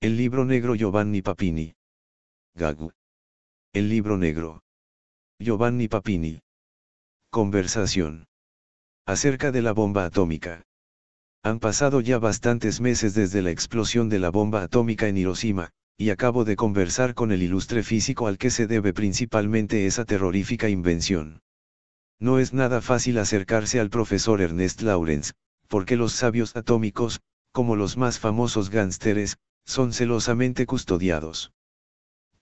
El libro negro Giovanni Papini. Gagu El libro negro. Giovanni Papini. Conversación. Acerca de la bomba atómica. Han pasado ya bastantes meses desde la explosión de la bomba atómica en Hiroshima, y acabo de conversar con el ilustre físico al que se debe principalmente esa terrorífica invención. No es nada fácil acercarse al profesor Ernest Lawrence, porque los sabios atómicos, como los más famosos gánsteres, son celosamente custodiados.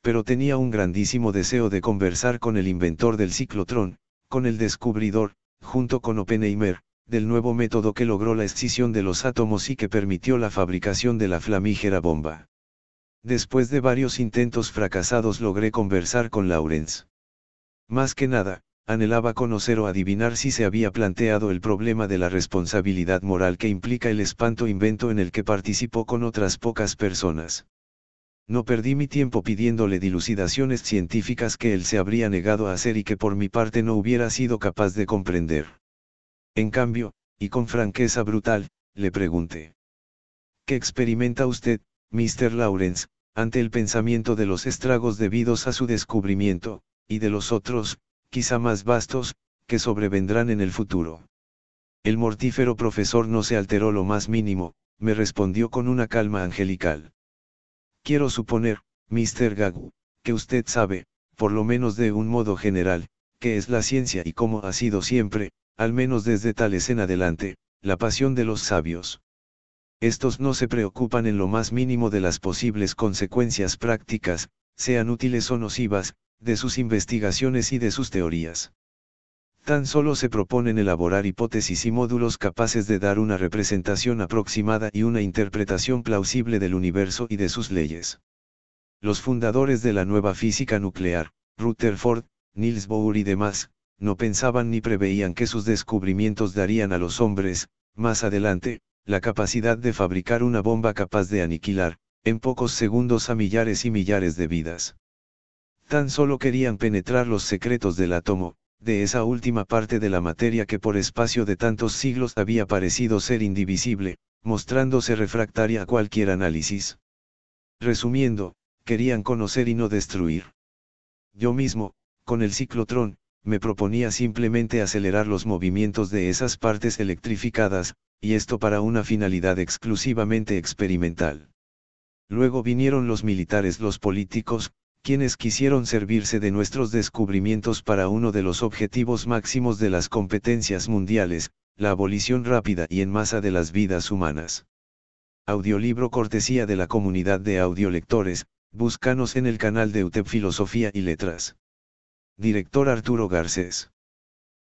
Pero tenía un grandísimo deseo de conversar con el inventor del ciclotrón, con el descubridor, junto con Oppenheimer, del nuevo método que logró la escisión de los átomos y que permitió la fabricación de la flamígera bomba. Después de varios intentos fracasados logré conversar con Lawrence. Más que nada, anhelaba conocer o adivinar si se había planteado el problema de la responsabilidad moral que implica el espanto invento en el que participó con otras pocas personas. No perdí mi tiempo pidiéndole dilucidaciones científicas que él se habría negado a hacer y que por mi parte no hubiera sido capaz de comprender. En cambio, y con franqueza brutal, le pregunté. ¿Qué experimenta usted, Mr. Lawrence, ante el pensamiento de los estragos debidos a su descubrimiento, y de los otros, quizá más vastos, que sobrevendrán en el futuro. El mortífero profesor no se alteró lo más mínimo, me respondió con una calma angelical. Quiero suponer, Mr. Gagu, que usted sabe, por lo menos de un modo general, qué es la ciencia y cómo ha sido siempre, al menos desde tales en adelante, la pasión de los sabios. Estos no se preocupan en lo más mínimo de las posibles consecuencias prácticas, sean útiles o nocivas, de sus investigaciones y de sus teorías. Tan solo se proponen elaborar hipótesis y módulos capaces de dar una representación aproximada y una interpretación plausible del universo y de sus leyes. Los fundadores de la nueva física nuclear, Rutherford, Niels Bohr y demás, no pensaban ni preveían que sus descubrimientos darían a los hombres, más adelante, la capacidad de fabricar una bomba capaz de aniquilar, en pocos segundos a millares y millares de vidas tan solo querían penetrar los secretos del átomo, de esa última parte de la materia que por espacio de tantos siglos había parecido ser indivisible, mostrándose refractaria a cualquier análisis. Resumiendo, querían conocer y no destruir. Yo mismo, con el ciclotrón, me proponía simplemente acelerar los movimientos de esas partes electrificadas, y esto para una finalidad exclusivamente experimental. Luego vinieron los militares, los políticos, quienes quisieron servirse de nuestros descubrimientos para uno de los objetivos máximos de las competencias mundiales, la abolición rápida y en masa de las vidas humanas. Audiolibro cortesía de la comunidad de audiolectores, búscanos en el canal de UTEP Filosofía y Letras. Director Arturo Garcés.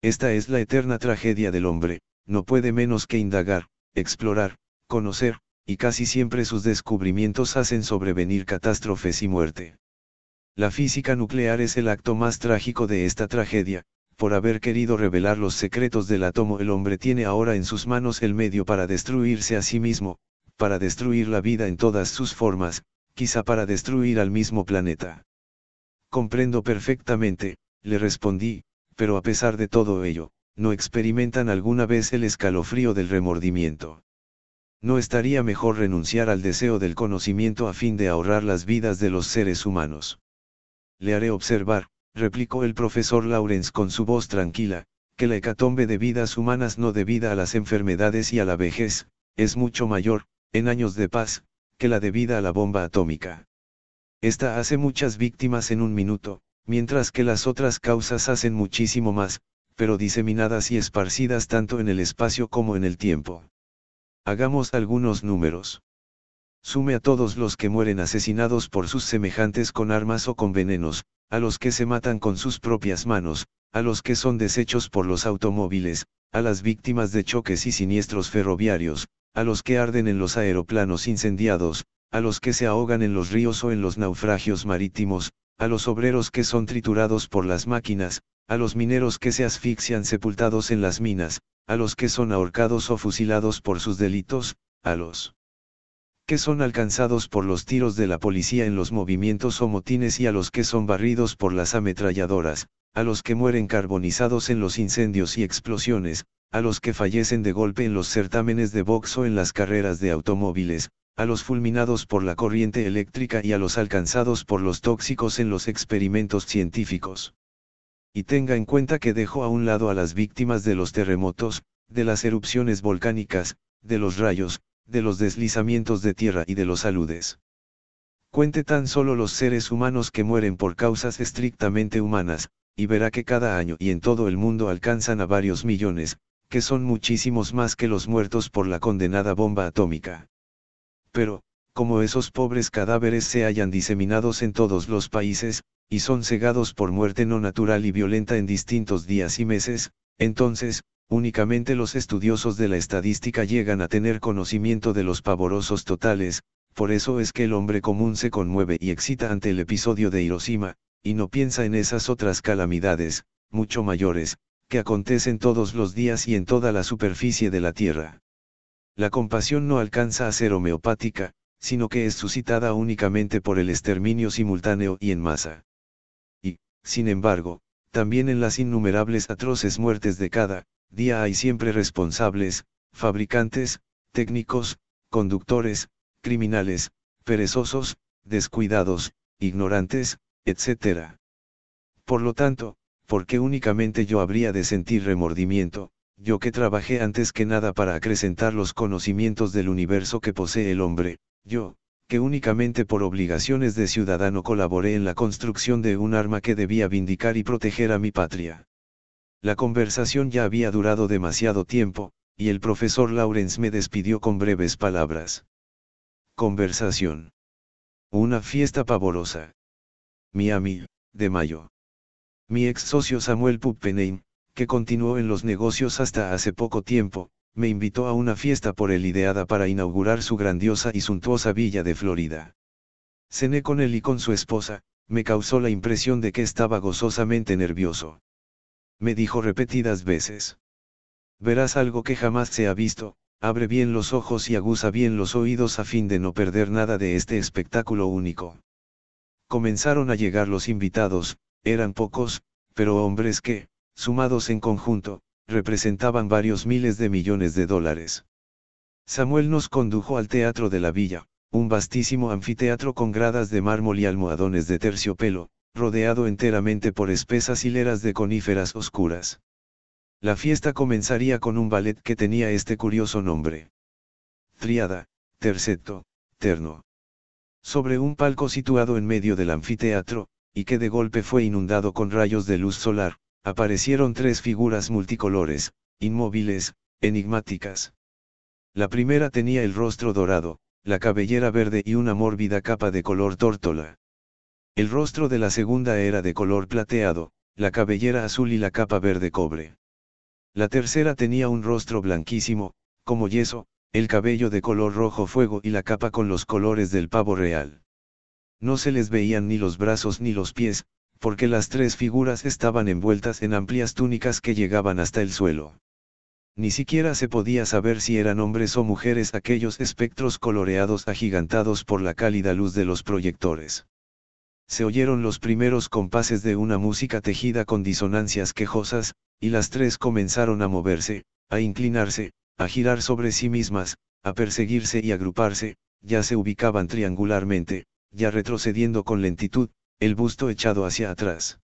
Esta es la eterna tragedia del hombre, no puede menos que indagar, explorar, conocer, y casi siempre sus descubrimientos hacen sobrevenir catástrofes y muerte. La física nuclear es el acto más trágico de esta tragedia, por haber querido revelar los secretos del átomo el hombre tiene ahora en sus manos el medio para destruirse a sí mismo, para destruir la vida en todas sus formas, quizá para destruir al mismo planeta. Comprendo perfectamente, le respondí, pero a pesar de todo ello, no experimentan alguna vez el escalofrío del remordimiento. ¿No estaría mejor renunciar al deseo del conocimiento a fin de ahorrar las vidas de los seres humanos? le haré observar, replicó el profesor Lawrence con su voz tranquila, que la hecatombe de vidas humanas no debida a las enfermedades y a la vejez, es mucho mayor, en años de paz, que la debida a la bomba atómica. Esta hace muchas víctimas en un minuto, mientras que las otras causas hacen muchísimo más, pero diseminadas y esparcidas tanto en el espacio como en el tiempo. Hagamos algunos números sume a todos los que mueren asesinados por sus semejantes con armas o con venenos, a los que se matan con sus propias manos, a los que son deshechos por los automóviles, a las víctimas de choques y siniestros ferroviarios, a los que arden en los aeroplanos incendiados, a los que se ahogan en los ríos o en los naufragios marítimos, a los obreros que son triturados por las máquinas, a los mineros que se asfixian sepultados en las minas, a los que son ahorcados o fusilados por sus delitos, a los que son alcanzados por los tiros de la policía en los movimientos o motines y a los que son barridos por las ametralladoras, a los que mueren carbonizados en los incendios y explosiones, a los que fallecen de golpe en los certámenes de box o en las carreras de automóviles, a los fulminados por la corriente eléctrica y a los alcanzados por los tóxicos en los experimentos científicos. Y tenga en cuenta que dejo a un lado a las víctimas de los terremotos, de las erupciones volcánicas, de los rayos, de los deslizamientos de tierra y de los aludes. Cuente tan solo los seres humanos que mueren por causas estrictamente humanas, y verá que cada año y en todo el mundo alcanzan a varios millones, que son muchísimos más que los muertos por la condenada bomba atómica. Pero, como esos pobres cadáveres se hayan diseminados en todos los países, y son cegados por muerte no natural y violenta en distintos días y meses, entonces, únicamente los estudiosos de la estadística llegan a tener conocimiento de los pavorosos totales, por eso es que el hombre común se conmueve y excita ante el episodio de Hiroshima, y no piensa en esas otras calamidades, mucho mayores, que acontecen todos los días y en toda la superficie de la Tierra. La compasión no alcanza a ser homeopática, sino que es suscitada únicamente por el exterminio simultáneo y en masa. Y, sin embargo, también en las innumerables atroces muertes de cada, día hay siempre responsables, fabricantes, técnicos, conductores, criminales, perezosos, descuidados, ignorantes, etc. Por lo tanto, porque únicamente yo habría de sentir remordimiento, yo que trabajé antes que nada para acrecentar los conocimientos del universo que posee el hombre, yo, que únicamente por obligaciones de ciudadano colaboré en la construcción de un arma que debía vindicar y proteger a mi patria. La conversación ya había durado demasiado tiempo, y el profesor Lawrence me despidió con breves palabras. Conversación. Una fiesta pavorosa. Miami, de mayo. Mi ex socio Samuel Puppenheim, que continuó en los negocios hasta hace poco tiempo, me invitó a una fiesta por el ideada para inaugurar su grandiosa y suntuosa villa de Florida. Cené con él y con su esposa, me causó la impresión de que estaba gozosamente nervioso me dijo repetidas veces. Verás algo que jamás se ha visto, abre bien los ojos y aguza bien los oídos a fin de no perder nada de este espectáculo único. Comenzaron a llegar los invitados, eran pocos, pero hombres que, sumados en conjunto, representaban varios miles de millones de dólares. Samuel nos condujo al Teatro de la Villa, un vastísimo anfiteatro con gradas de mármol y almohadones de terciopelo, rodeado enteramente por espesas hileras de coníferas oscuras. La fiesta comenzaría con un ballet que tenía este curioso nombre. Triada, terceto, terno. Sobre un palco situado en medio del anfiteatro, y que de golpe fue inundado con rayos de luz solar, aparecieron tres figuras multicolores, inmóviles, enigmáticas. La primera tenía el rostro dorado, la cabellera verde y una mórbida capa de color tórtola. El rostro de la segunda era de color plateado, la cabellera azul y la capa verde cobre. La tercera tenía un rostro blanquísimo, como yeso, el cabello de color rojo fuego y la capa con los colores del pavo real. No se les veían ni los brazos ni los pies, porque las tres figuras estaban envueltas en amplias túnicas que llegaban hasta el suelo. Ni siquiera se podía saber si eran hombres o mujeres aquellos espectros coloreados agigantados por la cálida luz de los proyectores se oyeron los primeros compases de una música tejida con disonancias quejosas, y las tres comenzaron a moverse, a inclinarse, a girar sobre sí mismas, a perseguirse y agruparse, ya se ubicaban triangularmente, ya retrocediendo con lentitud, el busto echado hacia atrás.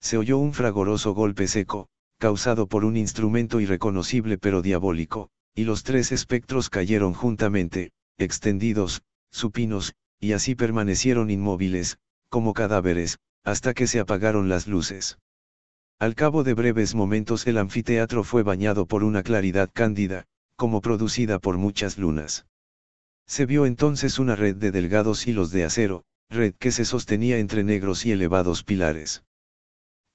Se oyó un fragoroso golpe seco, causado por un instrumento irreconocible pero diabólico, y los tres espectros cayeron juntamente, extendidos, supinos, y así permanecieron inmóviles, como cadáveres, hasta que se apagaron las luces. Al cabo de breves momentos el anfiteatro fue bañado por una claridad cándida, como producida por muchas lunas. Se vio entonces una red de delgados hilos de acero, red que se sostenía entre negros y elevados pilares.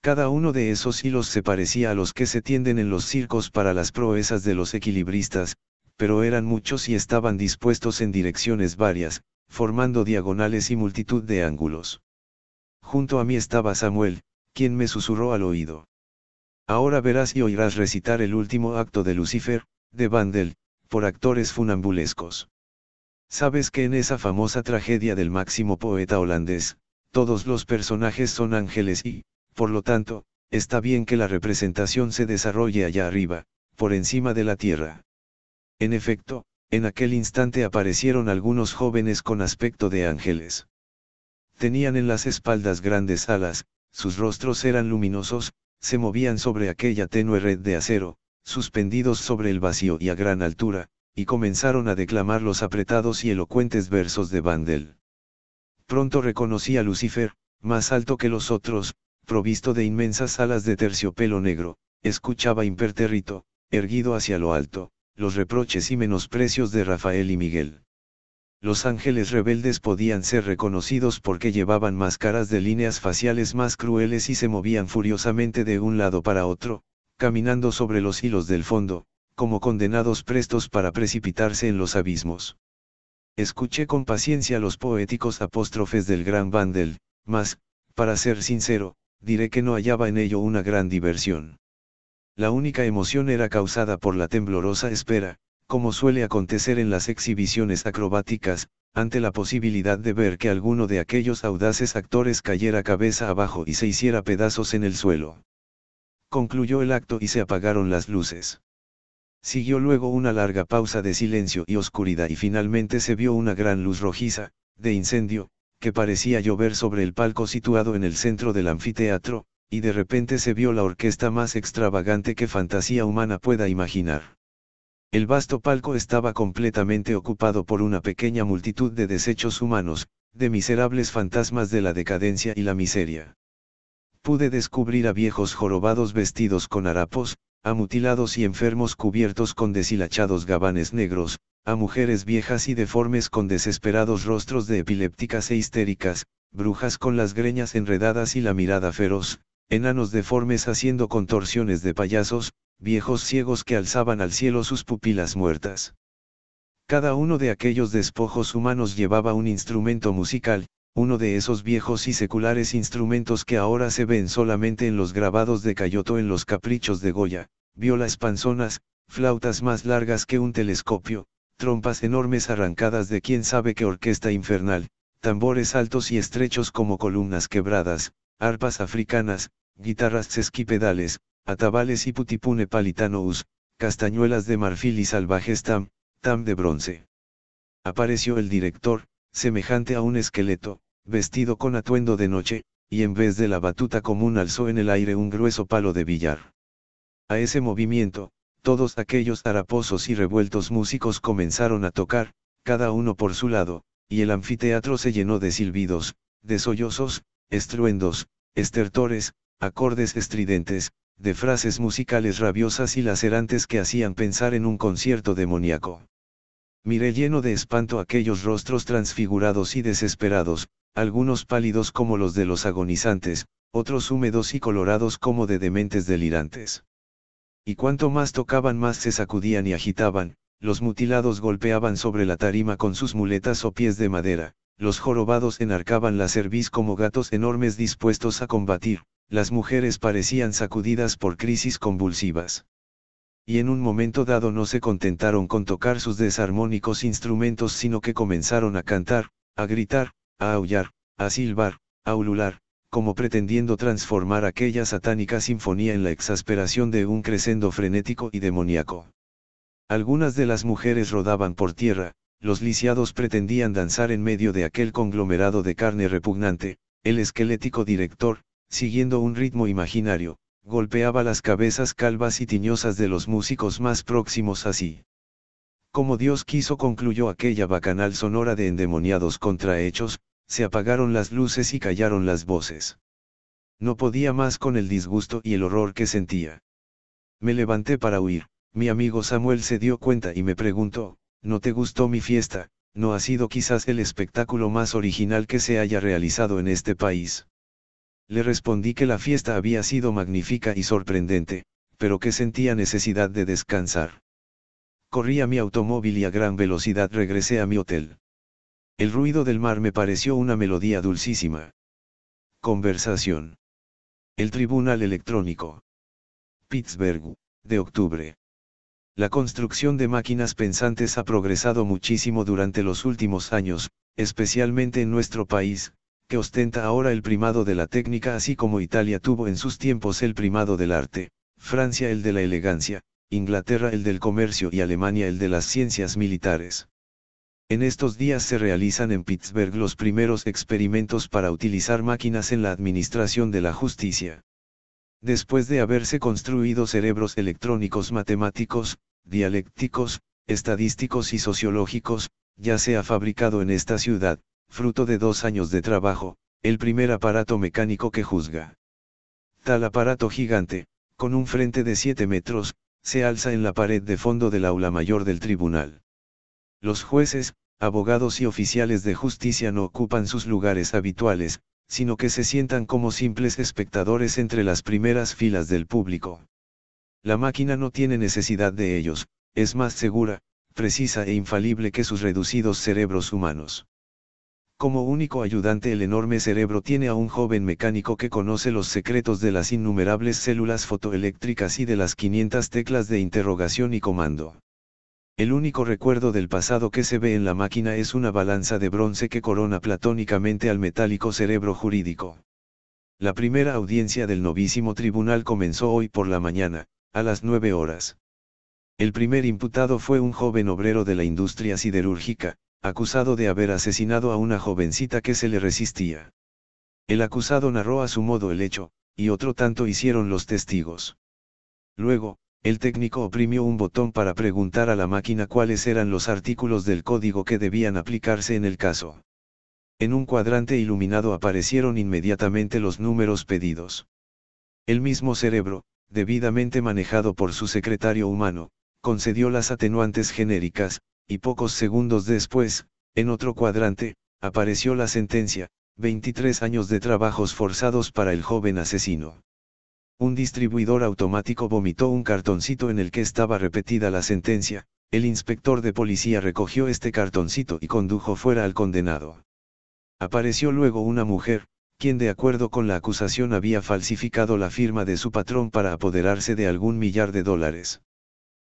Cada uno de esos hilos se parecía a los que se tienden en los circos para las proezas de los equilibristas, pero eran muchos y estaban dispuestos en direcciones varias, formando diagonales y multitud de ángulos. Junto a mí estaba Samuel, quien me susurró al oído. Ahora verás y oirás recitar el último acto de Lucifer, de Vandel, por actores funambulescos. Sabes que en esa famosa tragedia del máximo poeta holandés, todos los personajes son ángeles y, por lo tanto, está bien que la representación se desarrolle allá arriba, por encima de la tierra. En efecto, en aquel instante aparecieron algunos jóvenes con aspecto de ángeles. Tenían en las espaldas grandes alas, sus rostros eran luminosos, se movían sobre aquella tenue red de acero, suspendidos sobre el vacío y a gran altura, y comenzaron a declamar los apretados y elocuentes versos de Vandel. Pronto reconocí a Lucifer, más alto que los otros, provisto de inmensas alas de terciopelo negro, escuchaba impertérrito, erguido hacia lo alto, los reproches y menosprecios de Rafael y Miguel. Los ángeles rebeldes podían ser reconocidos porque llevaban máscaras de líneas faciales más crueles y se movían furiosamente de un lado para otro, caminando sobre los hilos del fondo, como condenados prestos para precipitarse en los abismos. Escuché con paciencia los poéticos apóstrofes del gran Vandel, mas, para ser sincero, diré que no hallaba en ello una gran diversión la única emoción era causada por la temblorosa espera, como suele acontecer en las exhibiciones acrobáticas, ante la posibilidad de ver que alguno de aquellos audaces actores cayera cabeza abajo y se hiciera pedazos en el suelo. Concluyó el acto y se apagaron las luces. Siguió luego una larga pausa de silencio y oscuridad y finalmente se vio una gran luz rojiza, de incendio, que parecía llover sobre el palco situado en el centro del anfiteatro, y de repente se vio la orquesta más extravagante que fantasía humana pueda imaginar. El vasto palco estaba completamente ocupado por una pequeña multitud de desechos humanos, de miserables fantasmas de la decadencia y la miseria. Pude descubrir a viejos jorobados vestidos con harapos, a mutilados y enfermos cubiertos con deshilachados gabanes negros, a mujeres viejas y deformes con desesperados rostros de epilépticas e histéricas, brujas con las greñas enredadas y la mirada feroz, enanos deformes haciendo contorsiones de payasos, viejos ciegos que alzaban al cielo sus pupilas muertas. Cada uno de aquellos despojos humanos llevaba un instrumento musical, uno de esos viejos y seculares instrumentos que ahora se ven solamente en los grabados de Cayoto en los caprichos de Goya, violas panzonas, flautas más largas que un telescopio, trompas enormes arrancadas de quién sabe qué orquesta infernal, tambores altos y estrechos como columnas quebradas, arpas africanas, guitarras sesquipedales, pedales, atabales y putipune palitanous, castañuelas de marfil y salvajes tam, tam de bronce. Apareció el director, semejante a un esqueleto, vestido con atuendo de noche, y en vez de la batuta común alzó en el aire un grueso palo de billar. A ese movimiento, todos aquellos haraposos y revueltos músicos comenzaron a tocar, cada uno por su lado, y el anfiteatro se llenó de silbidos, de sollozos, estruendos, estertores, acordes estridentes, de frases musicales rabiosas y lacerantes que hacían pensar en un concierto demoníaco. Miré lleno de espanto aquellos rostros transfigurados y desesperados, algunos pálidos como los de los agonizantes, otros húmedos y colorados como de dementes delirantes. Y cuanto más tocaban más se sacudían y agitaban, los mutilados golpeaban sobre la tarima con sus muletas o pies de madera, los jorobados enarcaban la cerviz como gatos enormes dispuestos a combatir, las mujeres parecían sacudidas por crisis convulsivas. Y en un momento dado no se contentaron con tocar sus desarmónicos instrumentos sino que comenzaron a cantar, a gritar, a aullar, a silbar, a ulular, como pretendiendo transformar aquella satánica sinfonía en la exasperación de un crescendo frenético y demoníaco. Algunas de las mujeres rodaban por tierra, los lisiados pretendían danzar en medio de aquel conglomerado de carne repugnante, el esquelético director, siguiendo un ritmo imaginario, golpeaba las cabezas calvas y tiñosas de los músicos más próximos a sí. Como Dios quiso concluyó aquella bacanal sonora de endemoniados contrahechos, se apagaron las luces y callaron las voces. No podía más con el disgusto y el horror que sentía. Me levanté para huir, mi amigo Samuel se dio cuenta y me preguntó, no te gustó mi fiesta, no ha sido quizás el espectáculo más original que se haya realizado en este país. Le respondí que la fiesta había sido magnífica y sorprendente, pero que sentía necesidad de descansar. Corrí a mi automóvil y a gran velocidad regresé a mi hotel. El ruido del mar me pareció una melodía dulcísima. Conversación. El Tribunal Electrónico. Pittsburgh, de octubre. La construcción de máquinas pensantes ha progresado muchísimo durante los últimos años, especialmente en nuestro país, que ostenta ahora el primado de la técnica así como Italia tuvo en sus tiempos el primado del arte, Francia el de la elegancia, Inglaterra el del comercio y Alemania el de las ciencias militares. En estos días se realizan en Pittsburgh los primeros experimentos para utilizar máquinas en la administración de la justicia. Después de haberse construido cerebros electrónicos matemáticos, dialécticos, estadísticos y sociológicos, ya se ha fabricado en esta ciudad, fruto de dos años de trabajo, el primer aparato mecánico que juzga. Tal aparato gigante, con un frente de siete metros, se alza en la pared de fondo del aula mayor del tribunal. Los jueces, abogados y oficiales de justicia no ocupan sus lugares habituales, sino que se sientan como simples espectadores entre las primeras filas del público. La máquina no tiene necesidad de ellos, es más segura, precisa e infalible que sus reducidos cerebros humanos. Como único ayudante el enorme cerebro tiene a un joven mecánico que conoce los secretos de las innumerables células fotoeléctricas y de las 500 teclas de interrogación y comando. El único recuerdo del pasado que se ve en la máquina es una balanza de bronce que corona platónicamente al metálico cerebro jurídico. La primera audiencia del novísimo tribunal comenzó hoy por la mañana, a las 9 horas. El primer imputado fue un joven obrero de la industria siderúrgica, acusado de haber asesinado a una jovencita que se le resistía. El acusado narró a su modo el hecho, y otro tanto hicieron los testigos. Luego, el técnico oprimió un botón para preguntar a la máquina cuáles eran los artículos del código que debían aplicarse en el caso. En un cuadrante iluminado aparecieron inmediatamente los números pedidos. El mismo cerebro, debidamente manejado por su secretario humano, concedió las atenuantes genéricas, y pocos segundos después, en otro cuadrante, apareció la sentencia, 23 años de trabajos forzados para el joven asesino. Un distribuidor automático vomitó un cartoncito en el que estaba repetida la sentencia, el inspector de policía recogió este cartoncito y condujo fuera al condenado. Apareció luego una mujer, quien de acuerdo con la acusación había falsificado la firma de su patrón para apoderarse de algún millar de dólares.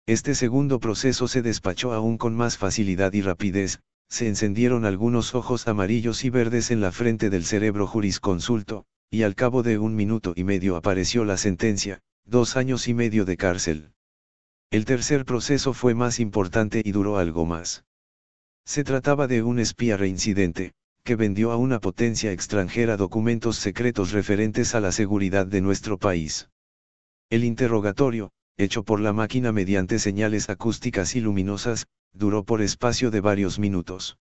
Este segundo proceso se despachó aún con más facilidad y rapidez, se encendieron algunos ojos amarillos y verdes en la frente del cerebro jurisconsulto, y al cabo de un minuto y medio apareció la sentencia, dos años y medio de cárcel. El tercer proceso fue más importante y duró algo más. Se trataba de un espía reincidente, que vendió a una potencia extranjera documentos secretos referentes a la seguridad de nuestro país. El interrogatorio, hecho por la máquina mediante señales acústicas y luminosas, duró por espacio de varios minutos.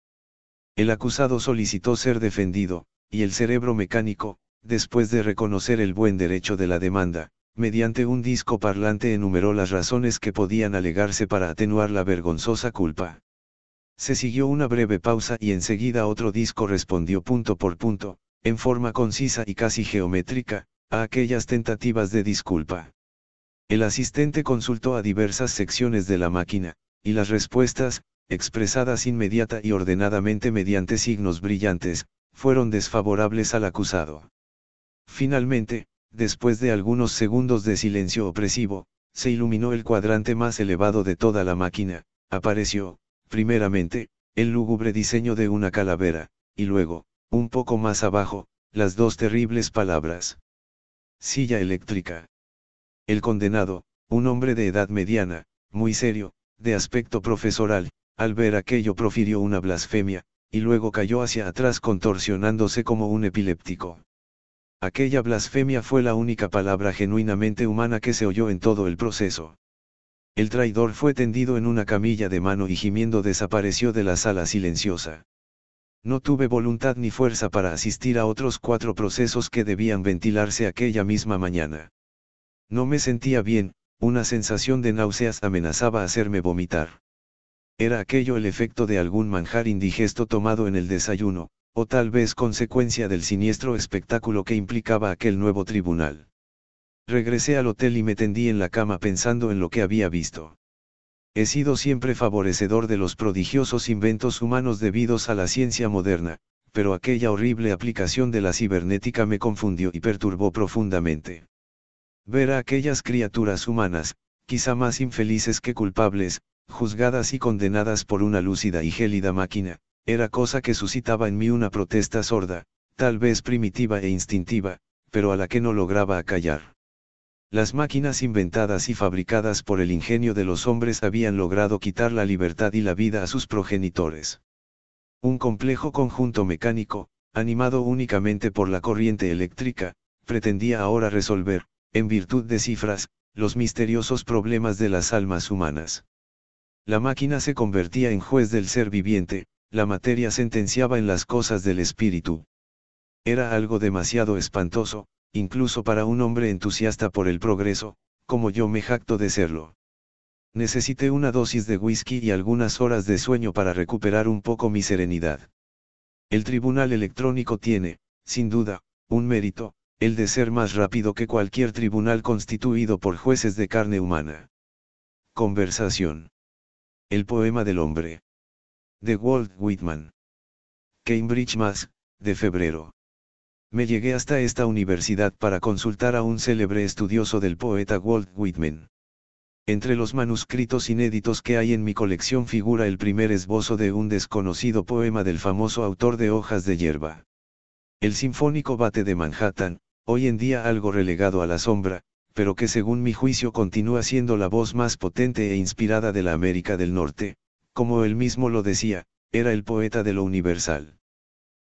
El acusado solicitó ser defendido, y el cerebro mecánico, después de reconocer el buen derecho de la demanda, mediante un disco parlante enumeró las razones que podían alegarse para atenuar la vergonzosa culpa. Se siguió una breve pausa y enseguida otro disco respondió punto por punto, en forma concisa y casi geométrica, a aquellas tentativas de disculpa. El asistente consultó a diversas secciones de la máquina, y las respuestas, expresadas inmediata y ordenadamente mediante signos brillantes, fueron desfavorables al acusado. Finalmente, después de algunos segundos de silencio opresivo, se iluminó el cuadrante más elevado de toda la máquina, apareció, primeramente, el lúgubre diseño de una calavera, y luego, un poco más abajo, las dos terribles palabras. Silla eléctrica. El condenado, un hombre de edad mediana, muy serio, de aspecto profesoral, al ver aquello profirió una blasfemia, y luego cayó hacia atrás contorsionándose como un epiléptico. Aquella blasfemia fue la única palabra genuinamente humana que se oyó en todo el proceso. El traidor fue tendido en una camilla de mano y gimiendo desapareció de la sala silenciosa. No tuve voluntad ni fuerza para asistir a otros cuatro procesos que debían ventilarse aquella misma mañana. No me sentía bien, una sensación de náuseas amenazaba hacerme vomitar. Era aquello el efecto de algún manjar indigesto tomado en el desayuno, o tal vez consecuencia del siniestro espectáculo que implicaba aquel nuevo tribunal. Regresé al hotel y me tendí en la cama pensando en lo que había visto. He sido siempre favorecedor de los prodigiosos inventos humanos debidos a la ciencia moderna, pero aquella horrible aplicación de la cibernética me confundió y perturbó profundamente. Ver a aquellas criaturas humanas, quizá más infelices que culpables, juzgadas y condenadas por una lúcida y gélida máquina, era cosa que suscitaba en mí una protesta sorda, tal vez primitiva e instintiva, pero a la que no lograba acallar. Las máquinas inventadas y fabricadas por el ingenio de los hombres habían logrado quitar la libertad y la vida a sus progenitores. Un complejo conjunto mecánico, animado únicamente por la corriente eléctrica, pretendía ahora resolver, en virtud de cifras, los misteriosos problemas de las almas humanas. La máquina se convertía en juez del ser viviente, la materia sentenciaba en las cosas del espíritu. Era algo demasiado espantoso, incluso para un hombre entusiasta por el progreso, como yo me jacto de serlo. Necesité una dosis de whisky y algunas horas de sueño para recuperar un poco mi serenidad. El tribunal electrónico tiene, sin duda, un mérito, el de ser más rápido que cualquier tribunal constituido por jueces de carne humana. Conversación. El poema del hombre de Walt Whitman. Cambridge Mass, de febrero. Me llegué hasta esta universidad para consultar a un célebre estudioso del poeta Walt Whitman. Entre los manuscritos inéditos que hay en mi colección figura el primer esbozo de un desconocido poema del famoso autor de Hojas de Hierba. El sinfónico bate de Manhattan, hoy en día algo relegado a la sombra, pero que según mi juicio continúa siendo la voz más potente e inspirada de la América del Norte, como él mismo lo decía, era el poeta de lo universal.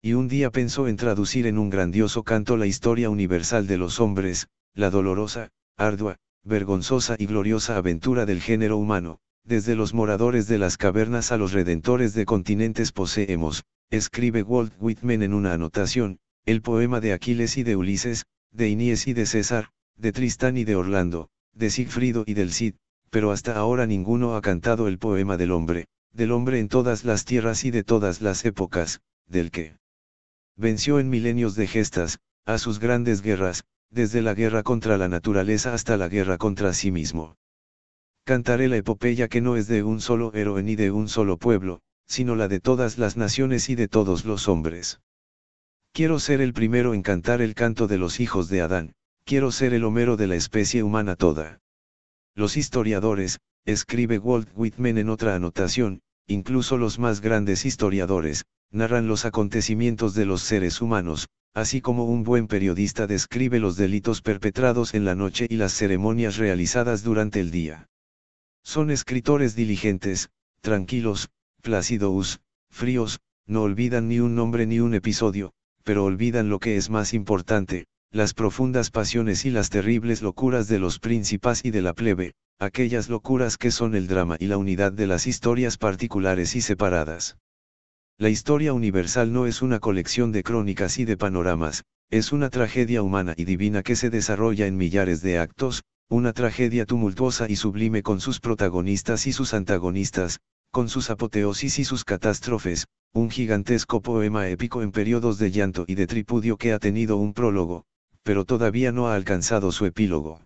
Y un día pensó en traducir en un grandioso canto la historia universal de los hombres, la dolorosa, ardua, vergonzosa y gloriosa aventura del género humano, desde los moradores de las cavernas a los redentores de continentes poseemos, escribe Walt Whitman en una anotación, el poema de Aquiles y de Ulises, de Inies y de César, de Tristán y de Orlando, de Sigfrido y del Cid, pero hasta ahora ninguno ha cantado el poema del hombre, del hombre en todas las tierras y de todas las épocas, del que venció en milenios de gestas, a sus grandes guerras, desde la guerra contra la naturaleza hasta la guerra contra sí mismo. Cantaré la epopeya que no es de un solo héroe ni de un solo pueblo, sino la de todas las naciones y de todos los hombres. Quiero ser el primero en cantar el canto de los hijos de Adán, quiero ser el Homero de la especie humana toda. Los historiadores, escribe Walt Whitman en otra anotación, incluso los más grandes historiadores, narran los acontecimientos de los seres humanos, así como un buen periodista describe los delitos perpetrados en la noche y las ceremonias realizadas durante el día. Son escritores diligentes, tranquilos, plácidos, fríos, no olvidan ni un nombre ni un episodio, pero olvidan lo que es más importante, las profundas pasiones y las terribles locuras de los príncipes y de la plebe, aquellas locuras que son el drama y la unidad de las historias particulares y separadas. La historia universal no es una colección de crónicas y de panoramas, es una tragedia humana y divina que se desarrolla en millares de actos, una tragedia tumultuosa y sublime con sus protagonistas y sus antagonistas, con sus apoteosis y sus catástrofes, un gigantesco poema épico en periodos de llanto y de tripudio que ha tenido un prólogo, pero todavía no ha alcanzado su epílogo.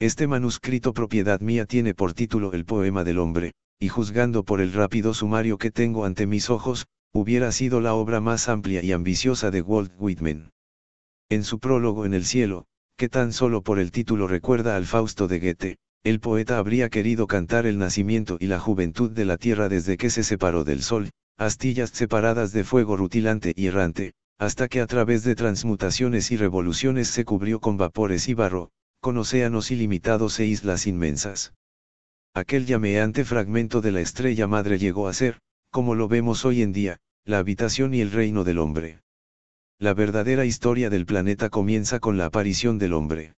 Este manuscrito propiedad mía tiene por título El poema del hombre, y juzgando por el rápido sumario que tengo ante mis ojos, hubiera sido la obra más amplia y ambiciosa de Walt Whitman. En su prólogo en el cielo, que tan solo por el título recuerda al Fausto de Goethe, el poeta habría querido cantar el nacimiento y la juventud de la tierra desde que se separó del sol, astillas separadas de fuego rutilante y errante, hasta que a través de transmutaciones y revoluciones se cubrió con vapores y barro, con océanos ilimitados e islas inmensas. Aquel llameante fragmento de la estrella madre llegó a ser, como lo vemos hoy en día, la habitación y el reino del hombre. La verdadera historia del planeta comienza con la aparición del hombre.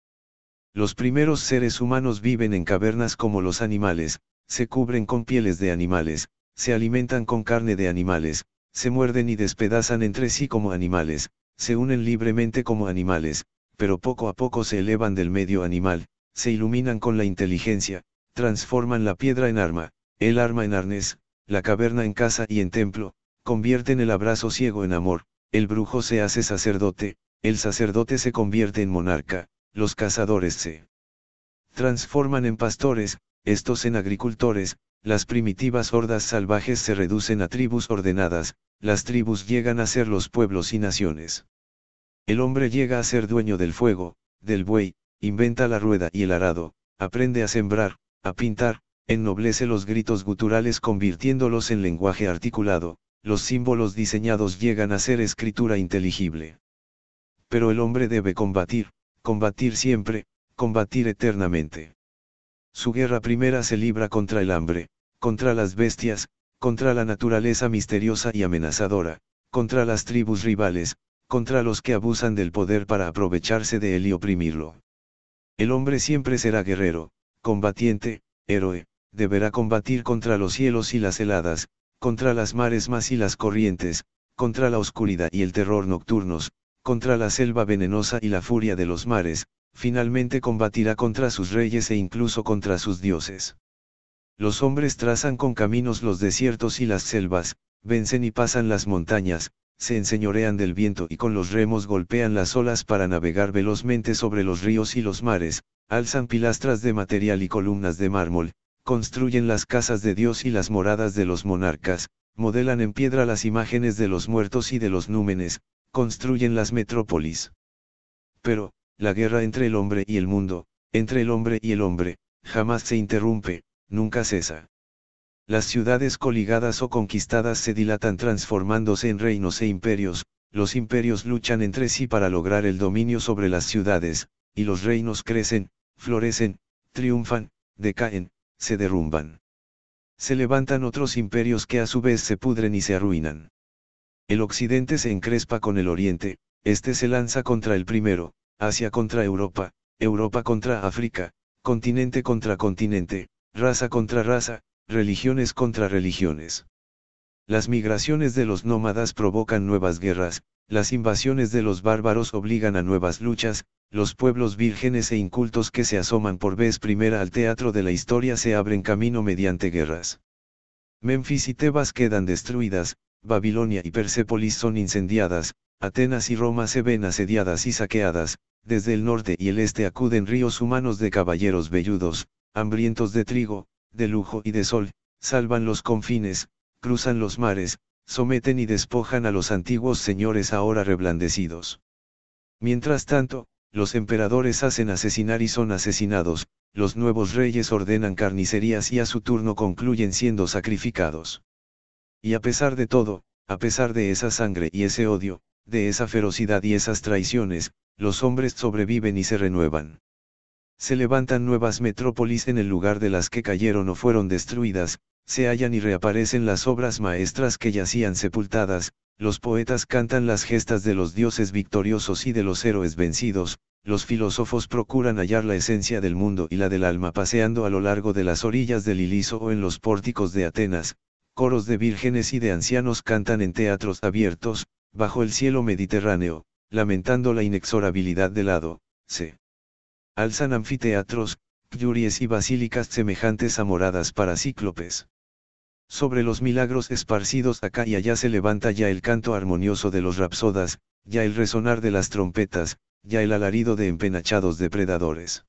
Los primeros seres humanos viven en cavernas como los animales, se cubren con pieles de animales, se alimentan con carne de animales, se muerden y despedazan entre sí como animales, se unen libremente como animales, pero poco a poco se elevan del medio animal, se iluminan con la inteligencia, transforman la piedra en arma, el arma en arnés, la caverna en casa y en templo, convierten el abrazo ciego en amor, el brujo se hace sacerdote, el sacerdote se convierte en monarca, los cazadores se transforman en pastores, estos en agricultores, las primitivas hordas salvajes se reducen a tribus ordenadas, las tribus llegan a ser los pueblos y naciones. El hombre llega a ser dueño del fuego, del buey, inventa la rueda y el arado, aprende a sembrar, a pintar, ennoblece los gritos guturales convirtiéndolos en lenguaje articulado, los símbolos diseñados llegan a ser escritura inteligible. Pero el hombre debe combatir, combatir siempre, combatir eternamente. Su guerra primera se libra contra el hambre, contra las bestias, contra la naturaleza misteriosa y amenazadora, contra las tribus rivales, contra los que abusan del poder para aprovecharse de él y oprimirlo. El hombre siempre será guerrero, combatiente, héroe, deberá combatir contra los cielos y las heladas, contra las mares más y las corrientes, contra la oscuridad y el terror nocturnos, contra la selva venenosa y la furia de los mares, finalmente combatirá contra sus reyes e incluso contra sus dioses. Los hombres trazan con caminos los desiertos y las selvas, vencen y pasan las montañas, se enseñorean del viento y con los remos golpean las olas para navegar velozmente sobre los ríos y los mares, alzan pilastras de material y columnas de mármol, construyen las casas de Dios y las moradas de los monarcas, modelan en piedra las imágenes de los muertos y de los númenes, construyen las metrópolis. Pero, la guerra entre el hombre y el mundo, entre el hombre y el hombre, jamás se interrumpe, nunca cesa. Las ciudades coligadas o conquistadas se dilatan transformándose en reinos e imperios, los imperios luchan entre sí para lograr el dominio sobre las ciudades, y los reinos crecen, florecen, triunfan, decaen, se derrumban. Se levantan otros imperios que a su vez se pudren y se arruinan. El occidente se encrespa con el oriente, este se lanza contra el primero, Asia contra Europa, Europa contra África, continente contra continente, raza contra raza, religiones contra religiones. Las migraciones de los nómadas provocan nuevas guerras, las invasiones de los bárbaros obligan a nuevas luchas, los pueblos vírgenes e incultos que se asoman por vez primera al teatro de la historia se abren camino mediante guerras. Memphis y Tebas quedan destruidas, Babilonia y Persépolis son incendiadas, Atenas y Roma se ven asediadas y saqueadas, desde el norte y el este acuden ríos humanos de caballeros velludos, hambrientos de trigo, de lujo y de sol, salvan los confines, cruzan los mares, someten y despojan a los antiguos señores ahora reblandecidos. Mientras tanto, los emperadores hacen asesinar y son asesinados, los nuevos reyes ordenan carnicerías y a su turno concluyen siendo sacrificados y a pesar de todo, a pesar de esa sangre y ese odio, de esa ferocidad y esas traiciones, los hombres sobreviven y se renuevan. Se levantan nuevas metrópolis en el lugar de las que cayeron o fueron destruidas, se hallan y reaparecen las obras maestras que yacían sepultadas, los poetas cantan las gestas de los dioses victoriosos y de los héroes vencidos, los filósofos procuran hallar la esencia del mundo y la del alma paseando a lo largo de las orillas del Iliso o en los pórticos de Atenas, coros de vírgenes y de ancianos cantan en teatros abiertos, bajo el cielo mediterráneo, lamentando la inexorabilidad del hado, se alzan anfiteatros, yuries y basílicas semejantes a moradas para cíclopes. Sobre los milagros esparcidos acá y allá se levanta ya el canto armonioso de los rapsodas, ya el resonar de las trompetas, ya el alarido de empenachados depredadores.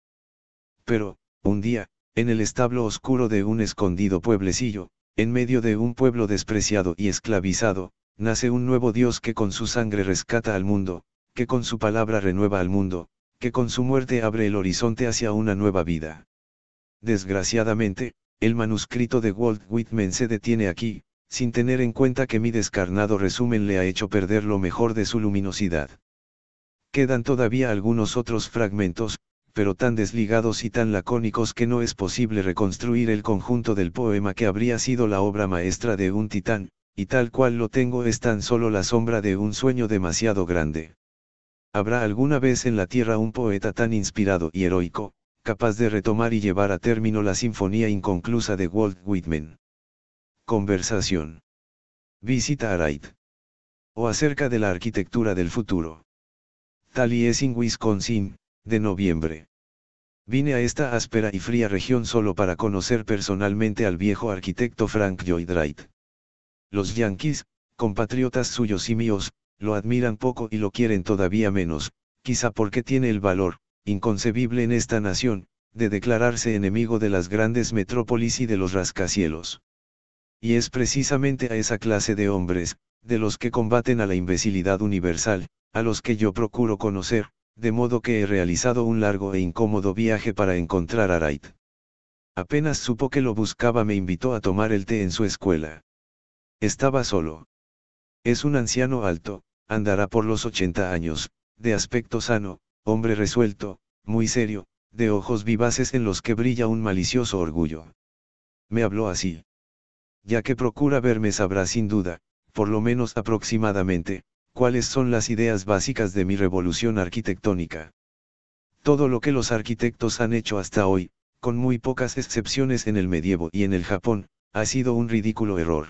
Pero, un día, en el establo oscuro de un escondido pueblecillo, en medio de un pueblo despreciado y esclavizado, nace un nuevo Dios que con su sangre rescata al mundo, que con su palabra renueva al mundo, que con su muerte abre el horizonte hacia una nueva vida. Desgraciadamente, el manuscrito de Walt Whitman se detiene aquí, sin tener en cuenta que mi descarnado resumen le ha hecho perder lo mejor de su luminosidad. Quedan todavía algunos otros fragmentos, pero tan desligados y tan lacónicos que no es posible reconstruir el conjunto del poema que habría sido la obra maestra de un titán, y tal cual lo tengo es tan solo la sombra de un sueño demasiado grande. ¿Habrá alguna vez en la tierra un poeta tan inspirado y heroico, capaz de retomar y llevar a término la sinfonía inconclusa de Walt Whitman? Conversación. Visita a Wright. O acerca de la arquitectura del futuro. y es Wisconsin, de noviembre. Vine a esta áspera y fría región solo para conocer personalmente al viejo arquitecto Frank Lloyd Wright. Los yanquis, compatriotas suyos y míos, lo admiran poco y lo quieren todavía menos, quizá porque tiene el valor, inconcebible en esta nación, de declararse enemigo de las grandes metrópolis y de los rascacielos. Y es precisamente a esa clase de hombres, de los que combaten a la imbecilidad universal, a los que yo procuro conocer, de modo que he realizado un largo e incómodo viaje para encontrar a Wright. Apenas supo que lo buscaba me invitó a tomar el té en su escuela. Estaba solo. Es un anciano alto, andará por los 80 años, de aspecto sano, hombre resuelto, muy serio, de ojos vivaces en los que brilla un malicioso orgullo. Me habló así. Ya que procura verme sabrá sin duda, por lo menos aproximadamente, cuáles son las ideas básicas de mi revolución arquitectónica. Todo lo que los arquitectos han hecho hasta hoy, con muy pocas excepciones en el medievo y en el Japón, ha sido un ridículo error.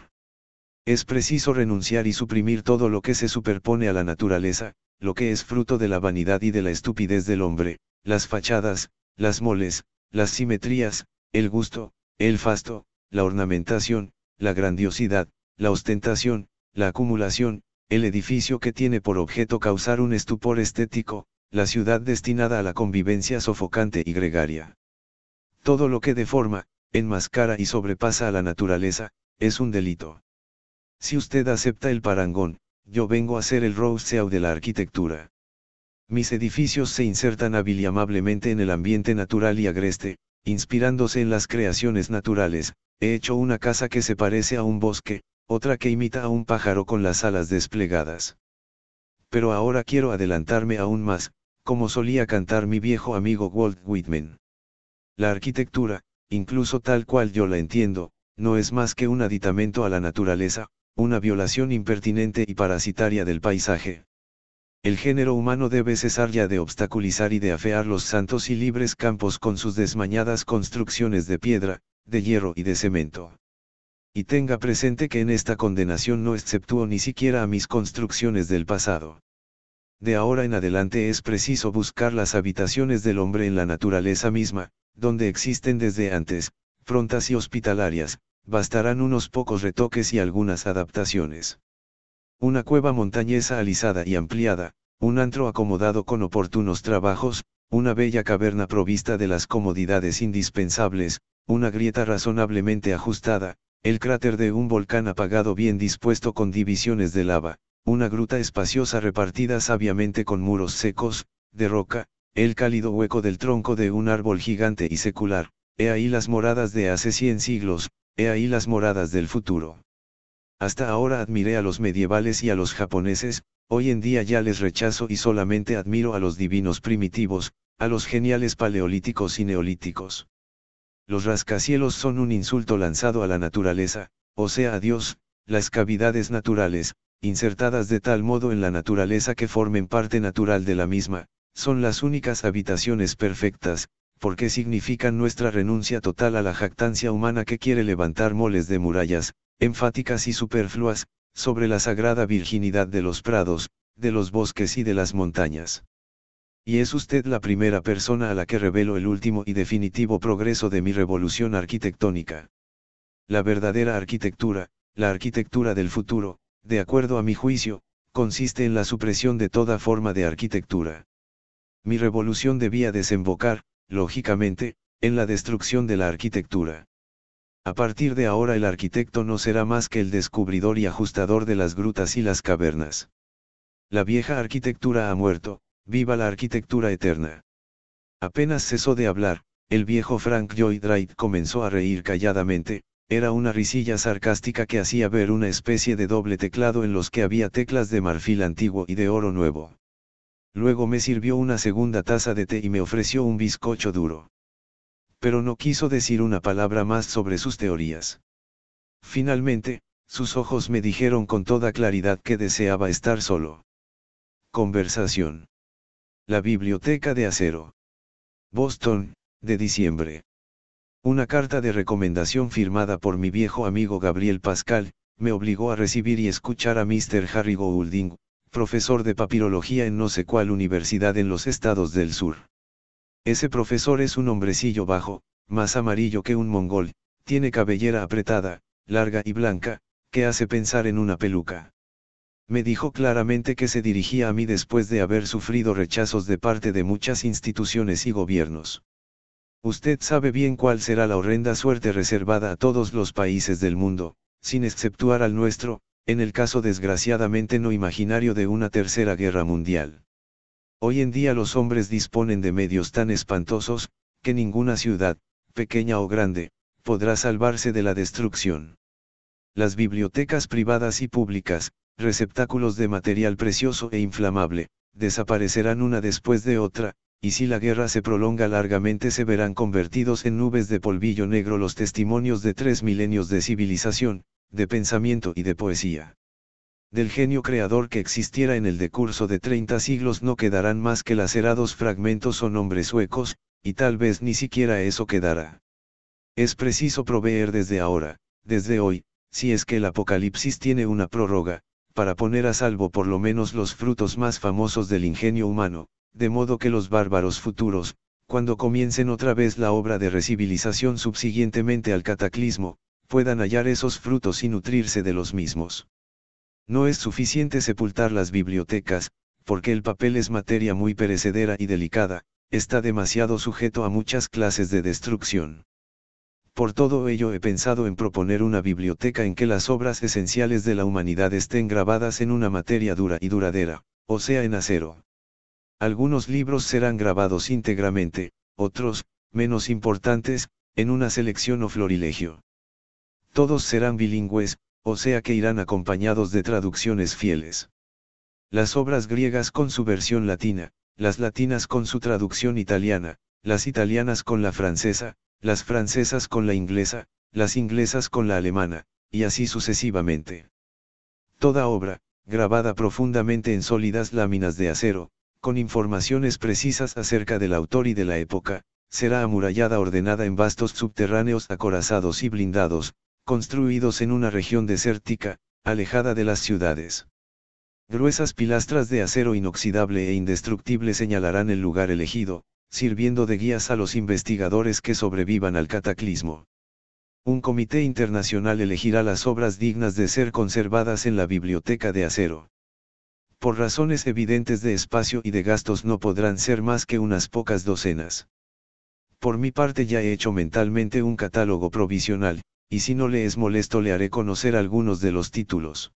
Es preciso renunciar y suprimir todo lo que se superpone a la naturaleza, lo que es fruto de la vanidad y de la estupidez del hombre, las fachadas, las moles, las simetrías, el gusto, el fasto, la ornamentación, la grandiosidad, la ostentación, la acumulación, el edificio que tiene por objeto causar un estupor estético, la ciudad destinada a la convivencia sofocante y gregaria. Todo lo que deforma, enmascara y sobrepasa a la naturaleza, es un delito. Si usted acepta el parangón, yo vengo a ser el Rousseau de la arquitectura. Mis edificios se insertan habil y amablemente en el ambiente natural y agreste, inspirándose en las creaciones naturales, he hecho una casa que se parece a un bosque, otra que imita a un pájaro con las alas desplegadas. Pero ahora quiero adelantarme aún más, como solía cantar mi viejo amigo Walt Whitman. La arquitectura, incluso tal cual yo la entiendo, no es más que un aditamento a la naturaleza, una violación impertinente y parasitaria del paisaje. El género humano debe cesar ya de obstaculizar y de afear los santos y libres campos con sus desmañadas construcciones de piedra, de hierro y de cemento y tenga presente que en esta condenación no exceptúo ni siquiera a mis construcciones del pasado. De ahora en adelante es preciso buscar las habitaciones del hombre en la naturaleza misma, donde existen desde antes, prontas y hospitalarias, bastarán unos pocos retoques y algunas adaptaciones. Una cueva montañesa alisada y ampliada, un antro acomodado con oportunos trabajos, una bella caverna provista de las comodidades indispensables, una grieta razonablemente ajustada, el cráter de un volcán apagado bien dispuesto con divisiones de lava, una gruta espaciosa repartida sabiamente con muros secos, de roca, el cálido hueco del tronco de un árbol gigante y secular, he ahí las moradas de hace cien siglos, he ahí las moradas del futuro. Hasta ahora admiré a los medievales y a los japoneses, hoy en día ya les rechazo y solamente admiro a los divinos primitivos, a los geniales paleolíticos y neolíticos. Los rascacielos son un insulto lanzado a la naturaleza, o sea a Dios, las cavidades naturales, insertadas de tal modo en la naturaleza que formen parte natural de la misma, son las únicas habitaciones perfectas, porque significan nuestra renuncia total a la jactancia humana que quiere levantar moles de murallas, enfáticas y superfluas, sobre la sagrada virginidad de los prados, de los bosques y de las montañas y es usted la primera persona a la que revelo el último y definitivo progreso de mi revolución arquitectónica. La verdadera arquitectura, la arquitectura del futuro, de acuerdo a mi juicio, consiste en la supresión de toda forma de arquitectura. Mi revolución debía desembocar, lógicamente, en la destrucción de la arquitectura. A partir de ahora el arquitecto no será más que el descubridor y ajustador de las grutas y las cavernas. La vieja arquitectura ha muerto, viva la arquitectura eterna. Apenas cesó de hablar, el viejo Frank Lloyd Wright comenzó a reír calladamente, era una risilla sarcástica que hacía ver una especie de doble teclado en los que había teclas de marfil antiguo y de oro nuevo. Luego me sirvió una segunda taza de té y me ofreció un bizcocho duro. Pero no quiso decir una palabra más sobre sus teorías. Finalmente, sus ojos me dijeron con toda claridad que deseaba estar solo. Conversación. La Biblioteca de Acero. Boston, de diciembre. Una carta de recomendación firmada por mi viejo amigo Gabriel Pascal, me obligó a recibir y escuchar a Mr. Harry Goulding, profesor de papirología en no sé cuál universidad en los estados del sur. Ese profesor es un hombrecillo bajo, más amarillo que un mongol, tiene cabellera apretada, larga y blanca, que hace pensar en una peluca me dijo claramente que se dirigía a mí después de haber sufrido rechazos de parte de muchas instituciones y gobiernos. Usted sabe bien cuál será la horrenda suerte reservada a todos los países del mundo, sin exceptuar al nuestro, en el caso desgraciadamente no imaginario de una tercera guerra mundial. Hoy en día los hombres disponen de medios tan espantosos, que ninguna ciudad, pequeña o grande, podrá salvarse de la destrucción. Las bibliotecas privadas y públicas, receptáculos de material precioso e inflamable, desaparecerán una después de otra, y si la guerra se prolonga largamente se verán convertidos en nubes de polvillo negro los testimonios de tres milenios de civilización, de pensamiento y de poesía. Del genio creador que existiera en el decurso de 30 siglos no quedarán más que lacerados fragmentos o nombres suecos, y tal vez ni siquiera eso quedará. Es preciso proveer desde ahora, desde hoy, si es que el Apocalipsis tiene una prórroga, para poner a salvo por lo menos los frutos más famosos del ingenio humano, de modo que los bárbaros futuros, cuando comiencen otra vez la obra de recivilización subsiguientemente al cataclismo, puedan hallar esos frutos y nutrirse de los mismos. No es suficiente sepultar las bibliotecas, porque el papel es materia muy perecedera y delicada, está demasiado sujeto a muchas clases de destrucción. Por todo ello he pensado en proponer una biblioteca en que las obras esenciales de la humanidad estén grabadas en una materia dura y duradera, o sea en acero. Algunos libros serán grabados íntegramente, otros, menos importantes, en una selección o florilegio. Todos serán bilingües, o sea que irán acompañados de traducciones fieles. Las obras griegas con su versión latina, las latinas con su traducción italiana, las italianas con la francesa, las francesas con la inglesa, las inglesas con la alemana, y así sucesivamente. Toda obra, grabada profundamente en sólidas láminas de acero, con informaciones precisas acerca del autor y de la época, será amurallada ordenada en vastos subterráneos acorazados y blindados, construidos en una región desértica, alejada de las ciudades. Gruesas pilastras de acero inoxidable e indestructible señalarán el lugar elegido, sirviendo de guías a los investigadores que sobrevivan al cataclismo. Un comité internacional elegirá las obras dignas de ser conservadas en la biblioteca de acero. Por razones evidentes de espacio y de gastos no podrán ser más que unas pocas docenas. Por mi parte ya he hecho mentalmente un catálogo provisional, y si no le es molesto le haré conocer algunos de los títulos.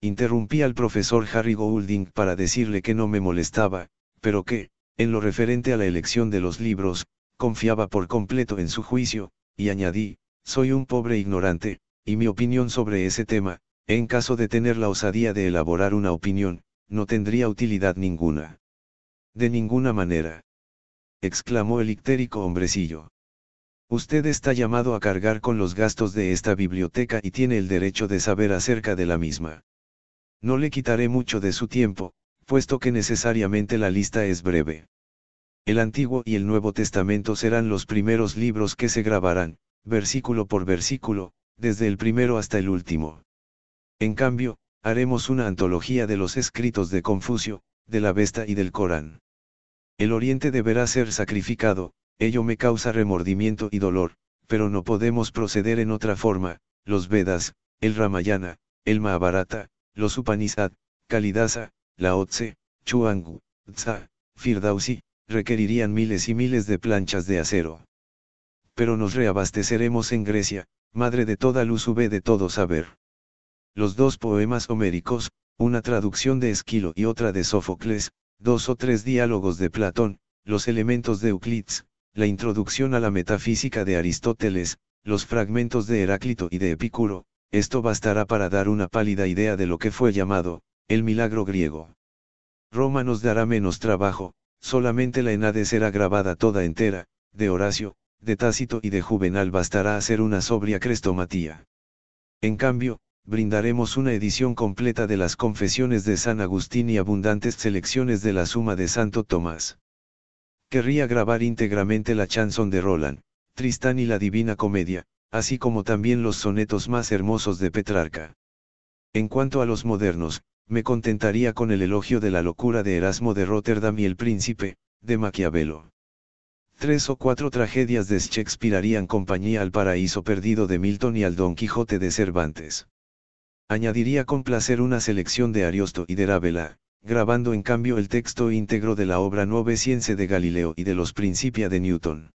Interrumpí al profesor Harry Goulding para decirle que no me molestaba, pero que, en lo referente a la elección de los libros, confiaba por completo en su juicio, y añadí, soy un pobre ignorante, y mi opinión sobre ese tema, en caso de tener la osadía de elaborar una opinión, no tendría utilidad ninguna. De ninguna manera. exclamó el ictérico hombrecillo. Usted está llamado a cargar con los gastos de esta biblioteca y tiene el derecho de saber acerca de la misma. No le quitaré mucho de su tiempo, puesto que necesariamente la lista es breve. El Antiguo y el Nuevo Testamento serán los primeros libros que se grabarán, versículo por versículo, desde el primero hasta el último. En cambio, haremos una antología de los escritos de Confucio, de la Vesta y del Corán. El Oriente deberá ser sacrificado, ello me causa remordimiento y dolor, pero no podemos proceder en otra forma, los Vedas, el Ramayana, el Mahabharata, los Upanishad, Kalidasa, la Tse, Chuang, Firdausi, requerirían miles y miles de planchas de acero. Pero nos reabasteceremos en Grecia, madre de toda luz v de todo saber. Los dos poemas homéricos, una traducción de Esquilo y otra de Sófocles, dos o tres diálogos de Platón, los elementos de Euclides, la introducción a la metafísica de Aristóteles, los fragmentos de Heráclito y de Epicuro, esto bastará para dar una pálida idea de lo que fue llamado, el milagro griego. Roma nos dará menos trabajo, solamente la Enade será grabada toda entera, de Horacio, de Tácito y de Juvenal bastará hacer una sobria crestomatía. En cambio, brindaremos una edición completa de las confesiones de San Agustín y abundantes selecciones de la suma de Santo Tomás. Querría grabar íntegramente la chanson de Roland, Tristán y la Divina Comedia, así como también los sonetos más hermosos de Petrarca. En cuanto a los modernos, me contentaría con el elogio de la locura de Erasmo de Rotterdam y el príncipe, de Maquiavelo. Tres o cuatro tragedias de Shakespeare harían compañía al paraíso perdido de Milton y al Don Quijote de Cervantes. Añadiría con placer una selección de Ariosto y de Ravela, grabando en cambio el texto íntegro de la obra Noveciense de Galileo y de los Principia de Newton.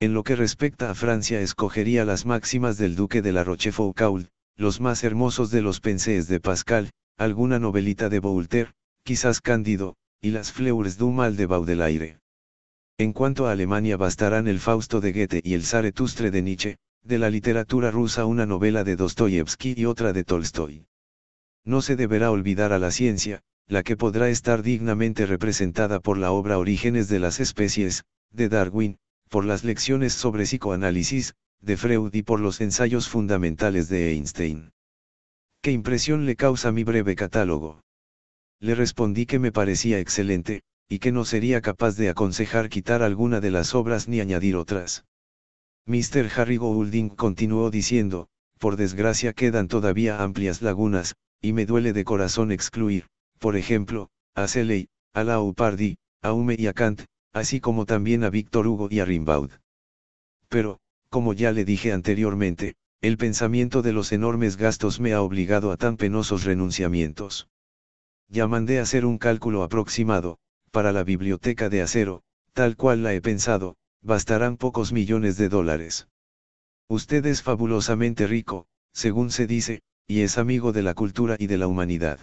En lo que respecta a Francia escogería las máximas del duque de la Rochefoucauld, los más hermosos de los pensées de Pascal, alguna novelita de Voltaire, quizás Cándido, y las Fleurs du Mal de Baudelaire. En cuanto a Alemania bastarán el Fausto de Goethe y el Zaretustre de Nietzsche, de la literatura rusa una novela de Dostoyevsky y otra de Tolstoy. No se deberá olvidar a la ciencia, la que podrá estar dignamente representada por la obra Orígenes de las Especies, de Darwin, por las lecciones sobre psicoanálisis, de Freud y por los ensayos fundamentales de Einstein. ¿Qué impresión le causa mi breve catálogo? Le respondí que me parecía excelente, y que no sería capaz de aconsejar quitar alguna de las obras ni añadir otras. Mr. Harry Goulding continuó diciendo, por desgracia quedan todavía amplias lagunas, y me duele de corazón excluir, por ejemplo, a Shelley, a Laupardi, a Hume y a Kant, así como también a Víctor Hugo y a Rimbaud. Pero, como ya le dije anteriormente, el pensamiento de los enormes gastos me ha obligado a tan penosos renunciamientos. Ya mandé hacer un cálculo aproximado, para la biblioteca de acero, tal cual la he pensado, bastarán pocos millones de dólares. Usted es fabulosamente rico, según se dice, y es amigo de la cultura y de la humanidad.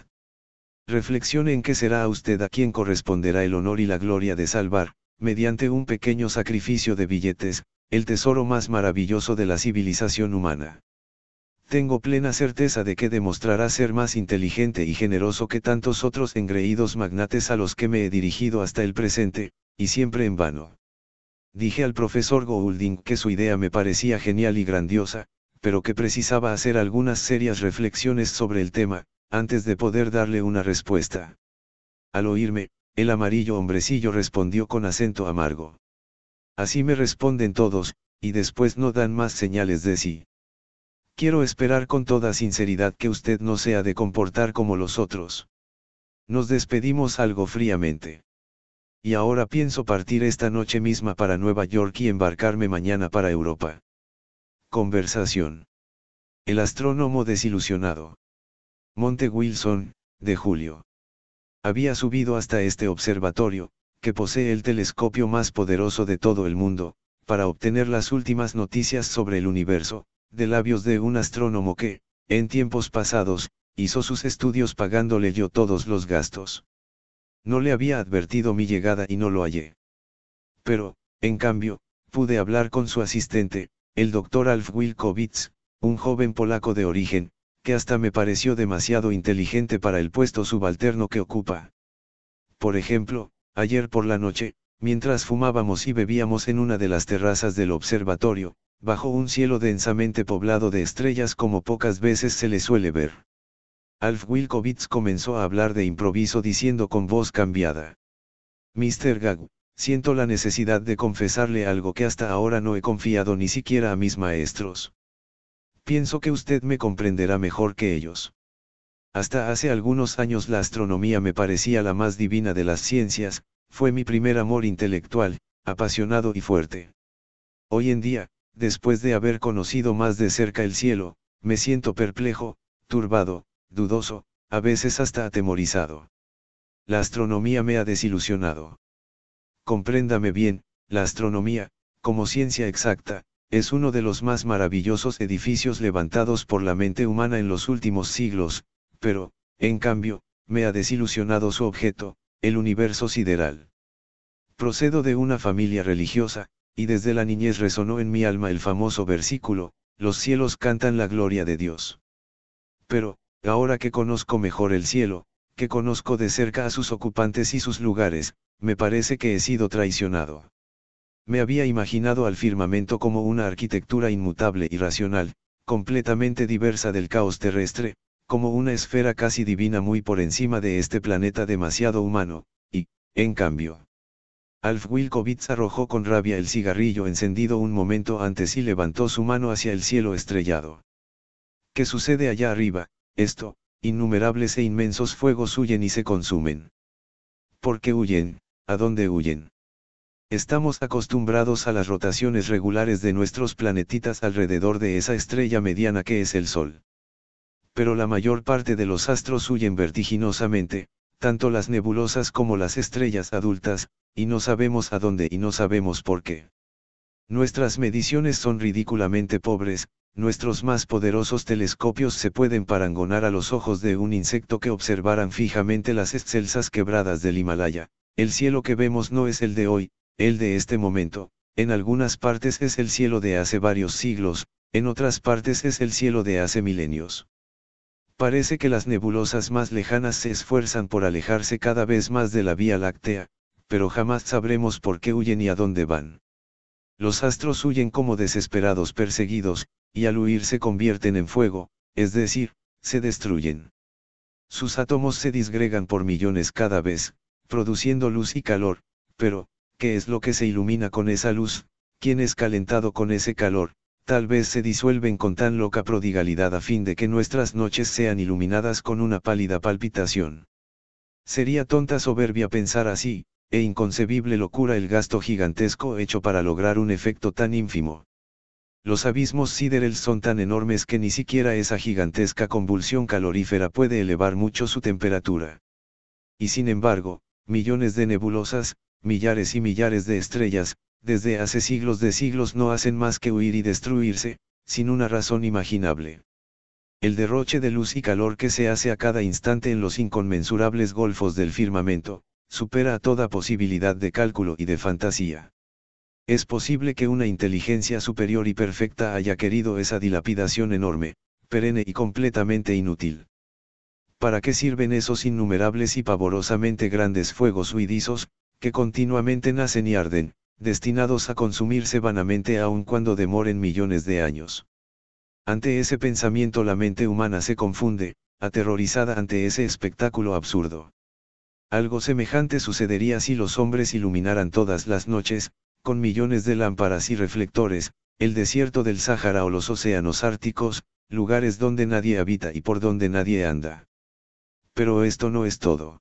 Reflexione en qué será a usted a quien corresponderá el honor y la gloria de salvar, mediante un pequeño sacrificio de billetes, el tesoro más maravilloso de la civilización humana. Tengo plena certeza de que demostrará ser más inteligente y generoso que tantos otros engreídos magnates a los que me he dirigido hasta el presente, y siempre en vano. Dije al profesor Goulding que su idea me parecía genial y grandiosa, pero que precisaba hacer algunas serias reflexiones sobre el tema, antes de poder darle una respuesta. Al oírme, el amarillo hombrecillo respondió con acento amargo. Así me responden todos, y después no dan más señales de sí. Quiero esperar con toda sinceridad que usted no sea de comportar como los otros. Nos despedimos algo fríamente. Y ahora pienso partir esta noche misma para Nueva York y embarcarme mañana para Europa. Conversación. El astrónomo desilusionado. Monte Wilson, de julio. Había subido hasta este observatorio, que posee el telescopio más poderoso de todo el mundo, para obtener las últimas noticias sobre el universo, de labios de un astrónomo que, en tiempos pasados, hizo sus estudios pagándole yo todos los gastos. No le había advertido mi llegada y no lo hallé. Pero, en cambio, pude hablar con su asistente, el doctor Alf Wilkowitz, un joven polaco de origen, que hasta me pareció demasiado inteligente para el puesto subalterno que ocupa. Por ejemplo, Ayer por la noche, mientras fumábamos y bebíamos en una de las terrazas del observatorio, bajo un cielo densamente poblado de estrellas como pocas veces se le suele ver. Alf Wilkowitz comenzó a hablar de improviso diciendo con voz cambiada. Mr. Gag, siento la necesidad de confesarle algo que hasta ahora no he confiado ni siquiera a mis maestros. Pienso que usted me comprenderá mejor que ellos. Hasta hace algunos años la astronomía me parecía la más divina de las ciencias, fue mi primer amor intelectual, apasionado y fuerte. Hoy en día, después de haber conocido más de cerca el cielo, me siento perplejo, turbado, dudoso, a veces hasta atemorizado. La astronomía me ha desilusionado. Compréndame bien, la astronomía, como ciencia exacta, es uno de los más maravillosos edificios levantados por la mente humana en los últimos siglos, pero, en cambio, me ha desilusionado su objeto, el universo sideral. Procedo de una familia religiosa, y desde la niñez resonó en mi alma el famoso versículo, los cielos cantan la gloria de Dios. Pero, ahora que conozco mejor el cielo, que conozco de cerca a sus ocupantes y sus lugares, me parece que he sido traicionado. Me había imaginado al firmamento como una arquitectura inmutable y racional, completamente diversa del caos terrestre, como una esfera casi divina muy por encima de este planeta demasiado humano, y, en cambio. Alf Wilkowitz arrojó con rabia el cigarrillo encendido un momento antes y levantó su mano hacia el cielo estrellado. ¿Qué sucede allá arriba? Esto, innumerables e inmensos fuegos huyen y se consumen. ¿Por qué huyen? ¿A dónde huyen? Estamos acostumbrados a las rotaciones regulares de nuestros planetitas alrededor de esa estrella mediana que es el Sol pero la mayor parte de los astros huyen vertiginosamente, tanto las nebulosas como las estrellas adultas, y no sabemos a dónde y no sabemos por qué. Nuestras mediciones son ridículamente pobres, nuestros más poderosos telescopios se pueden parangonar a los ojos de un insecto que observaran fijamente las excelsas quebradas del Himalaya. El cielo que vemos no es el de hoy, el de este momento, en algunas partes es el cielo de hace varios siglos, en otras partes es el cielo de hace milenios parece que las nebulosas más lejanas se esfuerzan por alejarse cada vez más de la Vía Láctea, pero jamás sabremos por qué huyen y a dónde van. Los astros huyen como desesperados perseguidos, y al huir se convierten en fuego, es decir, se destruyen. Sus átomos se disgregan por millones cada vez, produciendo luz y calor, pero, ¿qué es lo que se ilumina con esa luz? ¿Quién es calentado con ese calor? tal vez se disuelven con tan loca prodigalidad a fin de que nuestras noches sean iluminadas con una pálida palpitación. Sería tonta soberbia pensar así, e inconcebible locura el gasto gigantesco hecho para lograr un efecto tan ínfimo. Los abismos siderales son tan enormes que ni siquiera esa gigantesca convulsión calorífera puede elevar mucho su temperatura. Y sin embargo, millones de nebulosas, millares y millares de estrellas, desde hace siglos de siglos no hacen más que huir y destruirse, sin una razón imaginable. El derroche de luz y calor que se hace a cada instante en los inconmensurables golfos del firmamento, supera a toda posibilidad de cálculo y de fantasía. Es posible que una inteligencia superior y perfecta haya querido esa dilapidación enorme, perenne y completamente inútil. ¿Para qué sirven esos innumerables y pavorosamente grandes fuegos huidizos, que continuamente nacen y arden, destinados a consumirse vanamente aun cuando demoren millones de años. Ante ese pensamiento la mente humana se confunde, aterrorizada ante ese espectáculo absurdo. Algo semejante sucedería si los hombres iluminaran todas las noches, con millones de lámparas y reflectores, el desierto del Sáhara o los océanos árticos, lugares donde nadie habita y por donde nadie anda. Pero esto no es todo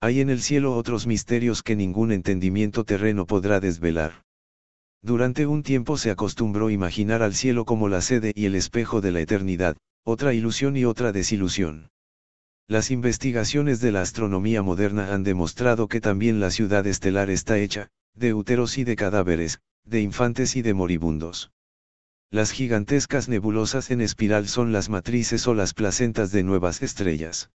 hay en el cielo otros misterios que ningún entendimiento terreno podrá desvelar. Durante un tiempo se acostumbró imaginar al cielo como la sede y el espejo de la eternidad, otra ilusión y otra desilusión. Las investigaciones de la astronomía moderna han demostrado que también la ciudad estelar está hecha, de úteros y de cadáveres, de infantes y de moribundos. Las gigantescas nebulosas en espiral son las matrices o las placentas de nuevas estrellas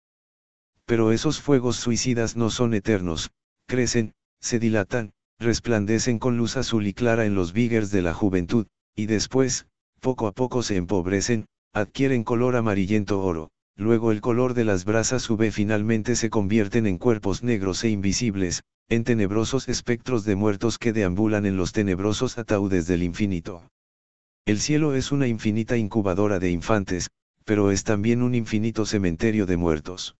pero esos fuegos suicidas no son eternos, crecen, se dilatan, resplandecen con luz azul y clara en los vigers de la juventud, y después, poco a poco se empobrecen, adquieren color amarillento oro, luego el color de las brasas sube finalmente se convierten en cuerpos negros e invisibles, en tenebrosos espectros de muertos que deambulan en los tenebrosos ataúdes del infinito. El cielo es una infinita incubadora de infantes, pero es también un infinito cementerio de muertos.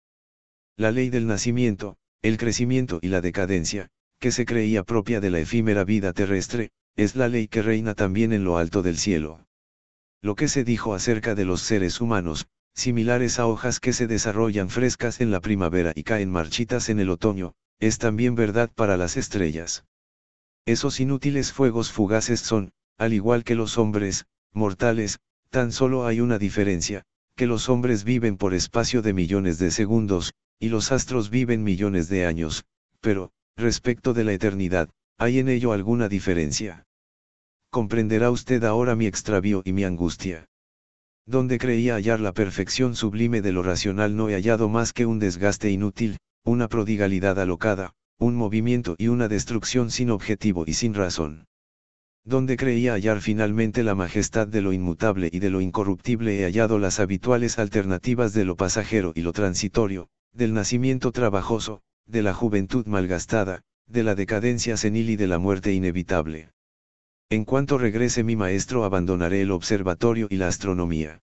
La ley del nacimiento, el crecimiento y la decadencia, que se creía propia de la efímera vida terrestre, es la ley que reina también en lo alto del cielo. Lo que se dijo acerca de los seres humanos, similares a hojas que se desarrollan frescas en la primavera y caen marchitas en el otoño, es también verdad para las estrellas. Esos inútiles fuegos fugaces son, al igual que los hombres, mortales, tan solo hay una diferencia, que los hombres viven por espacio de millones de segundos, y los astros viven millones de años, pero, respecto de la eternidad, ¿hay en ello alguna diferencia? Comprenderá usted ahora mi extravío y mi angustia. Donde creía hallar la perfección sublime de lo racional no he hallado más que un desgaste inútil, una prodigalidad alocada, un movimiento y una destrucción sin objetivo y sin razón. Donde creía hallar finalmente la majestad de lo inmutable y de lo incorruptible he hallado las habituales alternativas de lo pasajero y lo transitorio, del nacimiento trabajoso, de la juventud malgastada, de la decadencia senil y de la muerte inevitable. En cuanto regrese mi maestro abandonaré el observatorio y la astronomía.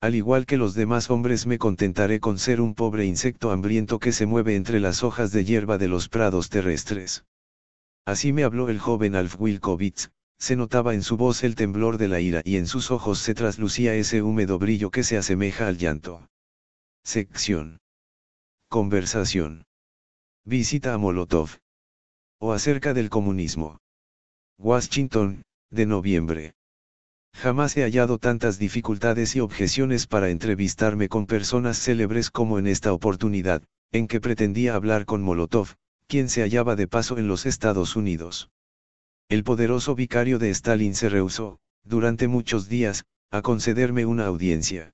Al igual que los demás hombres me contentaré con ser un pobre insecto hambriento que se mueve entre las hojas de hierba de los prados terrestres. Así me habló el joven Alf Wilkowitz, se notaba en su voz el temblor de la ira y en sus ojos se traslucía ese húmedo brillo que se asemeja al llanto. Sección Conversación. Visita a Molotov. O acerca del comunismo. Washington, de noviembre. Jamás he hallado tantas dificultades y objeciones para entrevistarme con personas célebres como en esta oportunidad, en que pretendía hablar con Molotov, quien se hallaba de paso en los Estados Unidos. El poderoso vicario de Stalin se rehusó, durante muchos días, a concederme una audiencia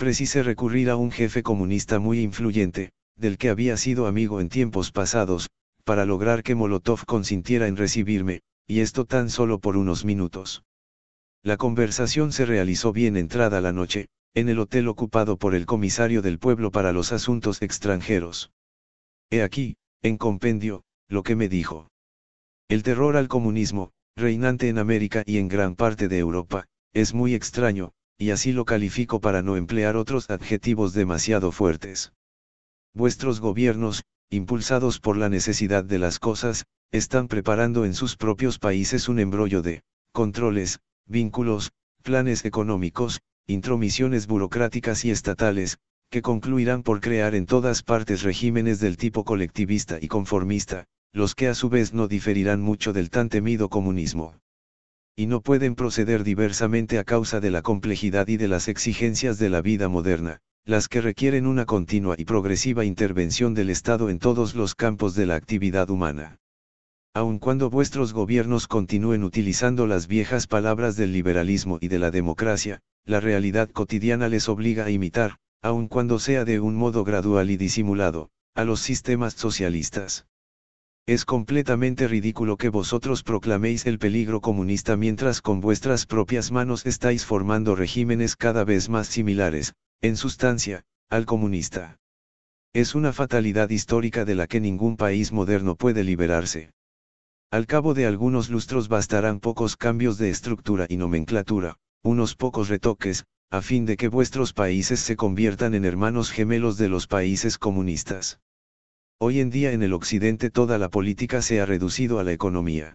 precise recurrir a un jefe comunista muy influyente, del que había sido amigo en tiempos pasados, para lograr que Molotov consintiera en recibirme, y esto tan solo por unos minutos. La conversación se realizó bien entrada la noche, en el hotel ocupado por el comisario del pueblo para los asuntos extranjeros. He aquí, en compendio, lo que me dijo. El terror al comunismo, reinante en América y en gran parte de Europa, es muy extraño, y así lo califico para no emplear otros adjetivos demasiado fuertes. Vuestros gobiernos, impulsados por la necesidad de las cosas, están preparando en sus propios países un embrollo de controles, vínculos, planes económicos, intromisiones burocráticas y estatales, que concluirán por crear en todas partes regímenes del tipo colectivista y conformista, los que a su vez no diferirán mucho del tan temido comunismo y no pueden proceder diversamente a causa de la complejidad y de las exigencias de la vida moderna, las que requieren una continua y progresiva intervención del Estado en todos los campos de la actividad humana. Aun cuando vuestros gobiernos continúen utilizando las viejas palabras del liberalismo y de la democracia, la realidad cotidiana les obliga a imitar, aun cuando sea de un modo gradual y disimulado, a los sistemas socialistas. Es completamente ridículo que vosotros proclaméis el peligro comunista mientras con vuestras propias manos estáis formando regímenes cada vez más similares, en sustancia, al comunista. Es una fatalidad histórica de la que ningún país moderno puede liberarse. Al cabo de algunos lustros bastarán pocos cambios de estructura y nomenclatura, unos pocos retoques, a fin de que vuestros países se conviertan en hermanos gemelos de los países comunistas. Hoy en día en el Occidente toda la política se ha reducido a la economía.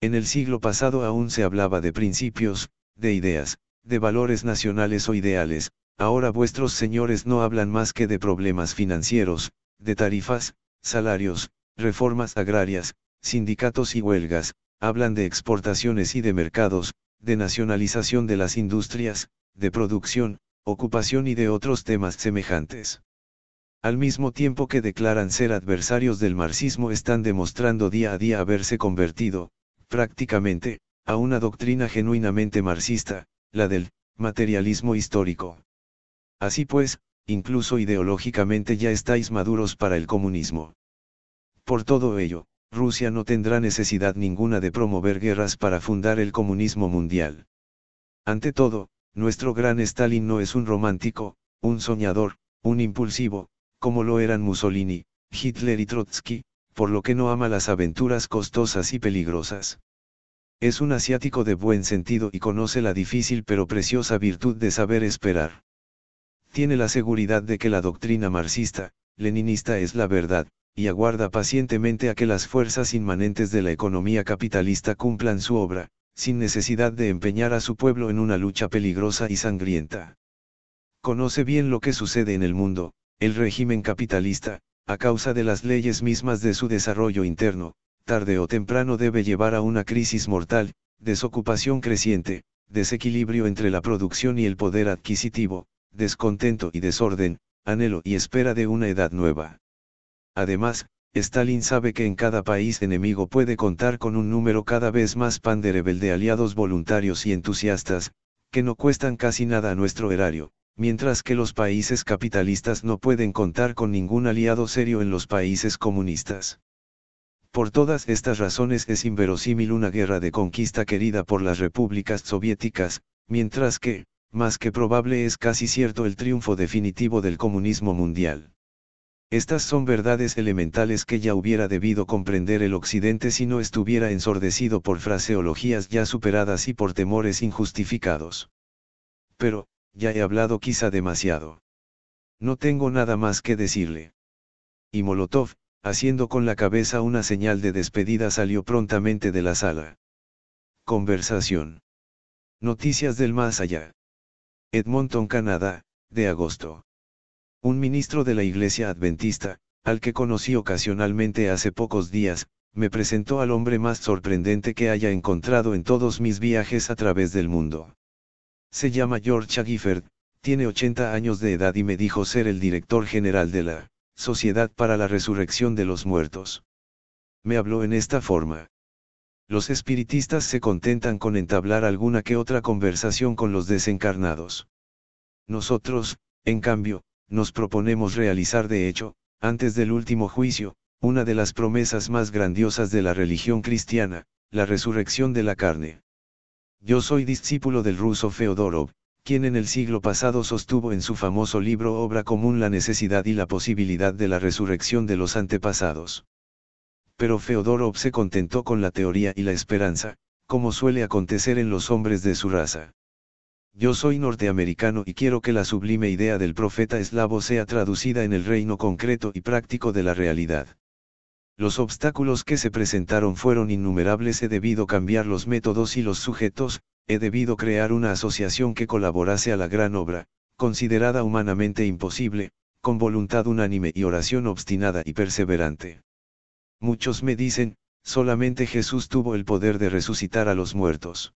En el siglo pasado aún se hablaba de principios, de ideas, de valores nacionales o ideales, ahora vuestros señores no hablan más que de problemas financieros, de tarifas, salarios, reformas agrarias, sindicatos y huelgas, hablan de exportaciones y de mercados, de nacionalización de las industrias, de producción, ocupación y de otros temas semejantes al mismo tiempo que declaran ser adversarios del marxismo están demostrando día a día haberse convertido, prácticamente, a una doctrina genuinamente marxista, la del materialismo histórico. Así pues, incluso ideológicamente ya estáis maduros para el comunismo. Por todo ello, Rusia no tendrá necesidad ninguna de promover guerras para fundar el comunismo mundial. Ante todo, nuestro gran Stalin no es un romántico, un soñador, un impulsivo, como lo eran Mussolini, Hitler y Trotsky, por lo que no ama las aventuras costosas y peligrosas. Es un asiático de buen sentido y conoce la difícil pero preciosa virtud de saber esperar. Tiene la seguridad de que la doctrina marxista, leninista es la verdad, y aguarda pacientemente a que las fuerzas inmanentes de la economía capitalista cumplan su obra, sin necesidad de empeñar a su pueblo en una lucha peligrosa y sangrienta. Conoce bien lo que sucede en el mundo, el régimen capitalista, a causa de las leyes mismas de su desarrollo interno, tarde o temprano debe llevar a una crisis mortal, desocupación creciente, desequilibrio entre la producción y el poder adquisitivo, descontento y desorden, anhelo y espera de una edad nueva. Además, Stalin sabe que en cada país enemigo puede contar con un número cada vez más pan de aliados voluntarios y entusiastas, que no cuestan casi nada a nuestro erario, mientras que los países capitalistas no pueden contar con ningún aliado serio en los países comunistas. Por todas estas razones es inverosímil una guerra de conquista querida por las repúblicas soviéticas, mientras que, más que probable es casi cierto el triunfo definitivo del comunismo mundial. Estas son verdades elementales que ya hubiera debido comprender el Occidente si no estuviera ensordecido por fraseologías ya superadas y por temores injustificados. Pero, ya he hablado quizá demasiado. No tengo nada más que decirle. Y Molotov, haciendo con la cabeza una señal de despedida, salió prontamente de la sala. Conversación. Noticias del más allá. Edmonton, Canadá, de agosto. Un ministro de la Iglesia Adventista, al que conocí ocasionalmente hace pocos días, me presentó al hombre más sorprendente que haya encontrado en todos mis viajes a través del mundo. Se llama George Gifford, tiene 80 años de edad y me dijo ser el director general de la Sociedad para la Resurrección de los Muertos. Me habló en esta forma. Los espiritistas se contentan con entablar alguna que otra conversación con los desencarnados. Nosotros, en cambio, nos proponemos realizar de hecho, antes del último juicio, una de las promesas más grandiosas de la religión cristiana, la resurrección de la carne. Yo soy discípulo del ruso Feodorov, quien en el siglo pasado sostuvo en su famoso libro Obra Común la necesidad y la posibilidad de la resurrección de los antepasados. Pero Feodorov se contentó con la teoría y la esperanza, como suele acontecer en los hombres de su raza. Yo soy norteamericano y quiero que la sublime idea del profeta eslavo sea traducida en el reino concreto y práctico de la realidad. Los obstáculos que se presentaron fueron innumerables. He debido cambiar los métodos y los sujetos, he debido crear una asociación que colaborase a la gran obra, considerada humanamente imposible, con voluntad unánime y oración obstinada y perseverante. Muchos me dicen, solamente Jesús tuvo el poder de resucitar a los muertos.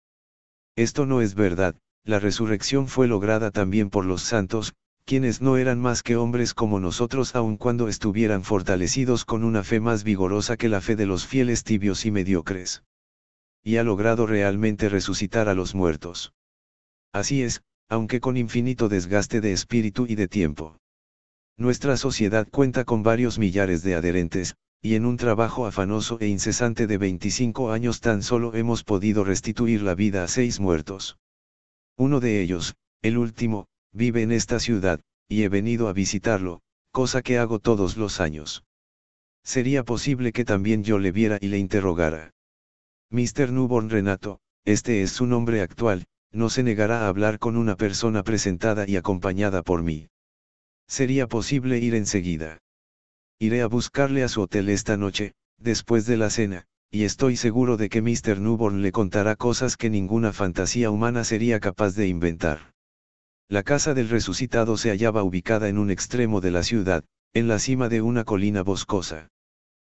Esto no es verdad, la resurrección fue lograda también por los santos, quienes no eran más que hombres como nosotros aun cuando estuvieran fortalecidos con una fe más vigorosa que la fe de los fieles tibios y mediocres. Y ha logrado realmente resucitar a los muertos. Así es, aunque con infinito desgaste de espíritu y de tiempo. Nuestra sociedad cuenta con varios millares de adherentes, y en un trabajo afanoso e incesante de 25 años tan solo hemos podido restituir la vida a seis muertos. Uno de ellos, el último, vive en esta ciudad, y he venido a visitarlo, cosa que hago todos los años. Sería posible que también yo le viera y le interrogara. Mr. Newborn Renato, este es su nombre actual, no se negará a hablar con una persona presentada y acompañada por mí. Sería posible ir enseguida. Iré a buscarle a su hotel esta noche, después de la cena, y estoy seguro de que Mr. Newborn le contará cosas que ninguna fantasía humana sería capaz de inventar. La casa del resucitado se hallaba ubicada en un extremo de la ciudad, en la cima de una colina boscosa.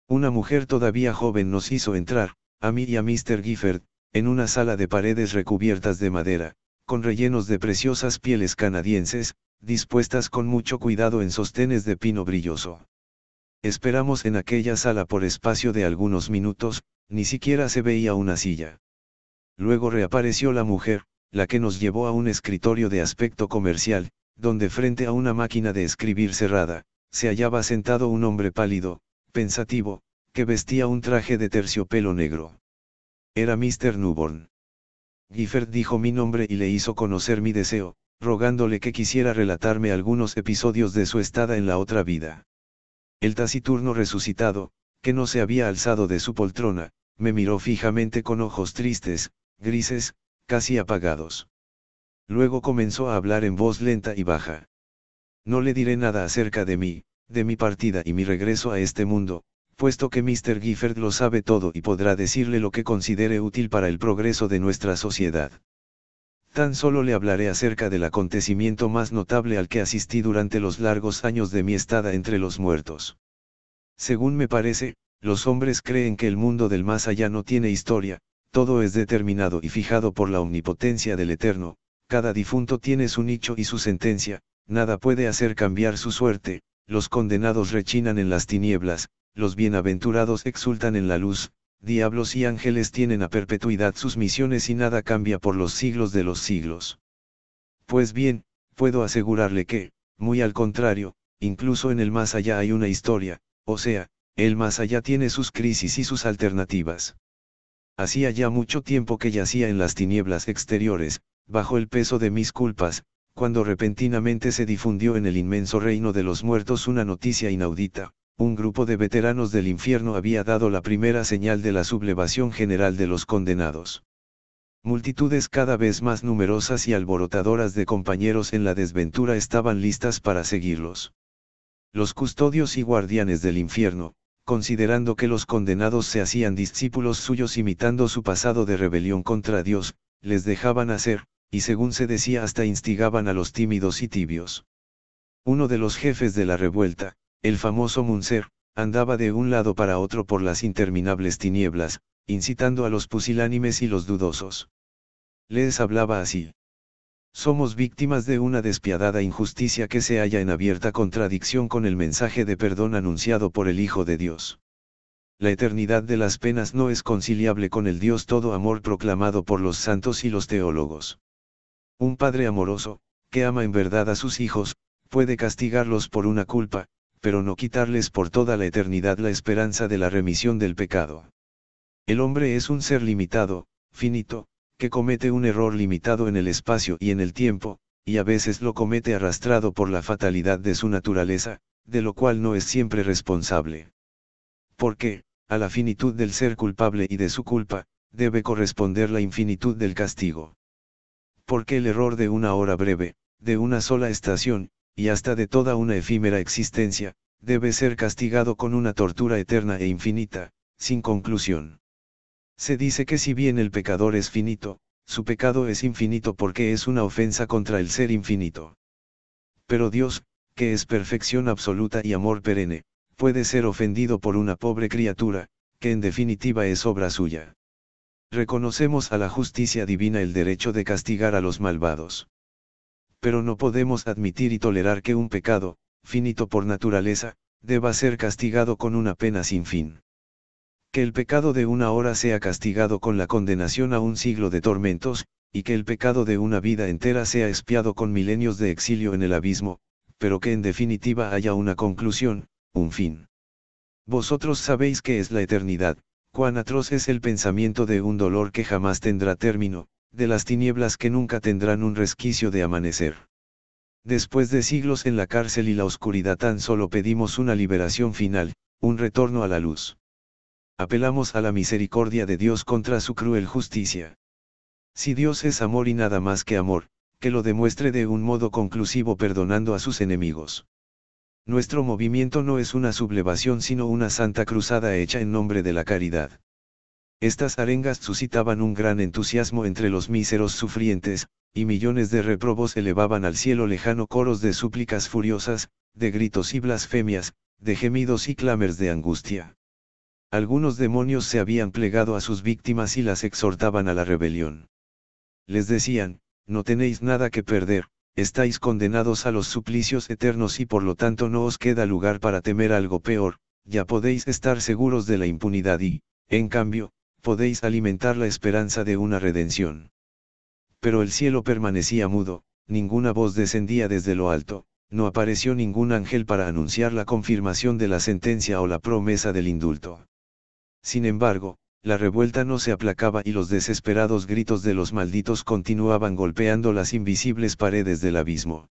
Una mujer todavía joven nos hizo entrar, a mí y a Mr. Gifford, en una sala de paredes recubiertas de madera, con rellenos de preciosas pieles canadienses, dispuestas con mucho cuidado en sostenes de pino brilloso. Esperamos en aquella sala por espacio de algunos minutos, ni siquiera se veía una silla. Luego reapareció la mujer, la que nos llevó a un escritorio de aspecto comercial, donde frente a una máquina de escribir cerrada, se hallaba sentado un hombre pálido, pensativo, que vestía un traje de terciopelo negro. Era Mr. Newborn. Gifford dijo mi nombre y le hizo conocer mi deseo, rogándole que quisiera relatarme algunos episodios de su estada en la otra vida. El taciturno resucitado, que no se había alzado de su poltrona, me miró fijamente con ojos tristes, grises, casi apagados. Luego comenzó a hablar en voz lenta y baja. No le diré nada acerca de mí, de mi partida y mi regreso a este mundo, puesto que Mr. Gifford lo sabe todo y podrá decirle lo que considere útil para el progreso de nuestra sociedad. Tan solo le hablaré acerca del acontecimiento más notable al que asistí durante los largos años de mi estada entre los muertos. Según me parece, los hombres creen que el mundo del más allá no tiene historia, todo es determinado y fijado por la omnipotencia del Eterno, cada difunto tiene su nicho y su sentencia, nada puede hacer cambiar su suerte, los condenados rechinan en las tinieblas, los bienaventurados exultan en la luz, diablos y ángeles tienen a perpetuidad sus misiones y nada cambia por los siglos de los siglos. Pues bien, puedo asegurarle que, muy al contrario, incluso en el más allá hay una historia, o sea, el más allá tiene sus crisis y sus alternativas. Hacía ya mucho tiempo que yacía en las tinieblas exteriores, bajo el peso de mis culpas, cuando repentinamente se difundió en el inmenso reino de los muertos una noticia inaudita. Un grupo de veteranos del infierno había dado la primera señal de la sublevación general de los condenados. Multitudes cada vez más numerosas y alborotadoras de compañeros en la desventura estaban listas para seguirlos. Los custodios y guardianes del infierno, considerando que los condenados se hacían discípulos suyos imitando su pasado de rebelión contra Dios, les dejaban hacer, y según se decía hasta instigaban a los tímidos y tibios. Uno de los jefes de la revuelta, el famoso Munzer, andaba de un lado para otro por las interminables tinieblas, incitando a los pusilánimes y los dudosos. Les hablaba así somos víctimas de una despiadada injusticia que se halla en abierta contradicción con el mensaje de perdón anunciado por el Hijo de Dios. La eternidad de las penas no es conciliable con el Dios todo amor proclamado por los santos y los teólogos. Un Padre amoroso, que ama en verdad a sus hijos, puede castigarlos por una culpa, pero no quitarles por toda la eternidad la esperanza de la remisión del pecado. El hombre es un ser limitado, finito, que comete un error limitado en el espacio y en el tiempo, y a veces lo comete arrastrado por la fatalidad de su naturaleza, de lo cual no es siempre responsable. Porque, a la finitud del ser culpable y de su culpa, debe corresponder la infinitud del castigo. Porque el error de una hora breve, de una sola estación, y hasta de toda una efímera existencia, debe ser castigado con una tortura eterna e infinita, sin conclusión. Se dice que si bien el pecador es finito, su pecado es infinito porque es una ofensa contra el ser infinito. Pero Dios, que es perfección absoluta y amor perenne, puede ser ofendido por una pobre criatura, que en definitiva es obra suya. Reconocemos a la justicia divina el derecho de castigar a los malvados. Pero no podemos admitir y tolerar que un pecado, finito por naturaleza, deba ser castigado con una pena sin fin que el pecado de una hora sea castigado con la condenación a un siglo de tormentos, y que el pecado de una vida entera sea espiado con milenios de exilio en el abismo, pero que en definitiva haya una conclusión, un fin. Vosotros sabéis que es la eternidad, cuán atroz es el pensamiento de un dolor que jamás tendrá término, de las tinieblas que nunca tendrán un resquicio de amanecer. Después de siglos en la cárcel y la oscuridad tan solo pedimos una liberación final, un retorno a la luz apelamos a la misericordia de Dios contra su cruel justicia. Si Dios es amor y nada más que amor, que lo demuestre de un modo conclusivo perdonando a sus enemigos. Nuestro movimiento no es una sublevación sino una santa cruzada hecha en nombre de la caridad. Estas arengas suscitaban un gran entusiasmo entre los míseros sufrientes, y millones de reprobos elevaban al cielo lejano coros de súplicas furiosas, de gritos y blasfemias, de gemidos y clamers de angustia. Algunos demonios se habían plegado a sus víctimas y las exhortaban a la rebelión. Les decían, no tenéis nada que perder, estáis condenados a los suplicios eternos y por lo tanto no os queda lugar para temer algo peor, ya podéis estar seguros de la impunidad y, en cambio, podéis alimentar la esperanza de una redención. Pero el cielo permanecía mudo, ninguna voz descendía desde lo alto, no apareció ningún ángel para anunciar la confirmación de la sentencia o la promesa del indulto. Sin embargo, la revuelta no se aplacaba y los desesperados gritos de los malditos continuaban golpeando las invisibles paredes del abismo.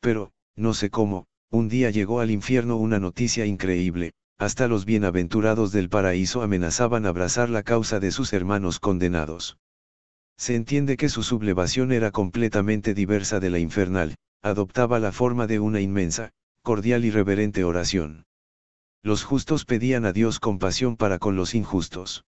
Pero, no sé cómo, un día llegó al infierno una noticia increíble, hasta los bienaventurados del paraíso amenazaban abrazar la causa de sus hermanos condenados. Se entiende que su sublevación era completamente diversa de la infernal, adoptaba la forma de una inmensa, cordial y reverente oración los justos pedían a Dios compasión para con los injustos.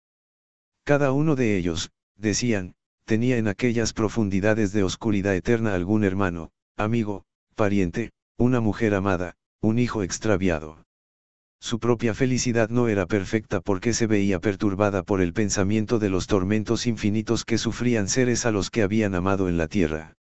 Cada uno de ellos, decían, tenía en aquellas profundidades de oscuridad eterna algún hermano, amigo, pariente, una mujer amada, un hijo extraviado. Su propia felicidad no era perfecta porque se veía perturbada por el pensamiento de los tormentos infinitos que sufrían seres a los que habían amado en la tierra.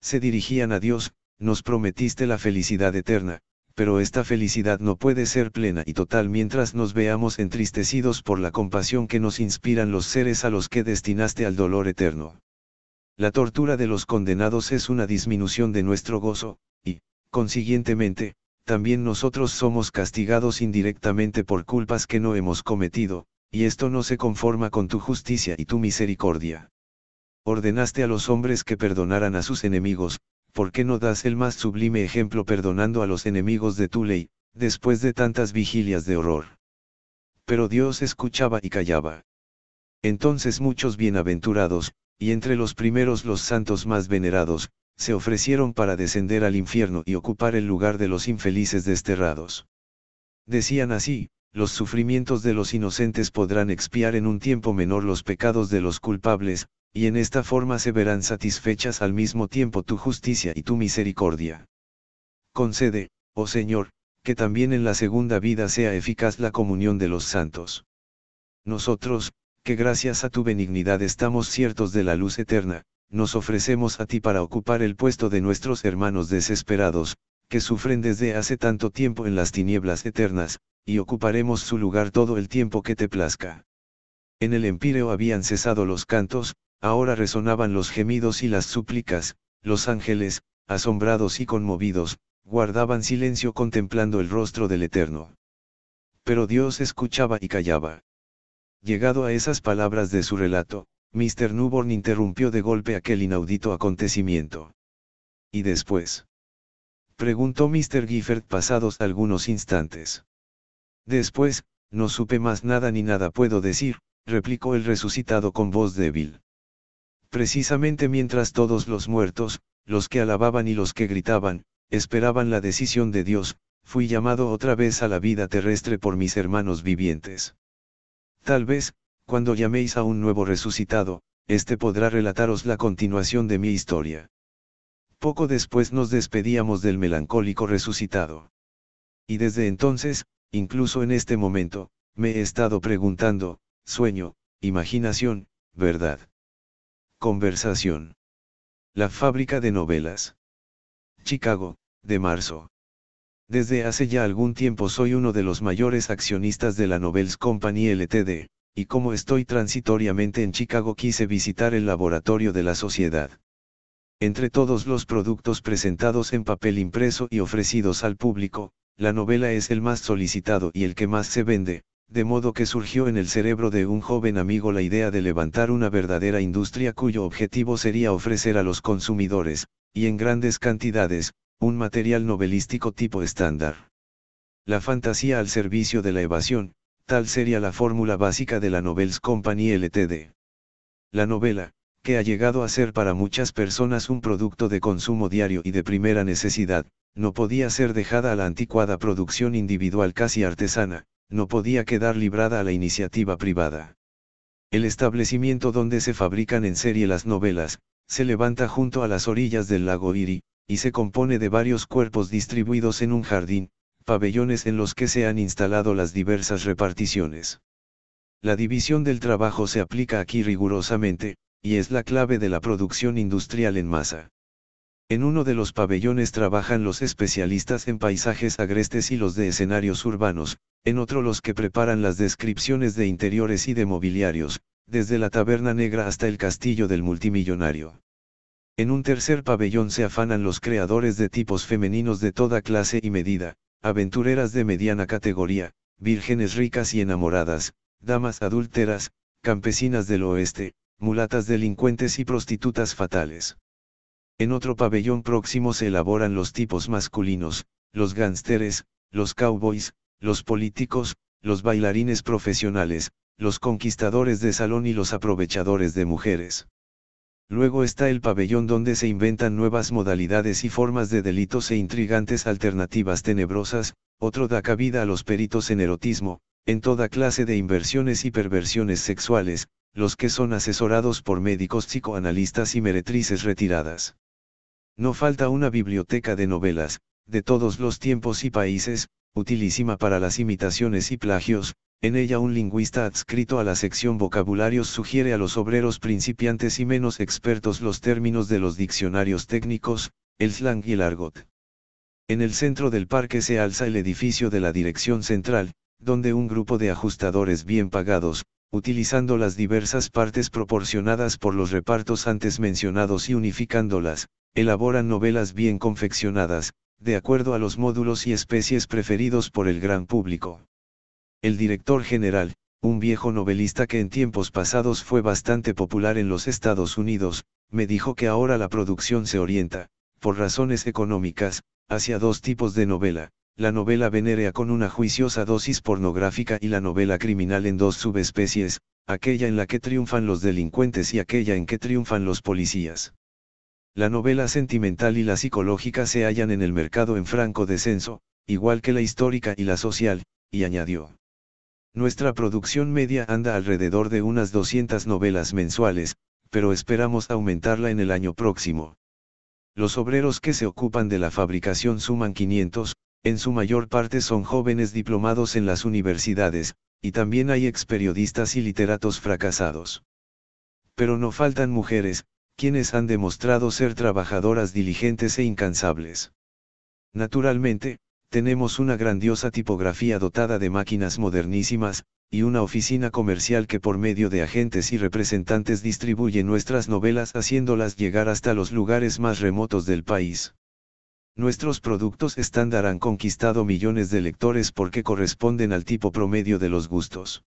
Se dirigían a Dios, nos prometiste la felicidad eterna, pero esta felicidad no puede ser plena y total mientras nos veamos entristecidos por la compasión que nos inspiran los seres a los que destinaste al dolor eterno. La tortura de los condenados es una disminución de nuestro gozo, y, consiguientemente, también nosotros somos castigados indirectamente por culpas que no hemos cometido, y esto no se conforma con tu justicia y tu misericordia. Ordenaste a los hombres que perdonaran a sus enemigos, ¿por qué no das el más sublime ejemplo perdonando a los enemigos de tu ley, después de tantas vigilias de horror? Pero Dios escuchaba y callaba. Entonces muchos bienaventurados, y entre los primeros los santos más venerados, se ofrecieron para descender al infierno y ocupar el lugar de los infelices desterrados. Decían así, los sufrimientos de los inocentes podrán expiar en un tiempo menor los pecados de los culpables, y en esta forma se verán satisfechas al mismo tiempo tu justicia y tu misericordia. Concede, oh Señor, que también en la segunda vida sea eficaz la comunión de los santos. Nosotros, que gracias a tu benignidad estamos ciertos de la luz eterna, nos ofrecemos a ti para ocupar el puesto de nuestros hermanos desesperados, que sufren desde hace tanto tiempo en las tinieblas eternas, y ocuparemos su lugar todo el tiempo que te plazca. En el empíreo habían cesado los cantos, ahora resonaban los gemidos y las súplicas, los ángeles, asombrados y conmovidos, guardaban silencio contemplando el rostro del Eterno. Pero Dios escuchaba y callaba. Llegado a esas palabras de su relato, Mr. Newborn interrumpió de golpe aquel inaudito acontecimiento. ¿Y después? Preguntó Mr. Gifford pasados algunos instantes. Después, no supe más nada ni nada puedo decir, replicó el resucitado con voz débil precisamente mientras todos los muertos, los que alababan y los que gritaban, esperaban la decisión de Dios, fui llamado otra vez a la vida terrestre por mis hermanos vivientes. Tal vez, cuando llaméis a un nuevo resucitado, éste podrá relataros la continuación de mi historia. Poco después nos despedíamos del melancólico resucitado. Y desde entonces, incluso en este momento, me he estado preguntando, sueño, imaginación, verdad. Conversación. La fábrica de novelas. Chicago, de marzo. Desde hace ya algún tiempo soy uno de los mayores accionistas de la Novels Company LTD, y como estoy transitoriamente en Chicago quise visitar el laboratorio de la sociedad. Entre todos los productos presentados en papel impreso y ofrecidos al público, la novela es el más solicitado y el que más se vende, de modo que surgió en el cerebro de un joven amigo la idea de levantar una verdadera industria cuyo objetivo sería ofrecer a los consumidores, y en grandes cantidades, un material novelístico tipo estándar. La fantasía al servicio de la evasión, tal sería la fórmula básica de la Novels Company Ltd. La novela, que ha llegado a ser para muchas personas un producto de consumo diario y de primera necesidad, no podía ser dejada a la anticuada producción individual casi artesana, no podía quedar librada a la iniciativa privada. El establecimiento donde se fabrican en serie las novelas, se levanta junto a las orillas del lago Iri, y se compone de varios cuerpos distribuidos en un jardín, pabellones en los que se han instalado las diversas reparticiones. La división del trabajo se aplica aquí rigurosamente, y es la clave de la producción industrial en masa. En uno de los pabellones trabajan los especialistas en paisajes agrestes y los de escenarios urbanos, en otro los que preparan las descripciones de interiores y de mobiliarios, desde la taberna negra hasta el castillo del multimillonario. En un tercer pabellón se afanan los creadores de tipos femeninos de toda clase y medida, aventureras de mediana categoría, vírgenes ricas y enamoradas, damas adúlteras, campesinas del oeste, mulatas delincuentes y prostitutas fatales. En otro pabellón próximo se elaboran los tipos masculinos, los gánsteres, los cowboys, los políticos, los bailarines profesionales, los conquistadores de salón y los aprovechadores de mujeres. Luego está el pabellón donde se inventan nuevas modalidades y formas de delitos e intrigantes alternativas tenebrosas, otro da cabida a los peritos en erotismo, en toda clase de inversiones y perversiones sexuales, los que son asesorados por médicos psicoanalistas y meretrices retiradas. No falta una biblioteca de novelas, de todos los tiempos y países, utilísima para las imitaciones y plagios, en ella un lingüista adscrito a la sección vocabularios sugiere a los obreros principiantes y menos expertos los términos de los diccionarios técnicos, el slang y el argot. En el centro del parque se alza el edificio de la dirección central, donde un grupo de ajustadores bien pagados, utilizando las diversas partes proporcionadas por los repartos antes mencionados y unificándolas, elaboran novelas bien confeccionadas, de acuerdo a los módulos y especies preferidos por el gran público. El director general, un viejo novelista que en tiempos pasados fue bastante popular en los Estados Unidos, me dijo que ahora la producción se orienta, por razones económicas, hacia dos tipos de novela, la novela venerea con una juiciosa dosis pornográfica y la novela criminal en dos subespecies, aquella en la que triunfan los delincuentes y aquella en que triunfan los policías. La novela sentimental y la psicológica se hallan en el mercado en franco descenso, igual que la histórica y la social, y añadió. Nuestra producción media anda alrededor de unas 200 novelas mensuales, pero esperamos aumentarla en el año próximo. Los obreros que se ocupan de la fabricación suman 500, en su mayor parte son jóvenes diplomados en las universidades, y también hay ex periodistas y literatos fracasados. Pero no faltan mujeres, quienes han demostrado ser trabajadoras diligentes e incansables. Naturalmente, tenemos una grandiosa tipografía dotada de máquinas modernísimas, y una oficina comercial que por medio de agentes y representantes distribuye nuestras novelas haciéndolas llegar hasta los lugares más remotos del país. Nuestros productos estándar han conquistado millones de lectores porque corresponden al tipo promedio de los gustos.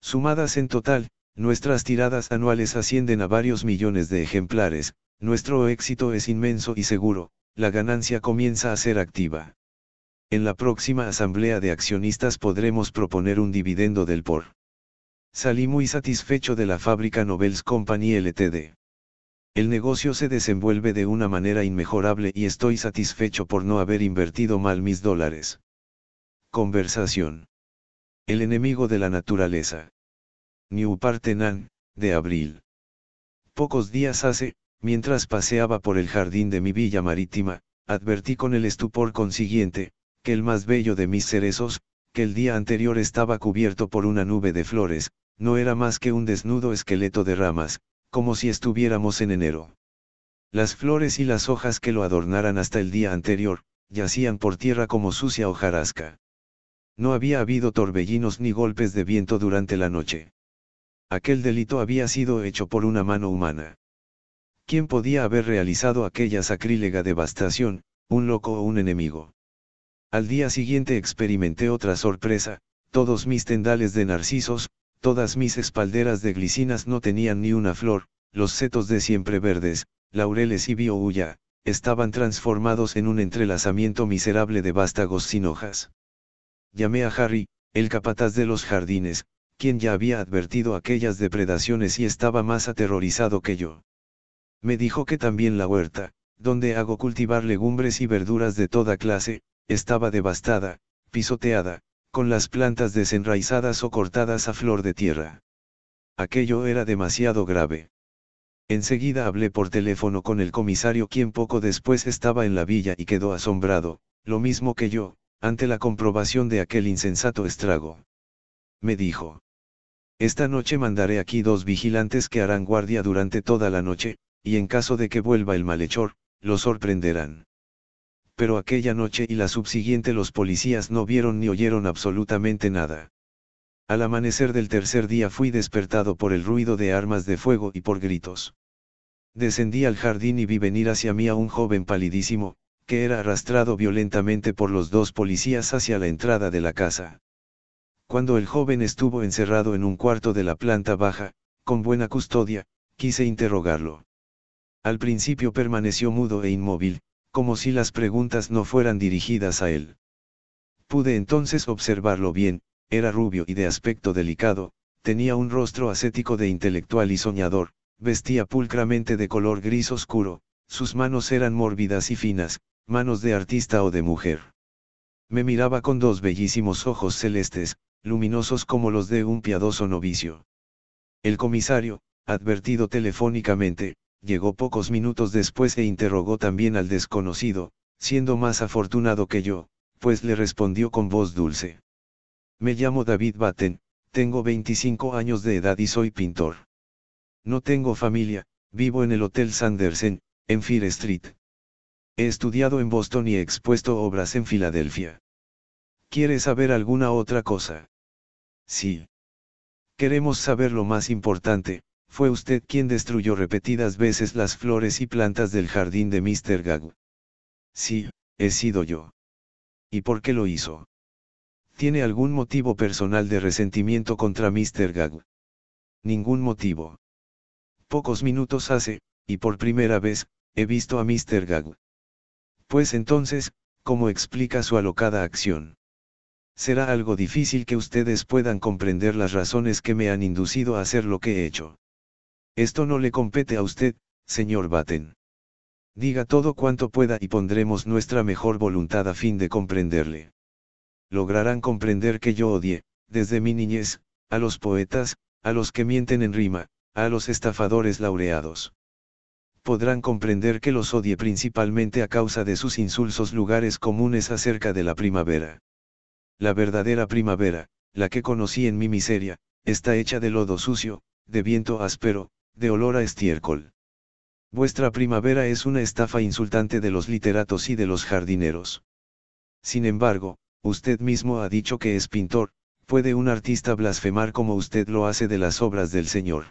Sumadas en total, nuestras tiradas anuales ascienden a varios millones de ejemplares, nuestro éxito es inmenso y seguro, la ganancia comienza a ser activa. En la próxima asamblea de accionistas podremos proponer un dividendo del por. Salí muy satisfecho de la fábrica Novels Company Ltd. El negocio se desenvuelve de una manera inmejorable y estoy satisfecho por no haber invertido mal mis dólares. Conversación. El enemigo de la naturaleza. Partenan, de abril. Pocos días hace, mientras paseaba por el jardín de mi villa marítima, advertí con el estupor consiguiente, que el más bello de mis cerezos, que el día anterior estaba cubierto por una nube de flores, no era más que un desnudo esqueleto de ramas, como si estuviéramos en enero. Las flores y las hojas que lo adornaran hasta el día anterior, yacían por tierra como sucia hojarasca. No había habido torbellinos ni golpes de viento durante la noche. Aquel delito había sido hecho por una mano humana. ¿Quién podía haber realizado aquella sacrílega devastación, un loco o un enemigo? Al día siguiente experimenté otra sorpresa, todos mis tendales de narcisos, todas mis espalderas de glicinas no tenían ni una flor, los setos de siempre verdes, laureles y biohulla, estaban transformados en un entrelazamiento miserable de vástagos sin hojas. Llamé a Harry, el capataz de los jardines, quien ya había advertido aquellas depredaciones y estaba más aterrorizado que yo. Me dijo que también la huerta, donde hago cultivar legumbres y verduras de toda clase, estaba devastada, pisoteada, con las plantas desenraizadas o cortadas a flor de tierra. Aquello era demasiado grave. Enseguida hablé por teléfono con el comisario quien poco después estaba en la villa y quedó asombrado, lo mismo que yo, ante la comprobación de aquel insensato estrago. Me dijo. Esta noche mandaré aquí dos vigilantes que harán guardia durante toda la noche, y en caso de que vuelva el malhechor, lo sorprenderán pero aquella noche y la subsiguiente los policías no vieron ni oyeron absolutamente nada. Al amanecer del tercer día fui despertado por el ruido de armas de fuego y por gritos. Descendí al jardín y vi venir hacia mí a un joven palidísimo, que era arrastrado violentamente por los dos policías hacia la entrada de la casa. Cuando el joven estuvo encerrado en un cuarto de la planta baja, con buena custodia, quise interrogarlo. Al principio permaneció mudo e inmóvil, como si las preguntas no fueran dirigidas a él. Pude entonces observarlo bien, era rubio y de aspecto delicado, tenía un rostro ascético de intelectual y soñador, vestía pulcramente de color gris oscuro, sus manos eran mórbidas y finas, manos de artista o de mujer. Me miraba con dos bellísimos ojos celestes, luminosos como los de un piadoso novicio. El comisario, advertido telefónicamente, llegó pocos minutos después e interrogó también al desconocido, siendo más afortunado que yo, pues le respondió con voz dulce. Me llamo David Batten, tengo 25 años de edad y soy pintor. No tengo familia, vivo en el Hotel Sandersen, en Fear Street. He estudiado en Boston y he expuesto obras en Filadelfia. ¿Quieres saber alguna otra cosa? Sí. Queremos saber lo más importante, fue usted quien destruyó repetidas veces las flores y plantas del jardín de Mr. Gag. Sí, he sido yo. ¿Y por qué lo hizo? ¿Tiene algún motivo personal de resentimiento contra Mr. Gag? Ningún motivo. Pocos minutos hace, y por primera vez, he visto a Mr. Gag. Pues entonces, ¿cómo explica su alocada acción? Será algo difícil que ustedes puedan comprender las razones que me han inducido a hacer lo que he hecho. Esto no le compete a usted, señor Batten. Diga todo cuanto pueda y pondremos nuestra mejor voluntad a fin de comprenderle. Lograrán comprender que yo odie, desde mi niñez, a los poetas, a los que mienten en rima, a los estafadores laureados. Podrán comprender que los odie principalmente a causa de sus insulsos lugares comunes acerca de la primavera. La verdadera primavera, la que conocí en mi miseria, está hecha de lodo sucio, de viento áspero, de olor a estiércol. Vuestra primavera es una estafa insultante de los literatos y de los jardineros. Sin embargo, usted mismo ha dicho que es pintor, ¿puede un artista blasfemar como usted lo hace de las obras del Señor?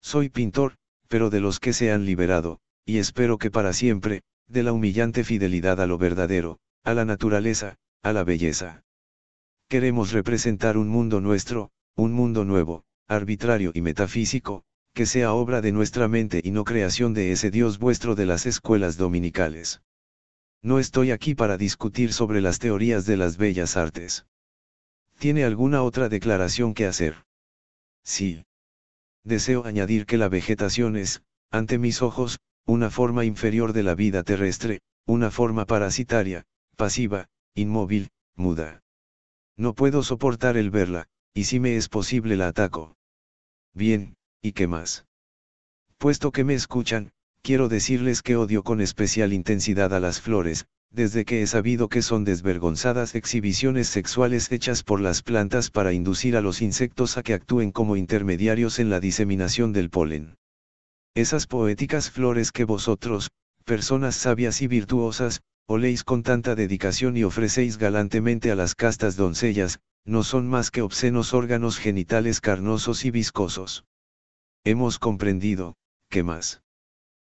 Soy pintor, pero de los que se han liberado, y espero que para siempre, de la humillante fidelidad a lo verdadero, a la naturaleza, a la belleza. Queremos representar un mundo nuestro, un mundo nuevo, arbitrario y metafísico, que sea obra de nuestra mente y no creación de ese Dios vuestro de las escuelas dominicales. No estoy aquí para discutir sobre las teorías de las bellas artes. ¿Tiene alguna otra declaración que hacer? Sí. Deseo añadir que la vegetación es, ante mis ojos, una forma inferior de la vida terrestre, una forma parasitaria, pasiva, inmóvil, muda. No puedo soportar el verla, y si me es posible la ataco. Bien, ¿Y qué más? Puesto que me escuchan, quiero decirles que odio con especial intensidad a las flores, desde que he sabido que son desvergonzadas exhibiciones sexuales hechas por las plantas para inducir a los insectos a que actúen como intermediarios en la diseminación del polen. Esas poéticas flores que vosotros, personas sabias y virtuosas, oléis con tanta dedicación y ofrecéis galantemente a las castas doncellas, no son más que obscenos órganos genitales carnosos y viscosos. Hemos comprendido, ¿qué más?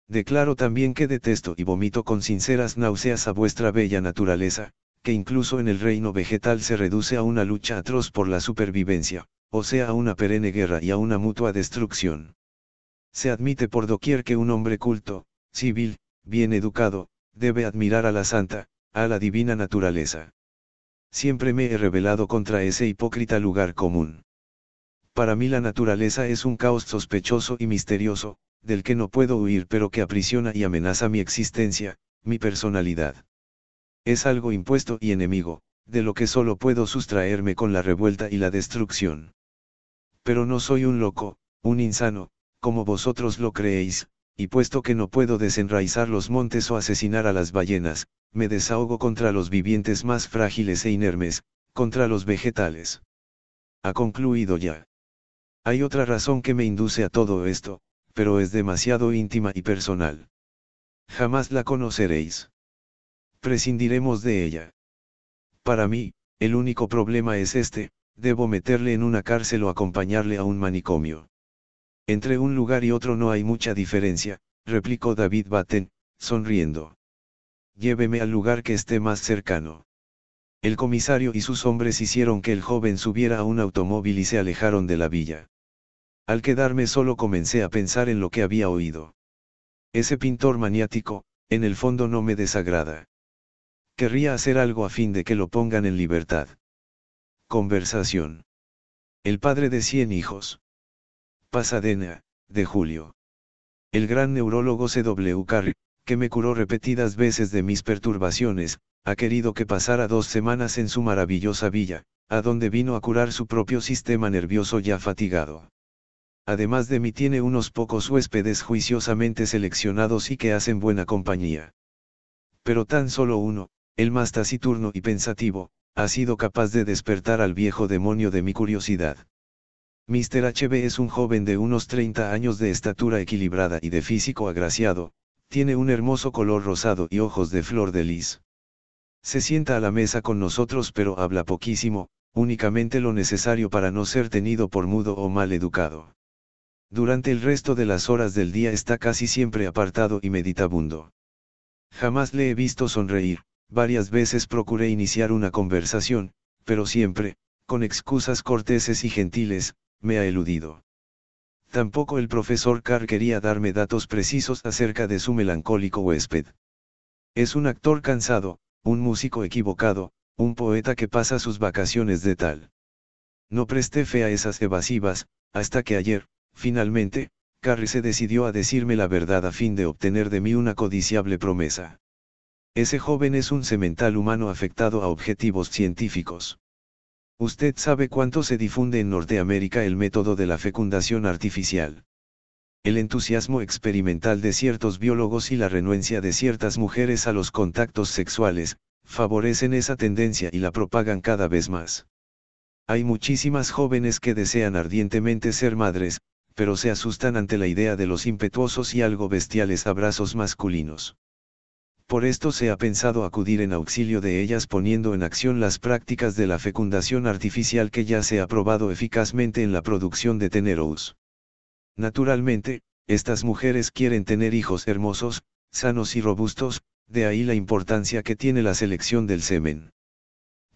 Declaro también que detesto y vomito con sinceras náuseas a vuestra bella naturaleza, que incluso en el reino vegetal se reduce a una lucha atroz por la supervivencia, o sea a una perenne guerra y a una mutua destrucción. Se admite por doquier que un hombre culto, civil, bien educado, debe admirar a la santa, a la divina naturaleza. Siempre me he rebelado contra ese hipócrita lugar común para mí la naturaleza es un caos sospechoso y misterioso, del que no puedo huir pero que aprisiona y amenaza mi existencia, mi personalidad. Es algo impuesto y enemigo, de lo que solo puedo sustraerme con la revuelta y la destrucción. Pero no soy un loco, un insano, como vosotros lo creéis, y puesto que no puedo desenraizar los montes o asesinar a las ballenas, me desahogo contra los vivientes más frágiles e inermes, contra los vegetales. Ha concluido ya. Hay otra razón que me induce a todo esto, pero es demasiado íntima y personal. Jamás la conoceréis. Prescindiremos de ella. Para mí, el único problema es este, debo meterle en una cárcel o acompañarle a un manicomio. Entre un lugar y otro no hay mucha diferencia, replicó David Batten, sonriendo. Lléveme al lugar que esté más cercano. El comisario y sus hombres hicieron que el joven subiera a un automóvil y se alejaron de la villa al quedarme solo comencé a pensar en lo que había oído. Ese pintor maniático, en el fondo no me desagrada. Querría hacer algo a fin de que lo pongan en libertad. Conversación. El padre de cien hijos. Pasadena, de julio. El gran neurólogo W. Carr, que me curó repetidas veces de mis perturbaciones, ha querido que pasara dos semanas en su maravillosa villa, a donde vino a curar su propio sistema nervioso ya fatigado además de mí tiene unos pocos huéspedes juiciosamente seleccionados y que hacen buena compañía. Pero tan solo uno, el más taciturno y pensativo, ha sido capaz de despertar al viejo demonio de mi curiosidad. Mr. HB es un joven de unos 30 años de estatura equilibrada y de físico agraciado, tiene un hermoso color rosado y ojos de flor de lis. Se sienta a la mesa con nosotros pero habla poquísimo, únicamente lo necesario para no ser tenido por mudo o mal educado. Durante el resto de las horas del día está casi siempre apartado y meditabundo. Jamás le he visto sonreír, varias veces procuré iniciar una conversación, pero siempre, con excusas corteses y gentiles, me ha eludido. Tampoco el profesor Carr quería darme datos precisos acerca de su melancólico huésped. Es un actor cansado, un músico equivocado, un poeta que pasa sus vacaciones de tal. No presté fe a esas evasivas, hasta que ayer, Finalmente, Carrie se decidió a decirme la verdad a fin de obtener de mí una codiciable promesa. Ese joven es un semental humano afectado a objetivos científicos. Usted sabe cuánto se difunde en Norteamérica el método de la fecundación artificial. El entusiasmo experimental de ciertos biólogos y la renuencia de ciertas mujeres a los contactos sexuales, favorecen esa tendencia y la propagan cada vez más. Hay muchísimas jóvenes que desean ardientemente ser madres, pero se asustan ante la idea de los impetuosos y algo bestiales abrazos masculinos. Por esto se ha pensado acudir en auxilio de ellas poniendo en acción las prácticas de la fecundación artificial que ya se ha probado eficazmente en la producción de teneros. Naturalmente, estas mujeres quieren tener hijos hermosos, sanos y robustos, de ahí la importancia que tiene la selección del semen.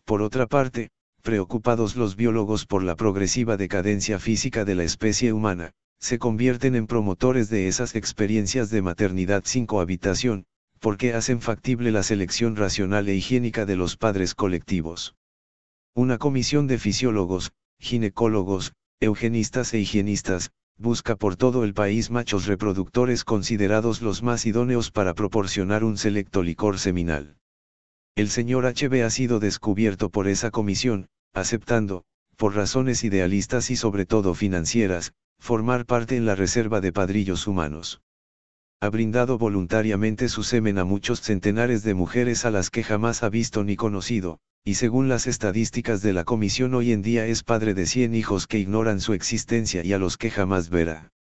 Por otra parte, preocupados los biólogos por la progresiva decadencia física de la especie humana, se convierten en promotores de esas experiencias de maternidad sin cohabitación, porque hacen factible la selección racional e higiénica de los padres colectivos. Una comisión de fisiólogos, ginecólogos, eugenistas e higienistas, busca por todo el país machos reproductores considerados los más idóneos para proporcionar un selecto licor seminal. El señor HB ha sido descubierto por esa comisión, aceptando, por razones idealistas y sobre todo financieras, formar parte en la reserva de padrillos humanos. Ha brindado voluntariamente su semen a muchos centenares de mujeres a las que jamás ha visto ni conocido, y según las estadísticas de la comisión hoy en día es padre de 100 hijos que ignoran su existencia y a los que jamás verá.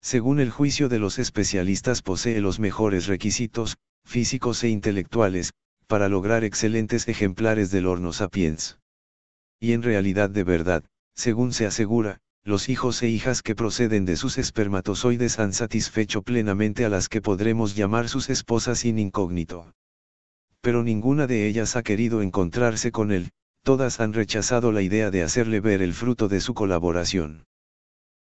Según el juicio de los especialistas posee los mejores requisitos, físicos e intelectuales, para lograr excelentes ejemplares del Horno Sapiens. Y en realidad de verdad, según se asegura, los hijos e hijas que proceden de sus espermatozoides han satisfecho plenamente a las que podremos llamar sus esposas sin incógnito. Pero ninguna de ellas ha querido encontrarse con él, todas han rechazado la idea de hacerle ver el fruto de su colaboración.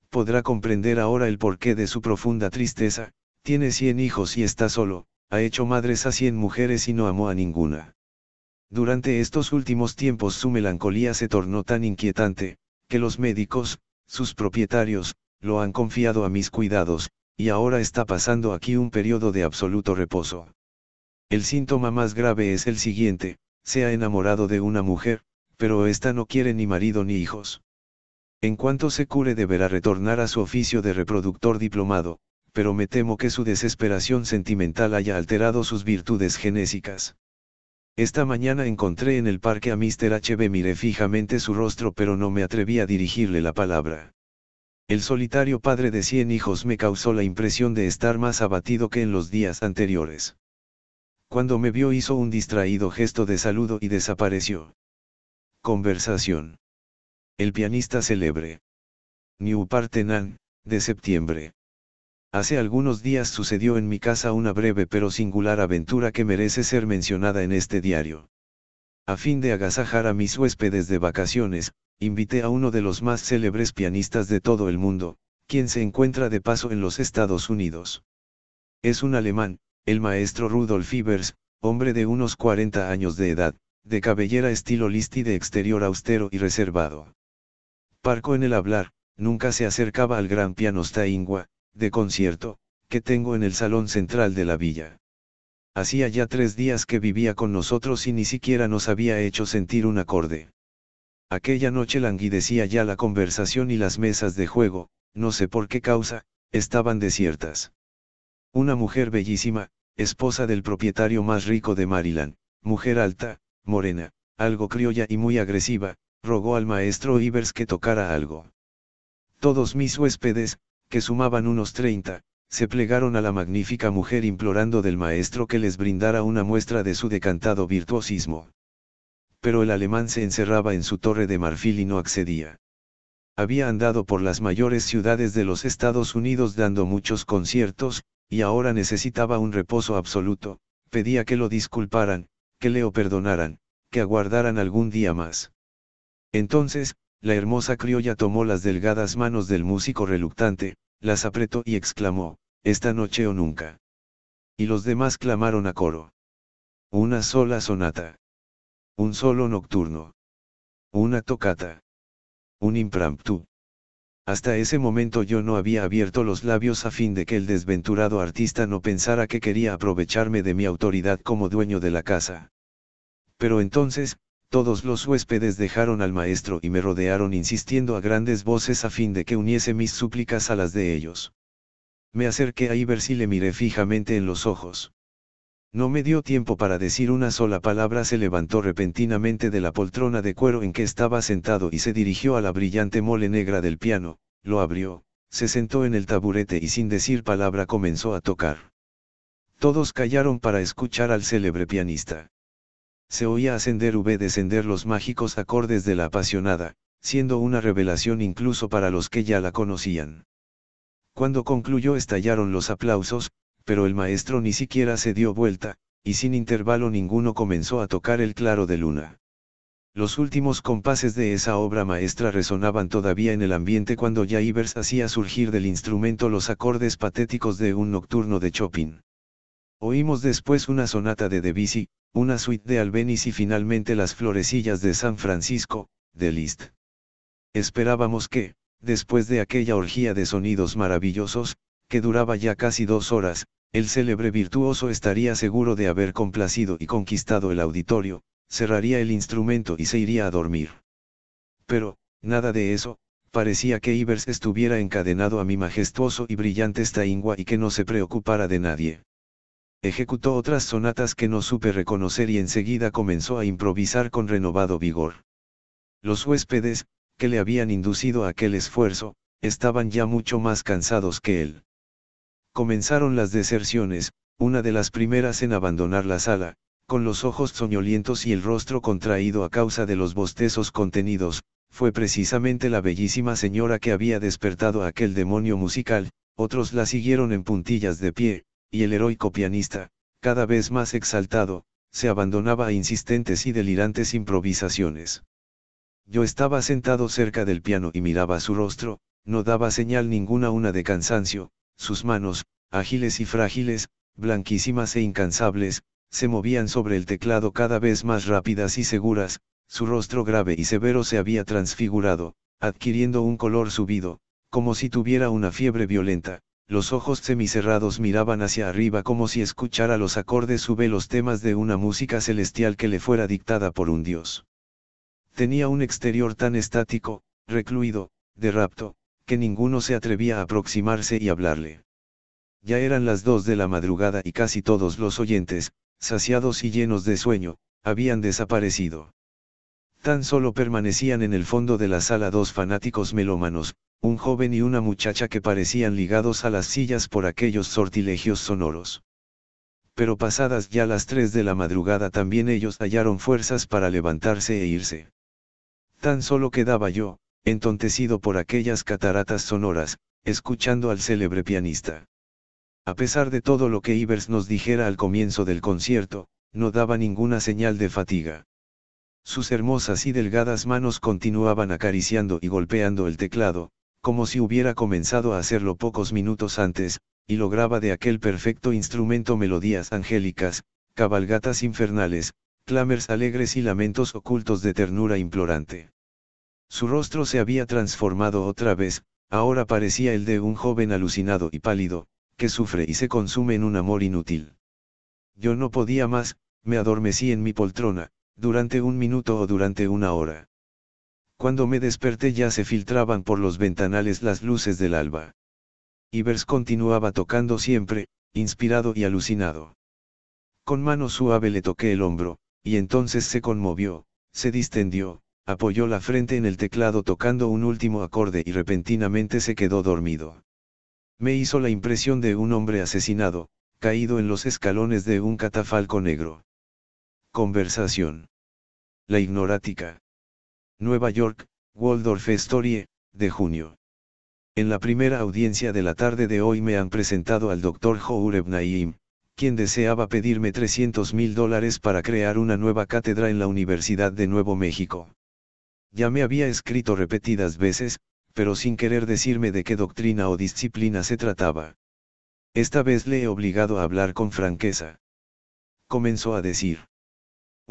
Podrá comprender ahora el porqué de su profunda tristeza, tiene 100 hijos y está solo, ha hecho madres a cien mujeres y no amó a ninguna. Durante estos últimos tiempos su melancolía se tornó tan inquietante, que los médicos, sus propietarios, lo han confiado a mis cuidados, y ahora está pasando aquí un periodo de absoluto reposo. El síntoma más grave es el siguiente, se ha enamorado de una mujer, pero ésta no quiere ni marido ni hijos. En cuanto se cure deberá retornar a su oficio de reproductor diplomado, pero me temo que su desesperación sentimental haya alterado sus virtudes genésicas. Esta mañana encontré en el parque a Mr. HB, miré fijamente su rostro pero no me atreví a dirigirle la palabra. El solitario padre de cien hijos me causó la impresión de estar más abatido que en los días anteriores. Cuando me vio hizo un distraído gesto de saludo y desapareció. Conversación. El pianista celebre. New Partenan, de septiembre hace algunos días sucedió en mi casa una breve pero singular aventura que merece ser mencionada en este diario. A fin de agasajar a mis huéspedes de vacaciones, invité a uno de los más célebres pianistas de todo el mundo, quien se encuentra de paso en los Estados Unidos. Es un alemán, el maestro Rudolf Ivers, hombre de unos 40 años de edad, de cabellera estilo y de exterior austero y reservado. Parco en el hablar, nunca se acercaba al gran pianista ingua, de concierto, que tengo en el salón central de la villa. Hacía ya tres días que vivía con nosotros y ni siquiera nos había hecho sentir un acorde. Aquella noche languidecía ya la conversación y las mesas de juego, no sé por qué causa, estaban desiertas. Una mujer bellísima, esposa del propietario más rico de Maryland, mujer alta, morena, algo criolla y muy agresiva, rogó al maestro Ivers que tocara algo. Todos mis huéspedes, que sumaban unos 30, se plegaron a la magnífica mujer implorando del maestro que les brindara una muestra de su decantado virtuosismo. Pero el alemán se encerraba en su torre de marfil y no accedía. Había andado por las mayores ciudades de los Estados Unidos dando muchos conciertos, y ahora necesitaba un reposo absoluto, pedía que lo disculparan, que le perdonaran, que aguardaran algún día más. Entonces, la hermosa criolla tomó las delgadas manos del músico reluctante, las apretó y exclamó, esta noche o nunca. Y los demás clamaron a coro. Una sola sonata. Un solo nocturno. Una tocata. Un impromptu. Hasta ese momento yo no había abierto los labios a fin de que el desventurado artista no pensara que quería aprovecharme de mi autoridad como dueño de la casa. Pero entonces, todos los huéspedes dejaron al maestro y me rodearon insistiendo a grandes voces a fin de que uniese mis súplicas a las de ellos. Me acerqué a Ivers y le miré fijamente en los ojos. No me dio tiempo para decir una sola palabra, se levantó repentinamente de la poltrona de cuero en que estaba sentado y se dirigió a la brillante mole negra del piano, lo abrió, se sentó en el taburete y sin decir palabra comenzó a tocar. Todos callaron para escuchar al célebre pianista se oía ascender v descender los mágicos acordes de la apasionada, siendo una revelación incluso para los que ya la conocían. Cuando concluyó estallaron los aplausos, pero el maestro ni siquiera se dio vuelta, y sin intervalo ninguno comenzó a tocar el claro de luna. Los últimos compases de esa obra maestra resonaban todavía en el ambiente cuando ya hacía surgir del instrumento los acordes patéticos de un nocturno de Chopin. Oímos después una sonata de Debussy, una suite de Albeniz y finalmente las florecillas de San Francisco, de Liszt. Esperábamos que, después de aquella orgía de sonidos maravillosos, que duraba ya casi dos horas, el célebre virtuoso estaría seguro de haber complacido y conquistado el auditorio, cerraría el instrumento y se iría a dormir. Pero, nada de eso, parecía que Ivers estuviera encadenado a mi majestuoso y brillante estaingua y que no se preocupara de nadie ejecutó otras sonatas que no supe reconocer y enseguida comenzó a improvisar con renovado vigor. Los huéspedes, que le habían inducido a aquel esfuerzo, estaban ya mucho más cansados que él. Comenzaron las deserciones, una de las primeras en abandonar la sala, con los ojos soñolientos y el rostro contraído a causa de los bostezos contenidos, fue precisamente la bellísima señora que había despertado aquel demonio musical, otros la siguieron en puntillas de pie, y el heroico pianista, cada vez más exaltado, se abandonaba a insistentes y delirantes improvisaciones. Yo estaba sentado cerca del piano y miraba su rostro, no daba señal ninguna una de cansancio, sus manos, ágiles y frágiles, blanquísimas e incansables, se movían sobre el teclado cada vez más rápidas y seguras, su rostro grave y severo se había transfigurado, adquiriendo un color subido, como si tuviera una fiebre violenta los ojos semicerrados miraban hacia arriba como si escuchara los acordes sube los temas de una música celestial que le fuera dictada por un dios. Tenía un exterior tan estático, recluido, de rapto, que ninguno se atrevía a aproximarse y hablarle. Ya eran las dos de la madrugada y casi todos los oyentes, saciados y llenos de sueño, habían desaparecido. Tan solo permanecían en el fondo de la sala dos fanáticos melómanos, un joven y una muchacha que parecían ligados a las sillas por aquellos sortilegios sonoros. Pero pasadas ya las tres de la madrugada también ellos hallaron fuerzas para levantarse e irse. Tan solo quedaba yo, entontecido por aquellas cataratas sonoras, escuchando al célebre pianista. A pesar de todo lo que Ivers nos dijera al comienzo del concierto, no daba ninguna señal de fatiga. Sus hermosas y delgadas manos continuaban acariciando y golpeando el teclado, como si hubiera comenzado a hacerlo pocos minutos antes, y lograba de aquel perfecto instrumento melodías angélicas, cabalgatas infernales, clamers alegres y lamentos ocultos de ternura implorante. Su rostro se había transformado otra vez, ahora parecía el de un joven alucinado y pálido, que sufre y se consume en un amor inútil. Yo no podía más, me adormecí en mi poltrona, durante un minuto o durante una hora. Cuando me desperté ya se filtraban por los ventanales las luces del alba. Ivers continuaba tocando siempre, inspirado y alucinado. Con mano suave le toqué el hombro, y entonces se conmovió, se distendió, apoyó la frente en el teclado tocando un último acorde y repentinamente se quedó dormido. Me hizo la impresión de un hombre asesinado, caído en los escalones de un catafalco negro. Conversación. La ignorática. Nueva York, Waldorf Astoria, de junio. En la primera audiencia de la tarde de hoy me han presentado al doctor Joureb Naim, quien deseaba pedirme 300 mil dólares para crear una nueva cátedra en la Universidad de Nuevo México. Ya me había escrito repetidas veces, pero sin querer decirme de qué doctrina o disciplina se trataba. Esta vez le he obligado a hablar con franqueza. Comenzó a decir.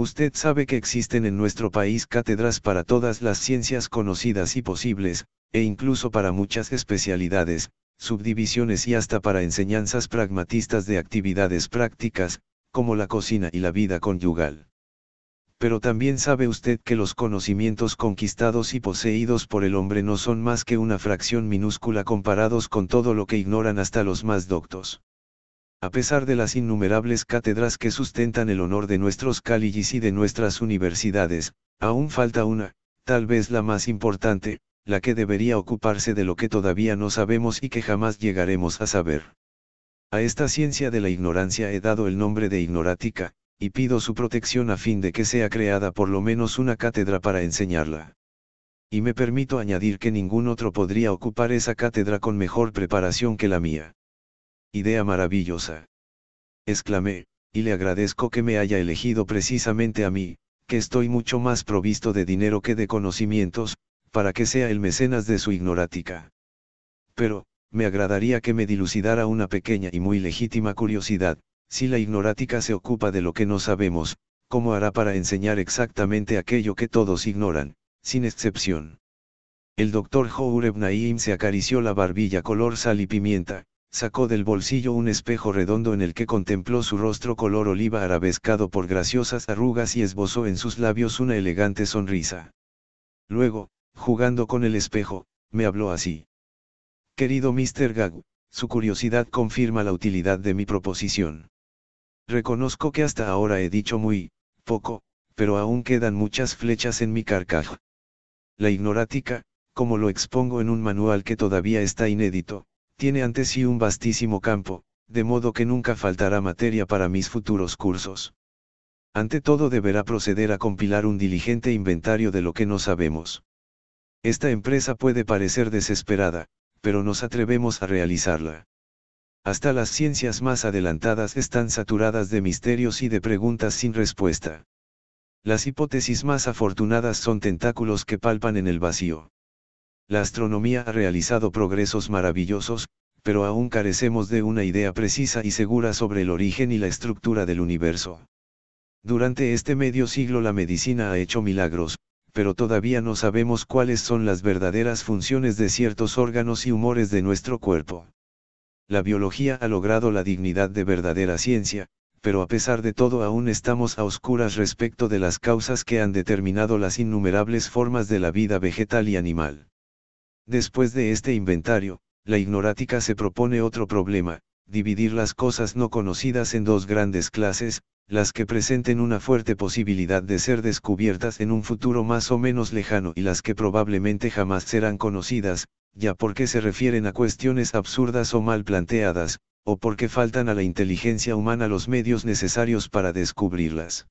Usted sabe que existen en nuestro país cátedras para todas las ciencias conocidas y posibles, e incluso para muchas especialidades, subdivisiones y hasta para enseñanzas pragmatistas de actividades prácticas, como la cocina y la vida conyugal. Pero también sabe usted que los conocimientos conquistados y poseídos por el hombre no son más que una fracción minúscula comparados con todo lo que ignoran hasta los más doctos a pesar de las innumerables cátedras que sustentan el honor de nuestros Caligis y de nuestras universidades, aún falta una, tal vez la más importante, la que debería ocuparse de lo que todavía no sabemos y que jamás llegaremos a saber. A esta ciencia de la ignorancia he dado el nombre de ignorática, y pido su protección a fin de que sea creada por lo menos una cátedra para enseñarla. Y me permito añadir que ningún otro podría ocupar esa cátedra con mejor preparación que la mía idea maravillosa. Exclamé, y le agradezco que me haya elegido precisamente a mí, que estoy mucho más provisto de dinero que de conocimientos, para que sea el mecenas de su ignorática. Pero, me agradaría que me dilucidara una pequeña y muy legítima curiosidad, si la ignorática se ocupa de lo que no sabemos, ¿cómo hará para enseñar exactamente aquello que todos ignoran, sin excepción? El doctor Jourev se acarició la barbilla color sal y pimienta, sacó del bolsillo un espejo redondo en el que contempló su rostro color oliva arabescado por graciosas arrugas y esbozó en sus labios una elegante sonrisa. Luego, jugando con el espejo, me habló así. Querido Mr. Gag, su curiosidad confirma la utilidad de mi proposición. Reconozco que hasta ahora he dicho muy poco, pero aún quedan muchas flechas en mi carcaj. La ignorática, como lo expongo en un manual que todavía está inédito, tiene ante sí un vastísimo campo, de modo que nunca faltará materia para mis futuros cursos. Ante todo deberá proceder a compilar un diligente inventario de lo que no sabemos. Esta empresa puede parecer desesperada, pero nos atrevemos a realizarla. Hasta las ciencias más adelantadas están saturadas de misterios y de preguntas sin respuesta. Las hipótesis más afortunadas son tentáculos que palpan en el vacío la astronomía ha realizado progresos maravillosos, pero aún carecemos de una idea precisa y segura sobre el origen y la estructura del universo. Durante este medio siglo la medicina ha hecho milagros, pero todavía no sabemos cuáles son las verdaderas funciones de ciertos órganos y humores de nuestro cuerpo. La biología ha logrado la dignidad de verdadera ciencia, pero a pesar de todo aún estamos a oscuras respecto de las causas que han determinado las innumerables formas de la vida vegetal y animal. Después de este inventario, la ignorática se propone otro problema, dividir las cosas no conocidas en dos grandes clases, las que presenten una fuerte posibilidad de ser descubiertas en un futuro más o menos lejano y las que probablemente jamás serán conocidas, ya porque se refieren a cuestiones absurdas o mal planteadas, o porque faltan a la inteligencia humana los medios necesarios para descubrirlas.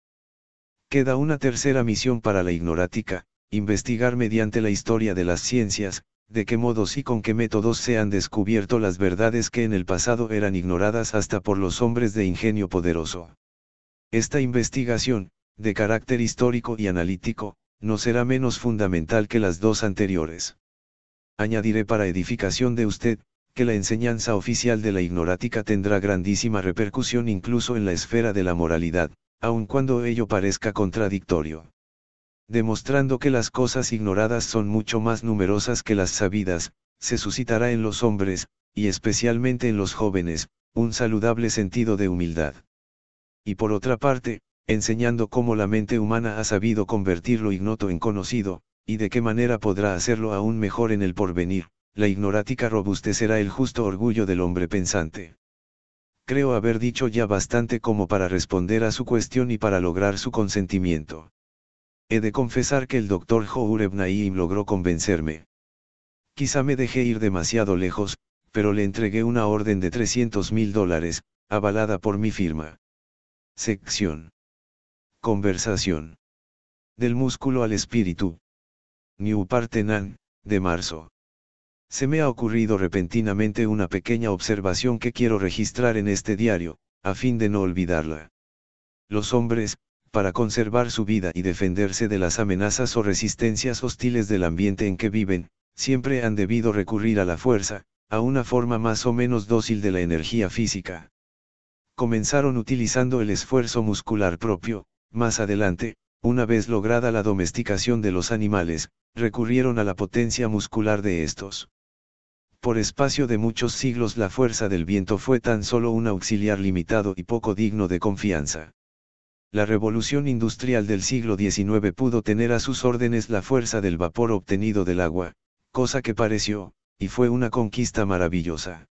Queda una tercera misión para la ignorática, investigar mediante la historia de las ciencias, de qué modos y con qué métodos se han descubierto las verdades que en el pasado eran ignoradas hasta por los hombres de ingenio poderoso. Esta investigación, de carácter histórico y analítico, no será menos fundamental que las dos anteriores. Añadiré para edificación de usted, que la enseñanza oficial de la ignorática tendrá grandísima repercusión incluso en la esfera de la moralidad, aun cuando ello parezca contradictorio demostrando que las cosas ignoradas son mucho más numerosas que las sabidas, se suscitará en los hombres, y especialmente en los jóvenes, un saludable sentido de humildad. Y por otra parte, enseñando cómo la mente humana ha sabido convertir lo ignoto en conocido, y de qué manera podrá hacerlo aún mejor en el porvenir, la ignorática robustecerá el justo orgullo del hombre pensante. Creo haber dicho ya bastante como para responder a su cuestión y para lograr su consentimiento. He de confesar que el doctor Joureb Naim logró convencerme. Quizá me dejé ir demasiado lejos, pero le entregué una orden de 300 mil dólares, avalada por mi firma. Sección. Conversación. Del músculo al espíritu. New Partenan, de marzo. Se me ha ocurrido repentinamente una pequeña observación que quiero registrar en este diario, a fin de no olvidarla. Los hombres, para conservar su vida y defenderse de las amenazas o resistencias hostiles del ambiente en que viven, siempre han debido recurrir a la fuerza, a una forma más o menos dócil de la energía física. Comenzaron utilizando el esfuerzo muscular propio, más adelante, una vez lograda la domesticación de los animales, recurrieron a la potencia muscular de estos. Por espacio de muchos siglos la fuerza del viento fue tan solo un auxiliar limitado y poco digno de confianza la revolución industrial del siglo XIX pudo tener a sus órdenes la fuerza del vapor obtenido del agua, cosa que pareció, y fue una conquista maravillosa.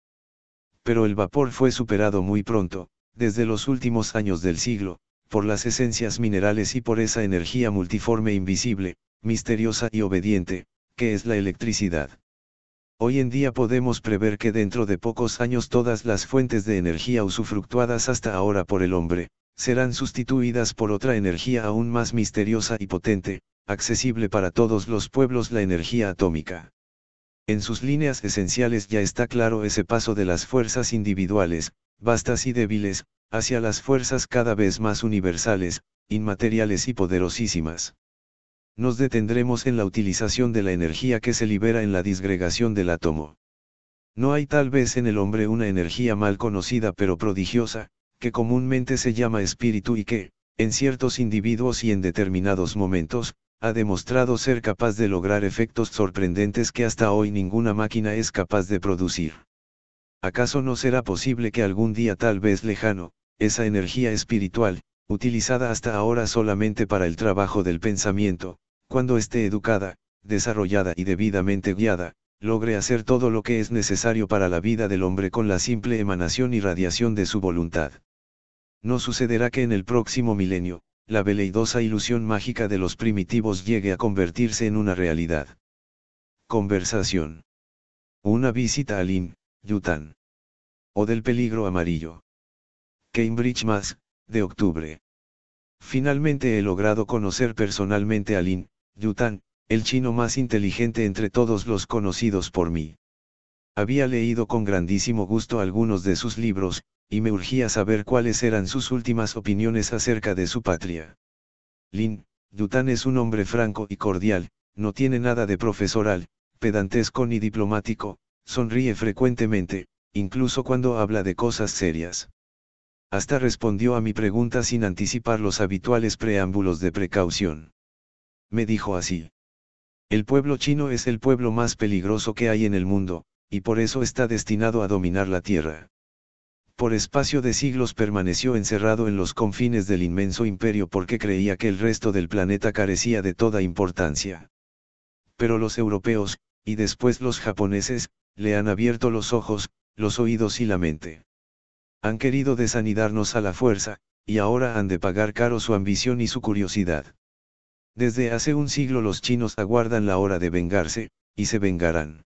Pero el vapor fue superado muy pronto, desde los últimos años del siglo, por las esencias minerales y por esa energía multiforme invisible, misteriosa y obediente, que es la electricidad. Hoy en día podemos prever que dentro de pocos años todas las fuentes de energía usufructuadas hasta ahora por el hombre, serán sustituidas por otra energía aún más misteriosa y potente, accesible para todos los pueblos la energía atómica. En sus líneas esenciales ya está claro ese paso de las fuerzas individuales, vastas y débiles, hacia las fuerzas cada vez más universales, inmateriales y poderosísimas. Nos detendremos en la utilización de la energía que se libera en la disgregación del átomo. No hay tal vez en el hombre una energía mal conocida pero prodigiosa, que comúnmente se llama espíritu y que, en ciertos individuos y en determinados momentos, ha demostrado ser capaz de lograr efectos sorprendentes que hasta hoy ninguna máquina es capaz de producir. ¿Acaso no será posible que algún día tal vez lejano, esa energía espiritual, utilizada hasta ahora solamente para el trabajo del pensamiento, cuando esté educada, desarrollada y debidamente guiada, logre hacer todo lo que es necesario para la vida del hombre con la simple emanación y radiación de su voluntad? no sucederá que en el próximo milenio, la veleidosa ilusión mágica de los primitivos llegue a convertirse en una realidad. Conversación. Una visita a Lin, Yutan. O del peligro amarillo. Cambridge Mass, de octubre. Finalmente he logrado conocer personalmente a Lin, Yutan, el chino más inteligente entre todos los conocidos por mí. Había leído con grandísimo gusto algunos de sus libros, y me urgía saber cuáles eran sus últimas opiniones acerca de su patria. Lin, Dután es un hombre franco y cordial, no tiene nada de profesoral, pedantesco ni diplomático, sonríe frecuentemente, incluso cuando habla de cosas serias. Hasta respondió a mi pregunta sin anticipar los habituales preámbulos de precaución. Me dijo así. El pueblo chino es el pueblo más peligroso que hay en el mundo, y por eso está destinado a dominar la tierra por espacio de siglos permaneció encerrado en los confines del inmenso imperio porque creía que el resto del planeta carecía de toda importancia. Pero los europeos, y después los japoneses, le han abierto los ojos, los oídos y la mente. Han querido desanidarnos a la fuerza, y ahora han de pagar caro su ambición y su curiosidad. Desde hace un siglo los chinos aguardan la hora de vengarse, y se vengarán.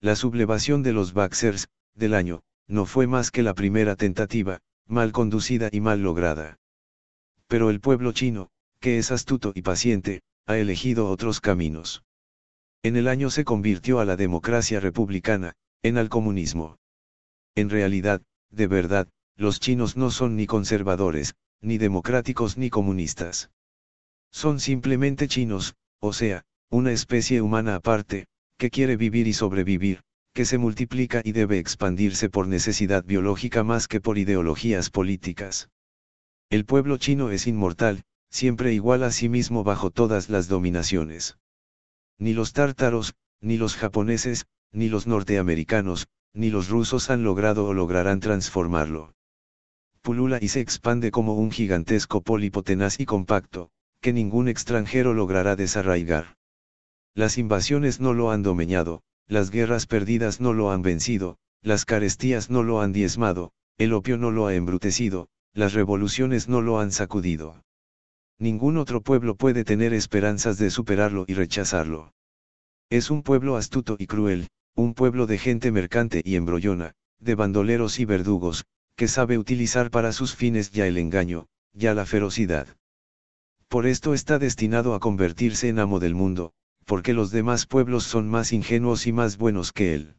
La sublevación de los Baxers, del año no fue más que la primera tentativa, mal conducida y mal lograda. Pero el pueblo chino, que es astuto y paciente, ha elegido otros caminos. En el año se convirtió a la democracia republicana, en al comunismo. En realidad, de verdad, los chinos no son ni conservadores, ni democráticos ni comunistas. Son simplemente chinos, o sea, una especie humana aparte, que quiere vivir y sobrevivir, que se multiplica y debe expandirse por necesidad biológica más que por ideologías políticas. El pueblo chino es inmortal, siempre igual a sí mismo bajo todas las dominaciones. Ni los tártaros, ni los japoneses, ni los norteamericanos, ni los rusos han logrado o lograrán transformarlo. Pulula y se expande como un gigantesco pólipo tenaz y compacto, que ningún extranjero logrará desarraigar. Las invasiones no lo han domeñado, las guerras perdidas no lo han vencido, las carestías no lo han diezmado, el opio no lo ha embrutecido, las revoluciones no lo han sacudido. Ningún otro pueblo puede tener esperanzas de superarlo y rechazarlo. Es un pueblo astuto y cruel, un pueblo de gente mercante y embrollona, de bandoleros y verdugos, que sabe utilizar para sus fines ya el engaño, ya la ferocidad. Por esto está destinado a convertirse en amo del mundo, porque los demás pueblos son más ingenuos y más buenos que él.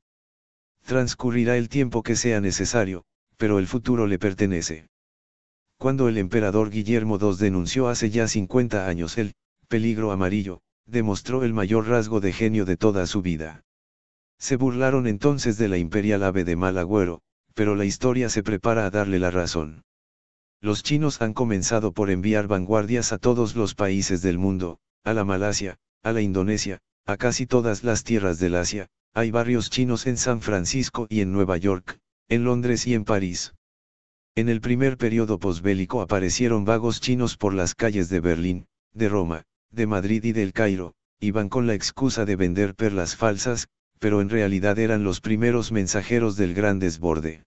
Transcurrirá el tiempo que sea necesario, pero el futuro le pertenece. Cuando el emperador Guillermo II denunció hace ya 50 años el peligro amarillo, demostró el mayor rasgo de genio de toda su vida. Se burlaron entonces de la imperial ave de mal agüero, pero la historia se prepara a darle la razón. Los chinos han comenzado por enviar vanguardias a todos los países del mundo, a la Malasia, a la Indonesia, a casi todas las tierras del Asia, hay barrios chinos en San Francisco y en Nueva York, en Londres y en París. En el primer periodo posbélico aparecieron vagos chinos por las calles de Berlín, de Roma, de Madrid y del Cairo, iban con la excusa de vender perlas falsas, pero en realidad eran los primeros mensajeros del gran desborde.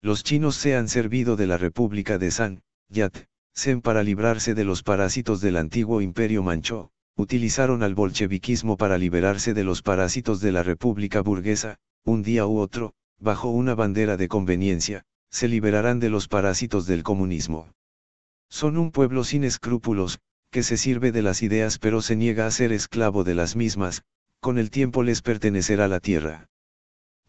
Los chinos se han servido de la República de San, Yat, Sen para librarse de los parásitos del antiguo imperio manchó utilizaron al bolcheviquismo para liberarse de los parásitos de la República Burguesa, un día u otro, bajo una bandera de conveniencia, se liberarán de los parásitos del comunismo. Son un pueblo sin escrúpulos, que se sirve de las ideas pero se niega a ser esclavo de las mismas, con el tiempo les pertenecerá la tierra.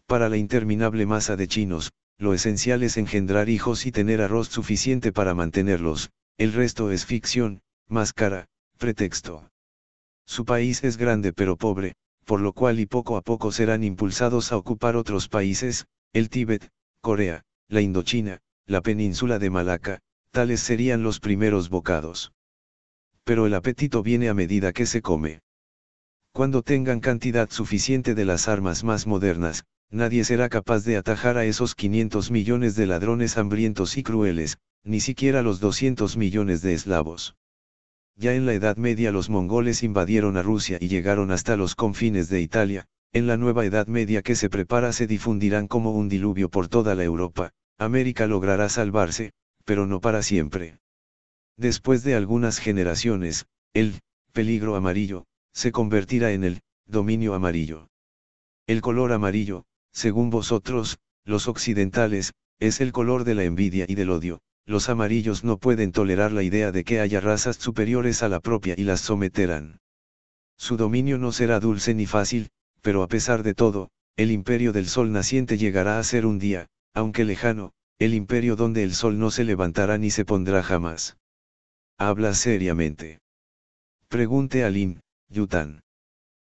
Para la interminable masa de chinos, lo esencial es engendrar hijos y tener arroz suficiente para mantenerlos, el resto es ficción, máscara, pretexto. Su país es grande pero pobre, por lo cual y poco a poco serán impulsados a ocupar otros países, el Tíbet, Corea, la Indochina, la península de Malaca, tales serían los primeros bocados. Pero el apetito viene a medida que se come. Cuando tengan cantidad suficiente de las armas más modernas, nadie será capaz de atajar a esos 500 millones de ladrones hambrientos y crueles, ni siquiera los 200 millones de eslavos. Ya en la Edad Media los mongoles invadieron a Rusia y llegaron hasta los confines de Italia, en la nueva Edad Media que se prepara se difundirán como un diluvio por toda la Europa, América logrará salvarse, pero no para siempre. Después de algunas generaciones, el peligro amarillo, se convertirá en el dominio amarillo. El color amarillo, según vosotros, los occidentales, es el color de la envidia y del odio, los amarillos no pueden tolerar la idea de que haya razas superiores a la propia y las someterán. Su dominio no será dulce ni fácil, pero a pesar de todo, el imperio del sol naciente llegará a ser un día, aunque lejano, el imperio donde el sol no se levantará ni se pondrá jamás. Habla seriamente. Pregunte a Lin, Yutan.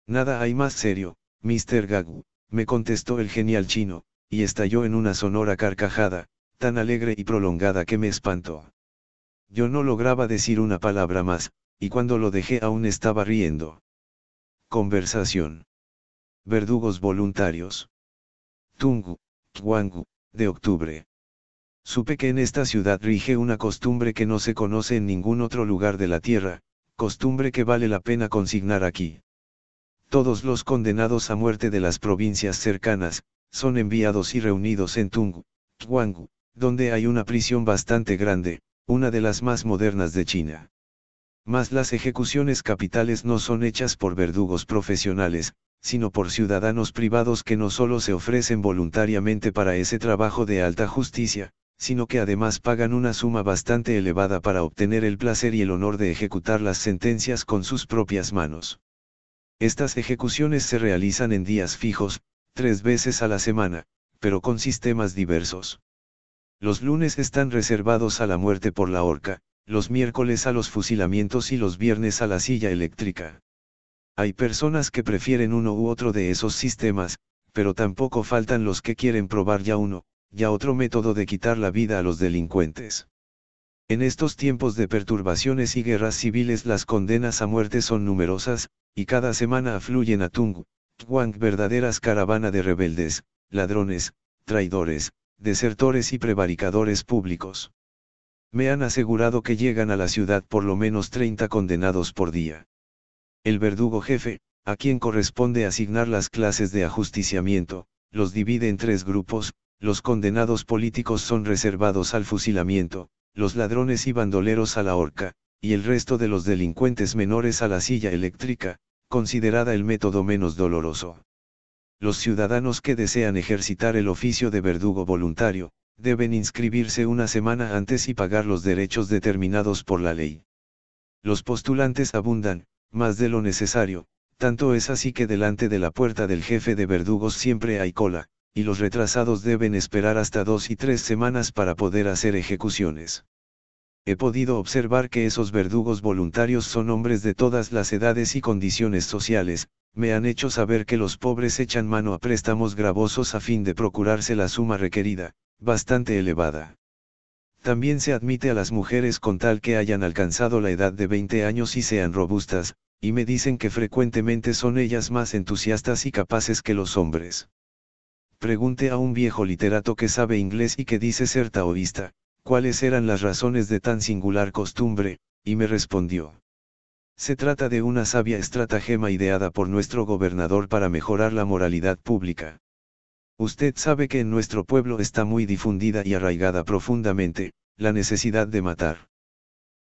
Nada hay más serio, Mr. Gagu, me contestó el genial chino, y estalló en una sonora carcajada, tan alegre y prolongada que me espantó. Yo no lograba decir una palabra más, y cuando lo dejé aún estaba riendo. Conversación. Verdugos voluntarios. Tungu, Twangu, de octubre. Supe que en esta ciudad rige una costumbre que no se conoce en ningún otro lugar de la tierra, costumbre que vale la pena consignar aquí. Todos los condenados a muerte de las provincias cercanas, son enviados y reunidos en Tungu, Twangu donde hay una prisión bastante grande, una de las más modernas de China. Mas las ejecuciones capitales no son hechas por verdugos profesionales, sino por ciudadanos privados que no solo se ofrecen voluntariamente para ese trabajo de alta justicia, sino que además pagan una suma bastante elevada para obtener el placer y el honor de ejecutar las sentencias con sus propias manos. Estas ejecuciones se realizan en días fijos, tres veces a la semana, pero con sistemas diversos. Los lunes están reservados a la muerte por la horca, los miércoles a los fusilamientos y los viernes a la silla eléctrica. Hay personas que prefieren uno u otro de esos sistemas, pero tampoco faltan los que quieren probar ya uno, ya otro método de quitar la vida a los delincuentes. En estos tiempos de perturbaciones y guerras civiles las condenas a muerte son numerosas, y cada semana afluyen a Tung, Tguang verdaderas caravana de rebeldes, ladrones, traidores, desertores y prevaricadores públicos. Me han asegurado que llegan a la ciudad por lo menos 30 condenados por día. El verdugo jefe, a quien corresponde asignar las clases de ajusticiamiento, los divide en tres grupos, los condenados políticos son reservados al fusilamiento, los ladrones y bandoleros a la horca, y el resto de los delincuentes menores a la silla eléctrica, considerada el método menos doloroso los ciudadanos que desean ejercitar el oficio de verdugo voluntario, deben inscribirse una semana antes y pagar los derechos determinados por la ley. Los postulantes abundan, más de lo necesario, tanto es así que delante de la puerta del jefe de verdugos siempre hay cola, y los retrasados deben esperar hasta dos y tres semanas para poder hacer ejecuciones. He podido observar que esos verdugos voluntarios son hombres de todas las edades y condiciones sociales, me han hecho saber que los pobres echan mano a préstamos gravosos a fin de procurarse la suma requerida, bastante elevada. También se admite a las mujeres con tal que hayan alcanzado la edad de 20 años y sean robustas, y me dicen que frecuentemente son ellas más entusiastas y capaces que los hombres. Pregunté a un viejo literato que sabe inglés y que dice ser taoísta, cuáles eran las razones de tan singular costumbre, y me respondió. Se trata de una sabia estratagema ideada por nuestro gobernador para mejorar la moralidad pública. Usted sabe que en nuestro pueblo está muy difundida y arraigada profundamente, la necesidad de matar.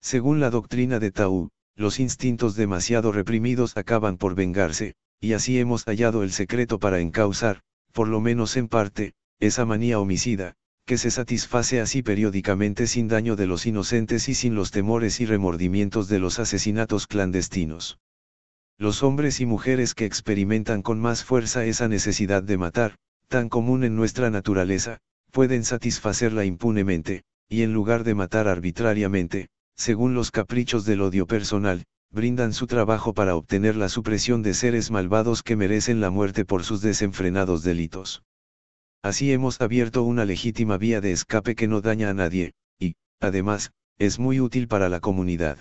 Según la doctrina de Tau, los instintos demasiado reprimidos acaban por vengarse, y así hemos hallado el secreto para encauzar, por lo menos en parte, esa manía homicida, que se satisface así periódicamente sin daño de los inocentes y sin los temores y remordimientos de los asesinatos clandestinos. Los hombres y mujeres que experimentan con más fuerza esa necesidad de matar, tan común en nuestra naturaleza, pueden satisfacerla impunemente, y en lugar de matar arbitrariamente, según los caprichos del odio personal, brindan su trabajo para obtener la supresión de seres malvados que merecen la muerte por sus desenfrenados delitos. Así hemos abierto una legítima vía de escape que no daña a nadie, y, además, es muy útil para la comunidad.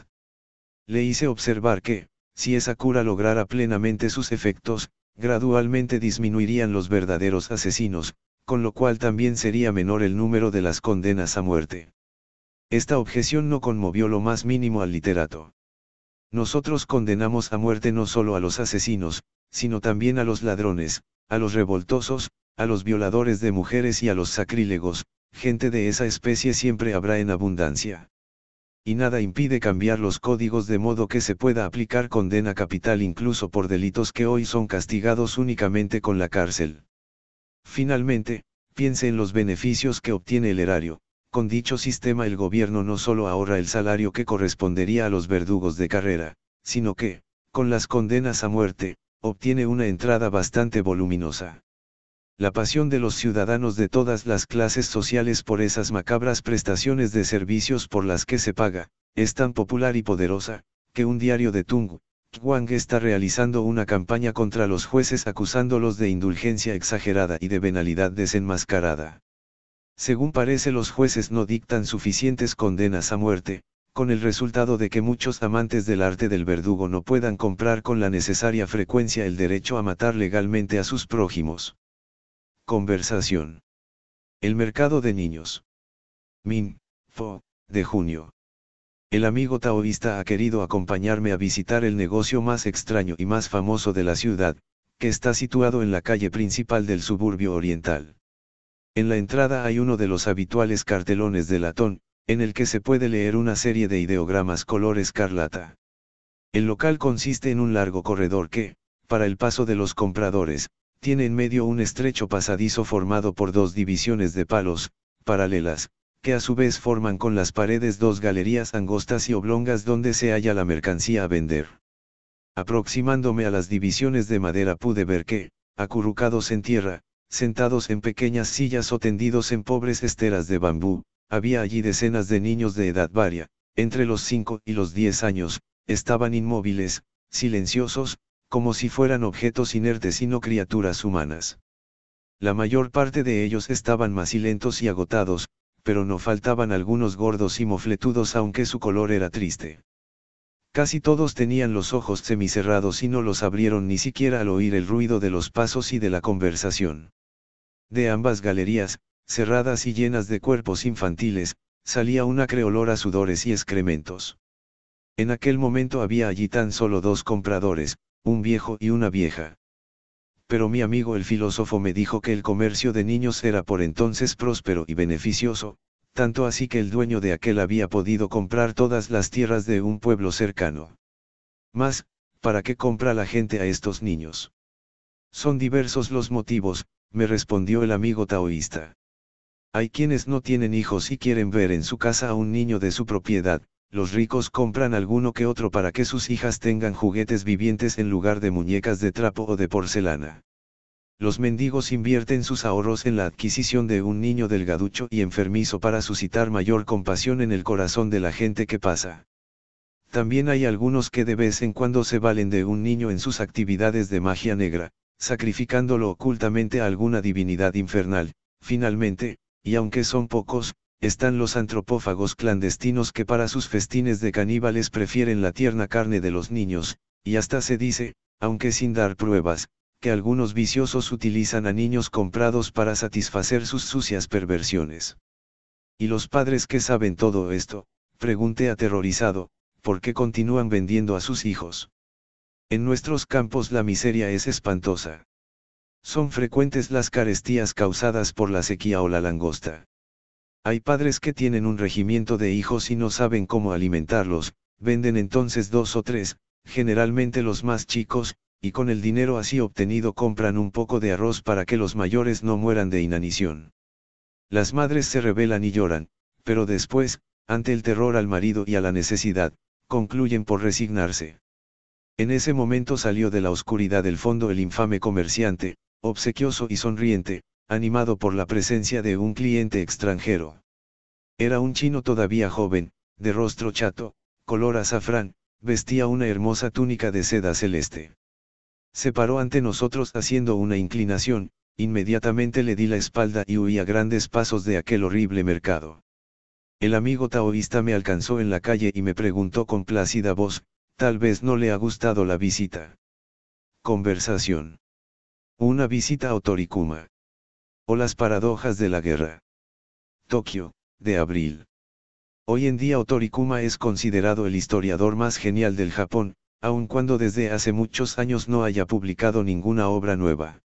Le hice observar que, si esa cura lograra plenamente sus efectos, gradualmente disminuirían los verdaderos asesinos, con lo cual también sería menor el número de las condenas a muerte. Esta objeción no conmovió lo más mínimo al literato. Nosotros condenamos a muerte no solo a los asesinos, sino también a los ladrones, a los revoltosos, a los violadores de mujeres y a los sacrílegos, gente de esa especie siempre habrá en abundancia. Y nada impide cambiar los códigos de modo que se pueda aplicar condena capital incluso por delitos que hoy son castigados únicamente con la cárcel. Finalmente, piense en los beneficios que obtiene el erario. Con dicho sistema el gobierno no solo ahorra el salario que correspondería a los verdugos de carrera, sino que, con las condenas a muerte, obtiene una entrada bastante voluminosa la pasión de los ciudadanos de todas las clases sociales por esas macabras prestaciones de servicios por las que se paga, es tan popular y poderosa, que un diario de Tung, Wang está realizando una campaña contra los jueces acusándolos de indulgencia exagerada y de venalidad desenmascarada. Según parece los jueces no dictan suficientes condenas a muerte, con el resultado de que muchos amantes del arte del verdugo no puedan comprar con la necesaria frecuencia el derecho a matar legalmente a sus prójimos. Conversación. El mercado de niños. Min, Fo, de junio. El amigo taoísta ha querido acompañarme a visitar el negocio más extraño y más famoso de la ciudad, que está situado en la calle principal del suburbio oriental. En la entrada hay uno de los habituales cartelones de latón, en el que se puede leer una serie de ideogramas color escarlata. El local consiste en un largo corredor que, para el paso de los compradores, tiene en medio un estrecho pasadizo formado por dos divisiones de palos, paralelas, que a su vez forman con las paredes dos galerías angostas y oblongas donde se halla la mercancía a vender. Aproximándome a las divisiones de madera pude ver que, acurrucados en tierra, sentados en pequeñas sillas o tendidos en pobres esteras de bambú, había allí decenas de niños de edad varia, entre los 5 y los 10 años, estaban inmóviles, silenciosos, como si fueran objetos inertes y no criaturas humanas. La mayor parte de ellos estaban macilentos y agotados, pero no faltaban algunos gordos y mofletudos aunque su color era triste. Casi todos tenían los ojos semicerrados y no los abrieron ni siquiera al oír el ruido de los pasos y de la conversación. De ambas galerías, cerradas y llenas de cuerpos infantiles, salía una acre a sudores y excrementos. En aquel momento había allí tan solo dos compradores, un viejo y una vieja. Pero mi amigo el filósofo me dijo que el comercio de niños era por entonces próspero y beneficioso, tanto así que el dueño de aquel había podido comprar todas las tierras de un pueblo cercano. Mas, ¿para qué compra la gente a estos niños? Son diversos los motivos, me respondió el amigo taoísta. Hay quienes no tienen hijos y quieren ver en su casa a un niño de su propiedad, los ricos compran alguno que otro para que sus hijas tengan juguetes vivientes en lugar de muñecas de trapo o de porcelana. Los mendigos invierten sus ahorros en la adquisición de un niño delgaducho y enfermizo para suscitar mayor compasión en el corazón de la gente que pasa. También hay algunos que de vez en cuando se valen de un niño en sus actividades de magia negra, sacrificándolo ocultamente a alguna divinidad infernal, finalmente, y aunque son pocos, están los antropófagos clandestinos que para sus festines de caníbales prefieren la tierna carne de los niños, y hasta se dice, aunque sin dar pruebas, que algunos viciosos utilizan a niños comprados para satisfacer sus sucias perversiones. ¿Y los padres que saben todo esto? pregunté aterrorizado, ¿por qué continúan vendiendo a sus hijos? En nuestros campos la miseria es espantosa. Son frecuentes las carestías causadas por la sequía o la langosta. Hay padres que tienen un regimiento de hijos y no saben cómo alimentarlos, venden entonces dos o tres, generalmente los más chicos, y con el dinero así obtenido compran un poco de arroz para que los mayores no mueran de inanición. Las madres se rebelan y lloran, pero después, ante el terror al marido y a la necesidad, concluyen por resignarse. En ese momento salió de la oscuridad del fondo el infame comerciante, obsequioso y sonriente, animado por la presencia de un cliente extranjero. Era un chino todavía joven, de rostro chato, color azafrán, vestía una hermosa túnica de seda celeste. Se paró ante nosotros haciendo una inclinación, inmediatamente le di la espalda y huí a grandes pasos de aquel horrible mercado. El amigo taoísta me alcanzó en la calle y me preguntó con plácida voz, tal vez no le ha gustado la visita. Conversación. Una visita a Torikuma o las paradojas de la guerra. Tokio, de abril. Hoy en día Otori Kuma es considerado el historiador más genial del Japón, aun cuando desde hace muchos años no haya publicado ninguna obra nueva.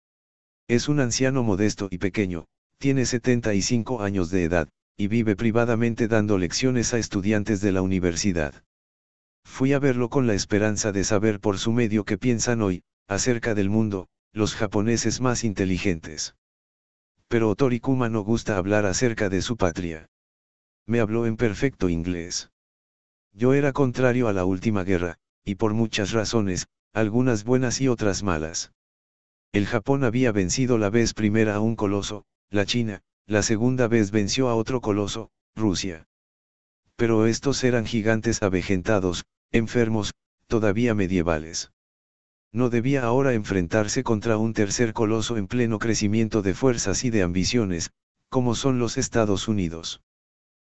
Es un anciano modesto y pequeño, tiene 75 años de edad, y vive privadamente dando lecciones a estudiantes de la universidad. Fui a verlo con la esperanza de saber por su medio qué piensan hoy, acerca del mundo, los japoneses más inteligentes pero Otorikuma no gusta hablar acerca de su patria. Me habló en perfecto inglés. Yo era contrario a la última guerra, y por muchas razones, algunas buenas y otras malas. El Japón había vencido la vez primera a un coloso, la China, la segunda vez venció a otro coloso, Rusia. Pero estos eran gigantes avejentados, enfermos, todavía medievales no debía ahora enfrentarse contra un tercer coloso en pleno crecimiento de fuerzas y de ambiciones, como son los Estados Unidos.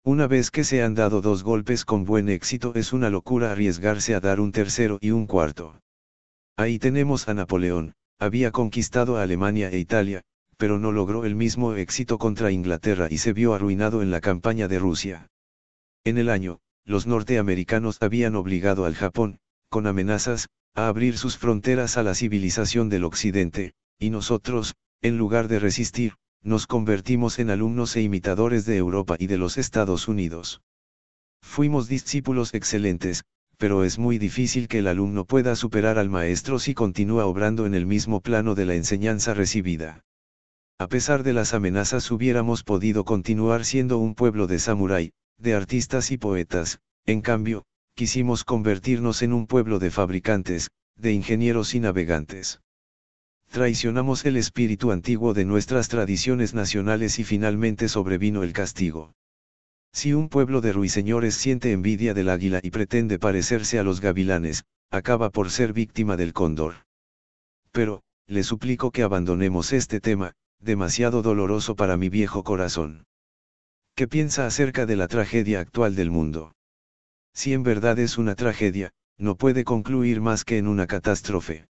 Una vez que se han dado dos golpes con buen éxito es una locura arriesgarse a dar un tercero y un cuarto. Ahí tenemos a Napoleón, había conquistado a Alemania e Italia, pero no logró el mismo éxito contra Inglaterra y se vio arruinado en la campaña de Rusia. En el año, los norteamericanos habían obligado al Japón, con amenazas, a abrir sus fronteras a la civilización del Occidente, y nosotros, en lugar de resistir, nos convertimos en alumnos e imitadores de Europa y de los Estados Unidos. Fuimos discípulos excelentes, pero es muy difícil que el alumno pueda superar al maestro si continúa obrando en el mismo plano de la enseñanza recibida. A pesar de las amenazas hubiéramos podido continuar siendo un pueblo de samurái, de artistas y poetas, en cambio, quisimos convertirnos en un pueblo de fabricantes, de ingenieros y navegantes. Traicionamos el espíritu antiguo de nuestras tradiciones nacionales y finalmente sobrevino el castigo. Si un pueblo de ruiseñores siente envidia del águila y pretende parecerse a los gavilanes, acaba por ser víctima del cóndor. Pero, le suplico que abandonemos este tema, demasiado doloroso para mi viejo corazón. ¿Qué piensa acerca de la tragedia actual del mundo? Si en verdad es una tragedia, no puede concluir más que en una catástrofe.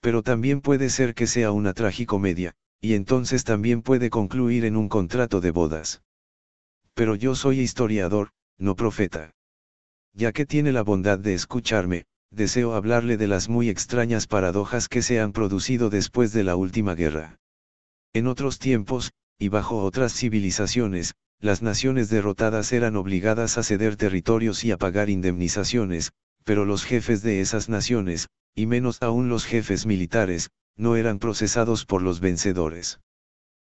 Pero también puede ser que sea una tragicomedia, y entonces también puede concluir en un contrato de bodas. Pero yo soy historiador, no profeta. Ya que tiene la bondad de escucharme, deseo hablarle de las muy extrañas paradojas que se han producido después de la última guerra. En otros tiempos, y bajo otras civilizaciones, las naciones derrotadas eran obligadas a ceder territorios y a pagar indemnizaciones, pero los jefes de esas naciones, y menos aún los jefes militares, no eran procesados por los vencedores.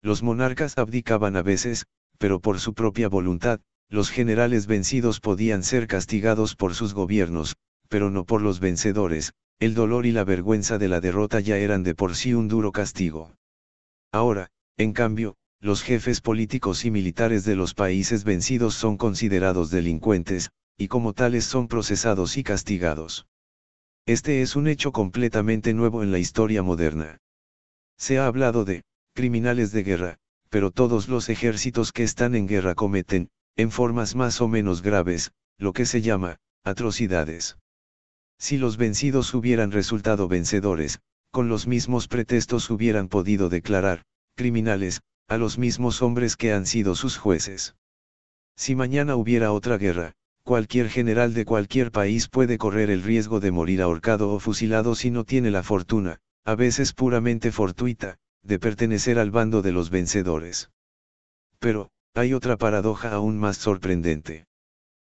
Los monarcas abdicaban a veces, pero por su propia voluntad, los generales vencidos podían ser castigados por sus gobiernos, pero no por los vencedores, el dolor y la vergüenza de la derrota ya eran de por sí un duro castigo. Ahora, en cambio, los jefes políticos y militares de los países vencidos son considerados delincuentes, y como tales son procesados y castigados. Este es un hecho completamente nuevo en la historia moderna. Se ha hablado de criminales de guerra, pero todos los ejércitos que están en guerra cometen, en formas más o menos graves, lo que se llama, atrocidades. Si los vencidos hubieran resultado vencedores, con los mismos pretextos hubieran podido declarar, criminales, a los mismos hombres que han sido sus jueces. Si mañana hubiera otra guerra, cualquier general de cualquier país puede correr el riesgo de morir ahorcado o fusilado si no tiene la fortuna, a veces puramente fortuita, de pertenecer al bando de los vencedores. Pero, hay otra paradoja aún más sorprendente.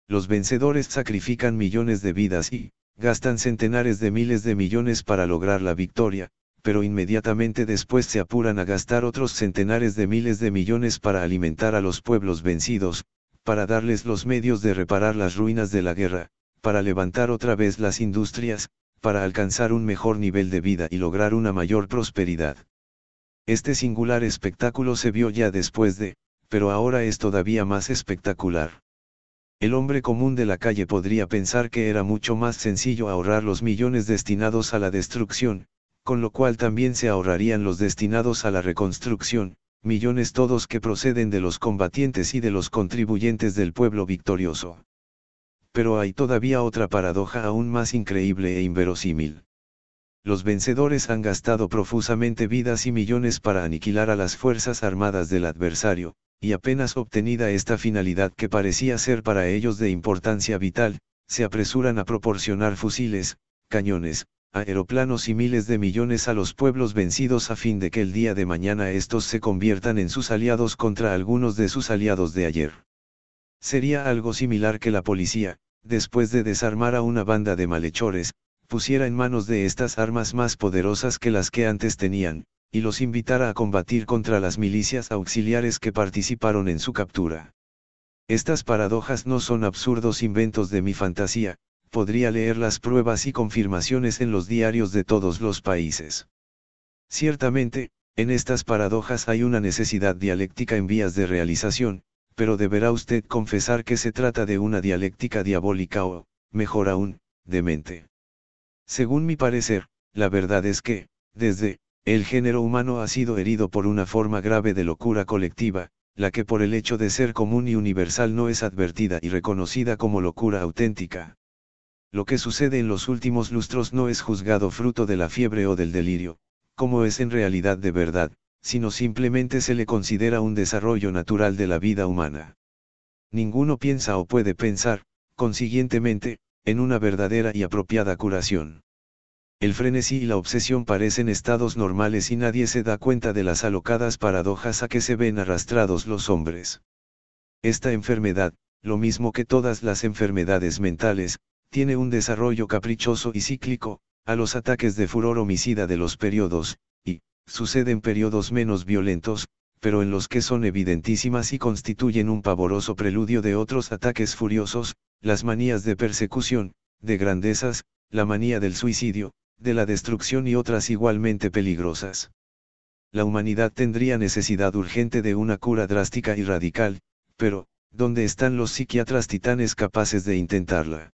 Los vencedores sacrifican millones de vidas y, gastan centenares de miles de millones para lograr la victoria, pero inmediatamente después se apuran a gastar otros centenares de miles de millones para alimentar a los pueblos vencidos, para darles los medios de reparar las ruinas de la guerra, para levantar otra vez las industrias, para alcanzar un mejor nivel de vida y lograr una mayor prosperidad. Este singular espectáculo se vio ya después de, pero ahora es todavía más espectacular. El hombre común de la calle podría pensar que era mucho más sencillo ahorrar los millones destinados a la destrucción, con lo cual también se ahorrarían los destinados a la reconstrucción, millones todos que proceden de los combatientes y de los contribuyentes del pueblo victorioso. Pero hay todavía otra paradoja aún más increíble e inverosímil. Los vencedores han gastado profusamente vidas y millones para aniquilar a las fuerzas armadas del adversario, y apenas obtenida esta finalidad que parecía ser para ellos de importancia vital, se apresuran a proporcionar fusiles, cañones, aeroplanos y miles de millones a los pueblos vencidos a fin de que el día de mañana estos se conviertan en sus aliados contra algunos de sus aliados de ayer. Sería algo similar que la policía, después de desarmar a una banda de malhechores, pusiera en manos de estas armas más poderosas que las que antes tenían, y los invitara a combatir contra las milicias auxiliares que participaron en su captura. Estas paradojas no son absurdos inventos de mi fantasía, podría leer las pruebas y confirmaciones en los diarios de todos los países. Ciertamente, en estas paradojas hay una necesidad dialéctica en vías de realización, pero deberá usted confesar que se trata de una dialéctica diabólica o, mejor aún, demente. Según mi parecer, la verdad es que, desde, el género humano ha sido herido por una forma grave de locura colectiva, la que por el hecho de ser común y universal no es advertida y reconocida como locura auténtica lo que sucede en los últimos lustros no es juzgado fruto de la fiebre o del delirio, como es en realidad de verdad, sino simplemente se le considera un desarrollo natural de la vida humana. Ninguno piensa o puede pensar, consiguientemente, en una verdadera y apropiada curación. El frenesí y la obsesión parecen estados normales y nadie se da cuenta de las alocadas paradojas a que se ven arrastrados los hombres. Esta enfermedad, lo mismo que todas las enfermedades mentales, tiene un desarrollo caprichoso y cíclico, a los ataques de furor homicida de los periodos, y, suceden periodos menos violentos, pero en los que son evidentísimas y constituyen un pavoroso preludio de otros ataques furiosos, las manías de persecución, de grandezas, la manía del suicidio, de la destrucción y otras igualmente peligrosas. La humanidad tendría necesidad urgente de una cura drástica y radical, pero, ¿dónde están los psiquiatras titanes capaces de intentarla?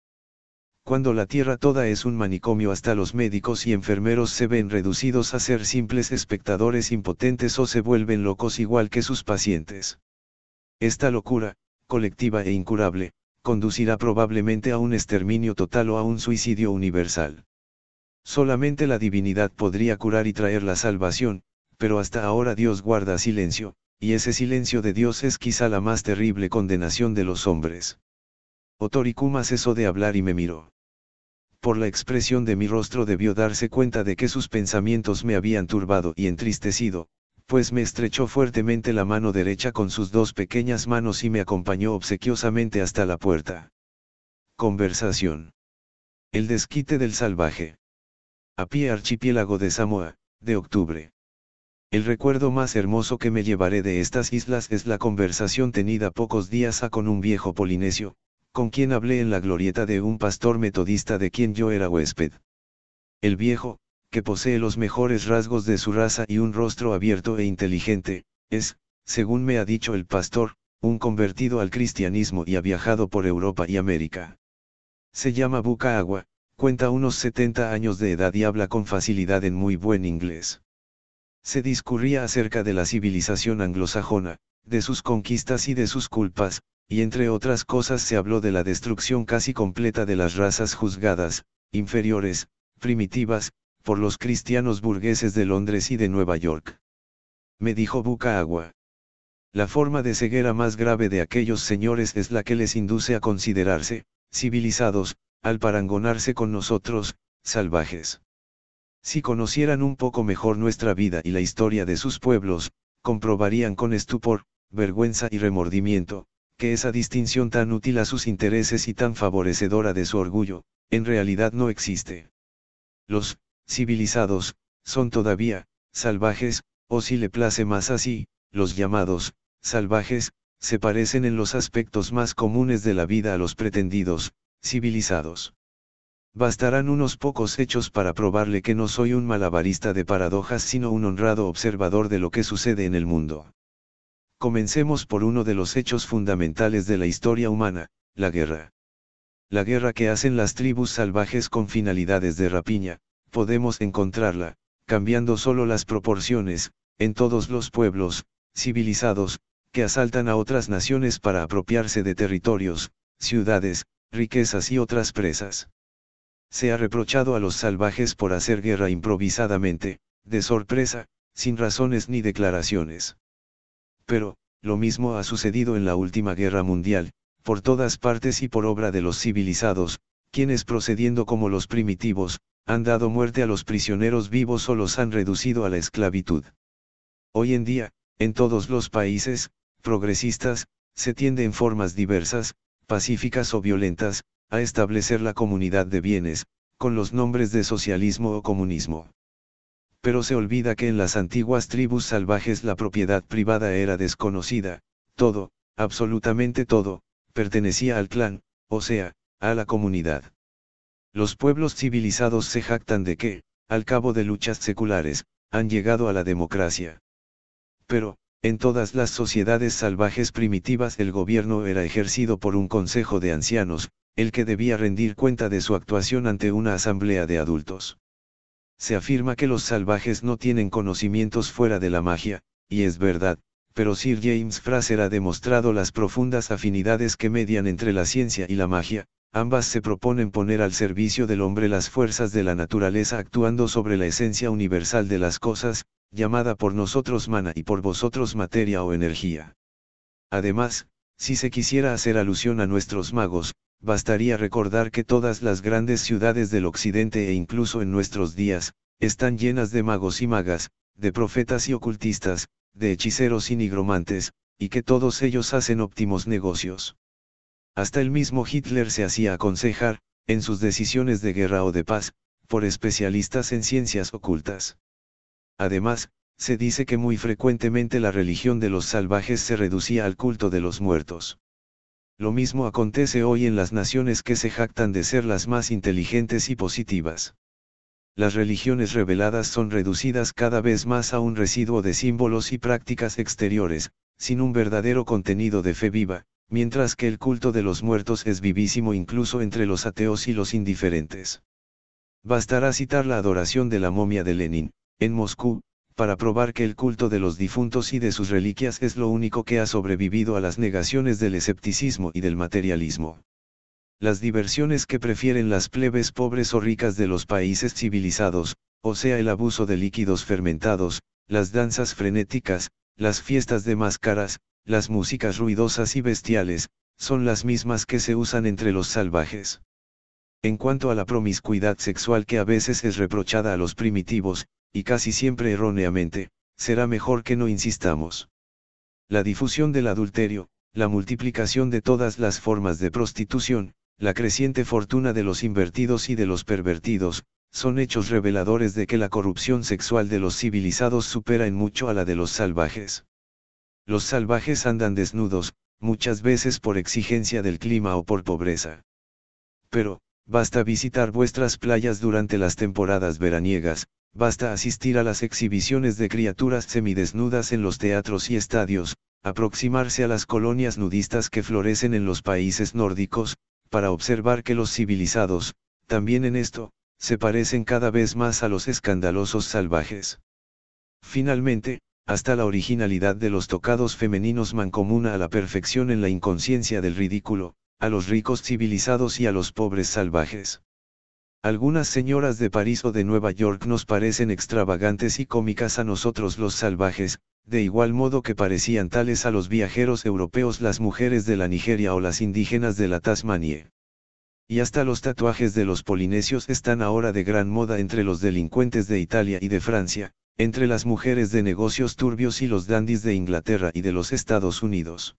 cuando la tierra toda es un manicomio hasta los médicos y enfermeros se ven reducidos a ser simples espectadores impotentes o se vuelven locos igual que sus pacientes. Esta locura, colectiva e incurable, conducirá probablemente a un exterminio total o a un suicidio universal. Solamente la divinidad podría curar y traer la salvación, pero hasta ahora Dios guarda silencio, y ese silencio de Dios es quizá la más terrible condenación de los hombres. Otorikuma cesó de hablar y me miró por la expresión de mi rostro debió darse cuenta de que sus pensamientos me habían turbado y entristecido, pues me estrechó fuertemente la mano derecha con sus dos pequeñas manos y me acompañó obsequiosamente hasta la puerta. Conversación. El desquite del salvaje. A pie archipiélago de Samoa, de octubre. El recuerdo más hermoso que me llevaré de estas islas es la conversación tenida pocos días a con un viejo polinesio, con quien hablé en la glorieta de un pastor metodista de quien yo era huésped. El viejo, que posee los mejores rasgos de su raza y un rostro abierto e inteligente, es, según me ha dicho el pastor, un convertido al cristianismo y ha viajado por Europa y América. Se llama Buca cuenta unos 70 años de edad y habla con facilidad en muy buen inglés. Se discurría acerca de la civilización anglosajona, de sus conquistas y de sus culpas, y entre otras cosas se habló de la destrucción casi completa de las razas juzgadas, inferiores, primitivas, por los cristianos burgueses de Londres y de Nueva York. Me dijo Buca Agua. La forma de ceguera más grave de aquellos señores es la que les induce a considerarse, civilizados, al parangonarse con nosotros, salvajes. Si conocieran un poco mejor nuestra vida y la historia de sus pueblos, comprobarían con estupor, vergüenza y remordimiento, que esa distinción tan útil a sus intereses y tan favorecedora de su orgullo, en realidad no existe. Los civilizados, son todavía, salvajes, o si le place más así, los llamados, salvajes, se parecen en los aspectos más comunes de la vida a los pretendidos, civilizados. Bastarán unos pocos hechos para probarle que no soy un malabarista de paradojas sino un honrado observador de lo que sucede en el mundo. Comencemos por uno de los hechos fundamentales de la historia humana, la guerra. La guerra que hacen las tribus salvajes con finalidades de rapiña, podemos encontrarla, cambiando solo las proporciones, en todos los pueblos, civilizados, que asaltan a otras naciones para apropiarse de territorios, ciudades, riquezas y otras presas. Se ha reprochado a los salvajes por hacer guerra improvisadamente, de sorpresa, sin razones ni declaraciones pero, lo mismo ha sucedido en la última guerra mundial, por todas partes y por obra de los civilizados, quienes procediendo como los primitivos, han dado muerte a los prisioneros vivos o los han reducido a la esclavitud. Hoy en día, en todos los países, progresistas, se tiende en formas diversas, pacíficas o violentas, a establecer la comunidad de bienes, con los nombres de socialismo o comunismo pero se olvida que en las antiguas tribus salvajes la propiedad privada era desconocida, todo, absolutamente todo, pertenecía al clan, o sea, a la comunidad. Los pueblos civilizados se jactan de que, al cabo de luchas seculares, han llegado a la democracia. Pero, en todas las sociedades salvajes primitivas el gobierno era ejercido por un consejo de ancianos, el que debía rendir cuenta de su actuación ante una asamblea de adultos se afirma que los salvajes no tienen conocimientos fuera de la magia, y es verdad, pero Sir James Fraser ha demostrado las profundas afinidades que median entre la ciencia y la magia, ambas se proponen poner al servicio del hombre las fuerzas de la naturaleza actuando sobre la esencia universal de las cosas, llamada por nosotros mana y por vosotros materia o energía. Además, si se quisiera hacer alusión a nuestros magos, bastaría recordar que todas las grandes ciudades del occidente e incluso en nuestros días, están llenas de magos y magas, de profetas y ocultistas, de hechiceros y nigromantes, y que todos ellos hacen óptimos negocios. Hasta el mismo Hitler se hacía aconsejar, en sus decisiones de guerra o de paz, por especialistas en ciencias ocultas. Además, se dice que muy frecuentemente la religión de los salvajes se reducía al culto de los muertos. Lo mismo acontece hoy en las naciones que se jactan de ser las más inteligentes y positivas. Las religiones reveladas son reducidas cada vez más a un residuo de símbolos y prácticas exteriores, sin un verdadero contenido de fe viva, mientras que el culto de los muertos es vivísimo incluso entre los ateos y los indiferentes. Bastará citar la adoración de la momia de Lenin, en Moscú, para probar que el culto de los difuntos y de sus reliquias es lo único que ha sobrevivido a las negaciones del escepticismo y del materialismo. Las diversiones que prefieren las plebes pobres o ricas de los países civilizados, o sea el abuso de líquidos fermentados, las danzas frenéticas, las fiestas de máscaras, las músicas ruidosas y bestiales, son las mismas que se usan entre los salvajes. En cuanto a la promiscuidad sexual que a veces es reprochada a los primitivos, y casi siempre erróneamente, será mejor que no insistamos. La difusión del adulterio, la multiplicación de todas las formas de prostitución, la creciente fortuna de los invertidos y de los pervertidos, son hechos reveladores de que la corrupción sexual de los civilizados supera en mucho a la de los salvajes. Los salvajes andan desnudos, muchas veces por exigencia del clima o por pobreza. Pero, basta visitar vuestras playas durante las temporadas veraniegas, basta asistir a las exhibiciones de criaturas semidesnudas en los teatros y estadios, aproximarse a las colonias nudistas que florecen en los países nórdicos, para observar que los civilizados, también en esto, se parecen cada vez más a los escandalosos salvajes. Finalmente, hasta la originalidad de los tocados femeninos mancomuna a la perfección en la inconsciencia del ridículo, a los ricos civilizados y a los pobres salvajes. Algunas señoras de París o de Nueva York nos parecen extravagantes y cómicas a nosotros los salvajes, de igual modo que parecían tales a los viajeros europeos las mujeres de la Nigeria o las indígenas de la Tasmania. Y hasta los tatuajes de los polinesios están ahora de gran moda entre los delincuentes de Italia y de Francia, entre las mujeres de negocios turbios y los dandis de Inglaterra y de los Estados Unidos.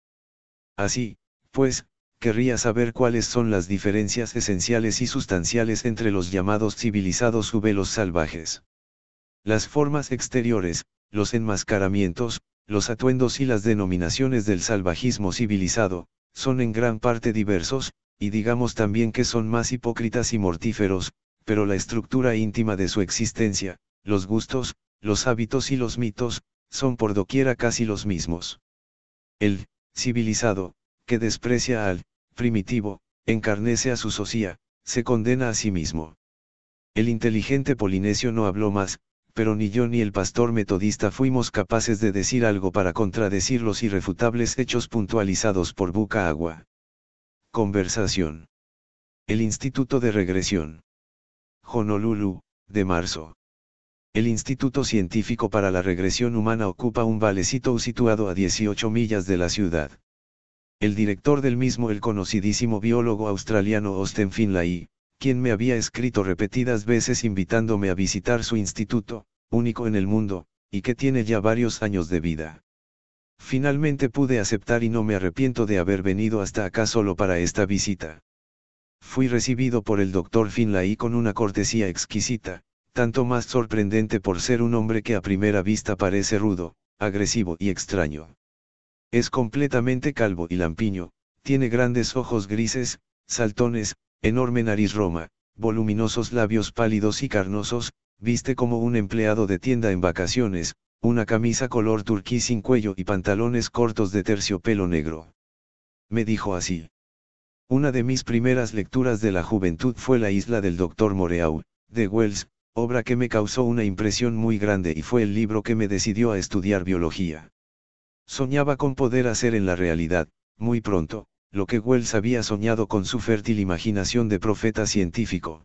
Así, pues, querría saber cuáles son las diferencias esenciales y sustanciales entre los llamados civilizados u velos salvajes. Las formas exteriores, los enmascaramientos, los atuendos y las denominaciones del salvajismo civilizado, son en gran parte diversos, y digamos también que son más hipócritas y mortíferos, pero la estructura íntima de su existencia, los gustos, los hábitos y los mitos, son por doquiera casi los mismos. El civilizado, que desprecia al primitivo, encarnece a su socia, se condena a sí mismo. El inteligente polinesio no habló más, pero ni yo ni el pastor metodista fuimos capaces de decir algo para contradecir los irrefutables hechos puntualizados por Buca Agua. Conversación. El Instituto de Regresión. Honolulu, de marzo. El Instituto Científico para la Regresión Humana ocupa un valecito situado a 18 millas de la ciudad el director del mismo el conocidísimo biólogo australiano Austin Finlay, quien me había escrito repetidas veces invitándome a visitar su instituto, único en el mundo, y que tiene ya varios años de vida. Finalmente pude aceptar y no me arrepiento de haber venido hasta acá solo para esta visita. Fui recibido por el doctor Finlay con una cortesía exquisita, tanto más sorprendente por ser un hombre que a primera vista parece rudo, agresivo y extraño. Es completamente calvo y lampiño, tiene grandes ojos grises, saltones, enorme nariz roma, voluminosos labios pálidos y carnosos, viste como un empleado de tienda en vacaciones, una camisa color turquí sin cuello y pantalones cortos de terciopelo negro. Me dijo así. Una de mis primeras lecturas de la juventud fue La isla del doctor Moreau, de Wells, obra que me causó una impresión muy grande y fue el libro que me decidió a estudiar biología. Soñaba con poder hacer en la realidad, muy pronto, lo que Wells había soñado con su fértil imaginación de profeta científico.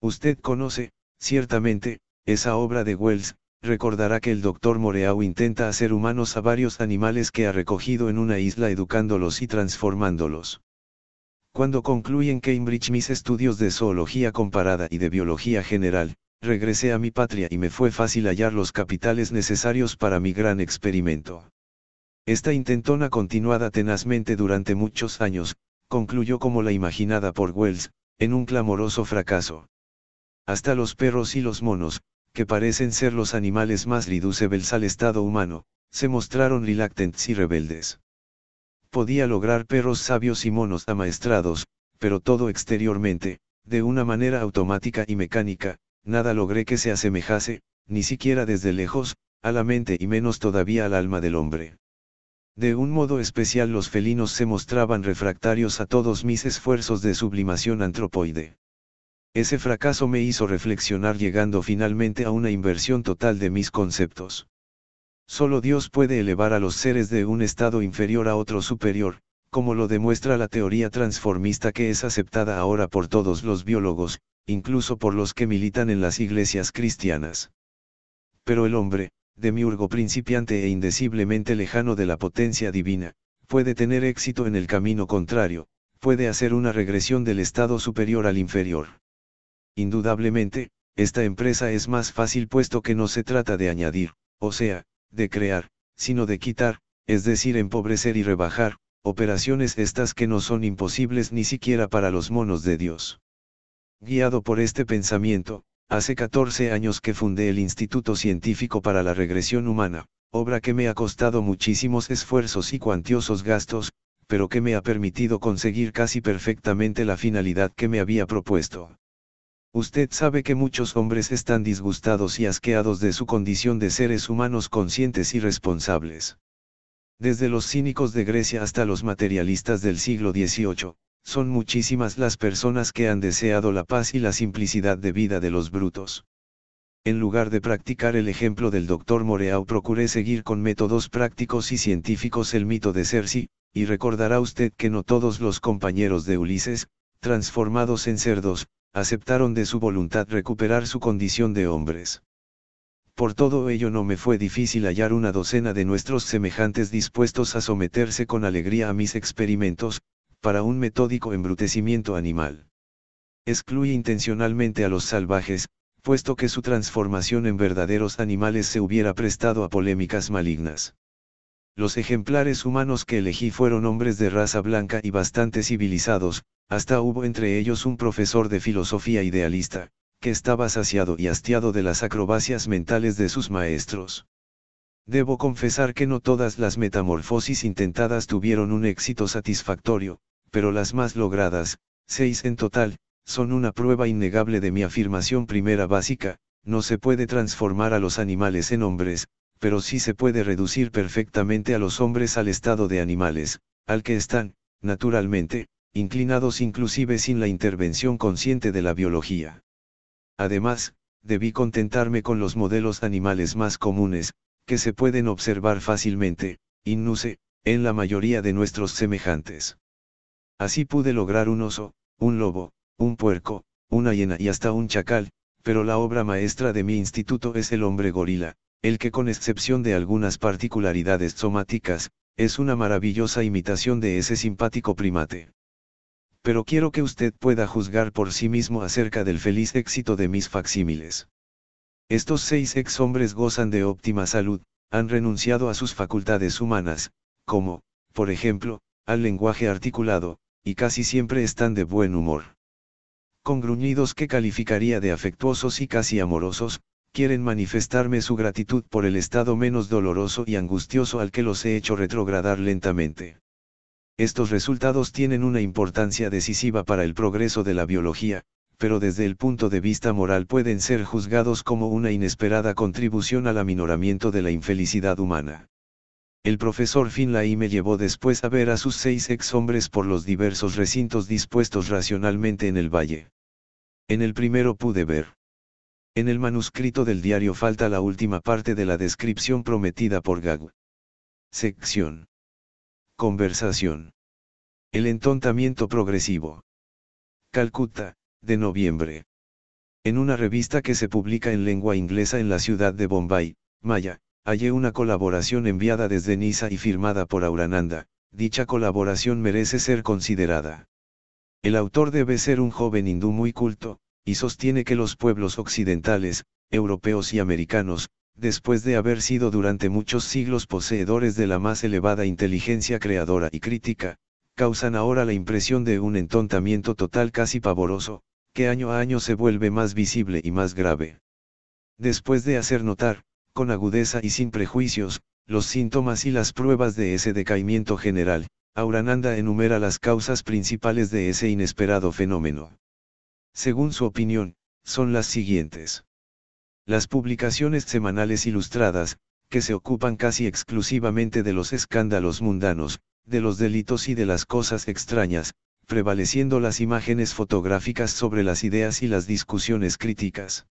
Usted conoce, ciertamente, esa obra de Wells, recordará que el doctor Moreau intenta hacer humanos a varios animales que ha recogido en una isla educándolos y transformándolos. Cuando concluí en Cambridge mis estudios de zoología comparada y de biología general, regresé a mi patria y me fue fácil hallar los capitales necesarios para mi gran experimento. Esta intentona continuada tenazmente durante muchos años, concluyó como la imaginada por Wells, en un clamoroso fracaso. Hasta los perros y los monos, que parecen ser los animales más reducibles al estado humano, se mostraron reluctants y rebeldes. Podía lograr perros sabios y monos amaestrados, pero todo exteriormente, de una manera automática y mecánica, nada logré que se asemejase, ni siquiera desde lejos, a la mente y menos todavía al alma del hombre. De un modo especial los felinos se mostraban refractarios a todos mis esfuerzos de sublimación antropoide. Ese fracaso me hizo reflexionar llegando finalmente a una inversión total de mis conceptos. Solo Dios puede elevar a los seres de un estado inferior a otro superior, como lo demuestra la teoría transformista que es aceptada ahora por todos los biólogos, incluso por los que militan en las iglesias cristianas. Pero el hombre, demiurgo principiante e indeciblemente lejano de la potencia divina, puede tener éxito en el camino contrario, puede hacer una regresión del estado superior al inferior. Indudablemente, esta empresa es más fácil puesto que no se trata de añadir, o sea, de crear, sino de quitar, es decir, empobrecer y rebajar, operaciones estas que no son imposibles ni siquiera para los monos de Dios. Guiado por este pensamiento, hace 14 años que fundé el Instituto Científico para la Regresión Humana, obra que me ha costado muchísimos esfuerzos y cuantiosos gastos, pero que me ha permitido conseguir casi perfectamente la finalidad que me había propuesto. Usted sabe que muchos hombres están disgustados y asqueados de su condición de seres humanos conscientes y responsables. Desde los cínicos de Grecia hasta los materialistas del siglo XVIII, son muchísimas las personas que han deseado la paz y la simplicidad de vida de los brutos. En lugar de practicar el ejemplo del doctor Moreau, procuré seguir con métodos prácticos y científicos el mito de Cersei, y recordará usted que no todos los compañeros de Ulises, transformados en cerdos, aceptaron de su voluntad recuperar su condición de hombres. Por todo ello no me fue difícil hallar una docena de nuestros semejantes dispuestos a someterse con alegría a mis experimentos, para un metódico embrutecimiento animal. Excluye intencionalmente a los salvajes, puesto que su transformación en verdaderos animales se hubiera prestado a polémicas malignas. Los ejemplares humanos que elegí fueron hombres de raza blanca y bastante civilizados, hasta hubo entre ellos un profesor de filosofía idealista, que estaba saciado y hastiado de las acrobacias mentales de sus maestros. Debo confesar que no todas las metamorfosis intentadas tuvieron un éxito satisfactorio, pero las más logradas, seis en total, son una prueba innegable de mi afirmación primera básica, no se puede transformar a los animales en hombres, pero sí se puede reducir perfectamente a los hombres al estado de animales, al que están, naturalmente, inclinados inclusive sin la intervención consciente de la biología. Además, debí contentarme con los modelos animales más comunes, que se pueden observar fácilmente, innuce, en la mayoría de nuestros semejantes. Así pude lograr un oso, un lobo, un puerco, una hiena y hasta un chacal, pero la obra maestra de mi instituto es el hombre gorila, el que con excepción de algunas particularidades somáticas, es una maravillosa imitación de ese simpático primate. Pero quiero que usted pueda juzgar por sí mismo acerca del feliz éxito de mis facsímiles. Estos seis ex hombres gozan de óptima salud, han renunciado a sus facultades humanas, como, por ejemplo, al lenguaje articulado, y casi siempre están de buen humor. Con gruñidos que calificaría de afectuosos y casi amorosos, quieren manifestarme su gratitud por el estado menos doloroso y angustioso al que los he hecho retrogradar lentamente. Estos resultados tienen una importancia decisiva para el progreso de la biología, pero desde el punto de vista moral pueden ser juzgados como una inesperada contribución al aminoramiento de la infelicidad humana. El profesor Finlay me llevó después a ver a sus seis ex hombres por los diversos recintos dispuestos racionalmente en el valle. En el primero pude ver. En el manuscrito del diario falta la última parte de la descripción prometida por Gag. Sección. Conversación. El entontamiento progresivo. Calcuta, de noviembre. En una revista que se publica en lengua inglesa en la ciudad de Bombay, Maya, hallé una colaboración enviada desde Niza y firmada por Aurananda, dicha colaboración merece ser considerada. El autor debe ser un joven hindú muy culto, y sostiene que los pueblos occidentales, europeos y americanos, después de haber sido durante muchos siglos poseedores de la más elevada inteligencia creadora y crítica, causan ahora la impresión de un entontamiento total casi pavoroso, que año a año se vuelve más visible y más grave. Después de hacer notar, con agudeza y sin prejuicios, los síntomas y las pruebas de ese decaimiento general, Aurananda enumera las causas principales de ese inesperado fenómeno. Según su opinión, son las siguientes. Las publicaciones semanales ilustradas, que se ocupan casi exclusivamente de los escándalos mundanos, de los delitos y de las cosas extrañas, prevaleciendo las imágenes fotográficas sobre las ideas y las discusiones críticas.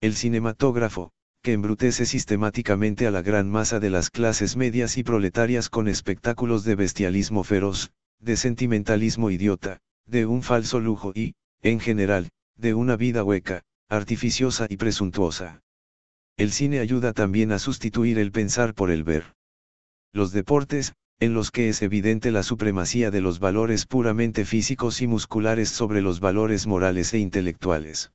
El cinematógrafo, que embrutece sistemáticamente a la gran masa de las clases medias y proletarias con espectáculos de bestialismo feroz, de sentimentalismo idiota, de un falso lujo y, en general, de una vida hueca, artificiosa y presuntuosa. El cine ayuda también a sustituir el pensar por el ver. Los deportes, en los que es evidente la supremacía de los valores puramente físicos y musculares sobre los valores morales e intelectuales.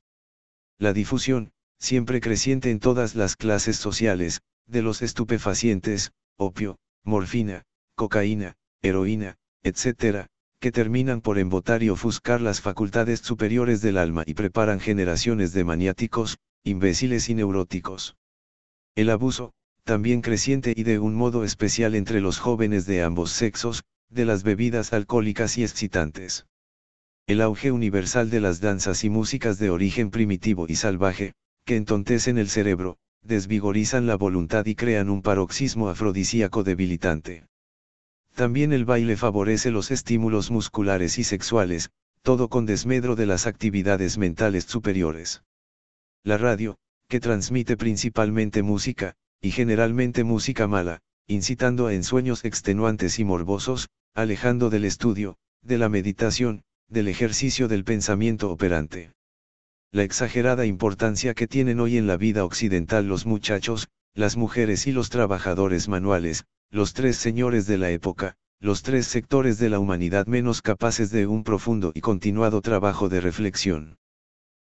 La difusión, siempre creciente en todas las clases sociales, de los estupefacientes, opio, morfina, cocaína, heroína, etc., que terminan por embotar y ofuscar las facultades superiores del alma y preparan generaciones de maniáticos, imbéciles y neuróticos. El abuso, también creciente y de un modo especial entre los jóvenes de ambos sexos, de las bebidas alcohólicas y excitantes. El auge universal de las danzas y músicas de origen primitivo y salvaje, que entontecen el cerebro, desvigorizan la voluntad y crean un paroxismo afrodisíaco debilitante. También el baile favorece los estímulos musculares y sexuales, todo con desmedro de las actividades mentales superiores. La radio, que transmite principalmente música, y generalmente música mala, incitando a ensueños extenuantes y morbosos, alejando del estudio, de la meditación, del ejercicio del pensamiento operante la exagerada importancia que tienen hoy en la vida occidental los muchachos, las mujeres y los trabajadores manuales, los tres señores de la época, los tres sectores de la humanidad menos capaces de un profundo y continuado trabajo de reflexión.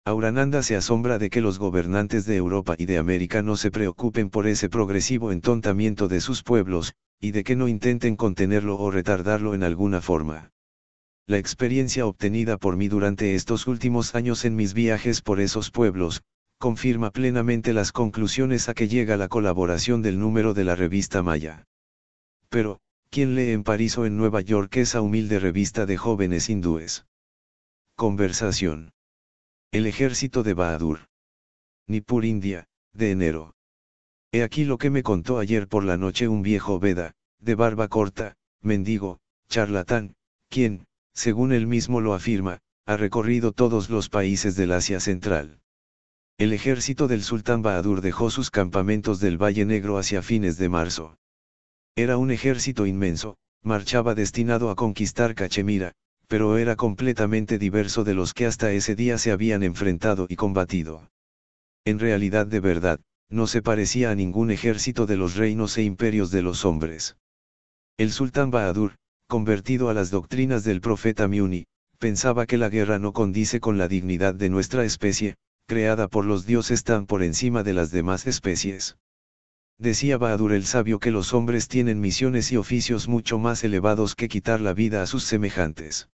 Aurananda se asombra de que los gobernantes de Europa y de América no se preocupen por ese progresivo entontamiento de sus pueblos, y de que no intenten contenerlo o retardarlo en alguna forma la experiencia obtenida por mí durante estos últimos años en mis viajes por esos pueblos, confirma plenamente las conclusiones a que llega la colaboración del número de la revista Maya. Pero, ¿quién lee en París o en Nueva York esa humilde revista de jóvenes hindúes? Conversación. El ejército de Bahadur. Nippur India, de enero. He aquí lo que me contó ayer por la noche un viejo Veda, de barba corta, mendigo, charlatán, quien, según él mismo lo afirma, ha recorrido todos los países del Asia Central. El ejército del sultán Bahadur dejó sus campamentos del Valle Negro hacia fines de marzo. Era un ejército inmenso, marchaba destinado a conquistar Cachemira, pero era completamente diverso de los que hasta ese día se habían enfrentado y combatido. En realidad de verdad, no se parecía a ningún ejército de los reinos e imperios de los hombres. El sultán Bahadur, convertido a las doctrinas del profeta Muni, pensaba que la guerra no condice con la dignidad de nuestra especie, creada por los dioses tan por encima de las demás especies. Decía Bahadur el sabio que los hombres tienen misiones y oficios mucho más elevados que quitar la vida a sus semejantes.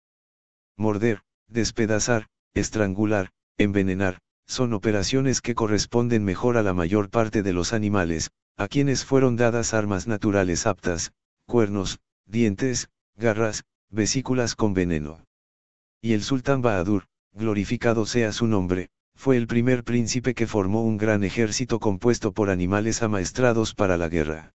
Morder, despedazar, estrangular, envenenar, son operaciones que corresponden mejor a la mayor parte de los animales, a quienes fueron dadas armas naturales aptas, cuernos, dientes, garras, vesículas con veneno. Y el sultán Bahadur, glorificado sea su nombre, fue el primer príncipe que formó un gran ejército compuesto por animales amaestrados para la guerra.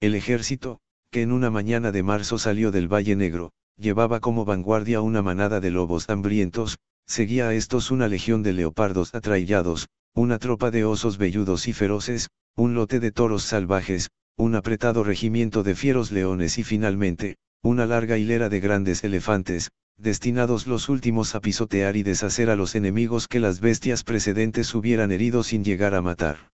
El ejército, que en una mañana de marzo salió del Valle Negro, llevaba como vanguardia una manada de lobos hambrientos, seguía a estos una legión de leopardos atraillados, una tropa de osos velludos y feroces, un lote de toros salvajes, un apretado regimiento de fieros leones y finalmente, una larga hilera de grandes elefantes, destinados los últimos a pisotear y deshacer a los enemigos que las bestias precedentes hubieran herido sin llegar a matar.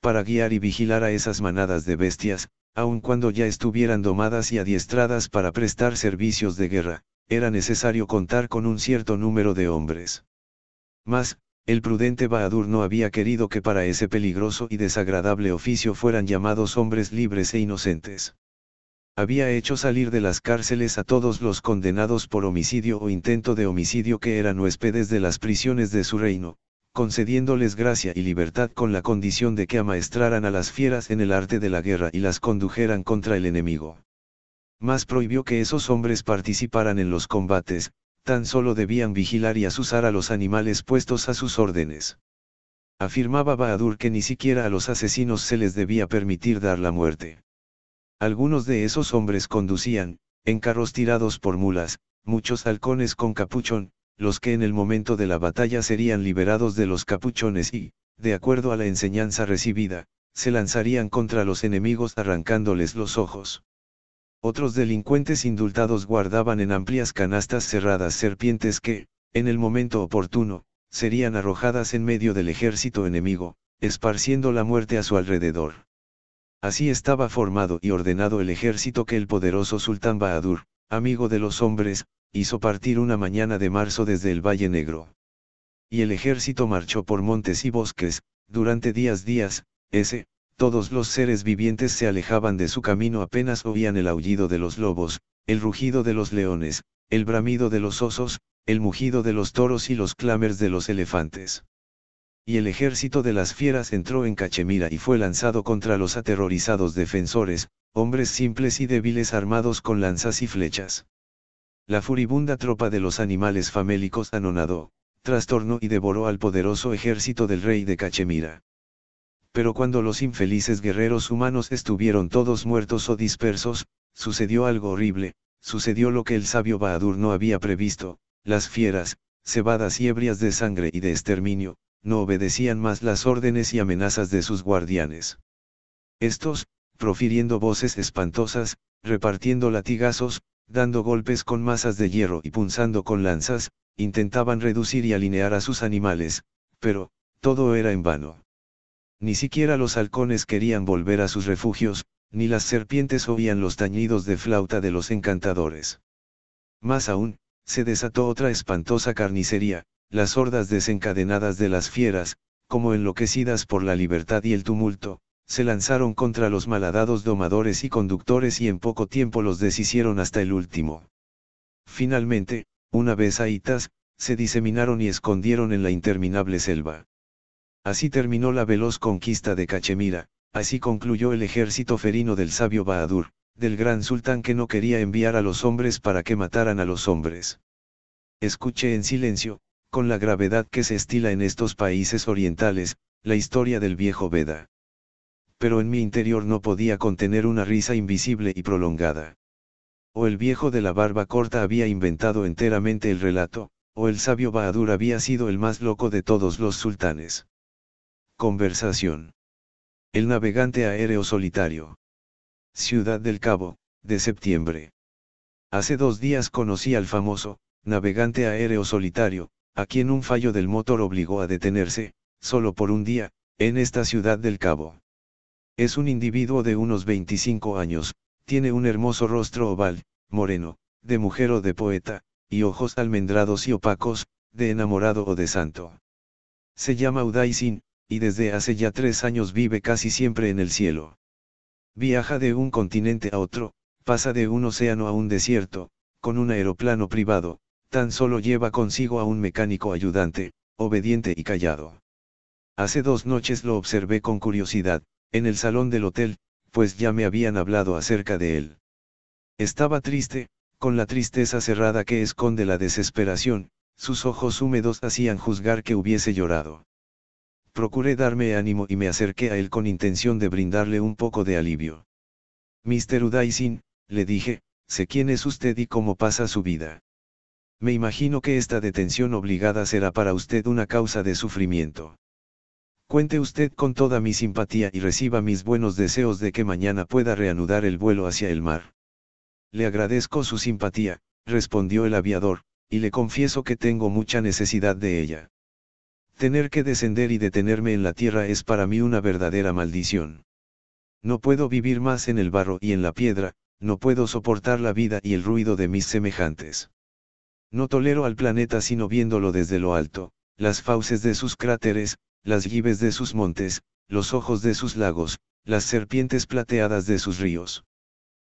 Para guiar y vigilar a esas manadas de bestias, aun cuando ya estuvieran domadas y adiestradas para prestar servicios de guerra, era necesario contar con un cierto número de hombres. Mas, el prudente Bahadur no había querido que para ese peligroso y desagradable oficio fueran llamados hombres libres e inocentes había hecho salir de las cárceles a todos los condenados por homicidio o intento de homicidio que eran huéspedes de las prisiones de su reino, concediéndoles gracia y libertad con la condición de que amaestraran a las fieras en el arte de la guerra y las condujeran contra el enemigo. Más prohibió que esos hombres participaran en los combates, tan solo debían vigilar y asusar a los animales puestos a sus órdenes. Afirmaba Bahadur que ni siquiera a los asesinos se les debía permitir dar la muerte. Algunos de esos hombres conducían, en carros tirados por mulas, muchos halcones con capuchón, los que en el momento de la batalla serían liberados de los capuchones y, de acuerdo a la enseñanza recibida, se lanzarían contra los enemigos arrancándoles los ojos. Otros delincuentes indultados guardaban en amplias canastas cerradas serpientes que, en el momento oportuno, serían arrojadas en medio del ejército enemigo, esparciendo la muerte a su alrededor. Así estaba formado y ordenado el ejército que el poderoso sultán Bahadur, amigo de los hombres, hizo partir una mañana de marzo desde el Valle Negro. Y el ejército marchó por montes y bosques, durante días días, ese, todos los seres vivientes se alejaban de su camino apenas oían el aullido de los lobos, el rugido de los leones, el bramido de los osos, el mugido de los toros y los clamers de los elefantes y el ejército de las fieras entró en Cachemira y fue lanzado contra los aterrorizados defensores, hombres simples y débiles armados con lanzas y flechas. La furibunda tropa de los animales famélicos anonadó, trastornó y devoró al poderoso ejército del rey de Cachemira. Pero cuando los infelices guerreros humanos estuvieron todos muertos o dispersos, sucedió algo horrible, sucedió lo que el sabio Bahadur no había previsto, las fieras, cebadas y ebrias de sangre y de exterminio, no obedecían más las órdenes y amenazas de sus guardianes. Estos, profiriendo voces espantosas, repartiendo latigazos, dando golpes con masas de hierro y punzando con lanzas, intentaban reducir y alinear a sus animales, pero, todo era en vano. Ni siquiera los halcones querían volver a sus refugios, ni las serpientes oían los tañidos de flauta de los encantadores. Más aún, se desató otra espantosa carnicería, las hordas desencadenadas de las fieras, como enloquecidas por la libertad y el tumulto, se lanzaron contra los malhadados domadores y conductores y en poco tiempo los deshicieron hasta el último. Finalmente, una vez ahitas, se diseminaron y escondieron en la interminable selva. Así terminó la veloz conquista de Cachemira, así concluyó el ejército ferino del sabio Bahadur, del gran sultán que no quería enviar a los hombres para que mataran a los hombres. Escuché en silencio, con la gravedad que se estila en estos países orientales, la historia del viejo Veda. Pero en mi interior no podía contener una risa invisible y prolongada. O el viejo de la barba corta había inventado enteramente el relato, o el sabio Bahadur había sido el más loco de todos los sultanes. Conversación. El navegante aéreo solitario. Ciudad del Cabo, de septiembre. Hace dos días conocí al famoso, navegante aéreo solitario, a quien un fallo del motor obligó a detenerse, solo por un día, en esta ciudad del Cabo. Es un individuo de unos 25 años, tiene un hermoso rostro oval, moreno, de mujer o de poeta, y ojos almendrados y opacos, de enamorado o de santo. Se llama Udaisin, y desde hace ya tres años vive casi siempre en el cielo. Viaja de un continente a otro, pasa de un océano a un desierto, con un aeroplano privado, tan solo lleva consigo a un mecánico ayudante, obediente y callado. Hace dos noches lo observé con curiosidad, en el salón del hotel, pues ya me habían hablado acerca de él. Estaba triste, con la tristeza cerrada que esconde la desesperación, sus ojos húmedos hacían juzgar que hubiese llorado. Procuré darme ánimo y me acerqué a él con intención de brindarle un poco de alivio. Mr. Udaisin, le dije, sé quién es usted y cómo pasa su vida. Me imagino que esta detención obligada será para usted una causa de sufrimiento. Cuente usted con toda mi simpatía y reciba mis buenos deseos de que mañana pueda reanudar el vuelo hacia el mar. Le agradezco su simpatía, respondió el aviador, y le confieso que tengo mucha necesidad de ella. Tener que descender y detenerme en la tierra es para mí una verdadera maldición. No puedo vivir más en el barro y en la piedra, no puedo soportar la vida y el ruido de mis semejantes. No tolero al planeta sino viéndolo desde lo alto, las fauces de sus cráteres, las gibes de sus montes, los ojos de sus lagos, las serpientes plateadas de sus ríos.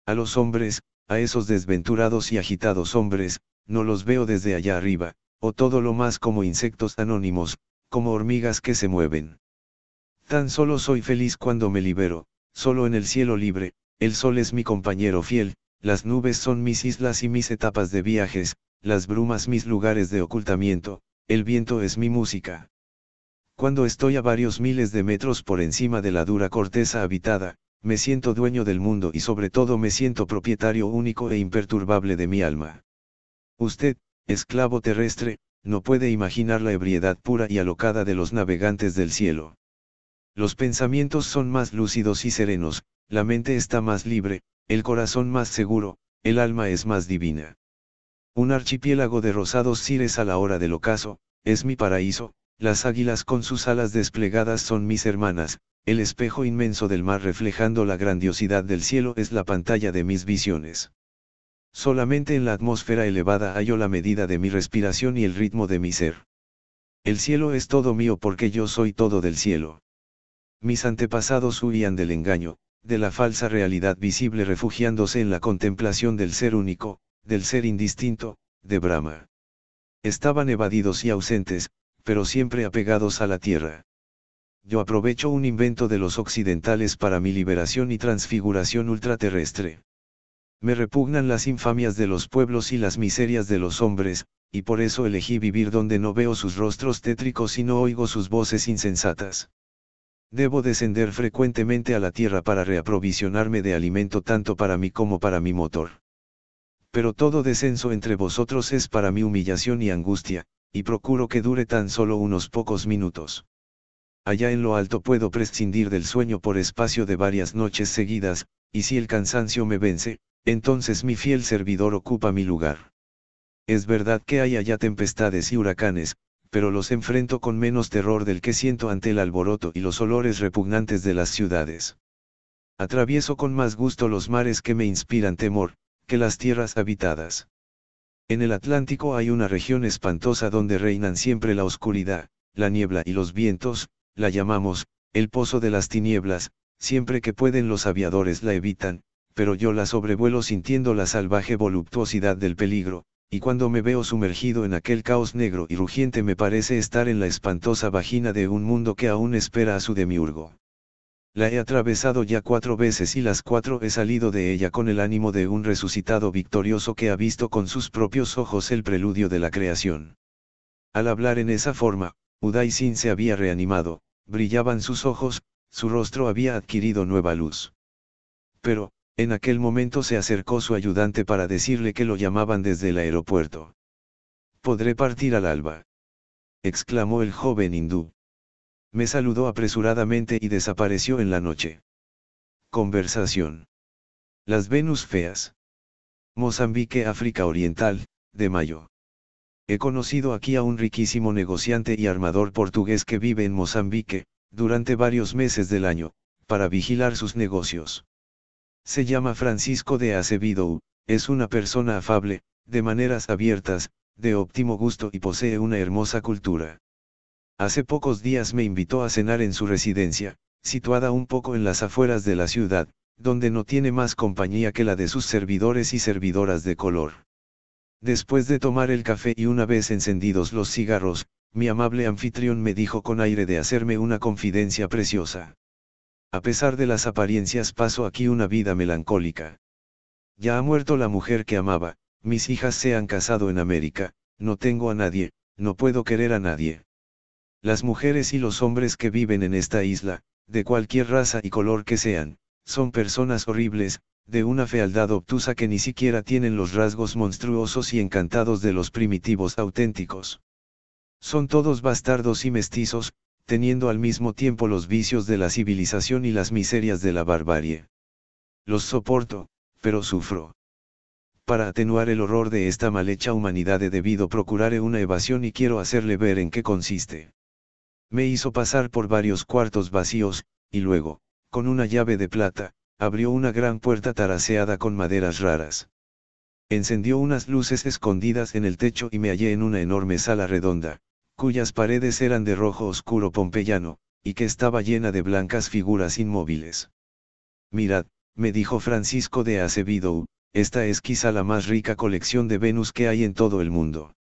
A los hombres, a esos desventurados y agitados hombres, no los veo desde allá arriba, o todo lo más como insectos anónimos, como hormigas que se mueven. Tan solo soy feliz cuando me libero, solo en el cielo libre, el sol es mi compañero fiel, las nubes son mis islas y mis etapas de viajes, las brumas mis lugares de ocultamiento, el viento es mi música. Cuando estoy a varios miles de metros por encima de la dura corteza habitada, me siento dueño del mundo y sobre todo me siento propietario único e imperturbable de mi alma. Usted, esclavo terrestre, no puede imaginar la ebriedad pura y alocada de los navegantes del cielo. Los pensamientos son más lúcidos y serenos, la mente está más libre, el corazón más seguro, el alma es más divina. Un archipiélago de rosados cires a la hora del ocaso, es mi paraíso, las águilas con sus alas desplegadas son mis hermanas, el espejo inmenso del mar reflejando la grandiosidad del cielo es la pantalla de mis visiones. Solamente en la atmósfera elevada hallo la medida de mi respiración y el ritmo de mi ser. El cielo es todo mío porque yo soy todo del cielo. Mis antepasados huían del engaño, de la falsa realidad visible refugiándose en la contemplación del ser único, del ser indistinto, de Brahma. Estaban evadidos y ausentes, pero siempre apegados a la tierra. Yo aprovecho un invento de los occidentales para mi liberación y transfiguración ultraterrestre. Me repugnan las infamias de los pueblos y las miserias de los hombres, y por eso elegí vivir donde no veo sus rostros tétricos y no oigo sus voces insensatas. Debo descender frecuentemente a la tierra para reaprovisionarme de alimento tanto para mí como para mi motor. Pero todo descenso entre vosotros es para mi humillación y angustia, y procuro que dure tan solo unos pocos minutos. Allá en lo alto puedo prescindir del sueño por espacio de varias noches seguidas, y si el cansancio me vence, entonces mi fiel servidor ocupa mi lugar. Es verdad que hay allá tempestades y huracanes, pero los enfrento con menos terror del que siento ante el alboroto y los olores repugnantes de las ciudades. Atravieso con más gusto los mares que me inspiran temor, que las tierras habitadas. En el Atlántico hay una región espantosa donde reinan siempre la oscuridad, la niebla y los vientos, la llamamos, el pozo de las tinieblas, siempre que pueden los aviadores la evitan, pero yo la sobrevuelo sintiendo la salvaje voluptuosidad del peligro, y cuando me veo sumergido en aquel caos negro y rugiente me parece estar en la espantosa vagina de un mundo que aún espera a su demiurgo. La he atravesado ya cuatro veces y las cuatro he salido de ella con el ánimo de un resucitado victorioso que ha visto con sus propios ojos el preludio de la creación. Al hablar en esa forma, Uday Sin se había reanimado, brillaban sus ojos, su rostro había adquirido nueva luz. Pero, en aquel momento se acercó su ayudante para decirle que lo llamaban desde el aeropuerto. Podré partir al alba. exclamó el joven hindú. Me saludó apresuradamente y desapareció en la noche. Conversación. Las Venus feas. Mozambique, África Oriental, de mayo. He conocido aquí a un riquísimo negociante y armador portugués que vive en Mozambique, durante varios meses del año, para vigilar sus negocios. Se llama Francisco de Acevedo, es una persona afable, de maneras abiertas, de óptimo gusto y posee una hermosa cultura. Hace pocos días me invitó a cenar en su residencia, situada un poco en las afueras de la ciudad, donde no tiene más compañía que la de sus servidores y servidoras de color. Después de tomar el café y una vez encendidos los cigarros, mi amable anfitrión me dijo con aire de hacerme una confidencia preciosa. A pesar de las apariencias paso aquí una vida melancólica. Ya ha muerto la mujer que amaba, mis hijas se han casado en América, no tengo a nadie, no puedo querer a nadie. Las mujeres y los hombres que viven en esta isla, de cualquier raza y color que sean, son personas horribles, de una fealdad obtusa que ni siquiera tienen los rasgos monstruosos y encantados de los primitivos auténticos. Son todos bastardos y mestizos, teniendo al mismo tiempo los vicios de la civilización y las miserias de la barbarie. Los soporto, pero sufro. Para atenuar el horror de esta malhecha humanidad he debido procurar una evasión y quiero hacerle ver en qué consiste. Me hizo pasar por varios cuartos vacíos, y luego, con una llave de plata, abrió una gran puerta taraseada con maderas raras. Encendió unas luces escondidas en el techo y me hallé en una enorme sala redonda, cuyas paredes eran de rojo oscuro pompeyano, y que estaba llena de blancas figuras inmóviles. Mirad, me dijo Francisco de Acevedo, esta es quizá la más rica colección de Venus que hay en todo el mundo.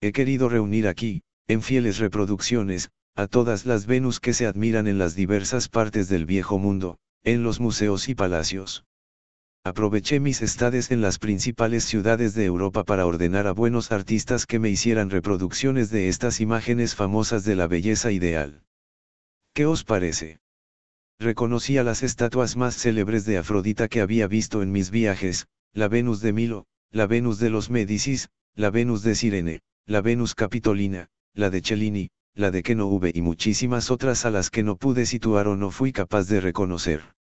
He querido reunir aquí, en fieles reproducciones, a todas las Venus que se admiran en las diversas partes del viejo mundo, en los museos y palacios. Aproveché mis estades en las principales ciudades de Europa para ordenar a buenos artistas que me hicieran reproducciones de estas imágenes famosas de la belleza ideal. ¿Qué os parece? a las estatuas más célebres de Afrodita que había visto en mis viajes, la Venus de Milo, la Venus de los Médicis, la Venus de Cirene, la Venus Capitolina, la de Cellini, la de hube y muchísimas otras a las que no pude situar o no fui capaz de reconocer.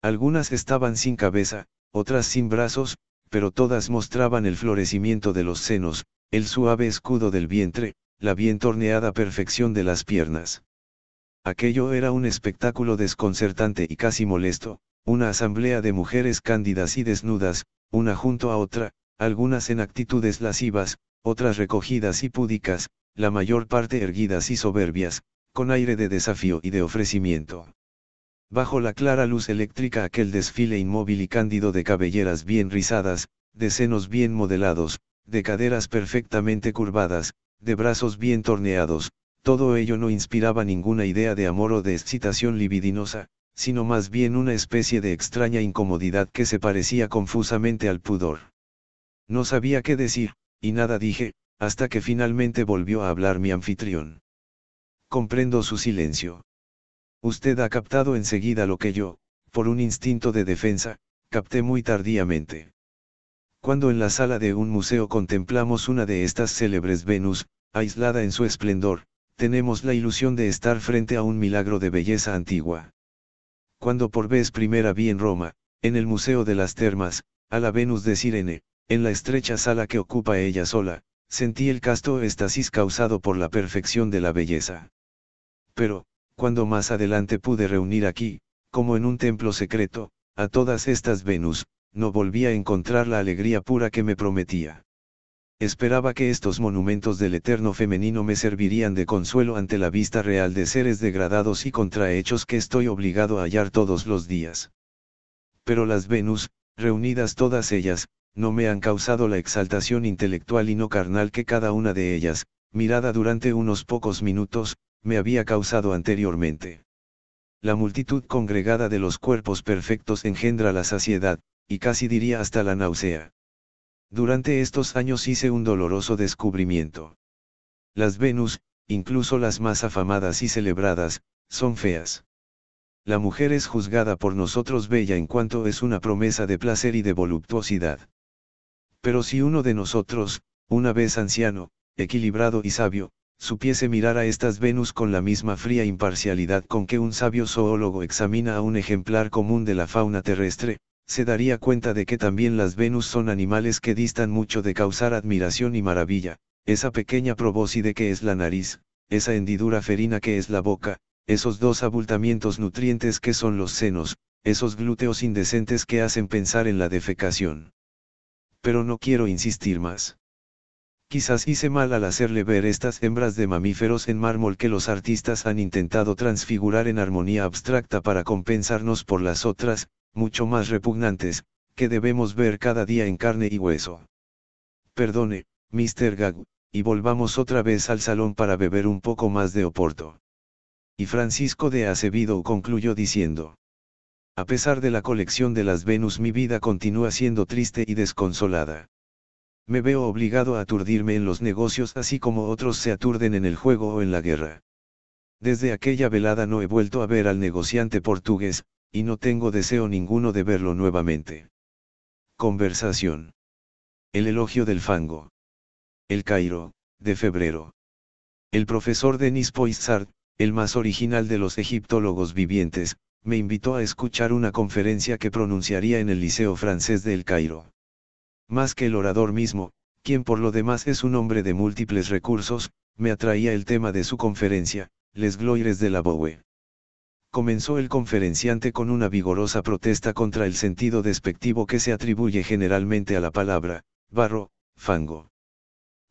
Algunas estaban sin cabeza, otras sin brazos, pero todas mostraban el florecimiento de los senos, el suave escudo del vientre, la bien torneada perfección de las piernas. Aquello era un espectáculo desconcertante y casi molesto, una asamblea de mujeres cándidas y desnudas, una junto a otra, algunas en actitudes lascivas, otras recogidas y púdicas, la mayor parte erguidas y soberbias, con aire de desafío y de ofrecimiento. Bajo la clara luz eléctrica aquel desfile inmóvil y cándido de cabelleras bien rizadas, de senos bien modelados, de caderas perfectamente curvadas, de brazos bien torneados, todo ello no inspiraba ninguna idea de amor o de excitación libidinosa, sino más bien una especie de extraña incomodidad que se parecía confusamente al pudor. No sabía qué decir, y nada dije, hasta que finalmente volvió a hablar mi anfitrión. Comprendo su silencio. Usted ha captado enseguida lo que yo, por un instinto de defensa, capté muy tardíamente. Cuando en la sala de un museo contemplamos una de estas célebres Venus, aislada en su esplendor, tenemos la ilusión de estar frente a un milagro de belleza antigua. Cuando por vez primera vi en Roma, en el Museo de las Termas, a la Venus de Sirene, en la estrecha sala que ocupa ella sola, sentí el casto éstasis causado por la perfección de la belleza. Pero, cuando más adelante pude reunir aquí, como en un templo secreto, a todas estas Venus, no volví a encontrar la alegría pura que me prometía. Esperaba que estos monumentos del eterno femenino me servirían de consuelo ante la vista real de seres degradados y contrahechos que estoy obligado a hallar todos los días. Pero las Venus, reunidas todas ellas, no me han causado la exaltación intelectual y no carnal que cada una de ellas, mirada durante unos pocos minutos, me había causado anteriormente. La multitud congregada de los cuerpos perfectos engendra la saciedad, y casi diría hasta la náusea. Durante estos años hice un doloroso descubrimiento. Las Venus, incluso las más afamadas y celebradas, son feas. La mujer es juzgada por nosotros bella en cuanto es una promesa de placer y de voluptuosidad. Pero si uno de nosotros, una vez anciano, equilibrado y sabio, supiese mirar a estas Venus con la misma fría imparcialidad con que un sabio zoólogo examina a un ejemplar común de la fauna terrestre, se daría cuenta de que también las Venus son animales que distan mucho de causar admiración y maravilla, esa pequeña probóside que es la nariz, esa hendidura ferina que es la boca, esos dos abultamientos nutrientes que son los senos, esos glúteos indecentes que hacen pensar en la defecación. Pero no quiero insistir más. Quizás hice mal al hacerle ver estas hembras de mamíferos en mármol que los artistas han intentado transfigurar en armonía abstracta para compensarnos por las otras, mucho más repugnantes, que debemos ver cada día en carne y hueso. Perdone, Mr. Gag, y volvamos otra vez al salón para beber un poco más de oporto. Y Francisco de Acevedo concluyó diciendo. A pesar de la colección de las Venus mi vida continúa siendo triste y desconsolada me veo obligado a aturdirme en los negocios así como otros se aturden en el juego o en la guerra. Desde aquella velada no he vuelto a ver al negociante portugués, y no tengo deseo ninguno de verlo nuevamente. Conversación. El elogio del fango. El Cairo, de febrero. El profesor Denis Poissard, el más original de los egiptólogos vivientes, me invitó a escuchar una conferencia que pronunciaría en el Liceo Francés de El Cairo más que el orador mismo, quien por lo demás es un hombre de múltiples recursos, me atraía el tema de su conferencia, Les Gloires de la Boue. Comenzó el conferenciante con una vigorosa protesta contra el sentido despectivo que se atribuye generalmente a la palabra, barro, fango.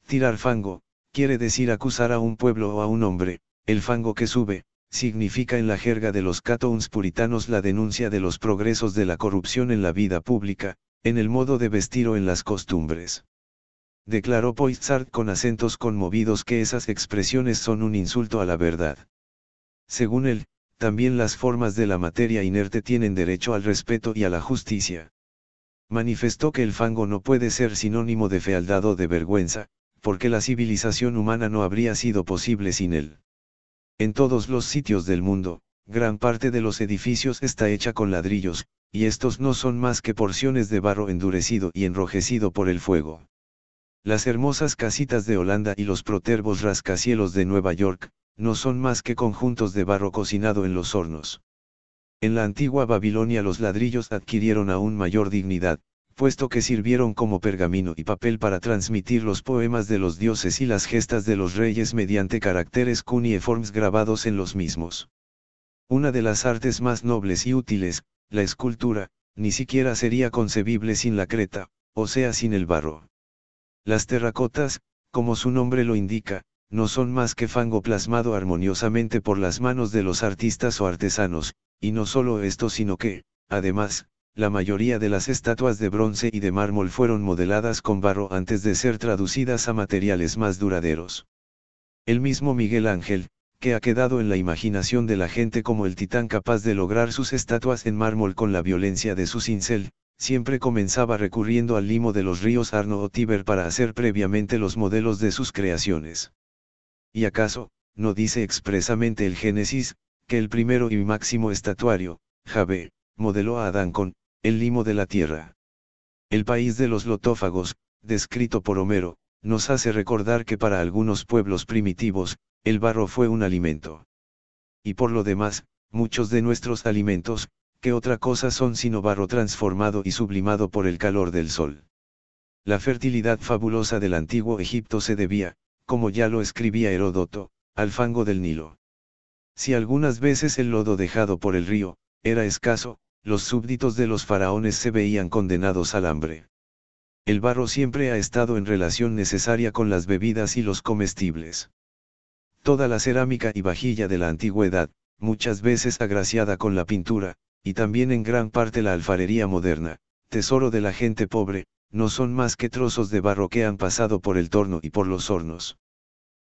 Tirar fango, quiere decir acusar a un pueblo o a un hombre, el fango que sube, significa en la jerga de los catouns puritanos la denuncia de los progresos de la corrupción en la vida pública, en el modo de vestir o en las costumbres. Declaró poissart con acentos conmovidos que esas expresiones son un insulto a la verdad. Según él, también las formas de la materia inerte tienen derecho al respeto y a la justicia. Manifestó que el fango no puede ser sinónimo de fealdad o de vergüenza, porque la civilización humana no habría sido posible sin él. En todos los sitios del mundo, gran parte de los edificios está hecha con ladrillos, y estos no son más que porciones de barro endurecido y enrojecido por el fuego. Las hermosas casitas de Holanda y los protervos rascacielos de Nueva York, no son más que conjuntos de barro cocinado en los hornos. En la antigua Babilonia los ladrillos adquirieron aún mayor dignidad, puesto que sirvieron como pergamino y papel para transmitir los poemas de los dioses y las gestas de los reyes mediante caracteres cuneiformes grabados en los mismos. Una de las artes más nobles y útiles, la escultura, ni siquiera sería concebible sin la creta, o sea sin el barro. Las terracotas, como su nombre lo indica, no son más que fango plasmado armoniosamente por las manos de los artistas o artesanos, y no solo esto sino que, además, la mayoría de las estatuas de bronce y de mármol fueron modeladas con barro antes de ser traducidas a materiales más duraderos. El mismo Miguel Ángel, que ha quedado en la imaginación de la gente como el titán capaz de lograr sus estatuas en mármol con la violencia de su cincel, siempre comenzaba recurriendo al limo de los ríos Arno o Tíber para hacer previamente los modelos de sus creaciones. ¿Y acaso, no dice expresamente el Génesis, que el primero y máximo estatuario, Javé, modeló a Adán con, el limo de la tierra? El país de los lotófagos, descrito por Homero, nos hace recordar que para algunos pueblos primitivos, el barro fue un alimento. Y por lo demás, muchos de nuestros alimentos, que otra cosa son sino barro transformado y sublimado por el calor del sol. La fertilidad fabulosa del antiguo Egipto se debía, como ya lo escribía Heródoto, al fango del Nilo. Si algunas veces el lodo dejado por el río, era escaso, los súbditos de los faraones se veían condenados al hambre. El barro siempre ha estado en relación necesaria con las bebidas y los comestibles toda la cerámica y vajilla de la antigüedad, muchas veces agraciada con la pintura, y también en gran parte la alfarería moderna, tesoro de la gente pobre, no son más que trozos de barro que han pasado por el torno y por los hornos.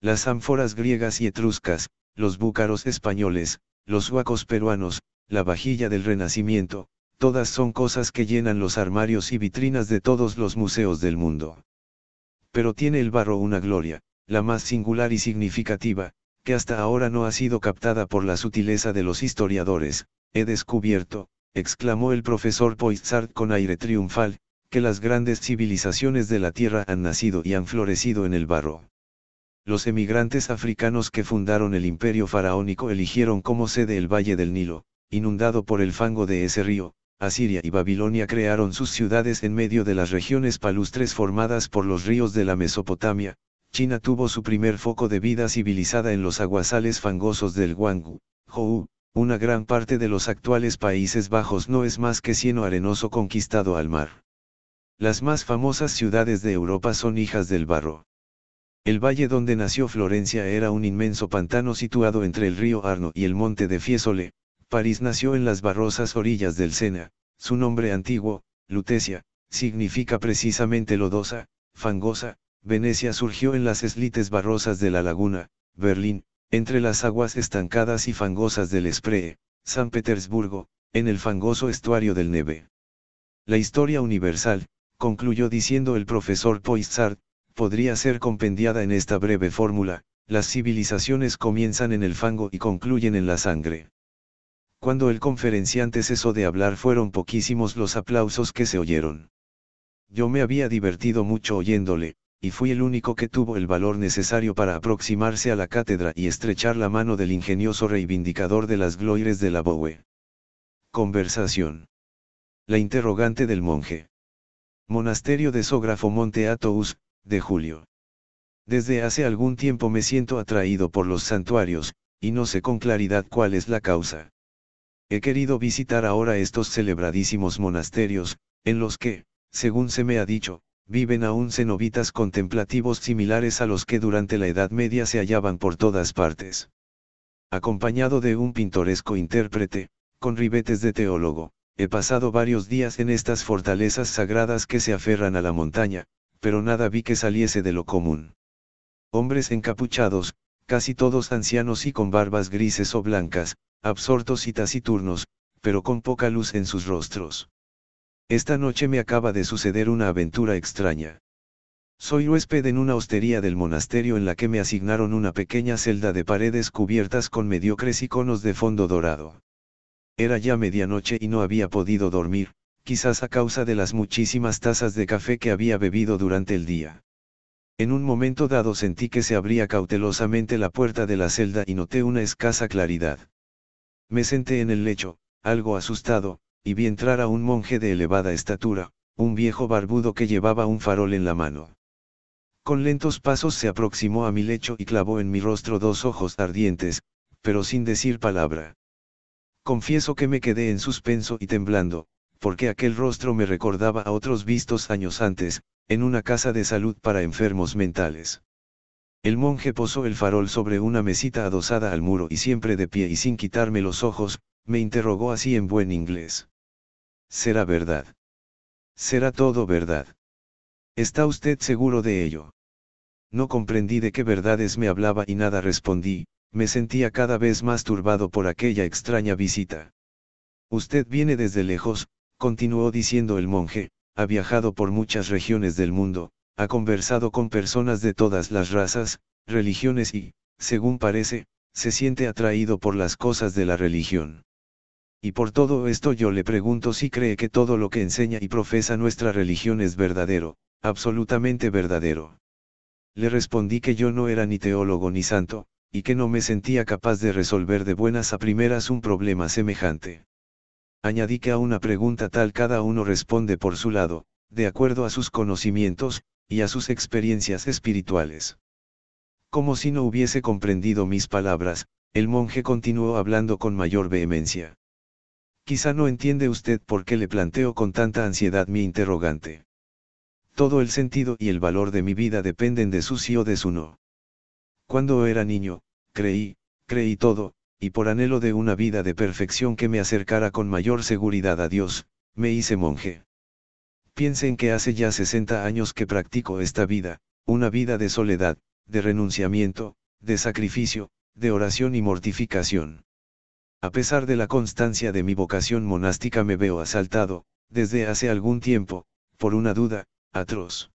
Las ánforas griegas y etruscas, los búcaros españoles, los huacos peruanos, la vajilla del Renacimiento, todas son cosas que llenan los armarios y vitrinas de todos los museos del mundo. Pero tiene el barro una gloria, la más singular y significativa, que hasta ahora no ha sido captada por la sutileza de los historiadores, he descubierto, exclamó el profesor Poizart con aire triunfal, que las grandes civilizaciones de la Tierra han nacido y han florecido en el barro. Los emigrantes africanos que fundaron el imperio faraónico eligieron como sede el Valle del Nilo, inundado por el fango de ese río, Asiria y Babilonia crearon sus ciudades en medio de las regiones palustres formadas por los ríos de la Mesopotamia, China tuvo su primer foco de vida civilizada en los aguasales fangosos del Guangu, Hou, una gran parte de los actuales Países Bajos no es más que cieno arenoso conquistado al mar. Las más famosas ciudades de Europa son hijas del barro. El valle donde nació Florencia era un inmenso pantano situado entre el río Arno y el monte de Fiesole. París nació en las barrosas orillas del Sena, su nombre antiguo, Lutecia, significa precisamente lodosa, fangosa, Venecia surgió en las eslites barrosas de la laguna, Berlín, entre las aguas estancadas y fangosas del Spree, San Petersburgo, en el fangoso estuario del Neve. La historia universal, concluyó diciendo el profesor Poissart, podría ser compendiada en esta breve fórmula, las civilizaciones comienzan en el fango y concluyen en la sangre. Cuando el conferenciante cesó de hablar fueron poquísimos los aplausos que se oyeron. Yo me había divertido mucho oyéndole, y fui el único que tuvo el valor necesario para aproximarse a la cátedra y estrechar la mano del ingenioso reivindicador de las gloires de la Bowe. Conversación. La interrogante del monje. Monasterio de Sógrafo Monte Atous, de julio. Desde hace algún tiempo me siento atraído por los santuarios, y no sé con claridad cuál es la causa. He querido visitar ahora estos celebradísimos monasterios, en los que, según se me ha dicho, viven aún cenobitas contemplativos similares a los que durante la Edad Media se hallaban por todas partes. Acompañado de un pintoresco intérprete, con ribetes de teólogo, he pasado varios días en estas fortalezas sagradas que se aferran a la montaña, pero nada vi que saliese de lo común. Hombres encapuchados, casi todos ancianos y con barbas grises o blancas, absortos y taciturnos, pero con poca luz en sus rostros. Esta noche me acaba de suceder una aventura extraña. Soy huésped en una hostería del monasterio en la que me asignaron una pequeña celda de paredes cubiertas con mediocres iconos de fondo dorado. Era ya medianoche y no había podido dormir, quizás a causa de las muchísimas tazas de café que había bebido durante el día. En un momento dado sentí que se abría cautelosamente la puerta de la celda y noté una escasa claridad. Me senté en el lecho, algo asustado, y vi entrar a un monje de elevada estatura, un viejo barbudo que llevaba un farol en la mano. Con lentos pasos se aproximó a mi lecho y clavó en mi rostro dos ojos ardientes, pero sin decir palabra. Confieso que me quedé en suspenso y temblando, porque aquel rostro me recordaba a otros vistos años antes, en una casa de salud para enfermos mentales. El monje posó el farol sobre una mesita adosada al muro y siempre de pie y sin quitarme los ojos, me interrogó así en buen inglés será verdad. Será todo verdad. ¿Está usted seguro de ello? No comprendí de qué verdades me hablaba y nada respondí, me sentía cada vez más turbado por aquella extraña visita. Usted viene desde lejos, continuó diciendo el monje, ha viajado por muchas regiones del mundo, ha conversado con personas de todas las razas, religiones y, según parece, se siente atraído por las cosas de la religión y por todo esto yo le pregunto si cree que todo lo que enseña y profesa nuestra religión es verdadero, absolutamente verdadero. Le respondí que yo no era ni teólogo ni santo, y que no me sentía capaz de resolver de buenas a primeras un problema semejante. Añadí que a una pregunta tal cada uno responde por su lado, de acuerdo a sus conocimientos, y a sus experiencias espirituales. Como si no hubiese comprendido mis palabras, el monje continuó hablando con mayor vehemencia. Quizá no entiende usted por qué le planteo con tanta ansiedad mi interrogante. Todo el sentido y el valor de mi vida dependen de su sí o de su no. Cuando era niño, creí, creí todo, y por anhelo de una vida de perfección que me acercara con mayor seguridad a Dios, me hice monje. Piensen que hace ya 60 años que practico esta vida, una vida de soledad, de renunciamiento, de sacrificio, de oración y mortificación. A pesar de la constancia de mi vocación monástica me veo asaltado, desde hace algún tiempo, por una duda, atroz.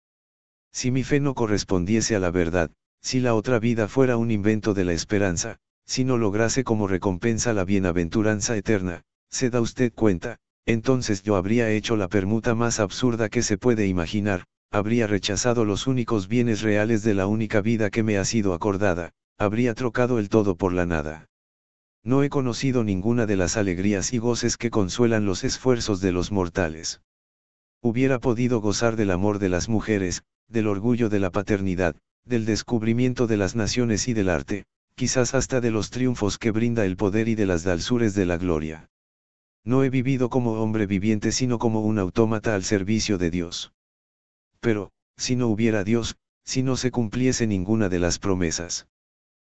Si mi fe no correspondiese a la verdad, si la otra vida fuera un invento de la esperanza, si no lograse como recompensa la bienaventuranza eterna, se da usted cuenta, entonces yo habría hecho la permuta más absurda que se puede imaginar, habría rechazado los únicos bienes reales de la única vida que me ha sido acordada, habría trocado el todo por la nada no he conocido ninguna de las alegrías y goces que consuelan los esfuerzos de los mortales. Hubiera podido gozar del amor de las mujeres, del orgullo de la paternidad, del descubrimiento de las naciones y del arte, quizás hasta de los triunfos que brinda el poder y de las dalsures de la gloria. No he vivido como hombre viviente sino como un autómata al servicio de Dios. Pero, si no hubiera Dios, si no se cumpliese ninguna de las promesas.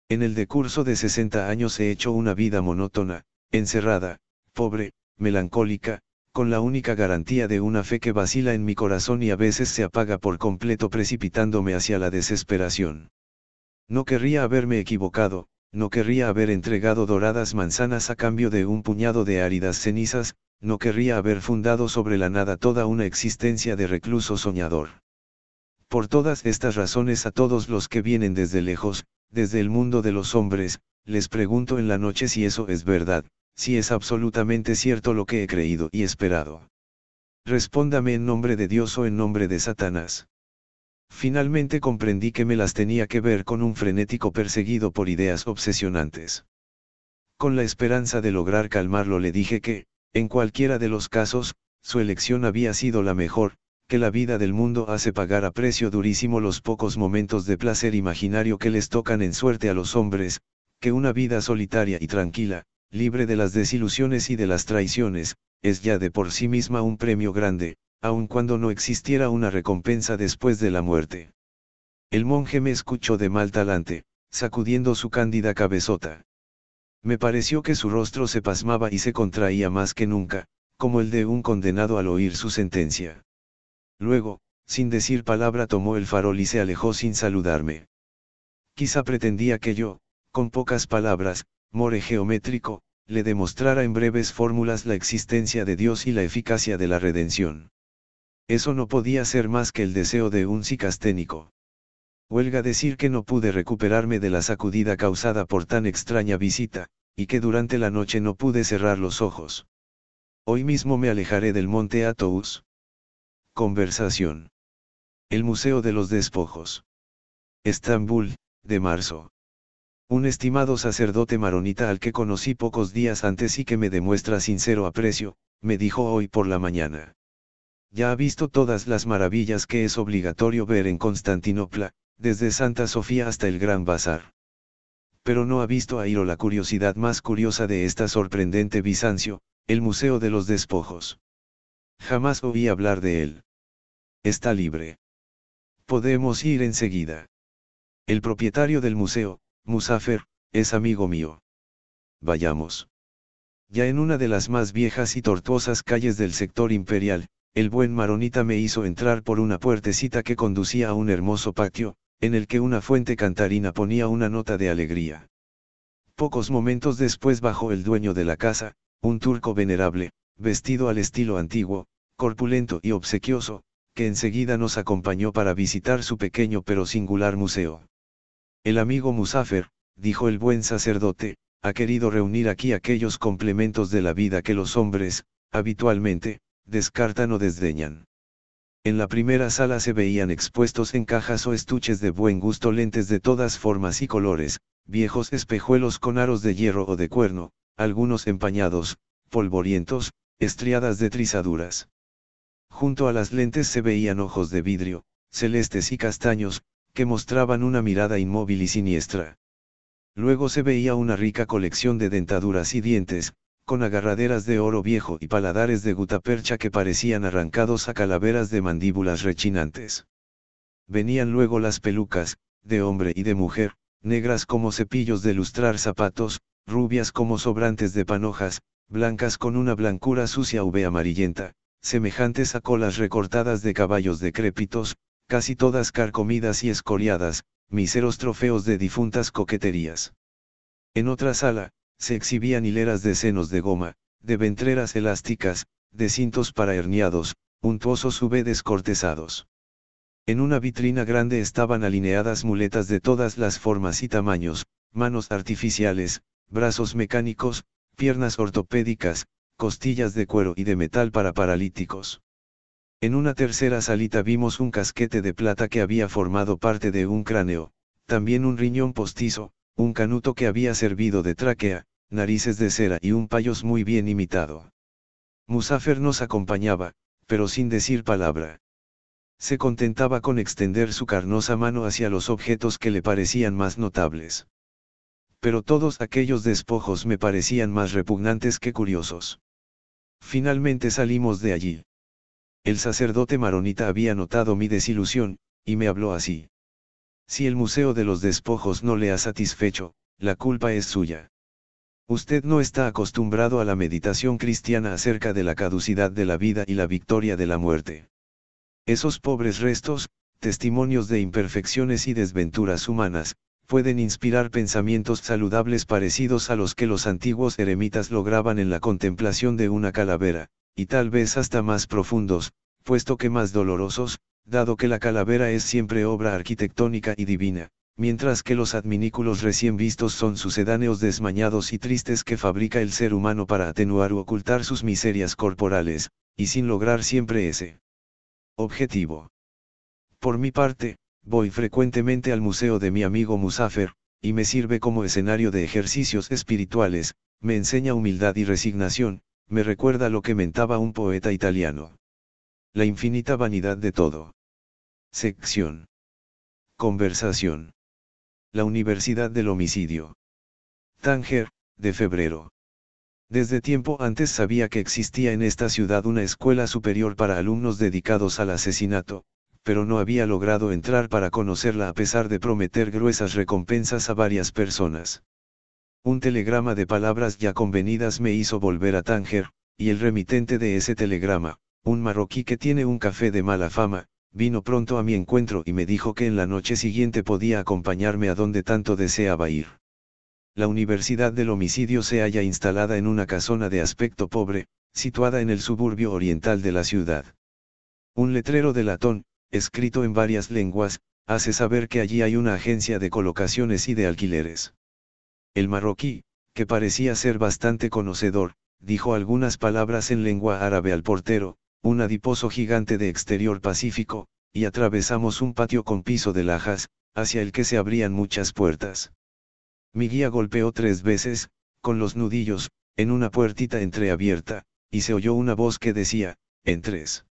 En el decurso de sesenta años he hecho una vida monótona, encerrada, pobre, melancólica, con la única garantía de una fe que vacila en mi corazón y a veces se apaga por completo precipitándome hacia la desesperación. No querría haberme equivocado, no querría haber entregado doradas manzanas a cambio de un puñado de áridas cenizas, no querría haber fundado sobre la nada toda una existencia de recluso soñador. Por todas estas razones a todos los que vienen desde lejos, desde el mundo de los hombres, les pregunto en la noche si eso es verdad, si es absolutamente cierto lo que he creído y esperado. Respóndame en nombre de Dios o en nombre de Satanás. Finalmente comprendí que me las tenía que ver con un frenético perseguido por ideas obsesionantes. Con la esperanza de lograr calmarlo le dije que, en cualquiera de los casos, su elección había sido la mejor, que la vida del mundo hace pagar a precio durísimo los pocos momentos de placer imaginario que les tocan en suerte a los hombres, que una vida solitaria y tranquila, libre de las desilusiones y de las traiciones, es ya de por sí misma un premio grande, aun cuando no existiera una recompensa después de la muerte. El monje me escuchó de mal talante, sacudiendo su cándida cabezota. Me pareció que su rostro se pasmaba y se contraía más que nunca, como el de un condenado al oír su sentencia. Luego, sin decir palabra tomó el farol y se alejó sin saludarme. Quizá pretendía que yo, con pocas palabras, more geométrico, le demostrara en breves fórmulas la existencia de Dios y la eficacia de la redención. Eso no podía ser más que el deseo de un cicasténico. Huelga decir que no pude recuperarme de la sacudida causada por tan extraña visita, y que durante la noche no pude cerrar los ojos. Hoy mismo me alejaré del monte Athos, Conversación. El Museo de los Despojos. Estambul, de marzo. Un estimado sacerdote maronita al que conocí pocos días antes y que me demuestra sincero aprecio, me dijo hoy por la mañana. Ya ha visto todas las maravillas que es obligatorio ver en Constantinopla, desde Santa Sofía hasta el Gran Bazar. Pero no ha visto a Iro la curiosidad más curiosa de esta sorprendente Bizancio, el Museo de los Despojos. Jamás oí hablar de él. Está libre. Podemos ir enseguida. El propietario del museo, Musafer, es amigo mío. Vayamos. Ya en una de las más viejas y tortuosas calles del sector imperial, el buen maronita me hizo entrar por una puertecita que conducía a un hermoso patio, en el que una fuente cantarina ponía una nota de alegría. Pocos momentos después bajó el dueño de la casa, un turco venerable, vestido al estilo antiguo, corpulento y obsequioso, que enseguida nos acompañó para visitar su pequeño pero singular museo. El amigo Musafer, dijo el buen sacerdote, ha querido reunir aquí aquellos complementos de la vida que los hombres, habitualmente, descartan o desdeñan. En la primera sala se veían expuestos en cajas o estuches de buen gusto lentes de todas formas y colores, viejos espejuelos con aros de hierro o de cuerno, algunos empañados, polvorientos, estriadas de trizaduras. Junto a las lentes se veían ojos de vidrio, celestes y castaños, que mostraban una mirada inmóvil y siniestra. Luego se veía una rica colección de dentaduras y dientes, con agarraderas de oro viejo y paladares de gutapercha que parecían arrancados a calaveras de mandíbulas rechinantes. Venían luego las pelucas, de hombre y de mujer, negras como cepillos de lustrar zapatos, rubias como sobrantes de panojas, blancas con una blancura sucia v amarillenta, semejantes a colas recortadas de caballos decrépitos, casi todas carcomidas y escoriadas, miseros trofeos de difuntas coqueterías. En otra sala, se exhibían hileras de senos de goma, de ventreras elásticas, de cintos para herniados, puntuosos v descortesados. En una vitrina grande estaban alineadas muletas de todas las formas y tamaños, manos artificiales, brazos mecánicos, piernas ortopédicas, costillas de cuero y de metal para paralíticos. En una tercera salita vimos un casquete de plata que había formado parte de un cráneo, también un riñón postizo, un canuto que había servido de tráquea, narices de cera y un payos muy bien imitado. Musafer nos acompañaba, pero sin decir palabra. Se contentaba con extender su carnosa mano hacia los objetos que le parecían más notables pero todos aquellos despojos me parecían más repugnantes que curiosos. Finalmente salimos de allí. El sacerdote maronita había notado mi desilusión, y me habló así. Si el Museo de los Despojos no le ha satisfecho, la culpa es suya. Usted no está acostumbrado a la meditación cristiana acerca de la caducidad de la vida y la victoria de la muerte. Esos pobres restos, testimonios de imperfecciones y desventuras humanas, pueden inspirar pensamientos saludables parecidos a los que los antiguos eremitas lograban en la contemplación de una calavera, y tal vez hasta más profundos, puesto que más dolorosos, dado que la calavera es siempre obra arquitectónica y divina, mientras que los adminículos recién vistos son sucedáneos desmañados y tristes que fabrica el ser humano para atenuar u ocultar sus miserias corporales, y sin lograr siempre ese objetivo. Por mi parte, Voy frecuentemente al museo de mi amigo Musafer, y me sirve como escenario de ejercicios espirituales, me enseña humildad y resignación, me recuerda lo que mentaba un poeta italiano. La infinita vanidad de todo. Sección. Conversación. La Universidad del Homicidio. Tánger, de febrero. Desde tiempo antes sabía que existía en esta ciudad una escuela superior para alumnos dedicados al asesinato, pero no había logrado entrar para conocerla a pesar de prometer gruesas recompensas a varias personas. Un telegrama de palabras ya convenidas me hizo volver a Tánger, y el remitente de ese telegrama, un marroquí que tiene un café de mala fama, vino pronto a mi encuentro y me dijo que en la noche siguiente podía acompañarme a donde tanto deseaba ir. La Universidad del Homicidio se halla instalada en una casona de aspecto pobre, situada en el suburbio oriental de la ciudad. Un letrero de latón, escrito en varias lenguas, hace saber que allí hay una agencia de colocaciones y de alquileres. El marroquí, que parecía ser bastante conocedor, dijo algunas palabras en lengua árabe al portero, un adiposo gigante de exterior pacífico, y atravesamos un patio con piso de lajas, hacia el que se abrían muchas puertas. Mi guía golpeó tres veces, con los nudillos, en una puertita entreabierta, y se oyó una voz que decía, entres.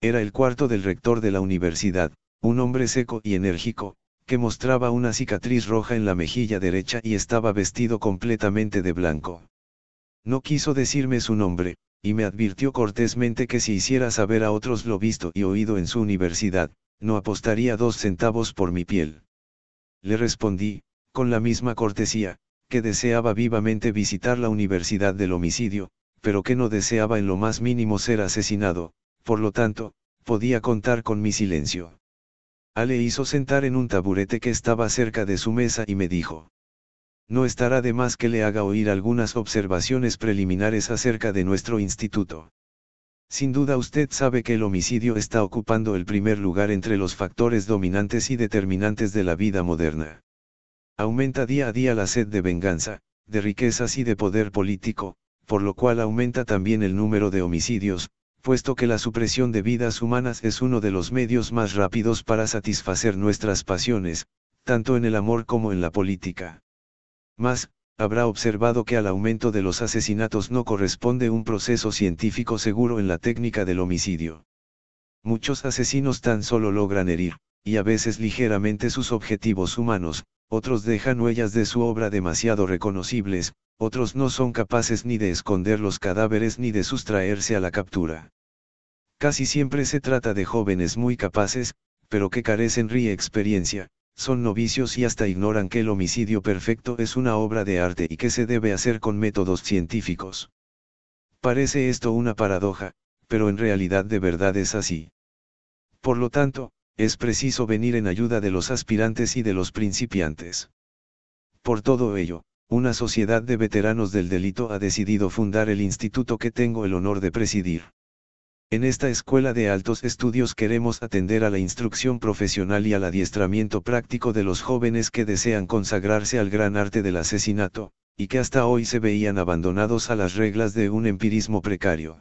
Era el cuarto del rector de la universidad, un hombre seco y enérgico, que mostraba una cicatriz roja en la mejilla derecha y estaba vestido completamente de blanco. No quiso decirme su nombre, y me advirtió cortésmente que si hiciera saber a otros lo visto y oído en su universidad, no apostaría dos centavos por mi piel. Le respondí, con la misma cortesía, que deseaba vivamente visitar la universidad del homicidio, pero que no deseaba en lo más mínimo ser asesinado, por lo tanto, podía contar con mi silencio. Ale hizo sentar en un taburete que estaba cerca de su mesa y me dijo. No estará de más que le haga oír algunas observaciones preliminares acerca de nuestro instituto. Sin duda usted sabe que el homicidio está ocupando el primer lugar entre los factores dominantes y determinantes de la vida moderna. Aumenta día a día la sed de venganza, de riquezas y de poder político, por lo cual aumenta también el número de homicidios, puesto que la supresión de vidas humanas es uno de los medios más rápidos para satisfacer nuestras pasiones, tanto en el amor como en la política. Más, habrá observado que al aumento de los asesinatos no corresponde un proceso científico seguro en la técnica del homicidio. Muchos asesinos tan solo logran herir, y a veces ligeramente sus objetivos humanos, otros dejan huellas de su obra demasiado reconocibles, otros no son capaces ni de esconder los cadáveres ni de sustraerse a la captura. Casi siempre se trata de jóvenes muy capaces, pero que carecen de experiencia, son novicios y hasta ignoran que el homicidio perfecto es una obra de arte y que se debe hacer con métodos científicos. Parece esto una paradoja, pero en realidad de verdad es así. Por lo tanto, es preciso venir en ayuda de los aspirantes y de los principiantes. Por todo ello, una sociedad de veteranos del delito ha decidido fundar el instituto que tengo el honor de presidir. En esta escuela de altos estudios queremos atender a la instrucción profesional y al adiestramiento práctico de los jóvenes que desean consagrarse al gran arte del asesinato, y que hasta hoy se veían abandonados a las reglas de un empirismo precario.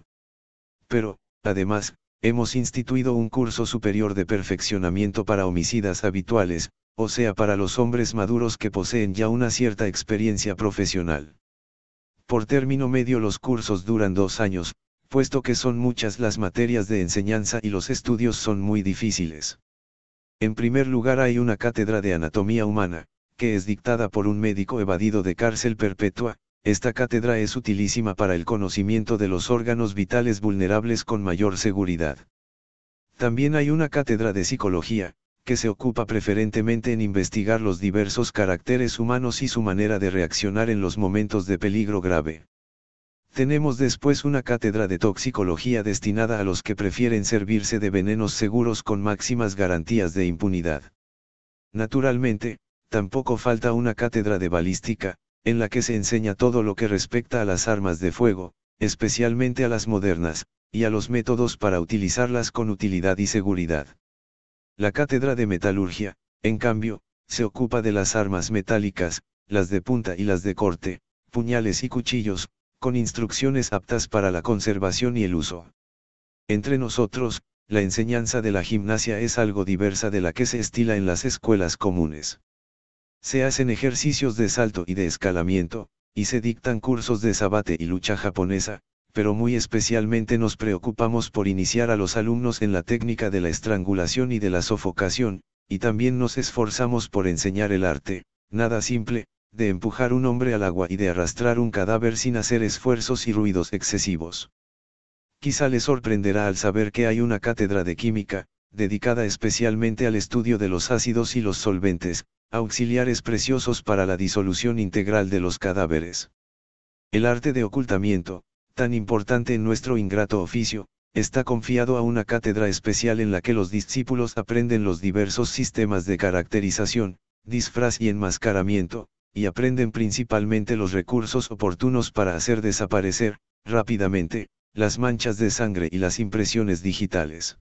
Pero, además, hemos instituido un curso superior de perfeccionamiento para homicidas habituales, o sea para los hombres maduros que poseen ya una cierta experiencia profesional. Por término medio los cursos duran dos años, puesto que son muchas las materias de enseñanza y los estudios son muy difíciles. En primer lugar hay una cátedra de anatomía humana, que es dictada por un médico evadido de cárcel perpetua, esta cátedra es utilísima para el conocimiento de los órganos vitales vulnerables con mayor seguridad. También hay una cátedra de psicología, que se ocupa preferentemente en investigar los diversos caracteres humanos y su manera de reaccionar en los momentos de peligro grave. Tenemos después una cátedra de toxicología destinada a los que prefieren servirse de venenos seguros con máximas garantías de impunidad. Naturalmente, tampoco falta una cátedra de balística, en la que se enseña todo lo que respecta a las armas de fuego, especialmente a las modernas, y a los métodos para utilizarlas con utilidad y seguridad. La cátedra de metalurgia, en cambio, se ocupa de las armas metálicas, las de punta y las de corte, puñales y cuchillos, con instrucciones aptas para la conservación y el uso. Entre nosotros, la enseñanza de la gimnasia es algo diversa de la que se estila en las escuelas comunes. Se hacen ejercicios de salto y de escalamiento, y se dictan cursos de sabate y lucha japonesa, pero muy especialmente nos preocupamos por iniciar a los alumnos en la técnica de la estrangulación y de la sofocación, y también nos esforzamos por enseñar el arte, nada simple, de empujar un hombre al agua y de arrastrar un cadáver sin hacer esfuerzos y ruidos excesivos. Quizá le sorprenderá al saber que hay una cátedra de química, dedicada especialmente al estudio de los ácidos y los solventes, auxiliares preciosos para la disolución integral de los cadáveres. El arte de ocultamiento, tan importante en nuestro ingrato oficio, está confiado a una cátedra especial en la que los discípulos aprenden los diversos sistemas de caracterización, disfraz y enmascaramiento, y aprenden principalmente los recursos oportunos para hacer desaparecer, rápidamente, las manchas de sangre y las impresiones digitales.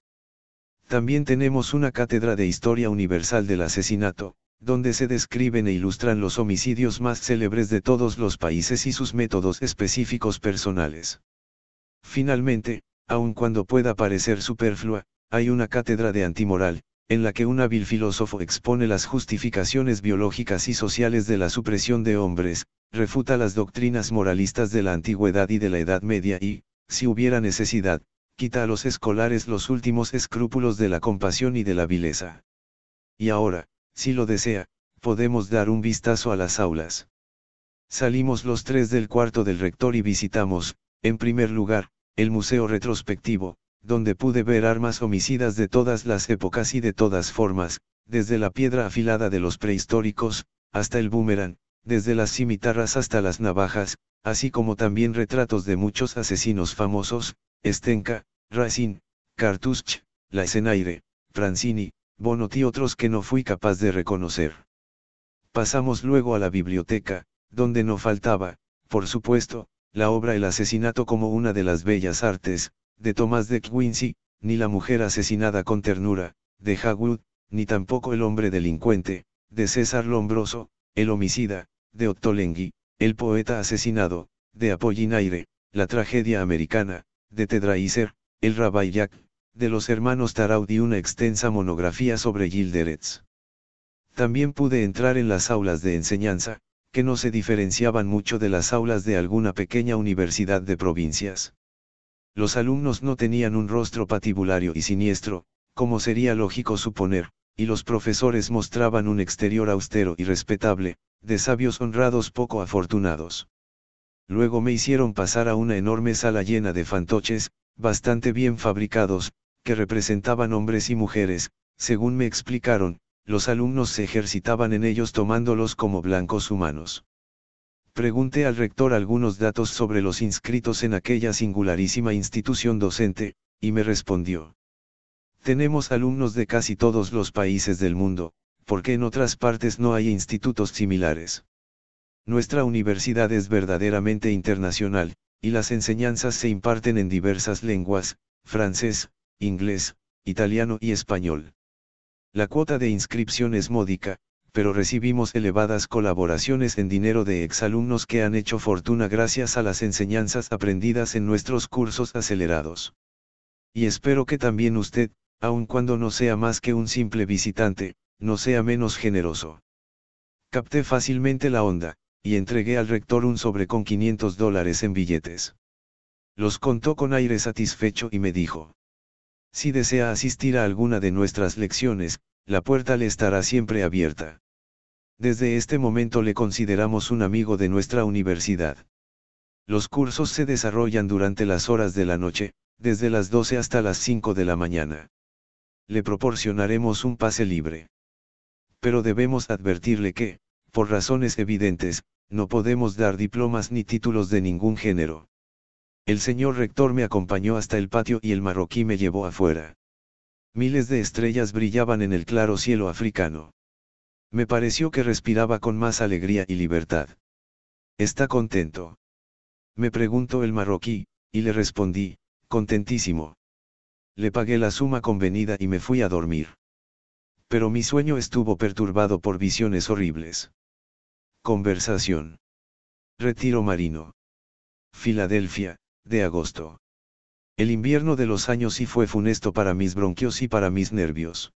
También tenemos una cátedra de Historia Universal del Asesinato, donde se describen e ilustran los homicidios más célebres de todos los países y sus métodos específicos personales. Finalmente, aun cuando pueda parecer superflua, hay una cátedra de antimoral, en la que un hábil filósofo expone las justificaciones biológicas y sociales de la supresión de hombres, refuta las doctrinas moralistas de la antigüedad y de la Edad Media y, si hubiera necesidad, quita a los escolares los últimos escrúpulos de la compasión y de la vileza. Y ahora, si lo desea, podemos dar un vistazo a las aulas. Salimos los tres del cuarto del rector y visitamos, en primer lugar, el museo retrospectivo, donde pude ver armas homicidas de todas las épocas y de todas formas, desde la piedra afilada de los prehistóricos, hasta el boomerang, desde las cimitarras hasta las navajas, así como también retratos de muchos asesinos famosos, Stenka, Racine, Cartouche, Laisenaire, Francini, Bonot y otros que no fui capaz de reconocer. Pasamos luego a la biblioteca, donde no faltaba, por supuesto, la obra El asesinato como una de las bellas artes, de Thomas de Quincy, ni la mujer asesinada con ternura, de Hagwood, ni tampoco el hombre delincuente, de César Lombroso, el homicida, de Ottolenghi, el poeta asesinado, de Apollinaire, la tragedia americana, de Tedraiser, el Rabbi Jack, de los hermanos Taraudi una extensa monografía sobre Gilderetz. También pude entrar en las aulas de enseñanza, que no se diferenciaban mucho de las aulas de alguna pequeña universidad de provincias. Los alumnos no tenían un rostro patibulario y siniestro, como sería lógico suponer, y los profesores mostraban un exterior austero y respetable, de sabios honrados poco afortunados. Luego me hicieron pasar a una enorme sala llena de fantoches, bastante bien fabricados, que representaban hombres y mujeres, según me explicaron, los alumnos se ejercitaban en ellos tomándolos como blancos humanos. Pregunté al rector algunos datos sobre los inscritos en aquella singularísima institución docente, y me respondió. Tenemos alumnos de casi todos los países del mundo, porque en otras partes no hay institutos similares. Nuestra universidad es verdaderamente internacional, y las enseñanzas se imparten en diversas lenguas, francés, inglés, italiano y español. La cuota de inscripción es módica, pero recibimos elevadas colaboraciones en dinero de exalumnos que han hecho fortuna gracias a las enseñanzas aprendidas en nuestros cursos acelerados. Y espero que también usted, aun cuando no sea más que un simple visitante, no sea menos generoso. Capté fácilmente la onda, y entregué al rector un sobre con 500 dólares en billetes. Los contó con aire satisfecho y me dijo, si desea asistir a alguna de nuestras lecciones, la puerta le estará siempre abierta. Desde este momento le consideramos un amigo de nuestra universidad. Los cursos se desarrollan durante las horas de la noche, desde las 12 hasta las 5 de la mañana. Le proporcionaremos un pase libre. Pero debemos advertirle que, por razones evidentes, no podemos dar diplomas ni títulos de ningún género. El señor rector me acompañó hasta el patio y el marroquí me llevó afuera. Miles de estrellas brillaban en el claro cielo africano. Me pareció que respiraba con más alegría y libertad. ¿Está contento? Me preguntó el marroquí, y le respondí, contentísimo. Le pagué la suma convenida y me fui a dormir. Pero mi sueño estuvo perturbado por visiones horribles. Conversación. Retiro marino. Filadelfia, de agosto. El invierno de los años sí fue funesto para mis bronquios y para mis nervios.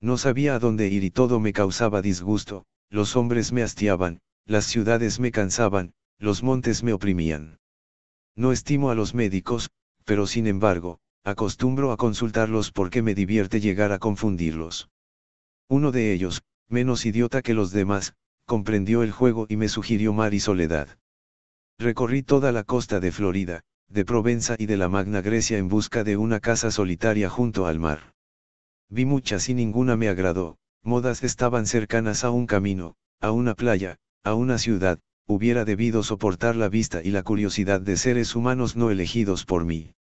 No sabía a dónde ir y todo me causaba disgusto, los hombres me hastiaban, las ciudades me cansaban, los montes me oprimían. No estimo a los médicos, pero sin embargo, acostumbro a consultarlos porque me divierte llegar a confundirlos. Uno de ellos, menos idiota que los demás, comprendió el juego y me sugirió mar y soledad. Recorrí toda la costa de Florida, de Provenza y de la Magna Grecia en busca de una casa solitaria junto al mar. Vi muchas y ninguna me agradó, modas estaban cercanas a un camino, a una playa, a una ciudad, hubiera debido soportar la vista y la curiosidad de seres humanos no elegidos por mí.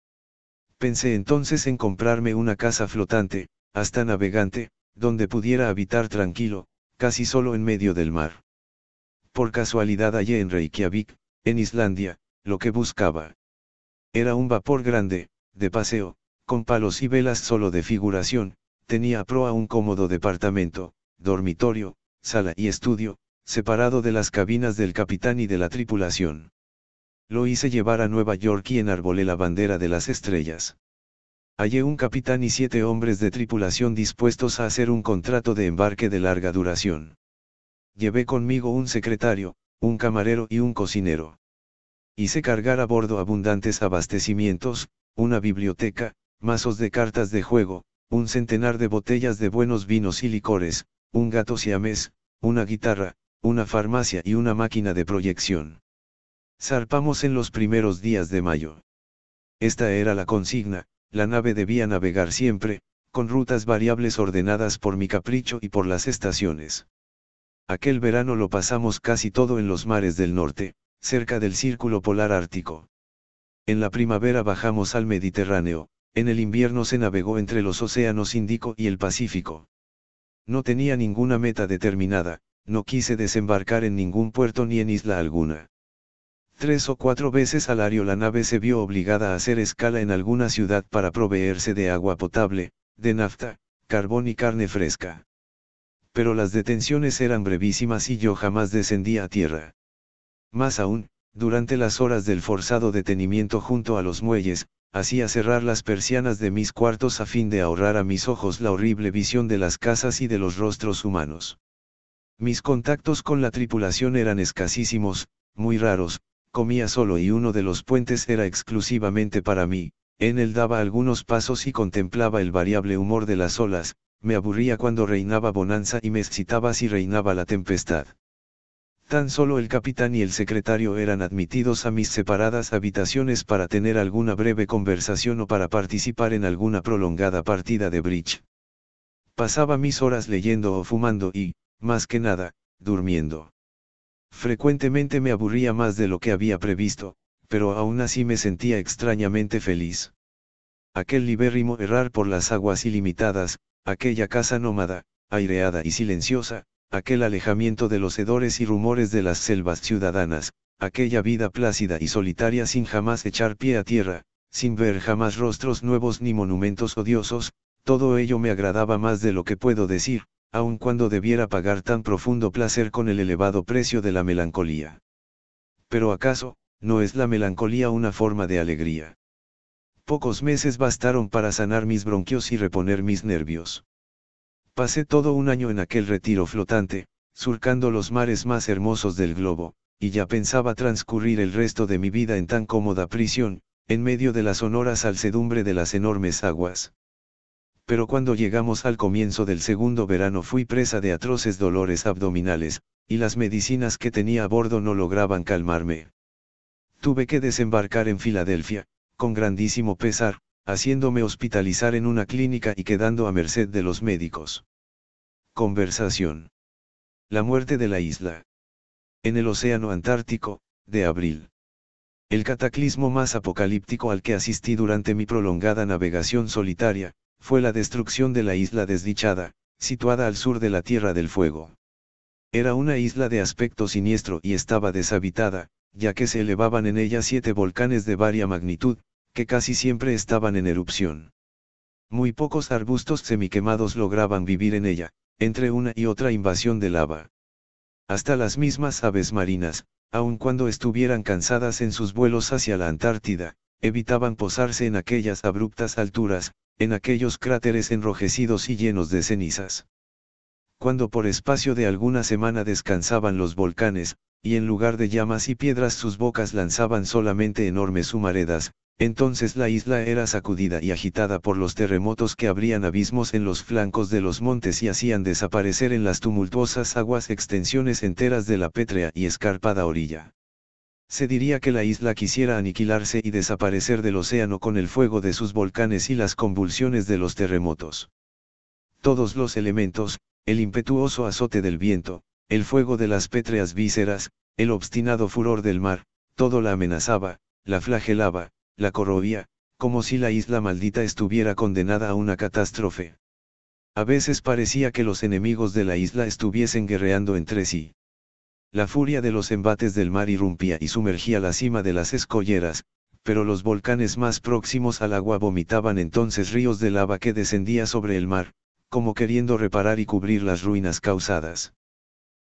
Pensé entonces en comprarme una casa flotante, hasta navegante, donde pudiera habitar tranquilo, casi solo en medio del mar. Por casualidad hallé en Reykjavik, en Islandia, lo que buscaba. Era un vapor grande, de paseo, con palos y velas solo de figuración, tenía a proa un cómodo departamento, dormitorio, sala y estudio, separado de las cabinas del capitán y de la tripulación. Lo hice llevar a Nueva York y enarbolé la bandera de las estrellas. Hallé un capitán y siete hombres de tripulación dispuestos a hacer un contrato de embarque de larga duración. Llevé conmigo un secretario, un camarero y un cocinero. Hice cargar a bordo abundantes abastecimientos, una biblioteca, mazos de cartas de juego, un centenar de botellas de buenos vinos y licores, un gato siames, una guitarra, una farmacia y una máquina de proyección. Zarpamos en los primeros días de mayo. Esta era la consigna, la nave debía navegar siempre, con rutas variables ordenadas por mi capricho y por las estaciones. Aquel verano lo pasamos casi todo en los mares del norte, cerca del Círculo Polar Ártico. En la primavera bajamos al Mediterráneo, en el invierno se navegó entre los océanos Índico y el Pacífico. No tenía ninguna meta determinada, no quise desembarcar en ningún puerto ni en isla alguna. Tres o cuatro veces al año la nave se vio obligada a hacer escala en alguna ciudad para proveerse de agua potable, de nafta, carbón y carne fresca pero las detenciones eran brevísimas y yo jamás descendía a tierra. Más aún, durante las horas del forzado detenimiento junto a los muelles, hacía cerrar las persianas de mis cuartos a fin de ahorrar a mis ojos la horrible visión de las casas y de los rostros humanos. Mis contactos con la tripulación eran escasísimos, muy raros, comía solo y uno de los puentes era exclusivamente para mí, en él daba algunos pasos y contemplaba el variable humor de las olas, me aburría cuando reinaba bonanza y me excitaba si reinaba la tempestad. Tan solo el capitán y el secretario eran admitidos a mis separadas habitaciones para tener alguna breve conversación o para participar en alguna prolongada partida de bridge. Pasaba mis horas leyendo o fumando y, más que nada, durmiendo. Frecuentemente me aburría más de lo que había previsto, pero aún así me sentía extrañamente feliz. Aquel libérrimo errar por las aguas ilimitadas, aquella casa nómada, aireada y silenciosa, aquel alejamiento de los hedores y rumores de las selvas ciudadanas, aquella vida plácida y solitaria sin jamás echar pie a tierra, sin ver jamás rostros nuevos ni monumentos odiosos, todo ello me agradaba más de lo que puedo decir, aun cuando debiera pagar tan profundo placer con el elevado precio de la melancolía. Pero acaso, ¿no es la melancolía una forma de alegría? pocos meses bastaron para sanar mis bronquios y reponer mis nervios. Pasé todo un año en aquel retiro flotante, surcando los mares más hermosos del globo, y ya pensaba transcurrir el resto de mi vida en tan cómoda prisión, en medio de la sonora salcedumbre de las enormes aguas. Pero cuando llegamos al comienzo del segundo verano fui presa de atroces dolores abdominales, y las medicinas que tenía a bordo no lograban calmarme. Tuve que desembarcar en Filadelfia, con grandísimo pesar, haciéndome hospitalizar en una clínica y quedando a merced de los médicos. Conversación. La muerte de la isla. En el Océano Antártico, de abril. El cataclismo más apocalíptico al que asistí durante mi prolongada navegación solitaria, fue la destrucción de la isla desdichada, situada al sur de la Tierra del Fuego. Era una isla de aspecto siniestro y estaba deshabitada, ya que se elevaban en ella siete volcanes de varia magnitud, que casi siempre estaban en erupción. Muy pocos arbustos semiquemados lograban vivir en ella, entre una y otra invasión de lava. Hasta las mismas aves marinas, aun cuando estuvieran cansadas en sus vuelos hacia la Antártida, evitaban posarse en aquellas abruptas alturas, en aquellos cráteres enrojecidos y llenos de cenizas. Cuando por espacio de alguna semana descansaban los volcanes, y en lugar de llamas y piedras sus bocas lanzaban solamente enormes humaredas, entonces la isla era sacudida y agitada por los terremotos que abrían abismos en los flancos de los montes y hacían desaparecer en las tumultuosas aguas extensiones enteras de la pétrea y escarpada orilla. Se diría que la isla quisiera aniquilarse y desaparecer del océano con el fuego de sus volcanes y las convulsiones de los terremotos. Todos los elementos, el impetuoso azote del viento, el fuego de las pétreas vísceras, el obstinado furor del mar, todo la amenazaba, la flagelaba, la corroía, como si la isla maldita estuviera condenada a una catástrofe. A veces parecía que los enemigos de la isla estuviesen guerreando entre sí. La furia de los embates del mar irrumpía y sumergía la cima de las escolleras, pero los volcanes más próximos al agua vomitaban entonces ríos de lava que descendía sobre el mar, como queriendo reparar y cubrir las ruinas causadas.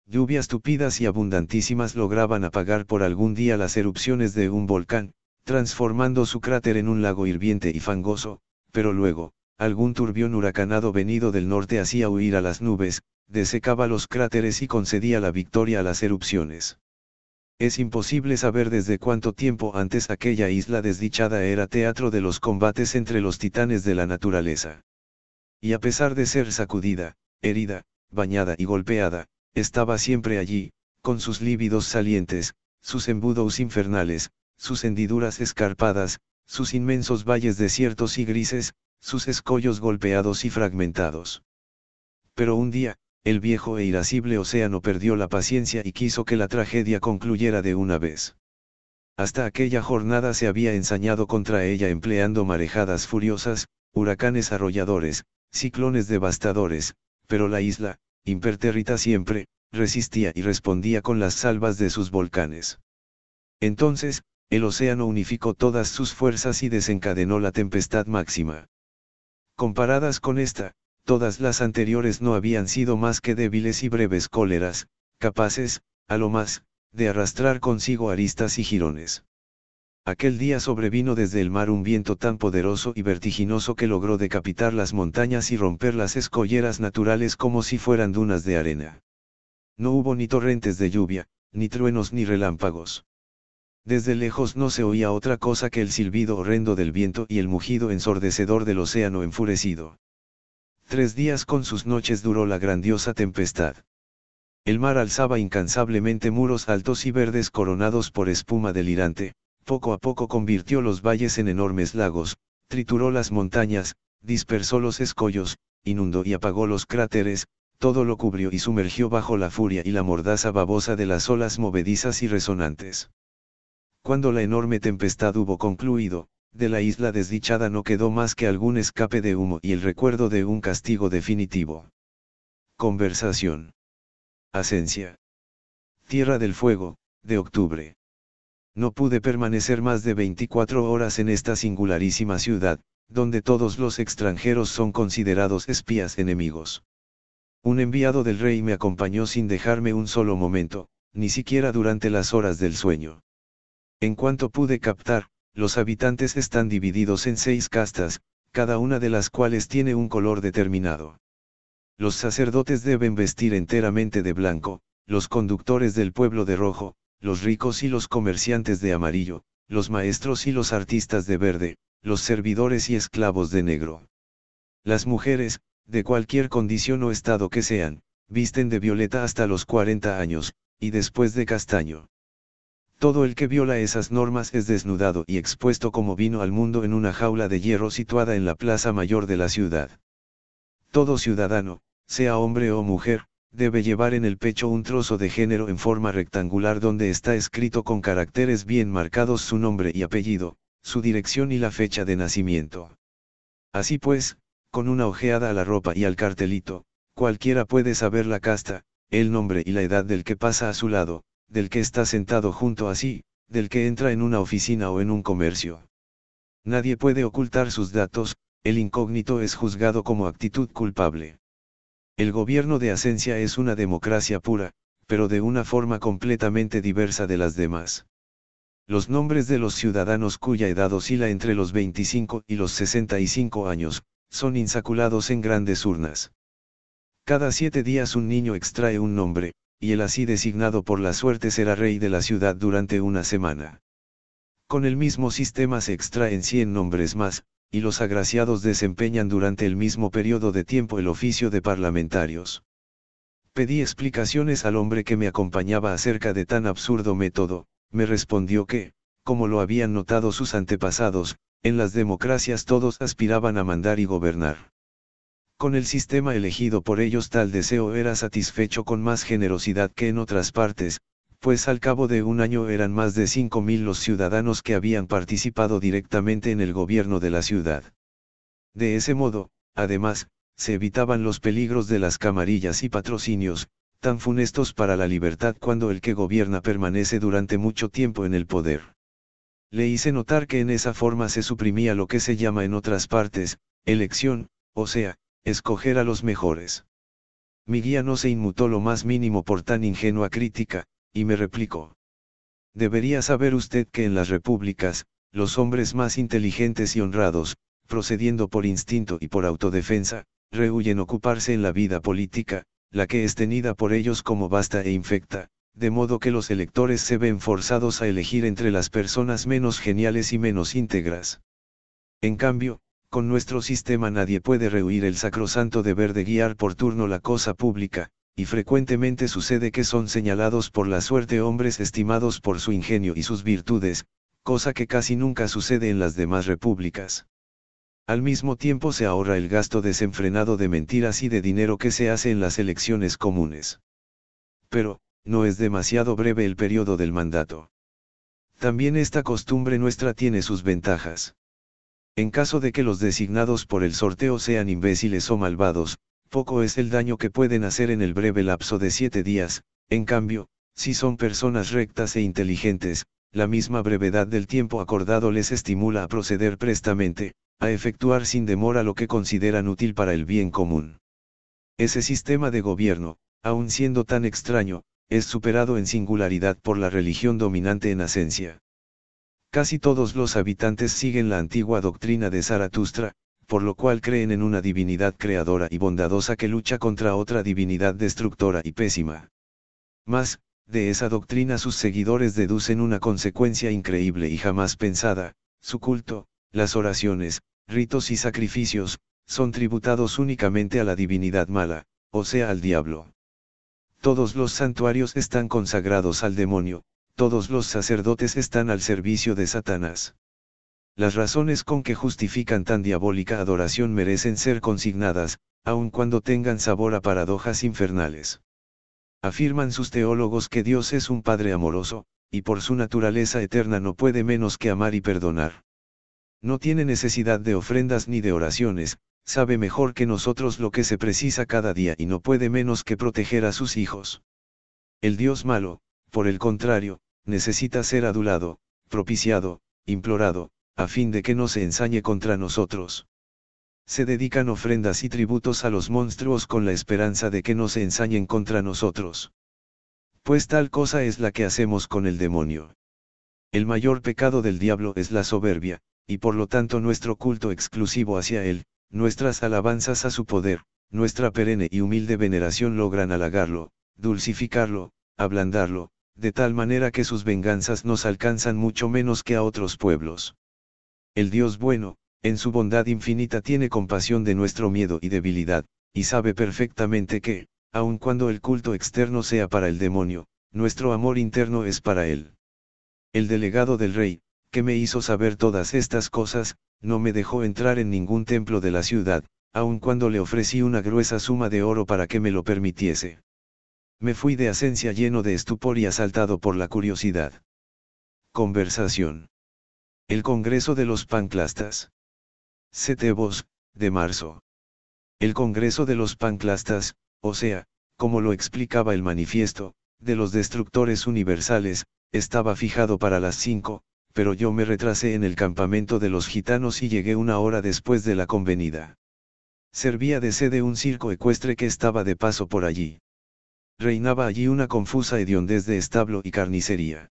Lluvias tupidas y abundantísimas lograban apagar por algún día las erupciones de un volcán, transformando su cráter en un lago hirviente y fangoso, pero luego, algún turbión huracanado venido del norte hacía huir a las nubes, desecaba los cráteres y concedía la victoria a las erupciones. Es imposible saber desde cuánto tiempo antes aquella isla desdichada era teatro de los combates entre los titanes de la naturaleza. Y a pesar de ser sacudida, herida, bañada y golpeada, estaba siempre allí, con sus lívidos salientes, sus embudos infernales, sus hendiduras escarpadas, sus inmensos valles desiertos y grises, sus escollos golpeados y fragmentados. Pero un día, el viejo e irascible océano perdió la paciencia y quiso que la tragedia concluyera de una vez. Hasta aquella jornada se había ensañado contra ella empleando marejadas furiosas, huracanes arrolladores, ciclones devastadores, pero la isla, impertérrita siempre, resistía y respondía con las salvas de sus volcanes. Entonces, el océano unificó todas sus fuerzas y desencadenó la tempestad máxima. Comparadas con esta, todas las anteriores no habían sido más que débiles y breves cóleras, capaces, a lo más, de arrastrar consigo aristas y jirones. Aquel día sobrevino desde el mar un viento tan poderoso y vertiginoso que logró decapitar las montañas y romper las escolleras naturales como si fueran dunas de arena. No hubo ni torrentes de lluvia, ni truenos ni relámpagos. Desde lejos no se oía otra cosa que el silbido horrendo del viento y el mugido ensordecedor del océano enfurecido. Tres días con sus noches duró la grandiosa tempestad. El mar alzaba incansablemente muros altos y verdes coronados por espuma delirante, poco a poco convirtió los valles en enormes lagos, trituró las montañas, dispersó los escollos, inundó y apagó los cráteres, todo lo cubrió y sumergió bajo la furia y la mordaza babosa de las olas movedizas y resonantes. Cuando la enorme tempestad hubo concluido, de la isla desdichada no quedó más que algún escape de humo y el recuerdo de un castigo definitivo. Conversación. Asencia. Tierra del Fuego, de octubre. No pude permanecer más de 24 horas en esta singularísima ciudad, donde todos los extranjeros son considerados espías enemigos. Un enviado del rey me acompañó sin dejarme un solo momento, ni siquiera durante las horas del sueño. En cuanto pude captar, los habitantes están divididos en seis castas, cada una de las cuales tiene un color determinado. Los sacerdotes deben vestir enteramente de blanco, los conductores del pueblo de rojo, los ricos y los comerciantes de amarillo, los maestros y los artistas de verde, los servidores y esclavos de negro. Las mujeres, de cualquier condición o estado que sean, visten de violeta hasta los 40 años, y después de castaño. Todo el que viola esas normas es desnudado y expuesto como vino al mundo en una jaula de hierro situada en la plaza mayor de la ciudad. Todo ciudadano, sea hombre o mujer, debe llevar en el pecho un trozo de género en forma rectangular donde está escrito con caracteres bien marcados su nombre y apellido, su dirección y la fecha de nacimiento. Así pues, con una ojeada a la ropa y al cartelito, cualquiera puede saber la casta, el nombre y la edad del que pasa a su lado, del que está sentado junto a sí, del que entra en una oficina o en un comercio. Nadie puede ocultar sus datos, el incógnito es juzgado como actitud culpable. El gobierno de Asencia es una democracia pura, pero de una forma completamente diversa de las demás. Los nombres de los ciudadanos cuya edad oscila entre los 25 y los 65 años, son insaculados en grandes urnas. Cada siete días un niño extrae un nombre, y el así designado por la suerte será rey de la ciudad durante una semana. Con el mismo sistema se extraen cien nombres más, y los agraciados desempeñan durante el mismo periodo de tiempo el oficio de parlamentarios. Pedí explicaciones al hombre que me acompañaba acerca de tan absurdo método, me respondió que, como lo habían notado sus antepasados, en las democracias todos aspiraban a mandar y gobernar. Con el sistema elegido por ellos tal deseo era satisfecho con más generosidad que en otras partes, pues al cabo de un año eran más de 5.000 los ciudadanos que habían participado directamente en el gobierno de la ciudad. De ese modo, además, se evitaban los peligros de las camarillas y patrocinios, tan funestos para la libertad cuando el que gobierna permanece durante mucho tiempo en el poder. Le hice notar que en esa forma se suprimía lo que se llama en otras partes, elección, o sea, escoger a los mejores. Mi guía no se inmutó lo más mínimo por tan ingenua crítica, y me replicó. Debería saber usted que en las repúblicas, los hombres más inteligentes y honrados, procediendo por instinto y por autodefensa, rehuyen ocuparse en la vida política, la que es tenida por ellos como basta e infecta, de modo que los electores se ven forzados a elegir entre las personas menos geniales y menos íntegras. En cambio, con nuestro sistema nadie puede rehuir el sacrosanto deber de guiar por turno la cosa pública, y frecuentemente sucede que son señalados por la suerte hombres estimados por su ingenio y sus virtudes, cosa que casi nunca sucede en las demás repúblicas. Al mismo tiempo se ahorra el gasto desenfrenado de mentiras y de dinero que se hace en las elecciones comunes. Pero, no es demasiado breve el periodo del mandato. También esta costumbre nuestra tiene sus ventajas. En caso de que los designados por el sorteo sean imbéciles o malvados, poco es el daño que pueden hacer en el breve lapso de siete días, en cambio, si son personas rectas e inteligentes, la misma brevedad del tiempo acordado les estimula a proceder prestamente, a efectuar sin demora lo que consideran útil para el bien común. Ese sistema de gobierno, aun siendo tan extraño, es superado en singularidad por la religión dominante en Asencia. Casi todos los habitantes siguen la antigua doctrina de Zaratustra, por lo cual creen en una divinidad creadora y bondadosa que lucha contra otra divinidad destructora y pésima. Mas, de esa doctrina sus seguidores deducen una consecuencia increíble y jamás pensada, su culto, las oraciones, ritos y sacrificios, son tributados únicamente a la divinidad mala, o sea al diablo. Todos los santuarios están consagrados al demonio, todos los sacerdotes están al servicio de Satanás. Las razones con que justifican tan diabólica adoración merecen ser consignadas, aun cuando tengan sabor a paradojas infernales. Afirman sus teólogos que Dios es un Padre amoroso, y por su naturaleza eterna no puede menos que amar y perdonar. No tiene necesidad de ofrendas ni de oraciones, sabe mejor que nosotros lo que se precisa cada día y no puede menos que proteger a sus hijos. El Dios malo, por el contrario, necesita ser adulado, propiciado, implorado, a fin de que no se ensañe contra nosotros. Se dedican ofrendas y tributos a los monstruos con la esperanza de que no se ensañen contra nosotros. Pues tal cosa es la que hacemos con el demonio. El mayor pecado del diablo es la soberbia, y por lo tanto nuestro culto exclusivo hacia él, nuestras alabanzas a su poder, nuestra perenne y humilde veneración logran halagarlo, dulcificarlo, ablandarlo, de tal manera que sus venganzas nos alcanzan mucho menos que a otros pueblos. El Dios bueno, en su bondad infinita tiene compasión de nuestro miedo y debilidad, y sabe perfectamente que, aun cuando el culto externo sea para el demonio, nuestro amor interno es para él. El delegado del rey, que me hizo saber todas estas cosas, no me dejó entrar en ningún templo de la ciudad, aun cuando le ofrecí una gruesa suma de oro para que me lo permitiese. Me fui de Asencia lleno de estupor y asaltado por la curiosidad. Conversación. El Congreso de los Panclastas. Setebos, de marzo. El Congreso de los Panclastas, o sea, como lo explicaba el manifiesto, de los destructores universales, estaba fijado para las 5, pero yo me retrasé en el campamento de los gitanos y llegué una hora después de la convenida. Servía de sede un circo ecuestre que estaba de paso por allí reinaba allí una confusa hediondez de establo y carnicería.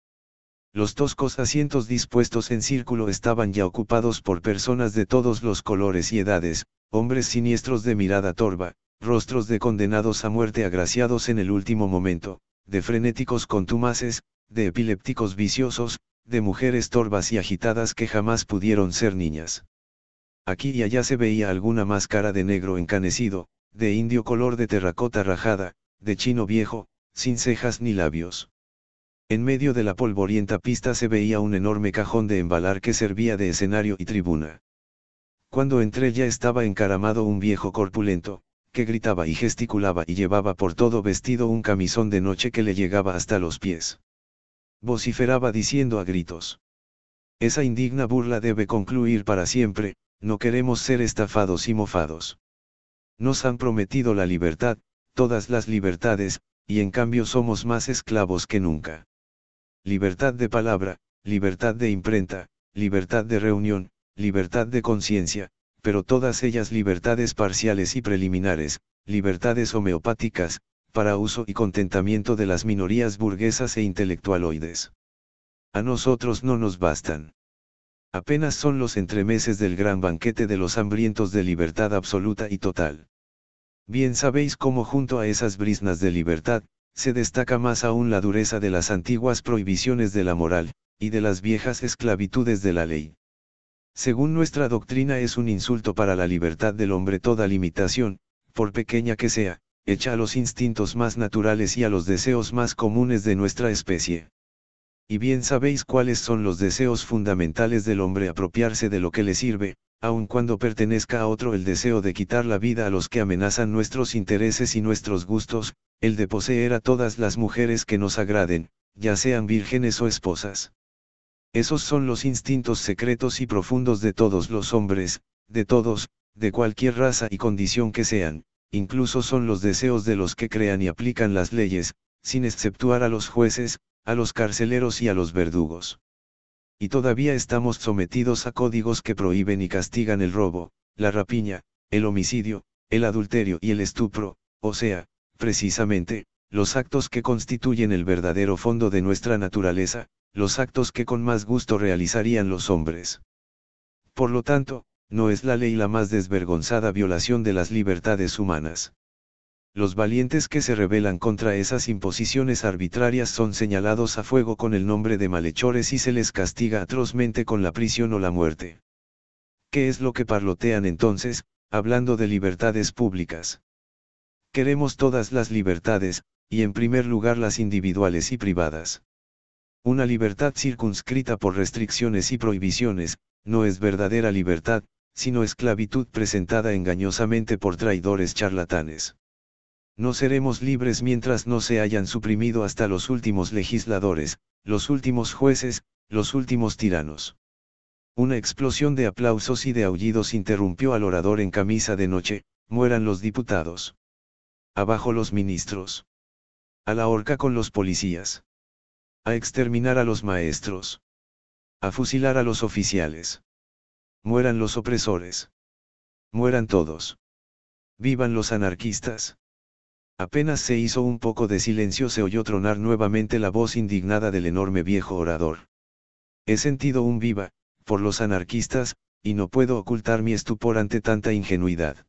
Los toscos asientos dispuestos en círculo estaban ya ocupados por personas de todos los colores y edades, hombres siniestros de mirada torva, rostros de condenados a muerte agraciados en el último momento, de frenéticos contumaces, de epilépticos viciosos, de mujeres torvas y agitadas que jamás pudieron ser niñas. Aquí y allá se veía alguna máscara de negro encanecido, de indio color de terracota rajada, de chino viejo, sin cejas ni labios. En medio de la polvorienta pista se veía un enorme cajón de embalar que servía de escenario y tribuna. Cuando entré ya estaba encaramado un viejo corpulento, que gritaba y gesticulaba y llevaba por todo vestido un camisón de noche que le llegaba hasta los pies. Vociferaba diciendo a gritos. Esa indigna burla debe concluir para siempre, no queremos ser estafados y mofados. Nos han prometido la libertad, todas las libertades, y en cambio somos más esclavos que nunca. Libertad de palabra, libertad de imprenta, libertad de reunión, libertad de conciencia, pero todas ellas libertades parciales y preliminares, libertades homeopáticas, para uso y contentamiento de las minorías burguesas e intelectualoides. A nosotros no nos bastan. Apenas son los entremeses del gran banquete de los hambrientos de libertad absoluta y total. Bien sabéis cómo junto a esas brisnas de libertad, se destaca más aún la dureza de las antiguas prohibiciones de la moral, y de las viejas esclavitudes de la ley. Según nuestra doctrina es un insulto para la libertad del hombre toda limitación, por pequeña que sea, hecha a los instintos más naturales y a los deseos más comunes de nuestra especie. Y bien sabéis cuáles son los deseos fundamentales del hombre apropiarse de lo que le sirve, aun cuando pertenezca a otro el deseo de quitar la vida a los que amenazan nuestros intereses y nuestros gustos, el de poseer a todas las mujeres que nos agraden, ya sean vírgenes o esposas. Esos son los instintos secretos y profundos de todos los hombres, de todos, de cualquier raza y condición que sean, incluso son los deseos de los que crean y aplican las leyes, sin exceptuar a los jueces, a los carceleros y a los verdugos y todavía estamos sometidos a códigos que prohíben y castigan el robo, la rapiña, el homicidio, el adulterio y el estupro, o sea, precisamente, los actos que constituyen el verdadero fondo de nuestra naturaleza, los actos que con más gusto realizarían los hombres. Por lo tanto, no es la ley la más desvergonzada violación de las libertades humanas los valientes que se rebelan contra esas imposiciones arbitrarias son señalados a fuego con el nombre de malhechores y se les castiga atrozmente con la prisión o la muerte. ¿Qué es lo que parlotean entonces, hablando de libertades públicas? Queremos todas las libertades, y en primer lugar las individuales y privadas. Una libertad circunscrita por restricciones y prohibiciones, no es verdadera libertad, sino esclavitud presentada engañosamente por traidores charlatanes. No seremos libres mientras no se hayan suprimido hasta los últimos legisladores, los últimos jueces, los últimos tiranos. Una explosión de aplausos y de aullidos interrumpió al orador en camisa de noche, mueran los diputados. Abajo los ministros. A la horca con los policías. A exterminar a los maestros. A fusilar a los oficiales. Mueran los opresores. Mueran todos. Vivan los anarquistas. Apenas se hizo un poco de silencio se oyó tronar nuevamente la voz indignada del enorme viejo orador. He sentido un viva, por los anarquistas, y no puedo ocultar mi estupor ante tanta ingenuidad.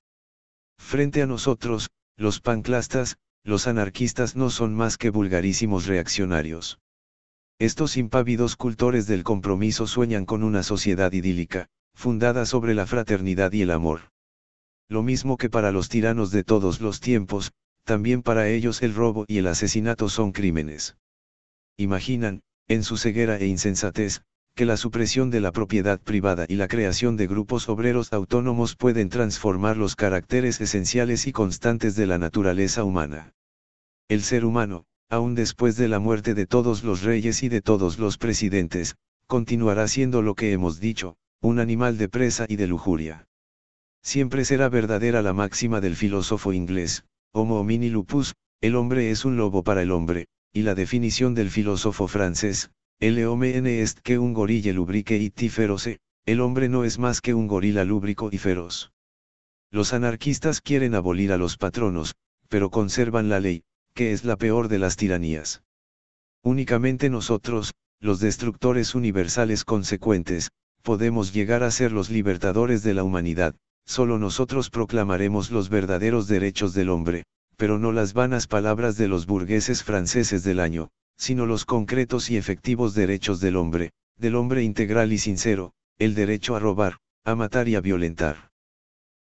Frente a nosotros, los panclastas, los anarquistas no son más que vulgarísimos reaccionarios. Estos impávidos cultores del compromiso sueñan con una sociedad idílica, fundada sobre la fraternidad y el amor. Lo mismo que para los tiranos de todos los tiempos, también para ellos el robo y el asesinato son crímenes. Imaginan, en su ceguera e insensatez, que la supresión de la propiedad privada y la creación de grupos obreros autónomos pueden transformar los caracteres esenciales y constantes de la naturaleza humana. El ser humano, aun después de la muerte de todos los reyes y de todos los presidentes, continuará siendo lo que hemos dicho, un animal de presa y de lujuria. Siempre será verdadera la máxima del filósofo inglés, Homo homini lupus, el hombre es un lobo para el hombre, y la definición del filósofo francés, N, est que un gorille lubrique y feroce, el hombre no es más que un gorila lúbrico y feroz. Los anarquistas quieren abolir a los patronos, pero conservan la ley, que es la peor de las tiranías. Únicamente nosotros, los destructores universales consecuentes, podemos llegar a ser los libertadores de la humanidad, solo nosotros proclamaremos los verdaderos derechos del hombre, pero no las vanas palabras de los burgueses franceses del año, sino los concretos y efectivos derechos del hombre, del hombre integral y sincero, el derecho a robar, a matar y a violentar.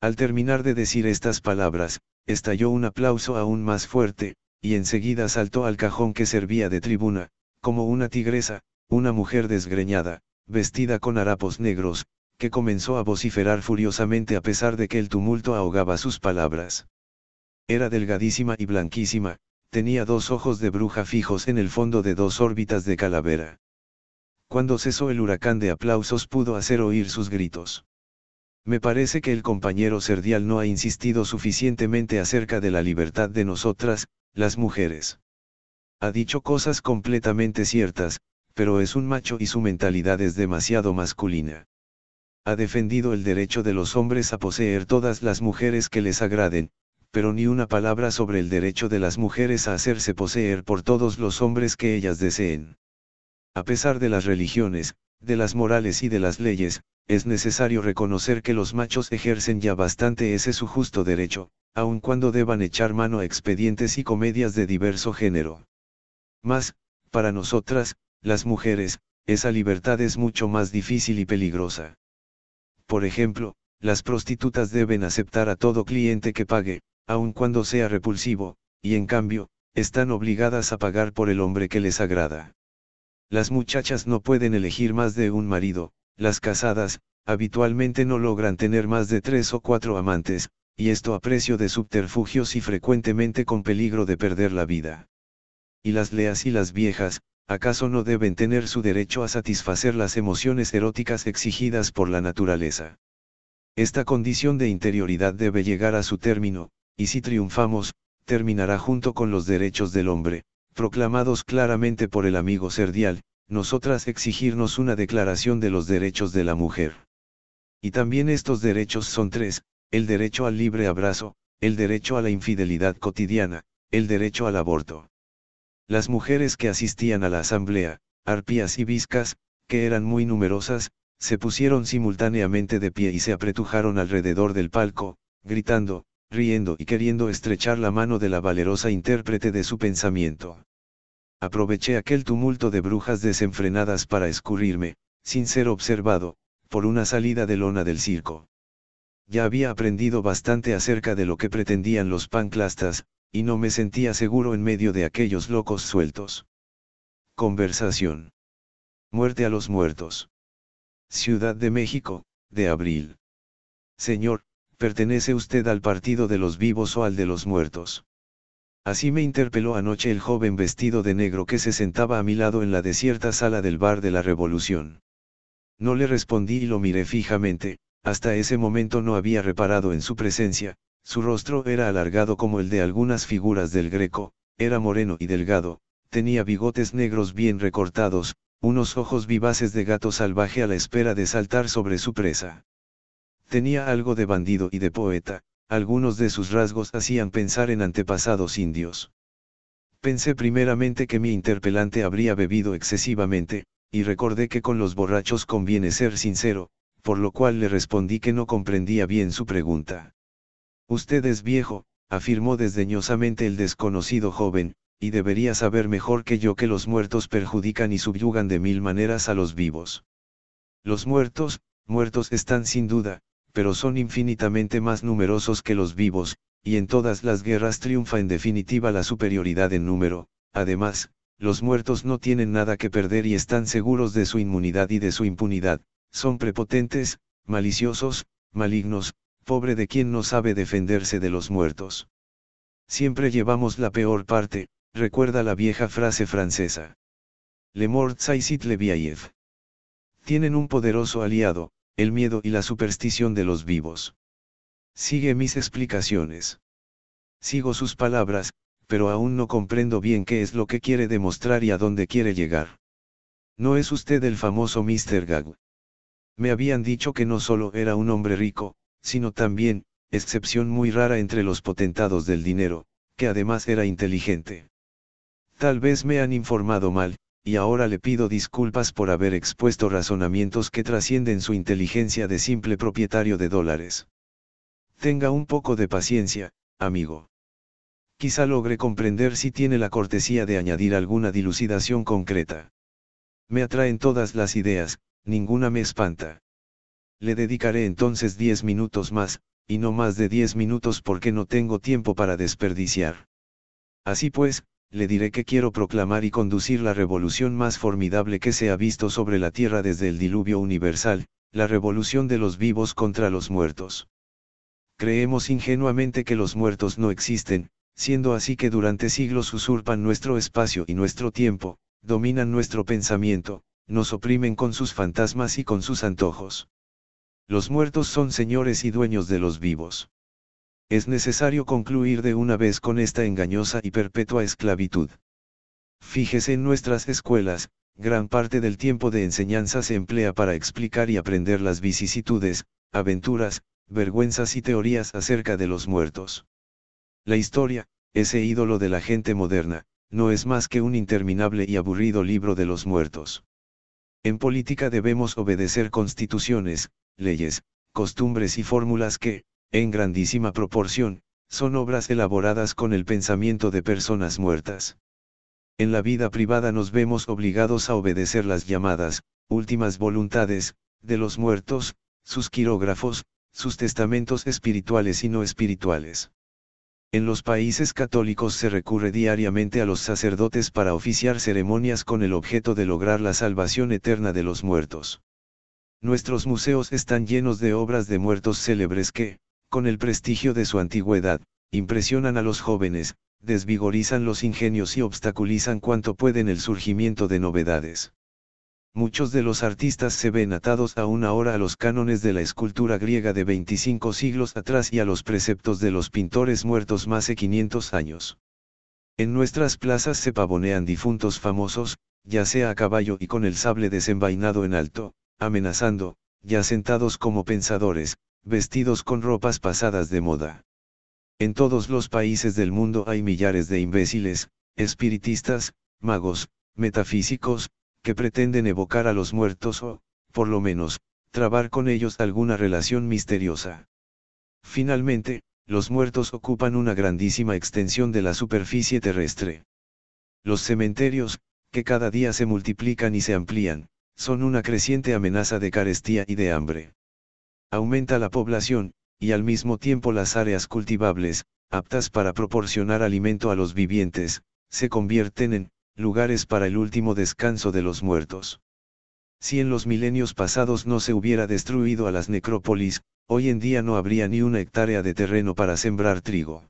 Al terminar de decir estas palabras, estalló un aplauso aún más fuerte, y enseguida saltó al cajón que servía de tribuna, como una tigresa, una mujer desgreñada, vestida con harapos negros, que comenzó a vociferar furiosamente a pesar de que el tumulto ahogaba sus palabras. Era delgadísima y blanquísima, tenía dos ojos de bruja fijos en el fondo de dos órbitas de calavera. Cuando cesó el huracán de aplausos pudo hacer oír sus gritos. Me parece que el compañero Serdial no ha insistido suficientemente acerca de la libertad de nosotras, las mujeres. Ha dicho cosas completamente ciertas, pero es un macho y su mentalidad es demasiado masculina ha defendido el derecho de los hombres a poseer todas las mujeres que les agraden, pero ni una palabra sobre el derecho de las mujeres a hacerse poseer por todos los hombres que ellas deseen. A pesar de las religiones, de las morales y de las leyes, es necesario reconocer que los machos ejercen ya bastante ese su justo derecho, aun cuando deban echar mano a expedientes y comedias de diverso género. Mas, para nosotras, las mujeres, esa libertad es mucho más difícil y peligrosa. Por ejemplo, las prostitutas deben aceptar a todo cliente que pague, aun cuando sea repulsivo, y en cambio, están obligadas a pagar por el hombre que les agrada. Las muchachas no pueden elegir más de un marido, las casadas, habitualmente no logran tener más de tres o cuatro amantes, y esto a precio de subterfugios y frecuentemente con peligro de perder la vida. Y las leas y las viejas, ¿acaso no deben tener su derecho a satisfacer las emociones eróticas exigidas por la naturaleza? Esta condición de interioridad debe llegar a su término, y si triunfamos, terminará junto con los derechos del hombre, proclamados claramente por el amigo serdial. nosotras exigirnos una declaración de los derechos de la mujer. Y también estos derechos son tres, el derecho al libre abrazo, el derecho a la infidelidad cotidiana, el derecho al aborto. Las mujeres que asistían a la asamblea, arpías y viscas, que eran muy numerosas, se pusieron simultáneamente de pie y se apretujaron alrededor del palco, gritando, riendo y queriendo estrechar la mano de la valerosa intérprete de su pensamiento. Aproveché aquel tumulto de brujas desenfrenadas para escurrirme, sin ser observado, por una salida de lona del circo. Ya había aprendido bastante acerca de lo que pretendían los panclastas, y no me sentía seguro en medio de aquellos locos sueltos. Conversación. Muerte a los muertos. Ciudad de México, de abril. Señor, ¿pertenece usted al partido de los vivos o al de los muertos? Así me interpeló anoche el joven vestido de negro que se sentaba a mi lado en la desierta sala del bar de la Revolución. No le respondí y lo miré fijamente, hasta ese momento no había reparado en su presencia, su rostro era alargado como el de algunas figuras del greco, era moreno y delgado, tenía bigotes negros bien recortados, unos ojos vivaces de gato salvaje a la espera de saltar sobre su presa. Tenía algo de bandido y de poeta, algunos de sus rasgos hacían pensar en antepasados indios. Pensé primeramente que mi interpelante habría bebido excesivamente, y recordé que con los borrachos conviene ser sincero, por lo cual le respondí que no comprendía bien su pregunta. Usted es viejo, afirmó desdeñosamente el desconocido joven, y debería saber mejor que yo que los muertos perjudican y subyugan de mil maneras a los vivos. Los muertos, muertos están sin duda, pero son infinitamente más numerosos que los vivos, y en todas las guerras triunfa en definitiva la superioridad en número, además, los muertos no tienen nada que perder y están seguros de su inmunidad y de su impunidad, son prepotentes, maliciosos, malignos, pobre de quien no sabe defenderse de los muertos. Siempre llevamos la peor parte, recuerda la vieja frase francesa. Le mort saisit le vieillef. Tienen un poderoso aliado, el miedo y la superstición de los vivos. Sigue mis explicaciones. Sigo sus palabras, pero aún no comprendo bien qué es lo que quiere demostrar y a dónde quiere llegar. ¿No es usted el famoso Mr. Gag? Me habían dicho que no solo era un hombre rico, sino también, excepción muy rara entre los potentados del dinero, que además era inteligente. Tal vez me han informado mal, y ahora le pido disculpas por haber expuesto razonamientos que trascienden su inteligencia de simple propietario de dólares. Tenga un poco de paciencia, amigo. Quizá logre comprender si tiene la cortesía de añadir alguna dilucidación concreta. Me atraen todas las ideas, ninguna me espanta. Le dedicaré entonces diez minutos más, y no más de diez minutos porque no tengo tiempo para desperdiciar. Así pues, le diré que quiero proclamar y conducir la revolución más formidable que se ha visto sobre la Tierra desde el diluvio universal, la revolución de los vivos contra los muertos. Creemos ingenuamente que los muertos no existen, siendo así que durante siglos usurpan nuestro espacio y nuestro tiempo, dominan nuestro pensamiento, nos oprimen con sus fantasmas y con sus antojos. Los muertos son señores y dueños de los vivos. Es necesario concluir de una vez con esta engañosa y perpetua esclavitud. Fíjese en nuestras escuelas, gran parte del tiempo de enseñanza se emplea para explicar y aprender las vicisitudes, aventuras, vergüenzas y teorías acerca de los muertos. La historia, ese ídolo de la gente moderna, no es más que un interminable y aburrido libro de los muertos. En política debemos obedecer constituciones, leyes, costumbres y fórmulas que, en grandísima proporción, son obras elaboradas con el pensamiento de personas muertas. En la vida privada nos vemos obligados a obedecer las llamadas, últimas voluntades, de los muertos, sus quirógrafos, sus testamentos espirituales y no espirituales. En los países católicos se recurre diariamente a los sacerdotes para oficiar ceremonias con el objeto de lograr la salvación eterna de los muertos. Nuestros museos están llenos de obras de muertos célebres que, con el prestigio de su antigüedad, impresionan a los jóvenes, desvigorizan los ingenios y obstaculizan cuanto pueden el surgimiento de novedades. Muchos de los artistas se ven atados aún ahora a los cánones de la escultura griega de 25 siglos atrás y a los preceptos de los pintores muertos más de 500 años. En nuestras plazas se pavonean difuntos famosos, ya sea a caballo y con el sable desenvainado en alto, amenazando, ya sentados como pensadores, vestidos con ropas pasadas de moda. En todos los países del mundo hay millares de imbéciles, espiritistas, magos, metafísicos, que pretenden evocar a los muertos o, por lo menos, trabar con ellos alguna relación misteriosa. Finalmente, los muertos ocupan una grandísima extensión de la superficie terrestre. Los cementerios, que cada día se multiplican y se amplían, son una creciente amenaza de carestía y de hambre. Aumenta la población, y al mismo tiempo las áreas cultivables, aptas para proporcionar alimento a los vivientes, se convierten en lugares para el último descanso de los muertos. Si en los milenios pasados no se hubiera destruido a las necrópolis, hoy en día no habría ni una hectárea de terreno para sembrar trigo.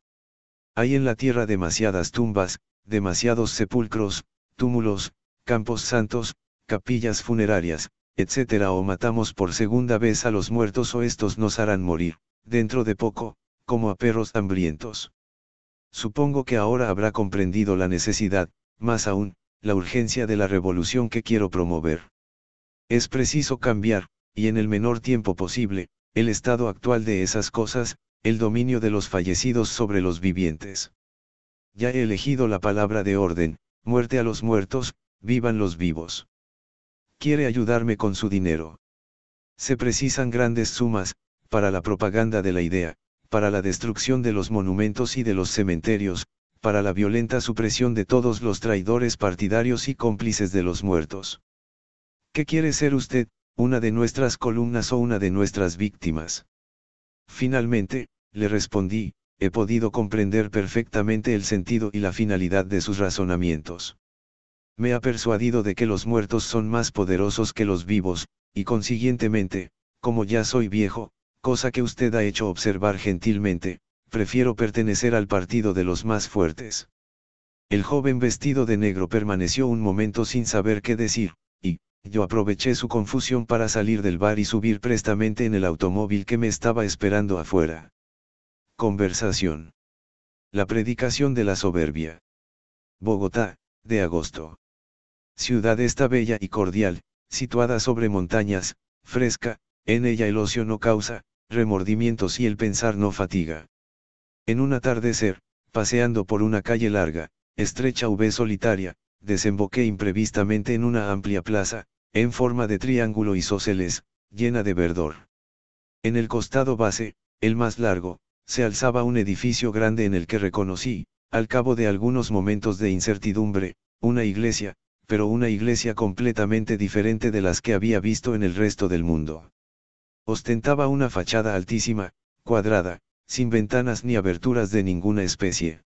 Hay en la tierra demasiadas tumbas, demasiados sepulcros, túmulos, campos santos, capillas funerarias, etc. o matamos por segunda vez a los muertos o estos nos harán morir, dentro de poco, como a perros hambrientos. Supongo que ahora habrá comprendido la necesidad, más aún, la urgencia de la revolución que quiero promover. Es preciso cambiar, y en el menor tiempo posible, el estado actual de esas cosas, el dominio de los fallecidos sobre los vivientes. Ya he elegido la palabra de orden, muerte a los muertos, vivan los vivos quiere ayudarme con su dinero. Se precisan grandes sumas, para la propaganda de la idea, para la destrucción de los monumentos y de los cementerios, para la violenta supresión de todos los traidores partidarios y cómplices de los muertos. ¿Qué quiere ser usted, una de nuestras columnas o una de nuestras víctimas? Finalmente, le respondí, he podido comprender perfectamente el sentido y la finalidad de sus razonamientos me ha persuadido de que los muertos son más poderosos que los vivos, y consiguientemente, como ya soy viejo, cosa que usted ha hecho observar gentilmente, prefiero pertenecer al partido de los más fuertes. El joven vestido de negro permaneció un momento sin saber qué decir, y, yo aproveché su confusión para salir del bar y subir prestamente en el automóvil que me estaba esperando afuera. Conversación. La predicación de la soberbia. Bogotá, de agosto. Ciudad está bella y cordial, situada sobre montañas, fresca, en ella el ocio no causa, remordimientos y el pensar no fatiga. En un atardecer, paseando por una calle larga, estrecha v solitaria, desemboqué imprevistamente en una amplia plaza, en forma de triángulo y sóceles, llena de verdor. En el costado base, el más largo, se alzaba un edificio grande en el que reconocí, al cabo de algunos momentos de incertidumbre, una iglesia, pero una iglesia completamente diferente de las que había visto en el resto del mundo. Ostentaba una fachada altísima, cuadrada, sin ventanas ni aberturas de ninguna especie.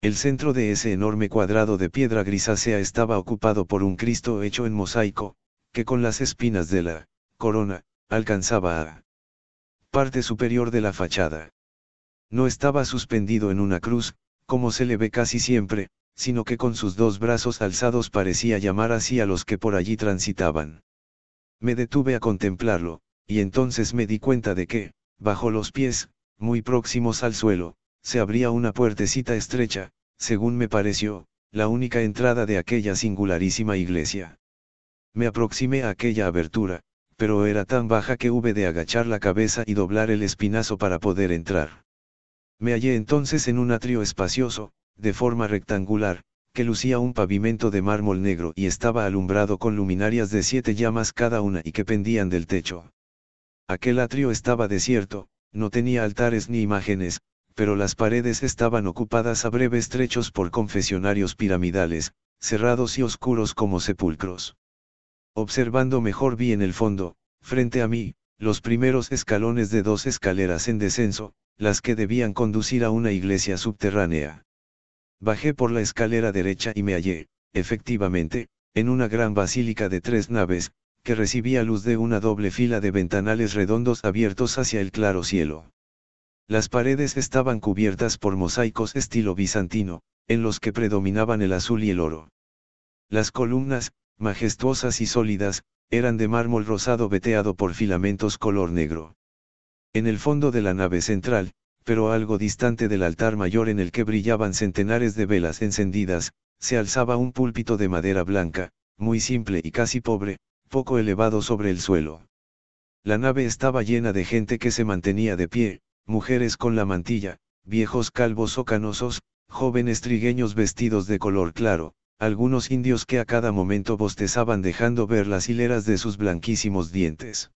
El centro de ese enorme cuadrado de piedra grisácea estaba ocupado por un Cristo hecho en mosaico, que con las espinas de la corona, alcanzaba a parte superior de la fachada. No estaba suspendido en una cruz, como se le ve casi siempre, sino que con sus dos brazos alzados parecía llamar así a los que por allí transitaban. Me detuve a contemplarlo, y entonces me di cuenta de que, bajo los pies, muy próximos al suelo, se abría una puertecita estrecha, según me pareció, la única entrada de aquella singularísima iglesia. Me aproximé a aquella abertura, pero era tan baja que hube de agachar la cabeza y doblar el espinazo para poder entrar. Me hallé entonces en un atrio espacioso, de forma rectangular, que lucía un pavimento de mármol negro y estaba alumbrado con luminarias de siete llamas cada una y que pendían del techo. Aquel atrio estaba desierto, no tenía altares ni imágenes, pero las paredes estaban ocupadas a breves estrechos por confesionarios piramidales, cerrados y oscuros como sepulcros. Observando mejor vi en el fondo, frente a mí, los primeros escalones de dos escaleras en descenso, las que debían conducir a una iglesia subterránea. Bajé por la escalera derecha y me hallé, efectivamente, en una gran basílica de tres naves, que recibía luz de una doble fila de ventanales redondos abiertos hacia el claro cielo. Las paredes estaban cubiertas por mosaicos estilo bizantino, en los que predominaban el azul y el oro. Las columnas, majestuosas y sólidas, eran de mármol rosado veteado por filamentos color negro. En el fondo de la nave central, pero algo distante del altar mayor en el que brillaban centenares de velas encendidas, se alzaba un púlpito de madera blanca, muy simple y casi pobre, poco elevado sobre el suelo. La nave estaba llena de gente que se mantenía de pie, mujeres con la mantilla, viejos calvos o canosos, jóvenes trigueños vestidos de color claro, algunos indios que a cada momento bostezaban dejando ver las hileras de sus blanquísimos dientes.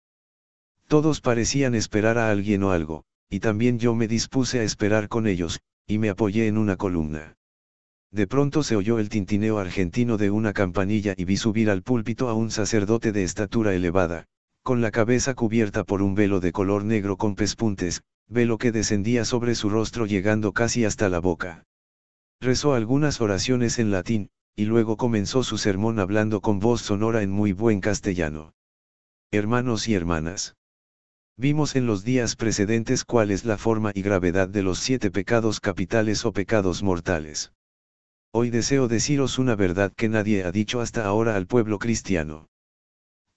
Todos parecían esperar a alguien o algo, y también yo me dispuse a esperar con ellos, y me apoyé en una columna. De pronto se oyó el tintineo argentino de una campanilla y vi subir al púlpito a un sacerdote de estatura elevada, con la cabeza cubierta por un velo de color negro con pespuntes, velo que descendía sobre su rostro llegando casi hasta la boca. Rezó algunas oraciones en latín, y luego comenzó su sermón hablando con voz sonora en muy buen castellano. Hermanos y hermanas. Vimos en los días precedentes cuál es la forma y gravedad de los siete pecados capitales o pecados mortales. Hoy deseo deciros una verdad que nadie ha dicho hasta ahora al pueblo cristiano.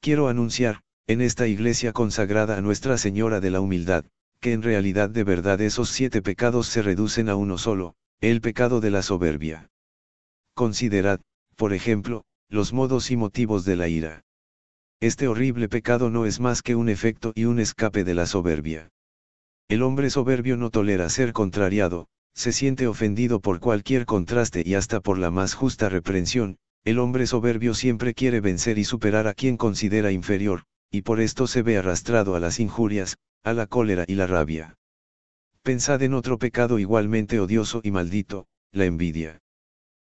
Quiero anunciar, en esta iglesia consagrada a Nuestra Señora de la Humildad, que en realidad de verdad esos siete pecados se reducen a uno solo, el pecado de la soberbia. Considerad, por ejemplo, los modos y motivos de la ira. Este horrible pecado no es más que un efecto y un escape de la soberbia. El hombre soberbio no tolera ser contrariado, se siente ofendido por cualquier contraste y hasta por la más justa reprensión, el hombre soberbio siempre quiere vencer y superar a quien considera inferior, y por esto se ve arrastrado a las injurias, a la cólera y la rabia. Pensad en otro pecado igualmente odioso y maldito, la envidia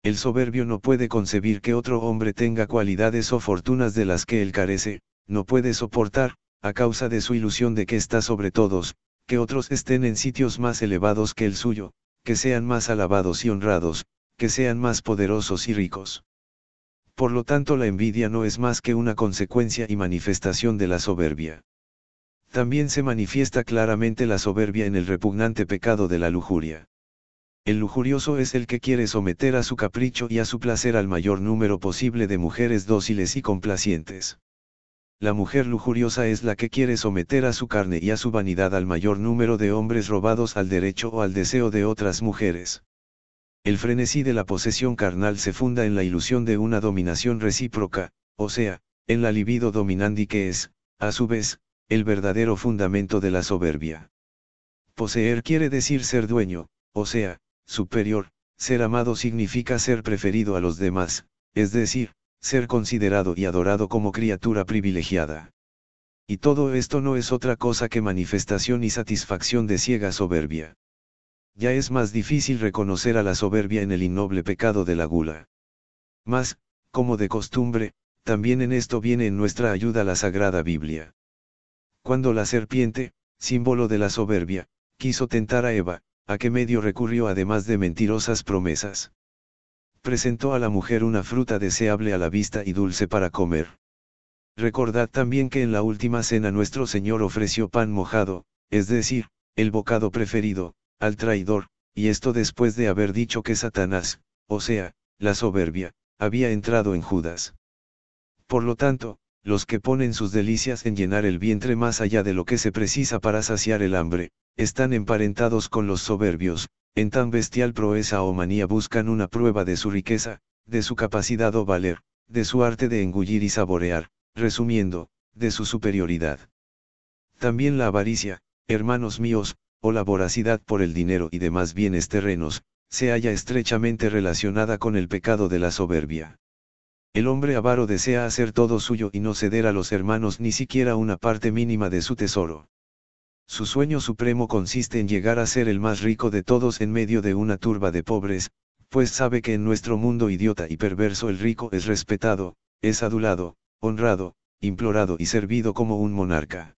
el soberbio no puede concebir que otro hombre tenga cualidades o fortunas de las que él carece, no puede soportar, a causa de su ilusión de que está sobre todos, que otros estén en sitios más elevados que el suyo, que sean más alabados y honrados, que sean más poderosos y ricos. Por lo tanto la envidia no es más que una consecuencia y manifestación de la soberbia. También se manifiesta claramente la soberbia en el repugnante pecado de la lujuria. El lujurioso es el que quiere someter a su capricho y a su placer al mayor número posible de mujeres dóciles y complacientes. La mujer lujuriosa es la que quiere someter a su carne y a su vanidad al mayor número de hombres robados al derecho o al deseo de otras mujeres. El frenesí de la posesión carnal se funda en la ilusión de una dominación recíproca, o sea, en la libido dominandi que es, a su vez, el verdadero fundamento de la soberbia. Poseer quiere decir ser dueño, o sea, superior, ser amado significa ser preferido a los demás, es decir, ser considerado y adorado como criatura privilegiada. Y todo esto no es otra cosa que manifestación y satisfacción de ciega soberbia. Ya es más difícil reconocer a la soberbia en el innoble pecado de la gula. Mas, como de costumbre, también en esto viene en nuestra ayuda la Sagrada Biblia. Cuando la serpiente, símbolo de la soberbia, quiso tentar a Eva, ¿a qué medio recurrió además de mentirosas promesas? Presentó a la mujer una fruta deseable a la vista y dulce para comer. Recordad también que en la última cena nuestro Señor ofreció pan mojado, es decir, el bocado preferido, al traidor, y esto después de haber dicho que Satanás, o sea, la soberbia, había entrado en Judas. Por lo tanto, los que ponen sus delicias en llenar el vientre más allá de lo que se precisa para saciar el hambre, están emparentados con los soberbios, en tan bestial proeza o manía buscan una prueba de su riqueza, de su capacidad o valer, de su arte de engullir y saborear, resumiendo, de su superioridad. También la avaricia, hermanos míos, o la voracidad por el dinero y demás bienes terrenos, se halla estrechamente relacionada con el pecado de la soberbia. El hombre avaro desea hacer todo suyo y no ceder a los hermanos ni siquiera una parte mínima de su tesoro. Su sueño supremo consiste en llegar a ser el más rico de todos en medio de una turba de pobres, pues sabe que en nuestro mundo idiota y perverso el rico es respetado, es adulado, honrado, implorado y servido como un monarca.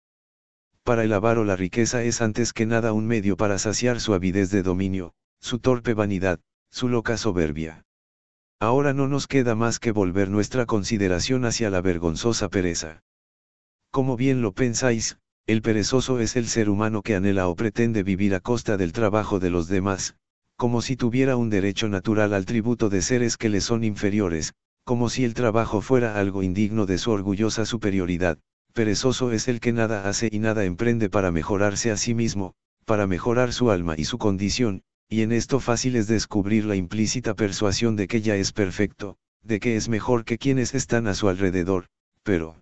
Para el avaro la riqueza es antes que nada un medio para saciar su avidez de dominio, su torpe vanidad, su loca soberbia. Ahora no nos queda más que volver nuestra consideración hacia la vergonzosa pereza. Como bien lo pensáis, el perezoso es el ser humano que anhela o pretende vivir a costa del trabajo de los demás, como si tuviera un derecho natural al tributo de seres que le son inferiores, como si el trabajo fuera algo indigno de su orgullosa superioridad. Perezoso es el que nada hace y nada emprende para mejorarse a sí mismo, para mejorar su alma y su condición, y en esto fácil es descubrir la implícita persuasión de que ya es perfecto, de que es mejor que quienes están a su alrededor, pero,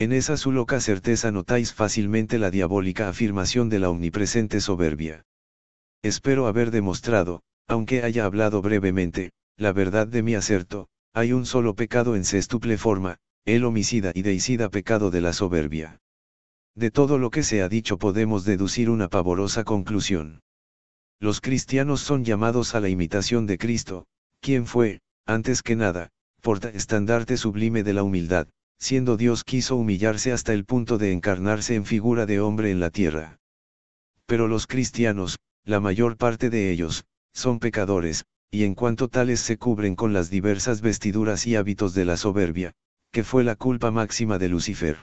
en esa su loca certeza notáis fácilmente la diabólica afirmación de la omnipresente soberbia. Espero haber demostrado, aunque haya hablado brevemente, la verdad de mi acerto, hay un solo pecado en sextuple forma, el homicida y deicida pecado de la soberbia. De todo lo que se ha dicho podemos deducir una pavorosa conclusión. Los cristianos son llamados a la imitación de Cristo, quien fue, antes que nada, estandarte sublime de la humildad siendo Dios quiso humillarse hasta el punto de encarnarse en figura de hombre en la tierra. Pero los cristianos, la mayor parte de ellos, son pecadores, y en cuanto tales se cubren con las diversas vestiduras y hábitos de la soberbia, que fue la culpa máxima de Lucifer.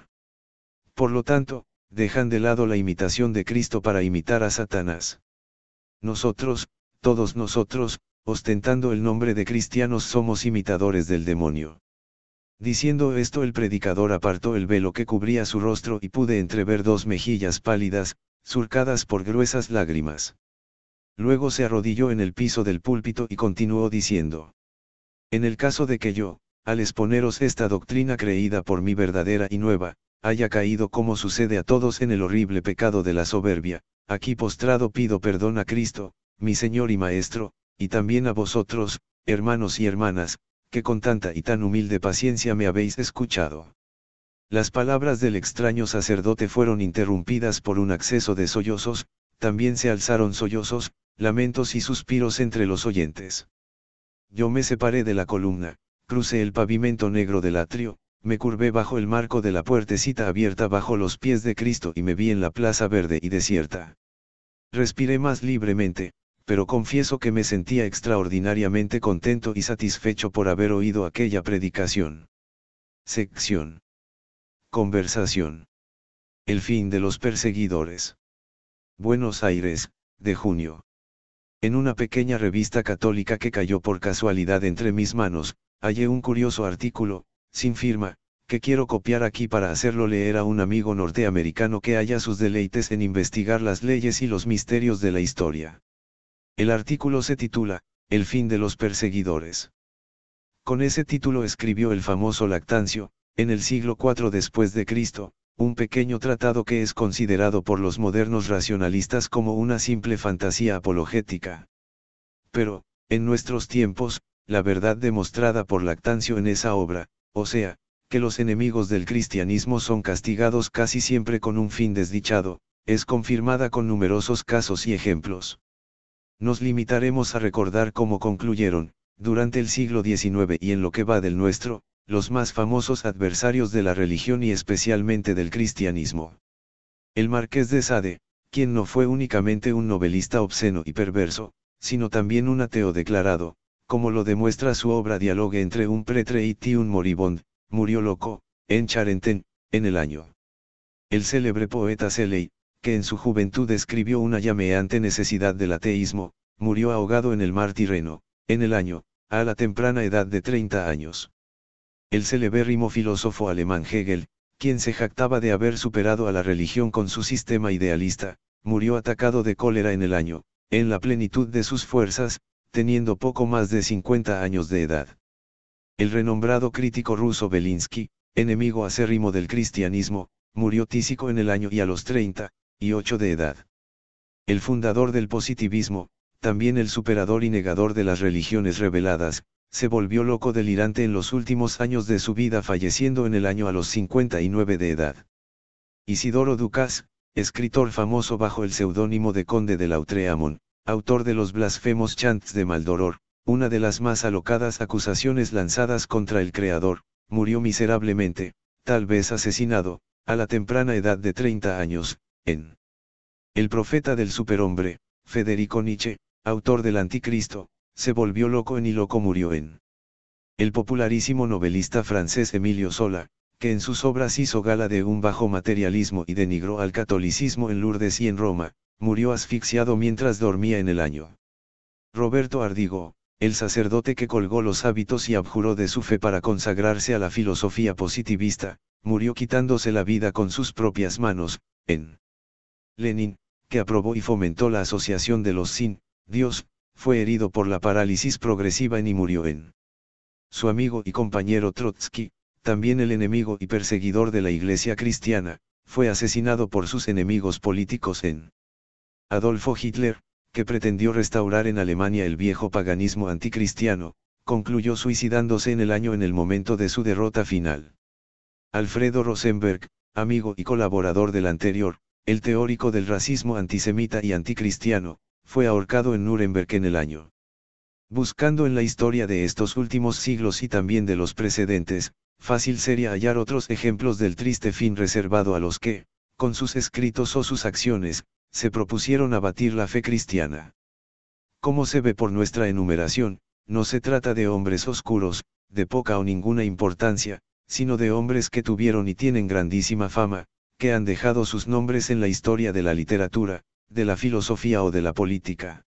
Por lo tanto, dejan de lado la imitación de Cristo para imitar a Satanás. Nosotros, todos nosotros, ostentando el nombre de cristianos somos imitadores del demonio. Diciendo esto el predicador apartó el velo que cubría su rostro y pude entrever dos mejillas pálidas, surcadas por gruesas lágrimas. Luego se arrodilló en el piso del púlpito y continuó diciendo. En el caso de que yo, al exponeros esta doctrina creída por mí verdadera y nueva, haya caído como sucede a todos en el horrible pecado de la soberbia, aquí postrado pido perdón a Cristo, mi Señor y Maestro, y también a vosotros, hermanos y hermanas, que con tanta y tan humilde paciencia me habéis escuchado. Las palabras del extraño sacerdote fueron interrumpidas por un acceso de sollozos, también se alzaron sollozos, lamentos y suspiros entre los oyentes. Yo me separé de la columna, crucé el pavimento negro del atrio, me curvé bajo el marco de la puertecita abierta bajo los pies de Cristo y me vi en la plaza verde y desierta. Respiré más libremente, pero confieso que me sentía extraordinariamente contento y satisfecho por haber oído aquella predicación. Sección. Conversación. El fin de los perseguidores. Buenos Aires, de junio. En una pequeña revista católica que cayó por casualidad entre mis manos, hallé un curioso artículo, sin firma, que quiero copiar aquí para hacerlo leer a un amigo norteamericano que haya sus deleites en investigar las leyes y los misterios de la historia. El artículo se titula, El fin de los perseguidores. Con ese título escribió el famoso Lactancio, en el siglo IV después de Cristo, un pequeño tratado que es considerado por los modernos racionalistas como una simple fantasía apologética. Pero, en nuestros tiempos, la verdad demostrada por Lactancio en esa obra, o sea, que los enemigos del cristianismo son castigados casi siempre con un fin desdichado, es confirmada con numerosos casos y ejemplos nos limitaremos a recordar cómo concluyeron, durante el siglo XIX y en lo que va del nuestro, los más famosos adversarios de la religión y especialmente del cristianismo. El marqués de Sade, quien no fue únicamente un novelista obsceno y perverso, sino también un ateo declarado, como lo demuestra su obra Dialogue entre un pretre y un moribond, murió loco, en Charenten, en el año. El célebre poeta Seley, que en su juventud escribió una llameante necesidad del ateísmo, murió ahogado en el mar Tirreno, en el año, a la temprana edad de 30 años. El celebérrimo filósofo alemán Hegel, quien se jactaba de haber superado a la religión con su sistema idealista, murió atacado de cólera en el año, en la plenitud de sus fuerzas, teniendo poco más de 50 años de edad. El renombrado crítico ruso Belinsky, enemigo acérrimo del cristianismo, murió tísico en el año y a los 30, y 8 de edad. El fundador del positivismo, también el superador y negador de las religiones reveladas, se volvió loco delirante en los últimos años de su vida falleciendo en el año a los 59 de edad. Isidoro Ducas, escritor famoso bajo el seudónimo de Conde de lautréamont autor de los blasfemos chants de Maldoror, una de las más alocadas acusaciones lanzadas contra el Creador, murió miserablemente, tal vez asesinado, a la temprana edad de 30 años, en El profeta del superhombre, Federico Nietzsche, autor del Anticristo, se volvió loco en y loco murió en. El popularísimo novelista francés Emilio Sola, que en sus obras hizo gala de un bajo materialismo y denigró al catolicismo en Lourdes y en Roma, murió asfixiado mientras dormía en el año. Roberto Ardigo, el sacerdote que colgó los hábitos y abjuró de su fe para consagrarse a la filosofía positivista, murió quitándose la vida con sus propias manos, en Lenin, que aprobó y fomentó la asociación de los sin Dios, fue herido por la parálisis progresiva y murió en su amigo y compañero Trotsky, también el enemigo y perseguidor de la Iglesia cristiana, fue asesinado por sus enemigos políticos en Adolfo Hitler, que pretendió restaurar en Alemania el viejo paganismo anticristiano, concluyó suicidándose en el año en el momento de su derrota final. Alfredo Rosenberg, amigo y colaborador del anterior, el teórico del racismo antisemita y anticristiano, fue ahorcado en Nuremberg en el año. Buscando en la historia de estos últimos siglos y también de los precedentes, fácil sería hallar otros ejemplos del triste fin reservado a los que, con sus escritos o sus acciones, se propusieron abatir la fe cristiana. Como se ve por nuestra enumeración, no se trata de hombres oscuros, de poca o ninguna importancia, sino de hombres que tuvieron y tienen grandísima fama, que han dejado sus nombres en la historia de la literatura, de la filosofía o de la política.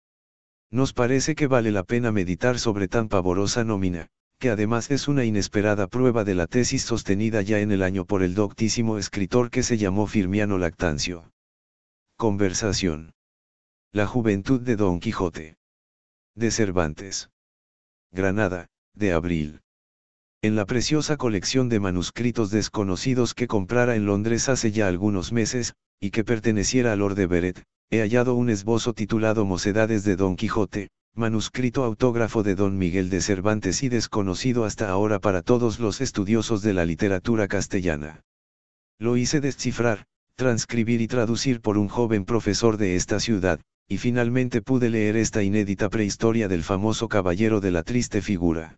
Nos parece que vale la pena meditar sobre tan pavorosa nómina, que además es una inesperada prueba de la tesis sostenida ya en el año por el doctísimo escritor que se llamó Firmiano Lactancio. Conversación. La juventud de Don Quijote. De Cervantes. Granada, de abril en la preciosa colección de manuscritos desconocidos que comprara en Londres hace ya algunos meses, y que perteneciera a Lord de Beret, he hallado un esbozo titulado Mocedades de Don Quijote, manuscrito autógrafo de Don Miguel de Cervantes y desconocido hasta ahora para todos los estudiosos de la literatura castellana. Lo hice descifrar, transcribir y traducir por un joven profesor de esta ciudad, y finalmente pude leer esta inédita prehistoria del famoso caballero de la triste figura.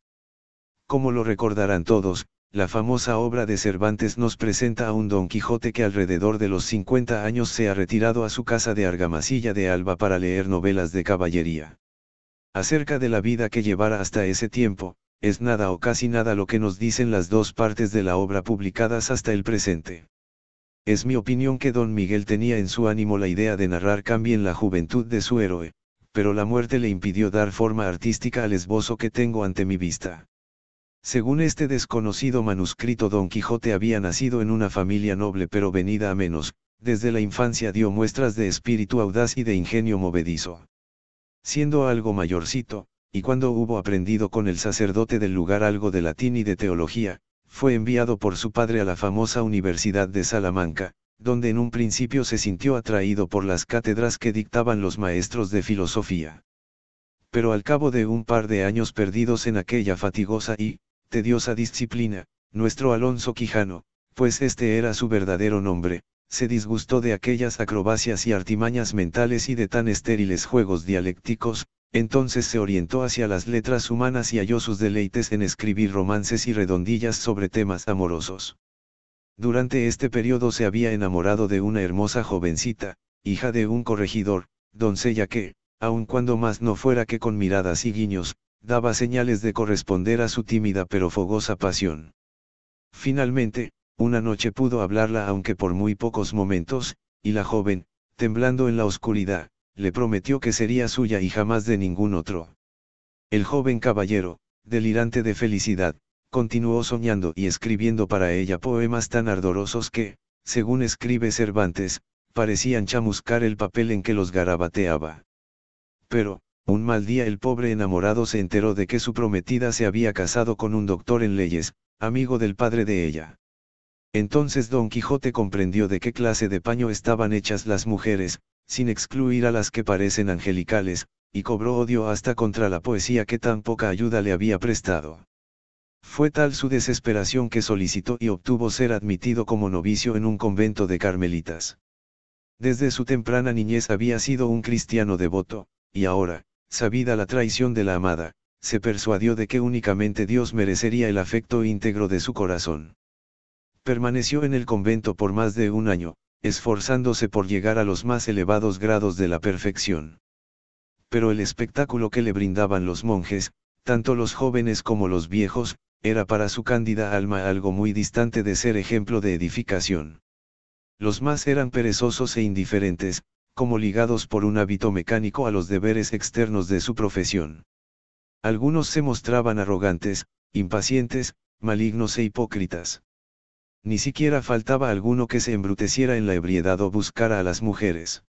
Como lo recordarán todos, la famosa obra de Cervantes nos presenta a un Don Quijote que alrededor de los 50 años se ha retirado a su casa de Argamasilla de Alba para leer novelas de caballería. Acerca de la vida que llevara hasta ese tiempo, es nada o casi nada lo que nos dicen las dos partes de la obra publicadas hasta el presente. Es mi opinión que don Miguel tenía en su ánimo la idea de narrar en la juventud de su héroe, pero la muerte le impidió dar forma artística al esbozo que tengo ante mi vista. Según este desconocido manuscrito Don Quijote había nacido en una familia noble pero venida a menos, desde la infancia dio muestras de espíritu audaz y de ingenio movedizo. Siendo algo mayorcito, y cuando hubo aprendido con el sacerdote del lugar algo de latín y de teología, fue enviado por su padre a la famosa Universidad de Salamanca, donde en un principio se sintió atraído por las cátedras que dictaban los maestros de filosofía. Pero al cabo de un par de años perdidos en aquella fatigosa y, tediosa disciplina, nuestro Alonso Quijano, pues este era su verdadero nombre, se disgustó de aquellas acrobacias y artimañas mentales y de tan estériles juegos dialécticos, entonces se orientó hacia las letras humanas y halló sus deleites en escribir romances y redondillas sobre temas amorosos. Durante este periodo se había enamorado de una hermosa jovencita, hija de un corregidor, doncella que, aun cuando más no fuera que con miradas y guiños, daba señales de corresponder a su tímida pero fogosa pasión. Finalmente, una noche pudo hablarla aunque por muy pocos momentos, y la joven, temblando en la oscuridad, le prometió que sería suya y jamás de ningún otro. El joven caballero, delirante de felicidad, continuó soñando y escribiendo para ella poemas tan ardorosos que, según escribe Cervantes, parecían chamuscar el papel en que los garabateaba. Pero, un mal día el pobre enamorado se enteró de que su prometida se había casado con un doctor en leyes, amigo del padre de ella. Entonces Don Quijote comprendió de qué clase de paño estaban hechas las mujeres, sin excluir a las que parecen angelicales, y cobró odio hasta contra la poesía que tan poca ayuda le había prestado. Fue tal su desesperación que solicitó y obtuvo ser admitido como novicio en un convento de carmelitas. Desde su temprana niñez había sido un cristiano devoto, y ahora, sabida la traición de la amada, se persuadió de que únicamente Dios merecería el afecto íntegro de su corazón. Permaneció en el convento por más de un año, esforzándose por llegar a los más elevados grados de la perfección. Pero el espectáculo que le brindaban los monjes, tanto los jóvenes como los viejos, era para su cándida alma algo muy distante de ser ejemplo de edificación. Los más eran perezosos e indiferentes, como ligados por un hábito mecánico a los deberes externos de su profesión. Algunos se mostraban arrogantes, impacientes, malignos e hipócritas. Ni siquiera faltaba alguno que se embruteciera en la ebriedad o buscara a las mujeres.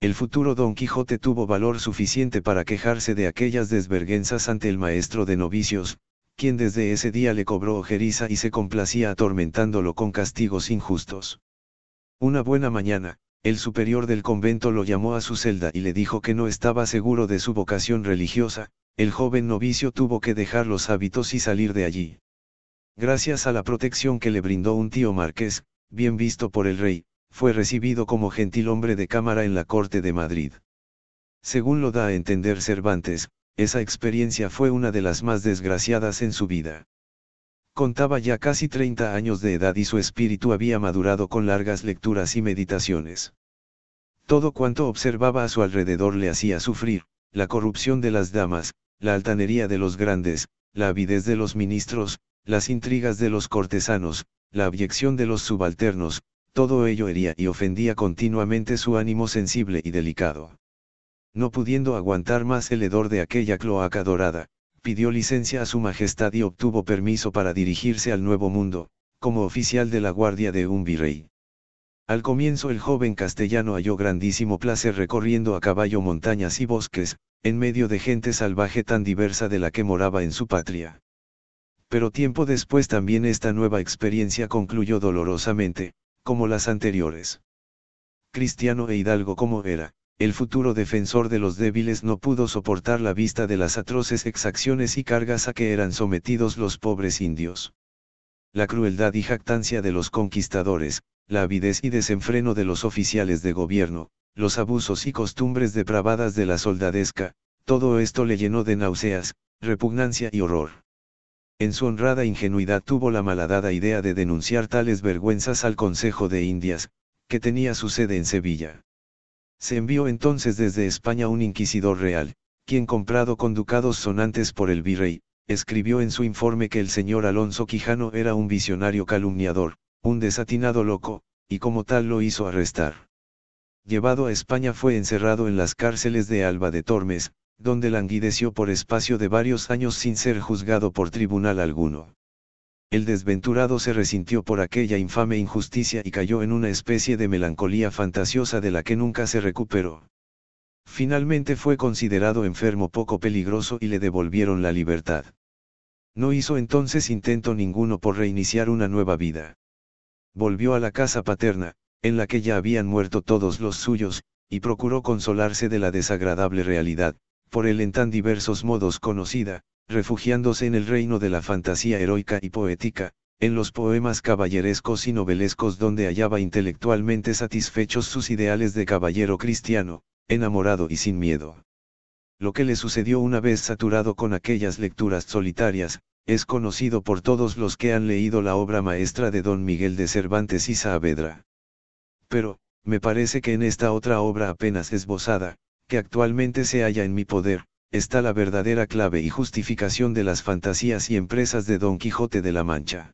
El futuro Don Quijote tuvo valor suficiente para quejarse de aquellas desvergüenzas ante el maestro de novicios, quien desde ese día le cobró ojeriza y se complacía atormentándolo con castigos injustos. Una buena mañana, el superior del convento lo llamó a su celda y le dijo que no estaba seguro de su vocación religiosa, el joven novicio tuvo que dejar los hábitos y salir de allí. Gracias a la protección que le brindó un tío marqués, bien visto por el rey, fue recibido como gentilhombre de cámara en la corte de Madrid. Según lo da a entender Cervantes, esa experiencia fue una de las más desgraciadas en su vida. Contaba ya casi 30 años de edad y su espíritu había madurado con largas lecturas y meditaciones. Todo cuanto observaba a su alrededor le hacía sufrir, la corrupción de las damas, la altanería de los grandes, la avidez de los ministros, las intrigas de los cortesanos, la abyección de los subalternos, todo ello hería y ofendía continuamente su ánimo sensible y delicado. No pudiendo aguantar más el hedor de aquella cloaca dorada, pidió licencia a su majestad y obtuvo permiso para dirigirse al Nuevo Mundo, como oficial de la guardia de un virrey. Al comienzo el joven castellano halló grandísimo placer recorriendo a caballo montañas y bosques, en medio de gente salvaje tan diversa de la que moraba en su patria. Pero tiempo después también esta nueva experiencia concluyó dolorosamente, como las anteriores. Cristiano e hidalgo como era, el futuro defensor de los débiles no pudo soportar la vista de las atroces exacciones y cargas a que eran sometidos los pobres indios. La crueldad y jactancia de los conquistadores, la avidez y desenfreno de los oficiales de gobierno, los abusos y costumbres depravadas de la soldadesca, todo esto le llenó de náuseas, repugnancia y horror. En su honrada ingenuidad tuvo la malhadada idea de denunciar tales vergüenzas al Consejo de Indias, que tenía su sede en Sevilla. Se envió entonces desde España un inquisidor real, quien comprado con ducados sonantes por el virrey, escribió en su informe que el señor Alonso Quijano era un visionario calumniador, un desatinado loco, y como tal lo hizo arrestar. Llevado a España fue encerrado en las cárceles de Alba de Tormes, donde languideció por espacio de varios años sin ser juzgado por tribunal alguno el desventurado se resintió por aquella infame injusticia y cayó en una especie de melancolía fantasiosa de la que nunca se recuperó. Finalmente fue considerado enfermo poco peligroso y le devolvieron la libertad. No hizo entonces intento ninguno por reiniciar una nueva vida. Volvió a la casa paterna, en la que ya habían muerto todos los suyos, y procuró consolarse de la desagradable realidad, por él en tan diversos modos conocida, refugiándose en el reino de la fantasía heroica y poética, en los poemas caballerescos y novelescos donde hallaba intelectualmente satisfechos sus ideales de caballero cristiano, enamorado y sin miedo. Lo que le sucedió una vez saturado con aquellas lecturas solitarias, es conocido por todos los que han leído la obra maestra de don Miguel de Cervantes y Saavedra. Pero, me parece que en esta otra obra apenas esbozada, que actualmente se halla en mi poder, está la verdadera clave y justificación de las fantasías y empresas de Don Quijote de la Mancha.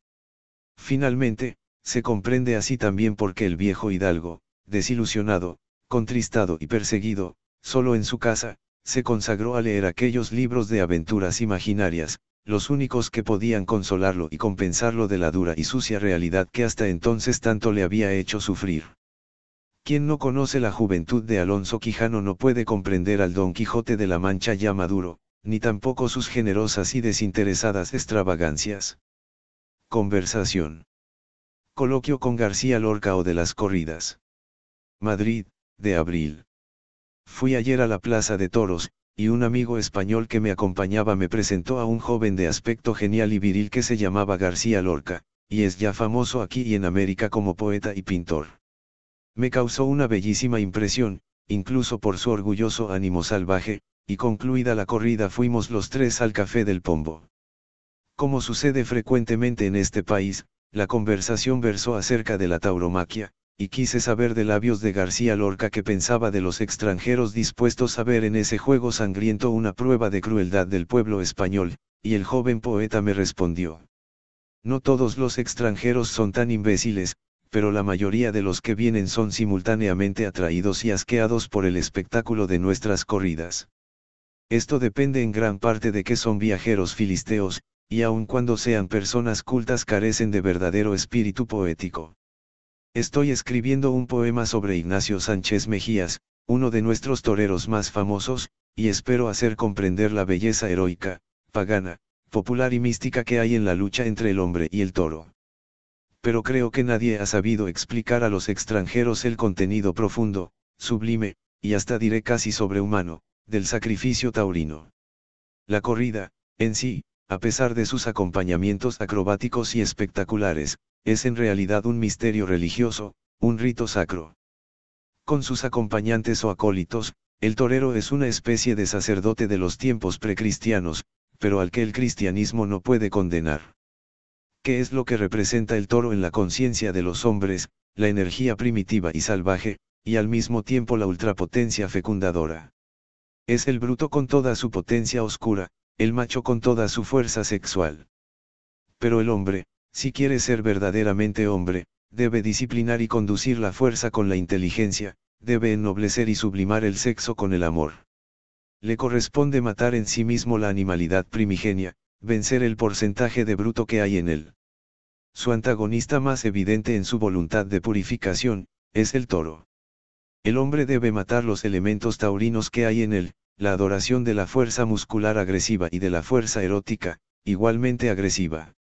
Finalmente, se comprende así también porque el viejo hidalgo, desilusionado, contristado y perseguido, solo en su casa, se consagró a leer aquellos libros de aventuras imaginarias, los únicos que podían consolarlo y compensarlo de la dura y sucia realidad que hasta entonces tanto le había hecho sufrir. Quien no conoce la juventud de Alonso Quijano no puede comprender al Don Quijote de la Mancha ya maduro, ni tampoco sus generosas y desinteresadas extravagancias. Conversación. Coloquio con García Lorca o de las corridas. Madrid, de abril. Fui ayer a la Plaza de Toros, y un amigo español que me acompañaba me presentó a un joven de aspecto genial y viril que se llamaba García Lorca, y es ya famoso aquí y en América como poeta y pintor. Me causó una bellísima impresión, incluso por su orgulloso ánimo salvaje, y concluida la corrida fuimos los tres al café del Pombo. Como sucede frecuentemente en este país, la conversación versó acerca de la tauromaquia, y quise saber de labios de García Lorca que pensaba de los extranjeros dispuestos a ver en ese juego sangriento una prueba de crueldad del pueblo español, y el joven poeta me respondió. No todos los extranjeros son tan imbéciles, pero la mayoría de los que vienen son simultáneamente atraídos y asqueados por el espectáculo de nuestras corridas. Esto depende en gran parte de que son viajeros filisteos, y aun cuando sean personas cultas carecen de verdadero espíritu poético. Estoy escribiendo un poema sobre Ignacio Sánchez Mejías, uno de nuestros toreros más famosos, y espero hacer comprender la belleza heroica, pagana, popular y mística que hay en la lucha entre el hombre y el toro pero creo que nadie ha sabido explicar a los extranjeros el contenido profundo, sublime, y hasta diré casi sobrehumano, del sacrificio taurino. La corrida, en sí, a pesar de sus acompañamientos acrobáticos y espectaculares, es en realidad un misterio religioso, un rito sacro. Con sus acompañantes o acólitos, el torero es una especie de sacerdote de los tiempos precristianos, pero al que el cristianismo no puede condenar. Qué es lo que representa el toro en la conciencia de los hombres, la energía primitiva y salvaje, y al mismo tiempo la ultrapotencia fecundadora. Es el bruto con toda su potencia oscura, el macho con toda su fuerza sexual. Pero el hombre, si quiere ser verdaderamente hombre, debe disciplinar y conducir la fuerza con la inteligencia, debe ennoblecer y sublimar el sexo con el amor. Le corresponde matar en sí mismo la animalidad primigenia, vencer el porcentaje de bruto que hay en él. Su antagonista más evidente en su voluntad de purificación, es el toro. El hombre debe matar los elementos taurinos que hay en él, la adoración de la fuerza muscular agresiva y de la fuerza erótica, igualmente agresiva.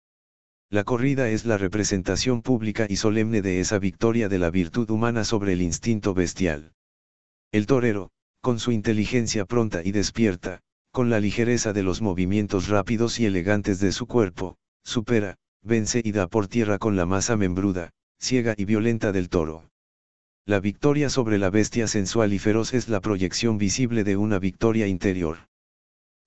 La corrida es la representación pública y solemne de esa victoria de la virtud humana sobre el instinto bestial. El torero, con su inteligencia pronta y despierta, con la ligereza de los movimientos rápidos y elegantes de su cuerpo, supera, vence y da por tierra con la masa membruda, ciega y violenta del toro. La victoria sobre la bestia sensual y feroz es la proyección visible de una victoria interior.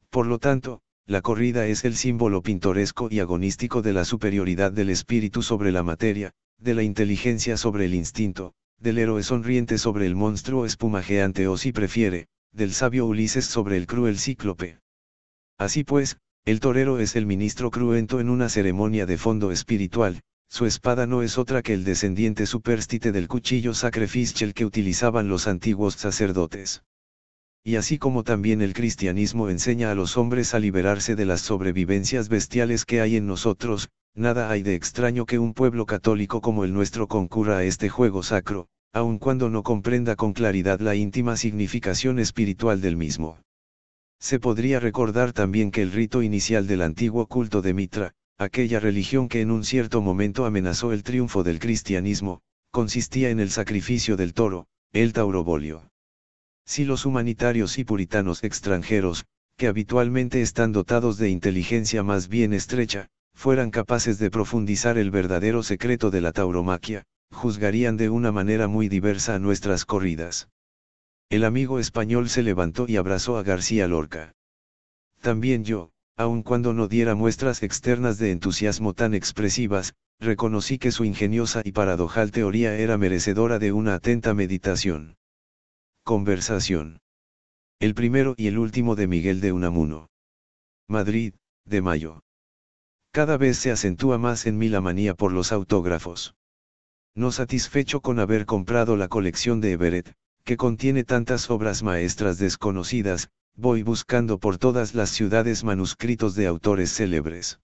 Por lo tanto, la corrida es el símbolo pintoresco y agonístico de la superioridad del espíritu sobre la materia, de la inteligencia sobre el instinto, del héroe sonriente sobre el monstruo espumajeante o si prefiere, del sabio Ulises sobre el cruel cíclope. Así pues, el torero es el ministro cruento en una ceremonia de fondo espiritual, su espada no es otra que el descendiente superstite del cuchillo sacrificial que utilizaban los antiguos sacerdotes. Y así como también el cristianismo enseña a los hombres a liberarse de las sobrevivencias bestiales que hay en nosotros, nada hay de extraño que un pueblo católico como el nuestro concurra a este juego sacro, aun cuando no comprenda con claridad la íntima significación espiritual del mismo. Se podría recordar también que el rito inicial del antiguo culto de Mitra, aquella religión que en un cierto momento amenazó el triunfo del cristianismo, consistía en el sacrificio del toro, el taurobolio. Si los humanitarios y puritanos extranjeros, que habitualmente están dotados de inteligencia más bien estrecha, fueran capaces de profundizar el verdadero secreto de la tauromaquia, juzgarían de una manera muy diversa a nuestras corridas. El amigo español se levantó y abrazó a García Lorca. También yo, aun cuando no diera muestras externas de entusiasmo tan expresivas, reconocí que su ingeniosa y paradojal teoría era merecedora de una atenta meditación. Conversación. El primero y el último de Miguel de Unamuno. Madrid, de mayo. Cada vez se acentúa más en mí la manía por los autógrafos no satisfecho con haber comprado la colección de Everett, que contiene tantas obras maestras desconocidas, voy buscando por todas las ciudades manuscritos de autores célebres.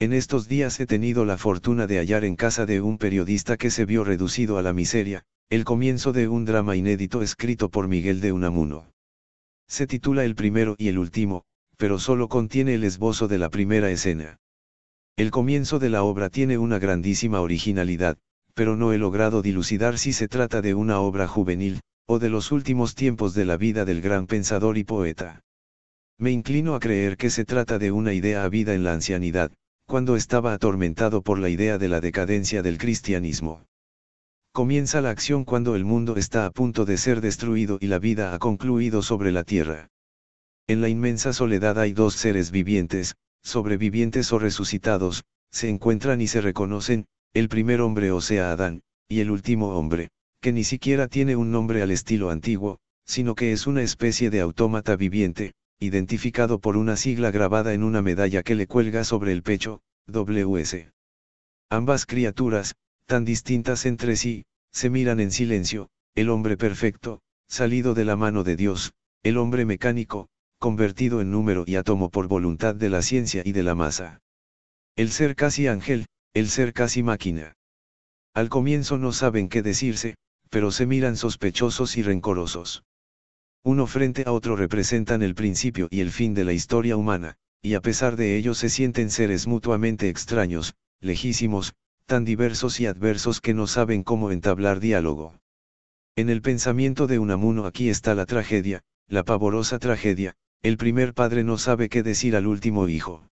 En estos días he tenido la fortuna de hallar en casa de un periodista que se vio reducido a la miseria, el comienzo de un drama inédito escrito por Miguel de Unamuno. Se titula El primero y el último, pero solo contiene el esbozo de la primera escena. El comienzo de la obra tiene una grandísima originalidad, pero no he logrado dilucidar si se trata de una obra juvenil, o de los últimos tiempos de la vida del gran pensador y poeta. Me inclino a creer que se trata de una idea habida en la ancianidad, cuando estaba atormentado por la idea de la decadencia del cristianismo. Comienza la acción cuando el mundo está a punto de ser destruido y la vida ha concluido sobre la tierra. En la inmensa soledad hay dos seres vivientes, sobrevivientes o resucitados, se encuentran y se reconocen, el primer hombre o sea Adán, y el último hombre, que ni siquiera tiene un nombre al estilo antiguo, sino que es una especie de autómata viviente, identificado por una sigla grabada en una medalla que le cuelga sobre el pecho, WS. Ambas criaturas, tan distintas entre sí, se miran en silencio, el hombre perfecto, salido de la mano de Dios, el hombre mecánico, convertido en número y átomo por voluntad de la ciencia y de la masa. El ser casi ángel, el ser casi máquina. Al comienzo no saben qué decirse, pero se miran sospechosos y rencorosos. Uno frente a otro representan el principio y el fin de la historia humana, y a pesar de ello se sienten seres mutuamente extraños, lejísimos, tan diversos y adversos que no saben cómo entablar diálogo. En el pensamiento de Unamuno aquí está la tragedia, la pavorosa tragedia, el primer padre no sabe qué decir al último hijo.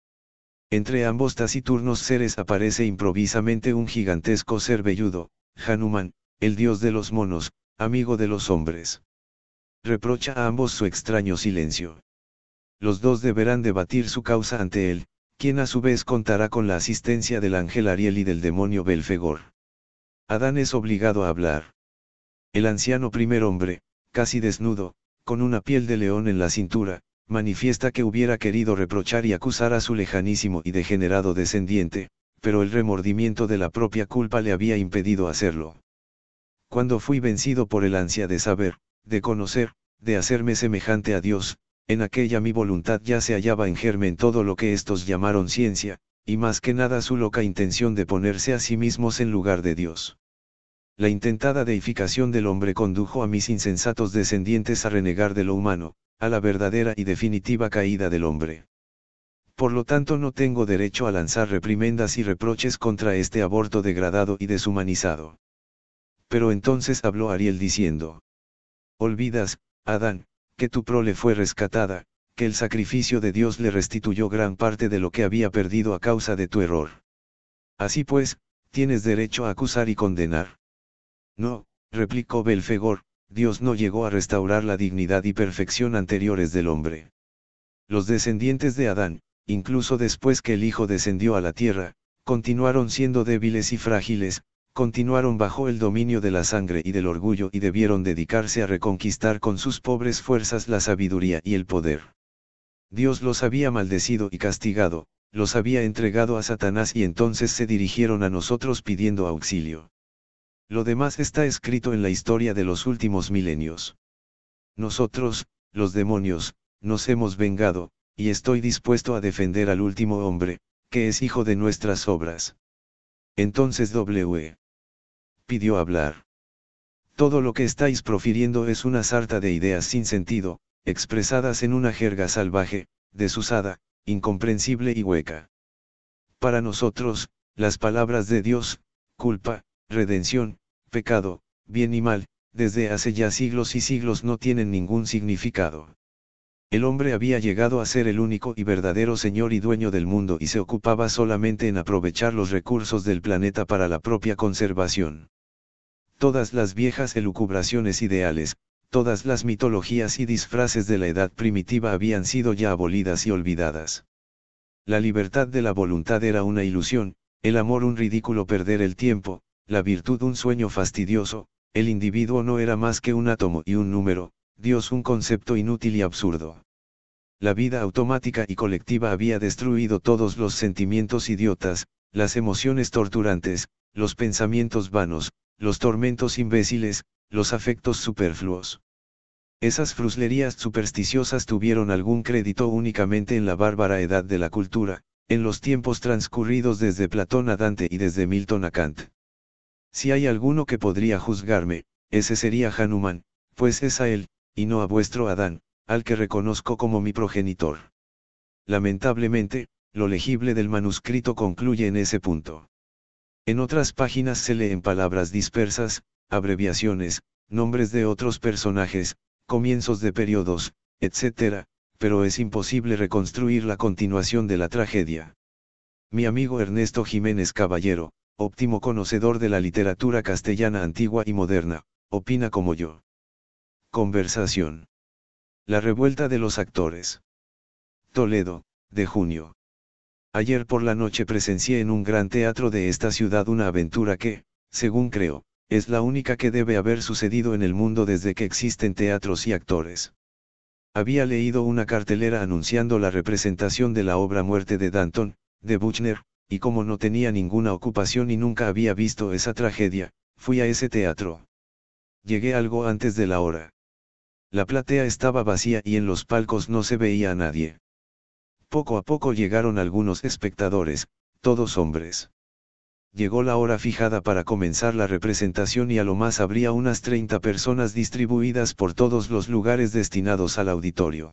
Entre ambos taciturnos seres aparece improvisamente un gigantesco ser velludo, Hanuman, el dios de los monos, amigo de los hombres. Reprocha a ambos su extraño silencio. Los dos deberán debatir su causa ante él, quien a su vez contará con la asistencia del ángel Ariel y del demonio Belfegor. Adán es obligado a hablar. El anciano primer hombre, casi desnudo, con una piel de león en la cintura, manifiesta que hubiera querido reprochar y acusar a su lejanísimo y degenerado descendiente, pero el remordimiento de la propia culpa le había impedido hacerlo. Cuando fui vencido por el ansia de saber, de conocer, de hacerme semejante a Dios, en aquella mi voluntad ya se hallaba en germen todo lo que estos llamaron ciencia, y más que nada su loca intención de ponerse a sí mismos en lugar de Dios. La intentada deificación del hombre condujo a mis insensatos descendientes a renegar de lo humano, a la verdadera y definitiva caída del hombre. Por lo tanto no tengo derecho a lanzar reprimendas y reproches contra este aborto degradado y deshumanizado. Pero entonces habló Ariel diciendo, Olvidas, Adán, que tu prole fue rescatada, que el sacrificio de Dios le restituyó gran parte de lo que había perdido a causa de tu error. Así pues, tienes derecho a acusar y condenar. No, replicó Belfegor, Dios no llegó a restaurar la dignidad y perfección anteriores del hombre. Los descendientes de Adán, incluso después que el Hijo descendió a la tierra, continuaron siendo débiles y frágiles, continuaron bajo el dominio de la sangre y del orgullo y debieron dedicarse a reconquistar con sus pobres fuerzas la sabiduría y el poder. Dios los había maldecido y castigado, los había entregado a Satanás y entonces se dirigieron a nosotros pidiendo auxilio. Lo demás está escrito en la historia de los últimos milenios. Nosotros, los demonios, nos hemos vengado, y estoy dispuesto a defender al último hombre, que es hijo de nuestras obras. Entonces W. pidió hablar. Todo lo que estáis profiriendo es una sarta de ideas sin sentido, expresadas en una jerga salvaje, desusada, incomprensible y hueca. Para nosotros, las palabras de Dios, culpa, redención, pecado, bien y mal, desde hace ya siglos y siglos no tienen ningún significado. El hombre había llegado a ser el único y verdadero señor y dueño del mundo y se ocupaba solamente en aprovechar los recursos del planeta para la propia conservación. Todas las viejas elucubraciones ideales, todas las mitologías y disfraces de la edad primitiva habían sido ya abolidas y olvidadas. La libertad de la voluntad era una ilusión, el amor un ridículo perder el tiempo, la virtud un sueño fastidioso, el individuo no era más que un átomo y un número, Dios un concepto inútil y absurdo. La vida automática y colectiva había destruido todos los sentimientos idiotas, las emociones torturantes, los pensamientos vanos, los tormentos imbéciles, los afectos superfluos. Esas fruslerías supersticiosas tuvieron algún crédito únicamente en la bárbara edad de la cultura, en los tiempos transcurridos desde Platón a Dante y desde Milton a Kant. Si hay alguno que podría juzgarme, ese sería Hanuman, pues es a él, y no a vuestro Adán, al que reconozco como mi progenitor. Lamentablemente, lo legible del manuscrito concluye en ese punto. En otras páginas se leen palabras dispersas, abreviaciones, nombres de otros personajes, comienzos de periodos, etc., pero es imposible reconstruir la continuación de la tragedia. Mi amigo Ernesto Jiménez Caballero, óptimo conocedor de la literatura castellana antigua y moderna, opina como yo. Conversación. La revuelta de los actores. Toledo, de junio. Ayer por la noche presencié en un gran teatro de esta ciudad una aventura que, según creo, es la única que debe haber sucedido en el mundo desde que existen teatros y actores. Había leído una cartelera anunciando la representación de la obra Muerte de Danton, de Buchner, y como no tenía ninguna ocupación y nunca había visto esa tragedia, fui a ese teatro. Llegué algo antes de la hora. La platea estaba vacía y en los palcos no se veía a nadie. Poco a poco llegaron algunos espectadores, todos hombres. Llegó la hora fijada para comenzar la representación y a lo más habría unas 30 personas distribuidas por todos los lugares destinados al auditorio.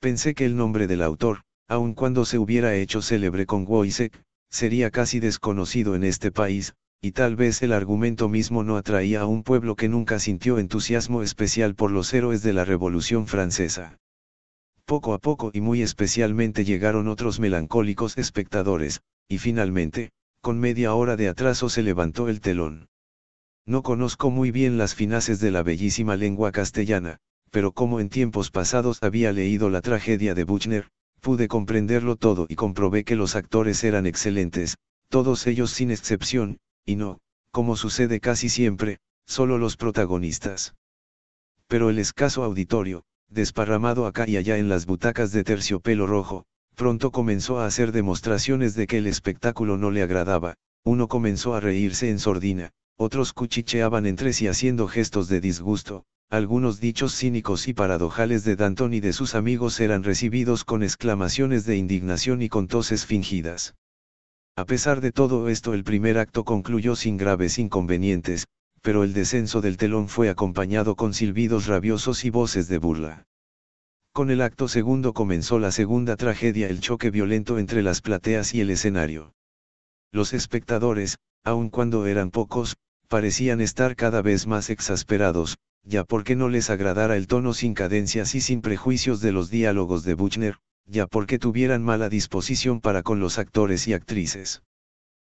Pensé que el nombre del autor, aun cuando se hubiera hecho célebre con Woisek, sería casi desconocido en este país, y tal vez el argumento mismo no atraía a un pueblo que nunca sintió entusiasmo especial por los héroes de la Revolución Francesa. Poco a poco y muy especialmente llegaron otros melancólicos espectadores, y finalmente, con media hora de atraso se levantó el telón. No conozco muy bien las finaces de la bellísima lengua castellana, pero como en tiempos pasados había leído la tragedia de Buchner, pude comprenderlo todo y comprobé que los actores eran excelentes, todos ellos sin excepción, y no, como sucede casi siempre, solo los protagonistas. Pero el escaso auditorio, desparramado acá y allá en las butacas de terciopelo rojo, pronto comenzó a hacer demostraciones de que el espectáculo no le agradaba, uno comenzó a reírse en sordina, otros cuchicheaban entre sí haciendo gestos de disgusto, algunos dichos cínicos y paradojales de Danton y de sus amigos eran recibidos con exclamaciones de indignación y con toses fingidas. A pesar de todo esto el primer acto concluyó sin graves inconvenientes, pero el descenso del telón fue acompañado con silbidos rabiosos y voces de burla. Con el acto segundo comenzó la segunda tragedia, el choque violento entre las plateas y el escenario. Los espectadores, aun cuando eran pocos, parecían estar cada vez más exasperados, ya porque no les agradara el tono sin cadencias y sin prejuicios de los diálogos de Buchner, ya porque tuvieran mala disposición para con los actores y actrices.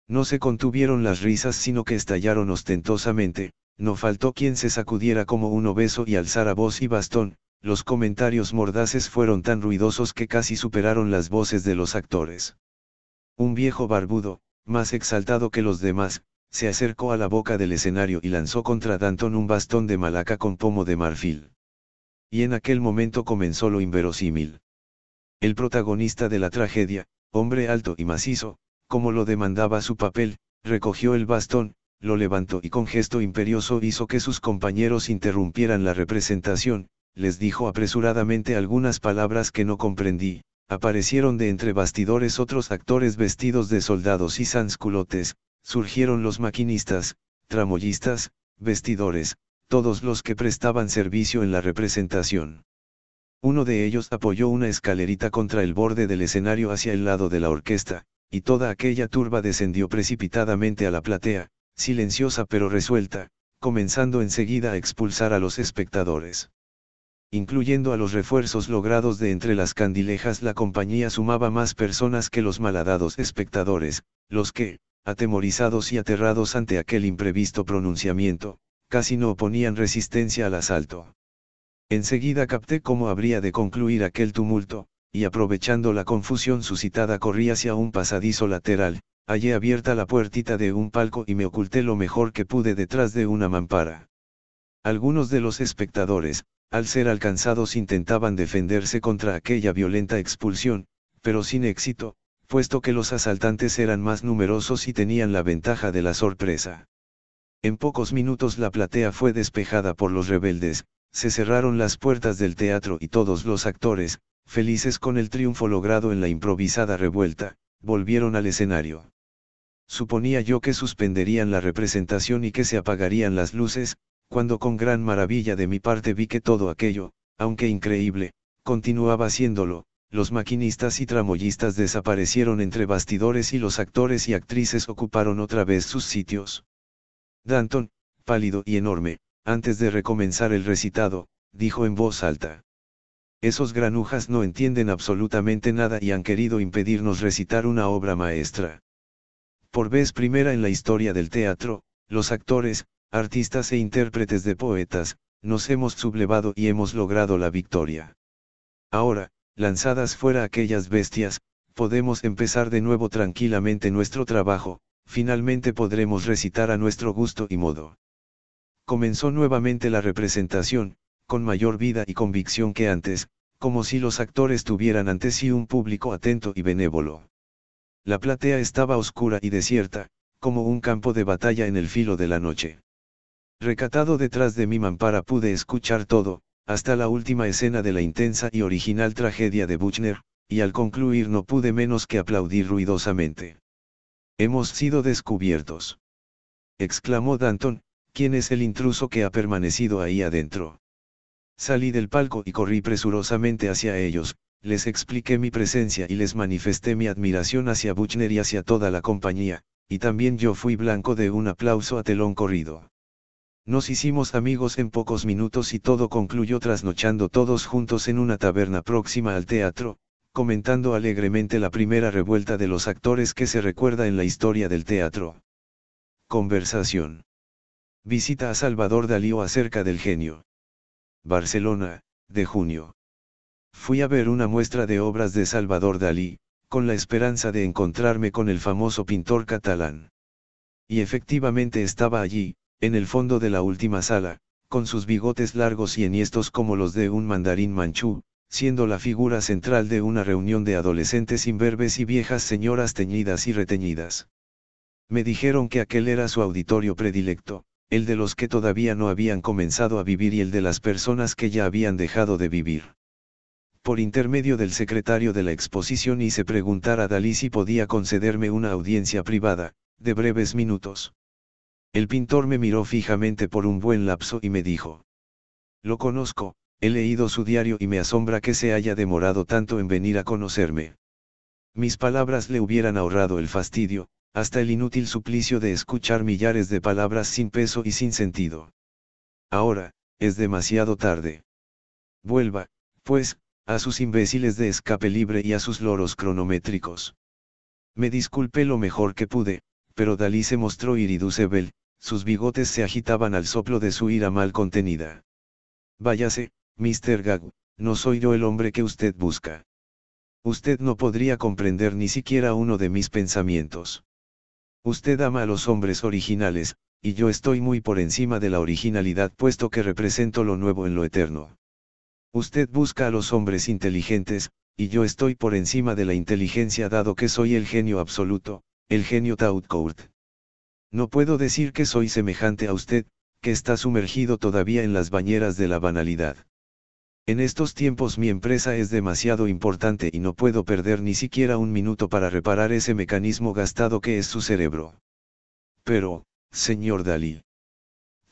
No se contuvieron las risas sino que estallaron ostentosamente, no faltó quien se sacudiera como un obeso y alzara voz y bastón, los comentarios mordaces fueron tan ruidosos que casi superaron las voces de los actores. Un viejo barbudo, más exaltado que los demás, se acercó a la boca del escenario y lanzó contra Danton un bastón de malaca con pomo de marfil. Y en aquel momento comenzó lo inverosímil. El protagonista de la tragedia, hombre alto y macizo, como lo demandaba su papel, recogió el bastón, lo levantó y con gesto imperioso hizo que sus compañeros interrumpieran la representación, les dijo apresuradamente algunas palabras que no comprendí, aparecieron de entre bastidores otros actores vestidos de soldados y sansculotes, surgieron los maquinistas, tramoyistas, vestidores, todos los que prestaban servicio en la representación. Uno de ellos apoyó una escalerita contra el borde del escenario hacia el lado de la orquesta, y toda aquella turba descendió precipitadamente a la platea, silenciosa pero resuelta, comenzando enseguida a expulsar a los espectadores. Incluyendo a los refuerzos logrados de entre las candilejas la compañía sumaba más personas que los malhadados espectadores, los que, atemorizados y aterrados ante aquel imprevisto pronunciamiento, casi no oponían resistencia al asalto. Enseguida capté cómo habría de concluir aquel tumulto, y aprovechando la confusión suscitada corrí hacia un pasadizo lateral, hallé abierta la puertita de un palco y me oculté lo mejor que pude detrás de una mampara. Algunos de los espectadores, al ser alcanzados intentaban defenderse contra aquella violenta expulsión, pero sin éxito, puesto que los asaltantes eran más numerosos y tenían la ventaja de la sorpresa. En pocos minutos la platea fue despejada por los rebeldes, se cerraron las puertas del teatro y todos los actores, felices con el triunfo logrado en la improvisada revuelta, volvieron al escenario. Suponía yo que suspenderían la representación y que se apagarían las luces, cuando con gran maravilla de mi parte vi que todo aquello, aunque increíble, continuaba haciéndolo los maquinistas y tramoyistas desaparecieron entre bastidores y los actores y actrices ocuparon otra vez sus sitios. Danton, pálido y enorme, antes de recomenzar el recitado, dijo en voz alta. Esos granujas no entienden absolutamente nada y han querido impedirnos recitar una obra maestra. Por vez primera en la historia del teatro, los actores, artistas e intérpretes de poetas, nos hemos sublevado y hemos logrado la victoria. Ahora, lanzadas fuera aquellas bestias, podemos empezar de nuevo tranquilamente nuestro trabajo, finalmente podremos recitar a nuestro gusto y modo. Comenzó nuevamente la representación, con mayor vida y convicción que antes, como si los actores tuvieran ante sí un público atento y benévolo. La platea estaba oscura y desierta, como un campo de batalla en el filo de la noche. Recatado detrás de mi mampara pude escuchar todo, hasta la última escena de la intensa y original tragedia de Buchner, y al concluir no pude menos que aplaudir ruidosamente. Hemos sido descubiertos. exclamó Danton, ¿quién es el intruso que ha permanecido ahí adentro? Salí del palco y corrí presurosamente hacia ellos, les expliqué mi presencia y les manifesté mi admiración hacia Buchner y hacia toda la compañía, y también yo fui blanco de un aplauso a telón corrido. Nos hicimos amigos en pocos minutos y todo concluyó trasnochando todos juntos en una taberna próxima al teatro, comentando alegremente la primera revuelta de los actores que se recuerda en la historia del teatro. Conversación. Visita a Salvador Dalí acerca del genio. Barcelona, de junio. Fui a ver una muestra de obras de Salvador Dalí, con la esperanza de encontrarme con el famoso pintor catalán. Y efectivamente estaba allí, en el fondo de la última sala, con sus bigotes largos y enhiestos como los de un mandarín manchú, siendo la figura central de una reunión de adolescentes imberbes y viejas señoras teñidas y reteñidas. Me dijeron que aquel era su auditorio predilecto, el de los que todavía no habían comenzado a vivir y el de las personas que ya habían dejado de vivir. Por intermedio del secretario de la exposición hice preguntar a Dalí si podía concederme una audiencia privada, de breves minutos. El pintor me miró fijamente por un buen lapso y me dijo. Lo conozco, he leído su diario y me asombra que se haya demorado tanto en venir a conocerme. Mis palabras le hubieran ahorrado el fastidio, hasta el inútil suplicio de escuchar millares de palabras sin peso y sin sentido. Ahora, es demasiado tarde. Vuelva, pues, a sus imbéciles de escape libre y a sus loros cronométricos. Me disculpé lo mejor que pude, pero Dalí se mostró iriducebel sus bigotes se agitaban al soplo de su ira mal contenida. Váyase, Mr. Gag, no soy yo el hombre que usted busca. Usted no podría comprender ni siquiera uno de mis pensamientos. Usted ama a los hombres originales, y yo estoy muy por encima de la originalidad puesto que represento lo nuevo en lo eterno. Usted busca a los hombres inteligentes, y yo estoy por encima de la inteligencia dado que soy el genio absoluto, el genio Tautcourt. No puedo decir que soy semejante a usted, que está sumergido todavía en las bañeras de la banalidad. En estos tiempos mi empresa es demasiado importante y no puedo perder ni siquiera un minuto para reparar ese mecanismo gastado que es su cerebro. Pero, señor Dalí.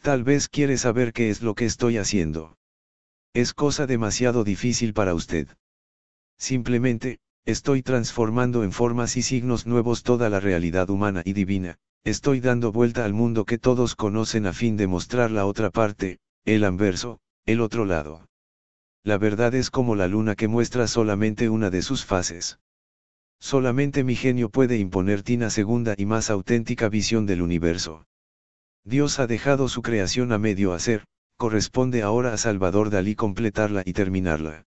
Tal vez quiere saber qué es lo que estoy haciendo. Es cosa demasiado difícil para usted. Simplemente, estoy transformando en formas y signos nuevos toda la realidad humana y divina, Estoy dando vuelta al mundo que todos conocen a fin de mostrar la otra parte, el anverso, el otro lado. La verdad es como la luna que muestra solamente una de sus fases. Solamente mi genio puede imponerte una segunda y más auténtica visión del universo. Dios ha dejado su creación a medio hacer, corresponde ahora a Salvador Dalí completarla y terminarla.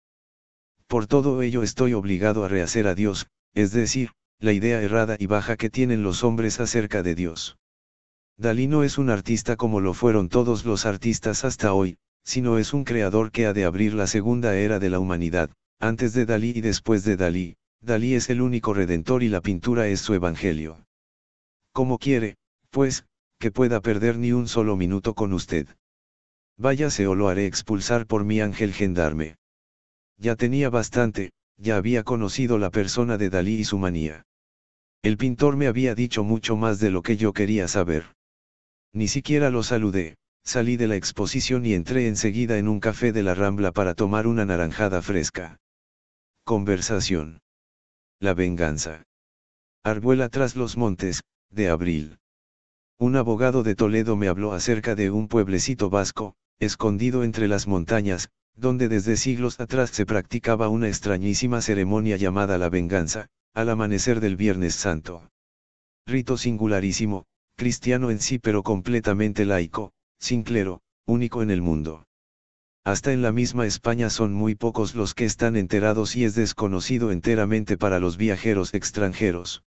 Por todo ello estoy obligado a rehacer a Dios, es decir, la idea errada y baja que tienen los hombres acerca de Dios. Dalí no es un artista como lo fueron todos los artistas hasta hoy, sino es un creador que ha de abrir la segunda era de la humanidad, antes de Dalí y después de Dalí, Dalí es el único redentor y la pintura es su evangelio. Como quiere, pues, que pueda perder ni un solo minuto con usted. Váyase o lo haré expulsar por mi ángel gendarme. Ya tenía bastante, ya había conocido la persona de Dalí y su manía. El pintor me había dicho mucho más de lo que yo quería saber. Ni siquiera lo saludé, salí de la exposición y entré enseguida en un café de la Rambla para tomar una naranjada fresca. Conversación. La venganza. Arbuela tras los montes, de abril. Un abogado de Toledo me habló acerca de un pueblecito vasco, escondido entre las montañas, donde desde siglos atrás se practicaba una extrañísima ceremonia llamada la venganza, al amanecer del Viernes Santo. Rito singularísimo, cristiano en sí pero completamente laico, sin clero, único en el mundo. Hasta en la misma España son muy pocos los que están enterados y es desconocido enteramente para los viajeros extranjeros.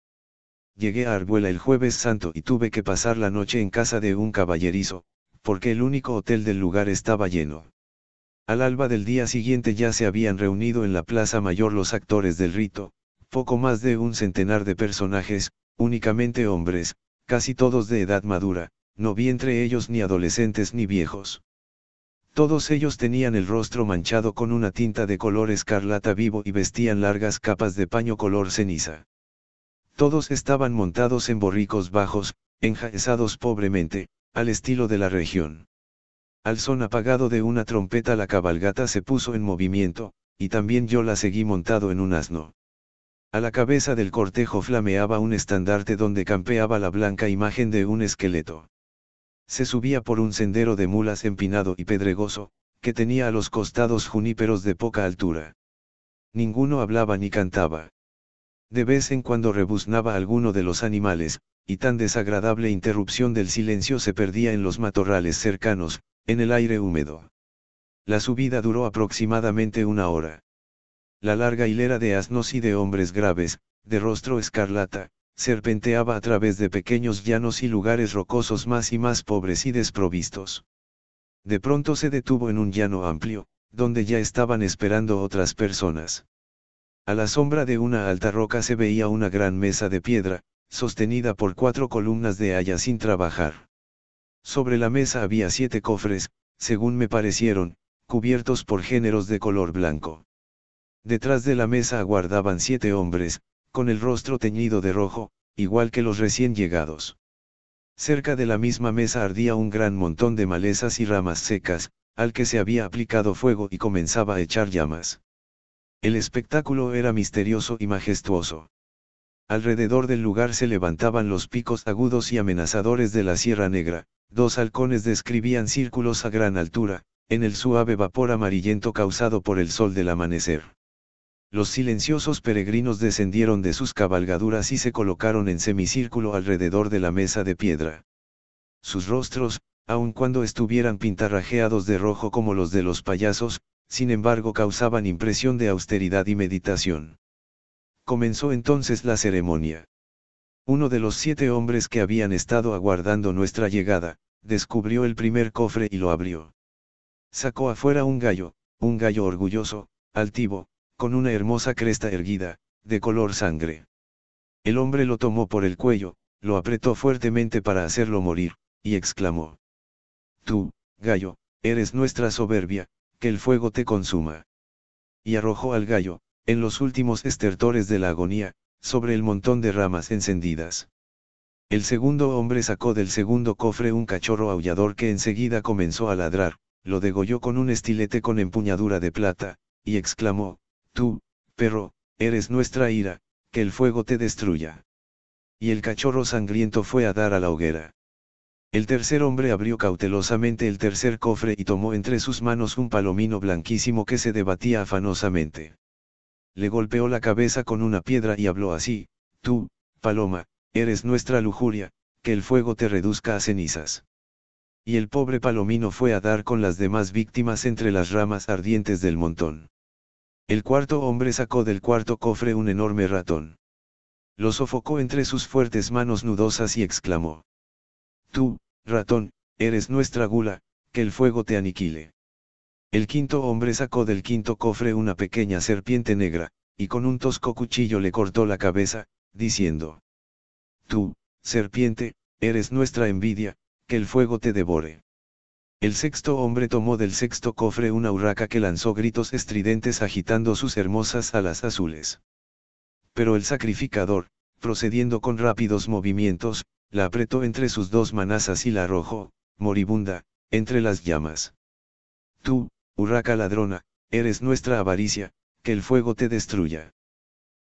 Llegué a Arbuela el jueves santo y tuve que pasar la noche en casa de un caballerizo, porque el único hotel del lugar estaba lleno. Al alba del día siguiente ya se habían reunido en la Plaza Mayor los actores del rito, poco más de un centenar de personajes, únicamente hombres, casi todos de edad madura, no vi entre ellos ni adolescentes ni viejos. Todos ellos tenían el rostro manchado con una tinta de color escarlata vivo y vestían largas capas de paño color ceniza. Todos estaban montados en borricos bajos, enjaezados pobremente, al estilo de la región. Al son apagado de una trompeta la cabalgata se puso en movimiento, y también yo la seguí montado en un asno. A la cabeza del cortejo flameaba un estandarte donde campeaba la blanca imagen de un esqueleto. Se subía por un sendero de mulas empinado y pedregoso, que tenía a los costados juníperos de poca altura. Ninguno hablaba ni cantaba. De vez en cuando rebuznaba alguno de los animales, y tan desagradable interrupción del silencio se perdía en los matorrales cercanos, en el aire húmedo. La subida duró aproximadamente una hora la larga hilera de asnos y de hombres graves, de rostro escarlata, serpenteaba a través de pequeños llanos y lugares rocosos más y más pobres y desprovistos. De pronto se detuvo en un llano amplio, donde ya estaban esperando otras personas. A la sombra de una alta roca se veía una gran mesa de piedra, sostenida por cuatro columnas de haya sin trabajar. Sobre la mesa había siete cofres, según me parecieron, cubiertos por géneros de color blanco. Detrás de la mesa aguardaban siete hombres, con el rostro teñido de rojo, igual que los recién llegados. Cerca de la misma mesa ardía un gran montón de malezas y ramas secas, al que se había aplicado fuego y comenzaba a echar llamas. El espectáculo era misterioso y majestuoso. Alrededor del lugar se levantaban los picos agudos y amenazadores de la Sierra Negra, dos halcones describían círculos a gran altura, en el suave vapor amarillento causado por el sol del amanecer los silenciosos peregrinos descendieron de sus cabalgaduras y se colocaron en semicírculo alrededor de la mesa de piedra. Sus rostros, aun cuando estuvieran pintarrajeados de rojo como los de los payasos, sin embargo causaban impresión de austeridad y meditación. Comenzó entonces la ceremonia. Uno de los siete hombres que habían estado aguardando nuestra llegada, descubrió el primer cofre y lo abrió. Sacó afuera un gallo, un gallo orgulloso, altivo, con una hermosa cresta erguida, de color sangre. El hombre lo tomó por el cuello, lo apretó fuertemente para hacerlo morir, y exclamó. Tú, gallo, eres nuestra soberbia, que el fuego te consuma. Y arrojó al gallo, en los últimos estertores de la agonía, sobre el montón de ramas encendidas. El segundo hombre sacó del segundo cofre un cachorro aullador que enseguida comenzó a ladrar, lo degolló con un estilete con empuñadura de plata, y exclamó, Tú, perro, eres nuestra ira, que el fuego te destruya. Y el cachorro sangriento fue a dar a la hoguera. El tercer hombre abrió cautelosamente el tercer cofre y tomó entre sus manos un palomino blanquísimo que se debatía afanosamente. Le golpeó la cabeza con una piedra y habló así, Tú, paloma, eres nuestra lujuria, que el fuego te reduzca a cenizas. Y el pobre palomino fue a dar con las demás víctimas entre las ramas ardientes del montón. El cuarto hombre sacó del cuarto cofre un enorme ratón. Lo sofocó entre sus fuertes manos nudosas y exclamó. Tú, ratón, eres nuestra gula, que el fuego te aniquile. El quinto hombre sacó del quinto cofre una pequeña serpiente negra, y con un tosco cuchillo le cortó la cabeza, diciendo. Tú, serpiente, eres nuestra envidia, que el fuego te devore. El sexto hombre tomó del sexto cofre una urraca que lanzó gritos estridentes agitando sus hermosas alas azules. Pero el sacrificador, procediendo con rápidos movimientos, la apretó entre sus dos manazas y la arrojó, moribunda, entre las llamas. Tú, urraca ladrona, eres nuestra avaricia, que el fuego te destruya.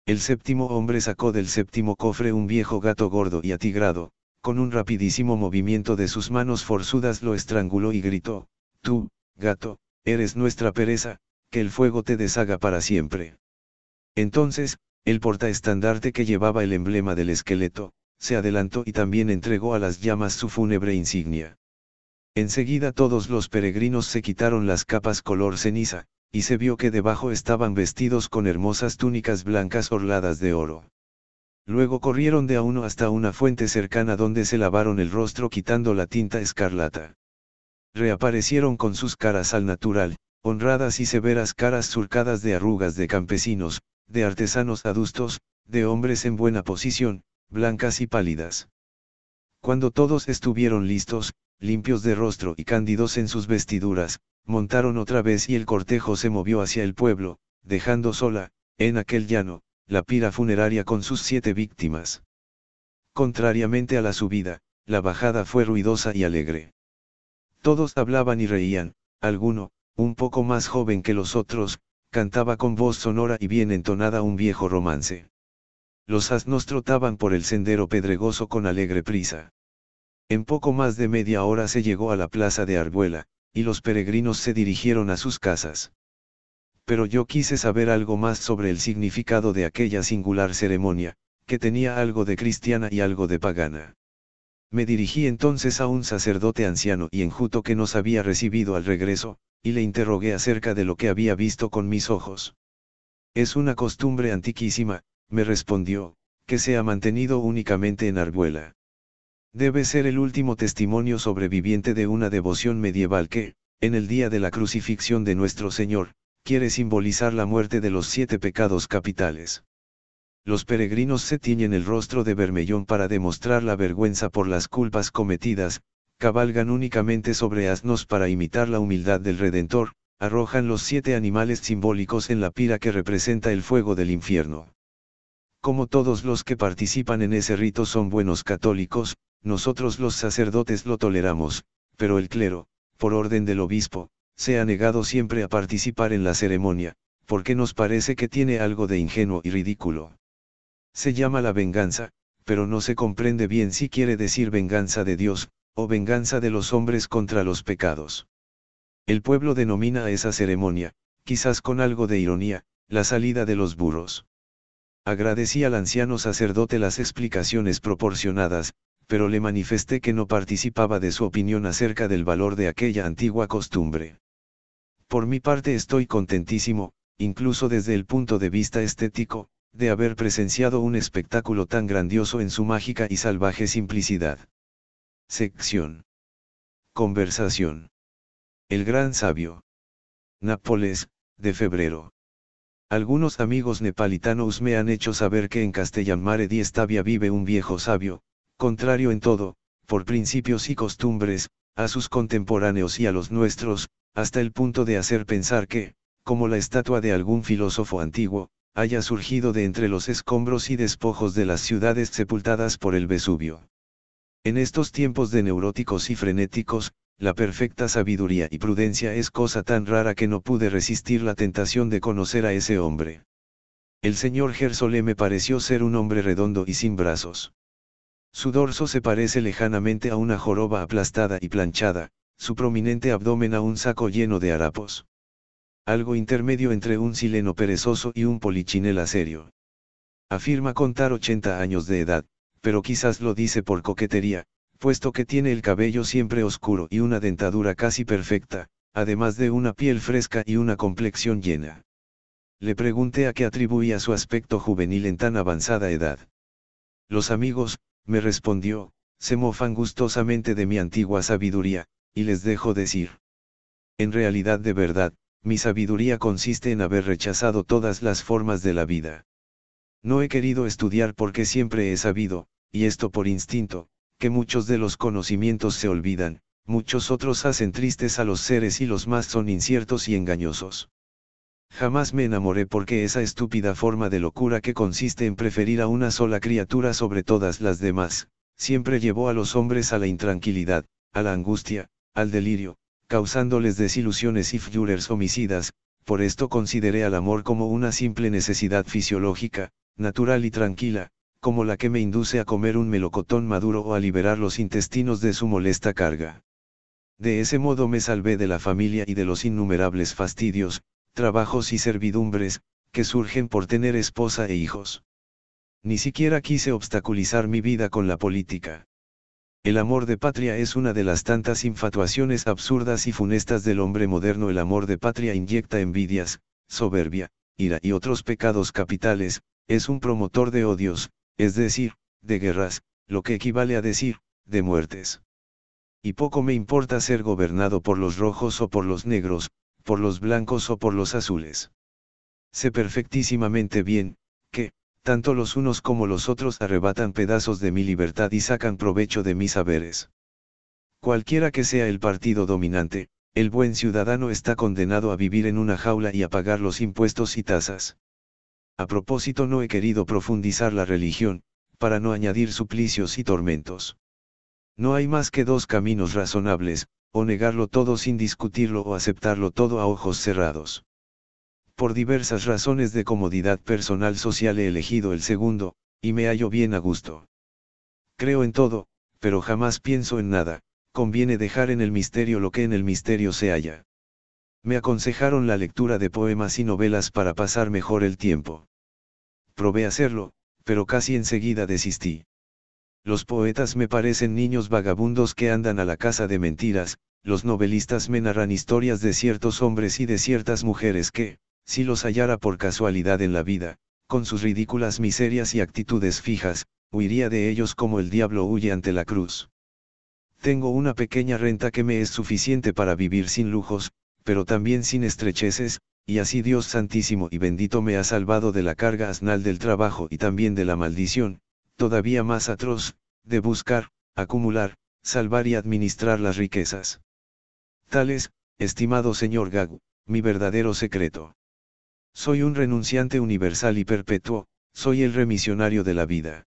El séptimo hombre sacó del séptimo cofre un viejo gato gordo y atigrado, con un rapidísimo movimiento de sus manos forzudas lo estranguló y gritó, Tú, gato, eres nuestra pereza, que el fuego te deshaga para siempre. Entonces, el portaestandarte que llevaba el emblema del esqueleto, se adelantó y también entregó a las llamas su fúnebre insignia. Enseguida todos los peregrinos se quitaron las capas color ceniza, y se vio que debajo estaban vestidos con hermosas túnicas blancas orladas de oro. Luego corrieron de a uno hasta una fuente cercana donde se lavaron el rostro quitando la tinta escarlata. Reaparecieron con sus caras al natural, honradas y severas caras surcadas de arrugas de campesinos, de artesanos adustos, de hombres en buena posición, blancas y pálidas. Cuando todos estuvieron listos, limpios de rostro y cándidos en sus vestiduras, montaron otra vez y el cortejo se movió hacia el pueblo, dejando sola, en aquel llano, la pira funeraria con sus siete víctimas. Contrariamente a la subida, la bajada fue ruidosa y alegre. Todos hablaban y reían, alguno, un poco más joven que los otros, cantaba con voz sonora y bien entonada un viejo romance. Los asnos trotaban por el sendero pedregoso con alegre prisa. En poco más de media hora se llegó a la plaza de Arbuela, y los peregrinos se dirigieron a sus casas pero yo quise saber algo más sobre el significado de aquella singular ceremonia, que tenía algo de cristiana y algo de pagana. Me dirigí entonces a un sacerdote anciano y enjuto que nos había recibido al regreso, y le interrogué acerca de lo que había visto con mis ojos. Es una costumbre antiquísima, me respondió, que se ha mantenido únicamente en Arbuela. Debe ser el último testimonio sobreviviente de una devoción medieval que, en el día de la crucifixión de nuestro Señor, quiere simbolizar la muerte de los siete pecados capitales. Los peregrinos se tiñen el rostro de bermellón para demostrar la vergüenza por las culpas cometidas, cabalgan únicamente sobre asnos para imitar la humildad del Redentor, arrojan los siete animales simbólicos en la pira que representa el fuego del infierno. Como todos los que participan en ese rito son buenos católicos, nosotros los sacerdotes lo toleramos, pero el clero, por orden del obispo, se ha negado siempre a participar en la ceremonia, porque nos parece que tiene algo de ingenuo y ridículo. Se llama la venganza, pero no se comprende bien si quiere decir venganza de Dios, o venganza de los hombres contra los pecados. El pueblo denomina esa ceremonia, quizás con algo de ironía, la salida de los burros. Agradecí al anciano sacerdote las explicaciones proporcionadas, pero le manifesté que no participaba de su opinión acerca del valor de aquella antigua costumbre. Por mi parte estoy contentísimo, incluso desde el punto de vista estético, de haber presenciado un espectáculo tan grandioso en su mágica y salvaje simplicidad. Sección. Conversación. El gran sabio. Nápoles, de febrero. Algunos amigos nepalitanos me han hecho saber que en Castellamare di Estavia vive un viejo sabio, contrario en todo, por principios y costumbres, a sus contemporáneos y a los nuestros, hasta el punto de hacer pensar que, como la estatua de algún filósofo antiguo, haya surgido de entre los escombros y despojos de las ciudades sepultadas por el Vesubio. En estos tiempos de neuróticos y frenéticos, la perfecta sabiduría y prudencia es cosa tan rara que no pude resistir la tentación de conocer a ese hombre. El señor Gersole me pareció ser un hombre redondo y sin brazos. Su dorso se parece lejanamente a una joroba aplastada y planchada, su prominente abdomen a un saco lleno de harapos. Algo intermedio entre un sileno perezoso y un polichinela serio. Afirma contar 80 años de edad, pero quizás lo dice por coquetería, puesto que tiene el cabello siempre oscuro y una dentadura casi perfecta, además de una piel fresca y una complexión llena. Le pregunté a qué atribuía su aspecto juvenil en tan avanzada edad. Los amigos, me respondió, se mofan gustosamente de mi antigua sabiduría, y les dejo decir. En realidad de verdad, mi sabiduría consiste en haber rechazado todas las formas de la vida. No he querido estudiar porque siempre he sabido, y esto por instinto, que muchos de los conocimientos se olvidan, muchos otros hacen tristes a los seres y los más son inciertos y engañosos. Jamás me enamoré porque esa estúpida forma de locura que consiste en preferir a una sola criatura sobre todas las demás, siempre llevó a los hombres a la intranquilidad, a la angustia, al delirio, causándoles desilusiones y furores homicidas, por esto consideré al amor como una simple necesidad fisiológica, natural y tranquila, como la que me induce a comer un melocotón maduro o a liberar los intestinos de su molesta carga. De ese modo me salvé de la familia y de los innumerables fastidios, trabajos y servidumbres, que surgen por tener esposa e hijos. Ni siquiera quise obstaculizar mi vida con la política. El amor de patria es una de las tantas infatuaciones absurdas y funestas del hombre moderno. El amor de patria inyecta envidias, soberbia, ira y otros pecados capitales, es un promotor de odios, es decir, de guerras, lo que equivale a decir, de muertes. Y poco me importa ser gobernado por los rojos o por los negros, por los blancos o por los azules. Sé perfectísimamente bien, que, tanto los unos como los otros arrebatan pedazos de mi libertad y sacan provecho de mis saberes. Cualquiera que sea el partido dominante, el buen ciudadano está condenado a vivir en una jaula y a pagar los impuestos y tasas. A propósito no he querido profundizar la religión, para no añadir suplicios y tormentos. No hay más que dos caminos razonables, o negarlo todo sin discutirlo o aceptarlo todo a ojos cerrados. Por diversas razones de comodidad personal social he elegido el segundo, y me hallo bien a gusto. Creo en todo, pero jamás pienso en nada, conviene dejar en el misterio lo que en el misterio se halla. Me aconsejaron la lectura de poemas y novelas para pasar mejor el tiempo. Probé hacerlo, pero casi enseguida desistí. Los poetas me parecen niños vagabundos que andan a la casa de mentiras, los novelistas me narran historias de ciertos hombres y de ciertas mujeres que, si los hallara por casualidad en la vida, con sus ridículas miserias y actitudes fijas, huiría de ellos como el diablo huye ante la cruz. Tengo una pequeña renta que me es suficiente para vivir sin lujos, pero también sin estrecheces, y así Dios Santísimo y bendito me ha salvado de la carga asnal del trabajo y también de la maldición, todavía más atroz, de buscar, acumular, salvar y administrar las riquezas. es, estimado señor Gagu, mi verdadero secreto soy un renunciante universal y perpetuo, soy el remisionario de la vida.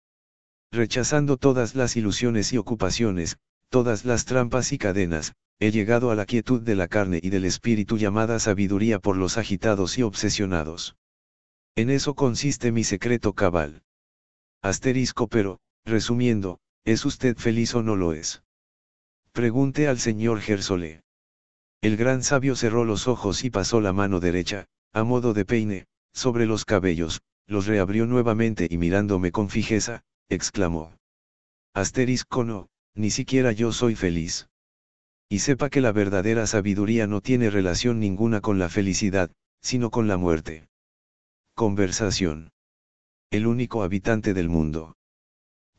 Rechazando todas las ilusiones y ocupaciones, todas las trampas y cadenas, he llegado a la quietud de la carne y del espíritu llamada sabiduría por los agitados y obsesionados. En eso consiste mi secreto cabal. Asterisco pero, resumiendo, ¿es usted feliz o no lo es? Pregunte al señor Gersole. El gran sabio cerró los ojos y pasó la mano derecha, a modo de peine, sobre los cabellos, los reabrió nuevamente y mirándome con fijeza, exclamó. Asterisco no, ni siquiera yo soy feliz. Y sepa que la verdadera sabiduría no tiene relación ninguna con la felicidad, sino con la muerte. Conversación. El único habitante del mundo.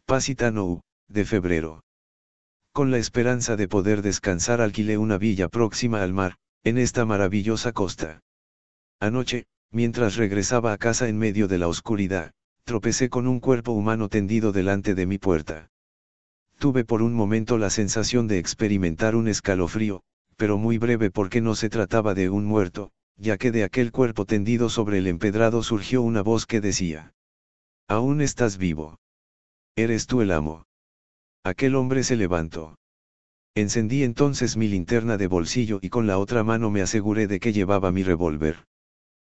Pasitano, de febrero. Con la esperanza de poder descansar alquilé una villa próxima al mar, en esta maravillosa costa. Anoche, mientras regresaba a casa en medio de la oscuridad, tropecé con un cuerpo humano tendido delante de mi puerta. Tuve por un momento la sensación de experimentar un escalofrío, pero muy breve porque no se trataba de un muerto, ya que de aquel cuerpo tendido sobre el empedrado surgió una voz que decía. Aún estás vivo. Eres tú el amo. Aquel hombre se levantó. Encendí entonces mi linterna de bolsillo y con la otra mano me aseguré de que llevaba mi revólver.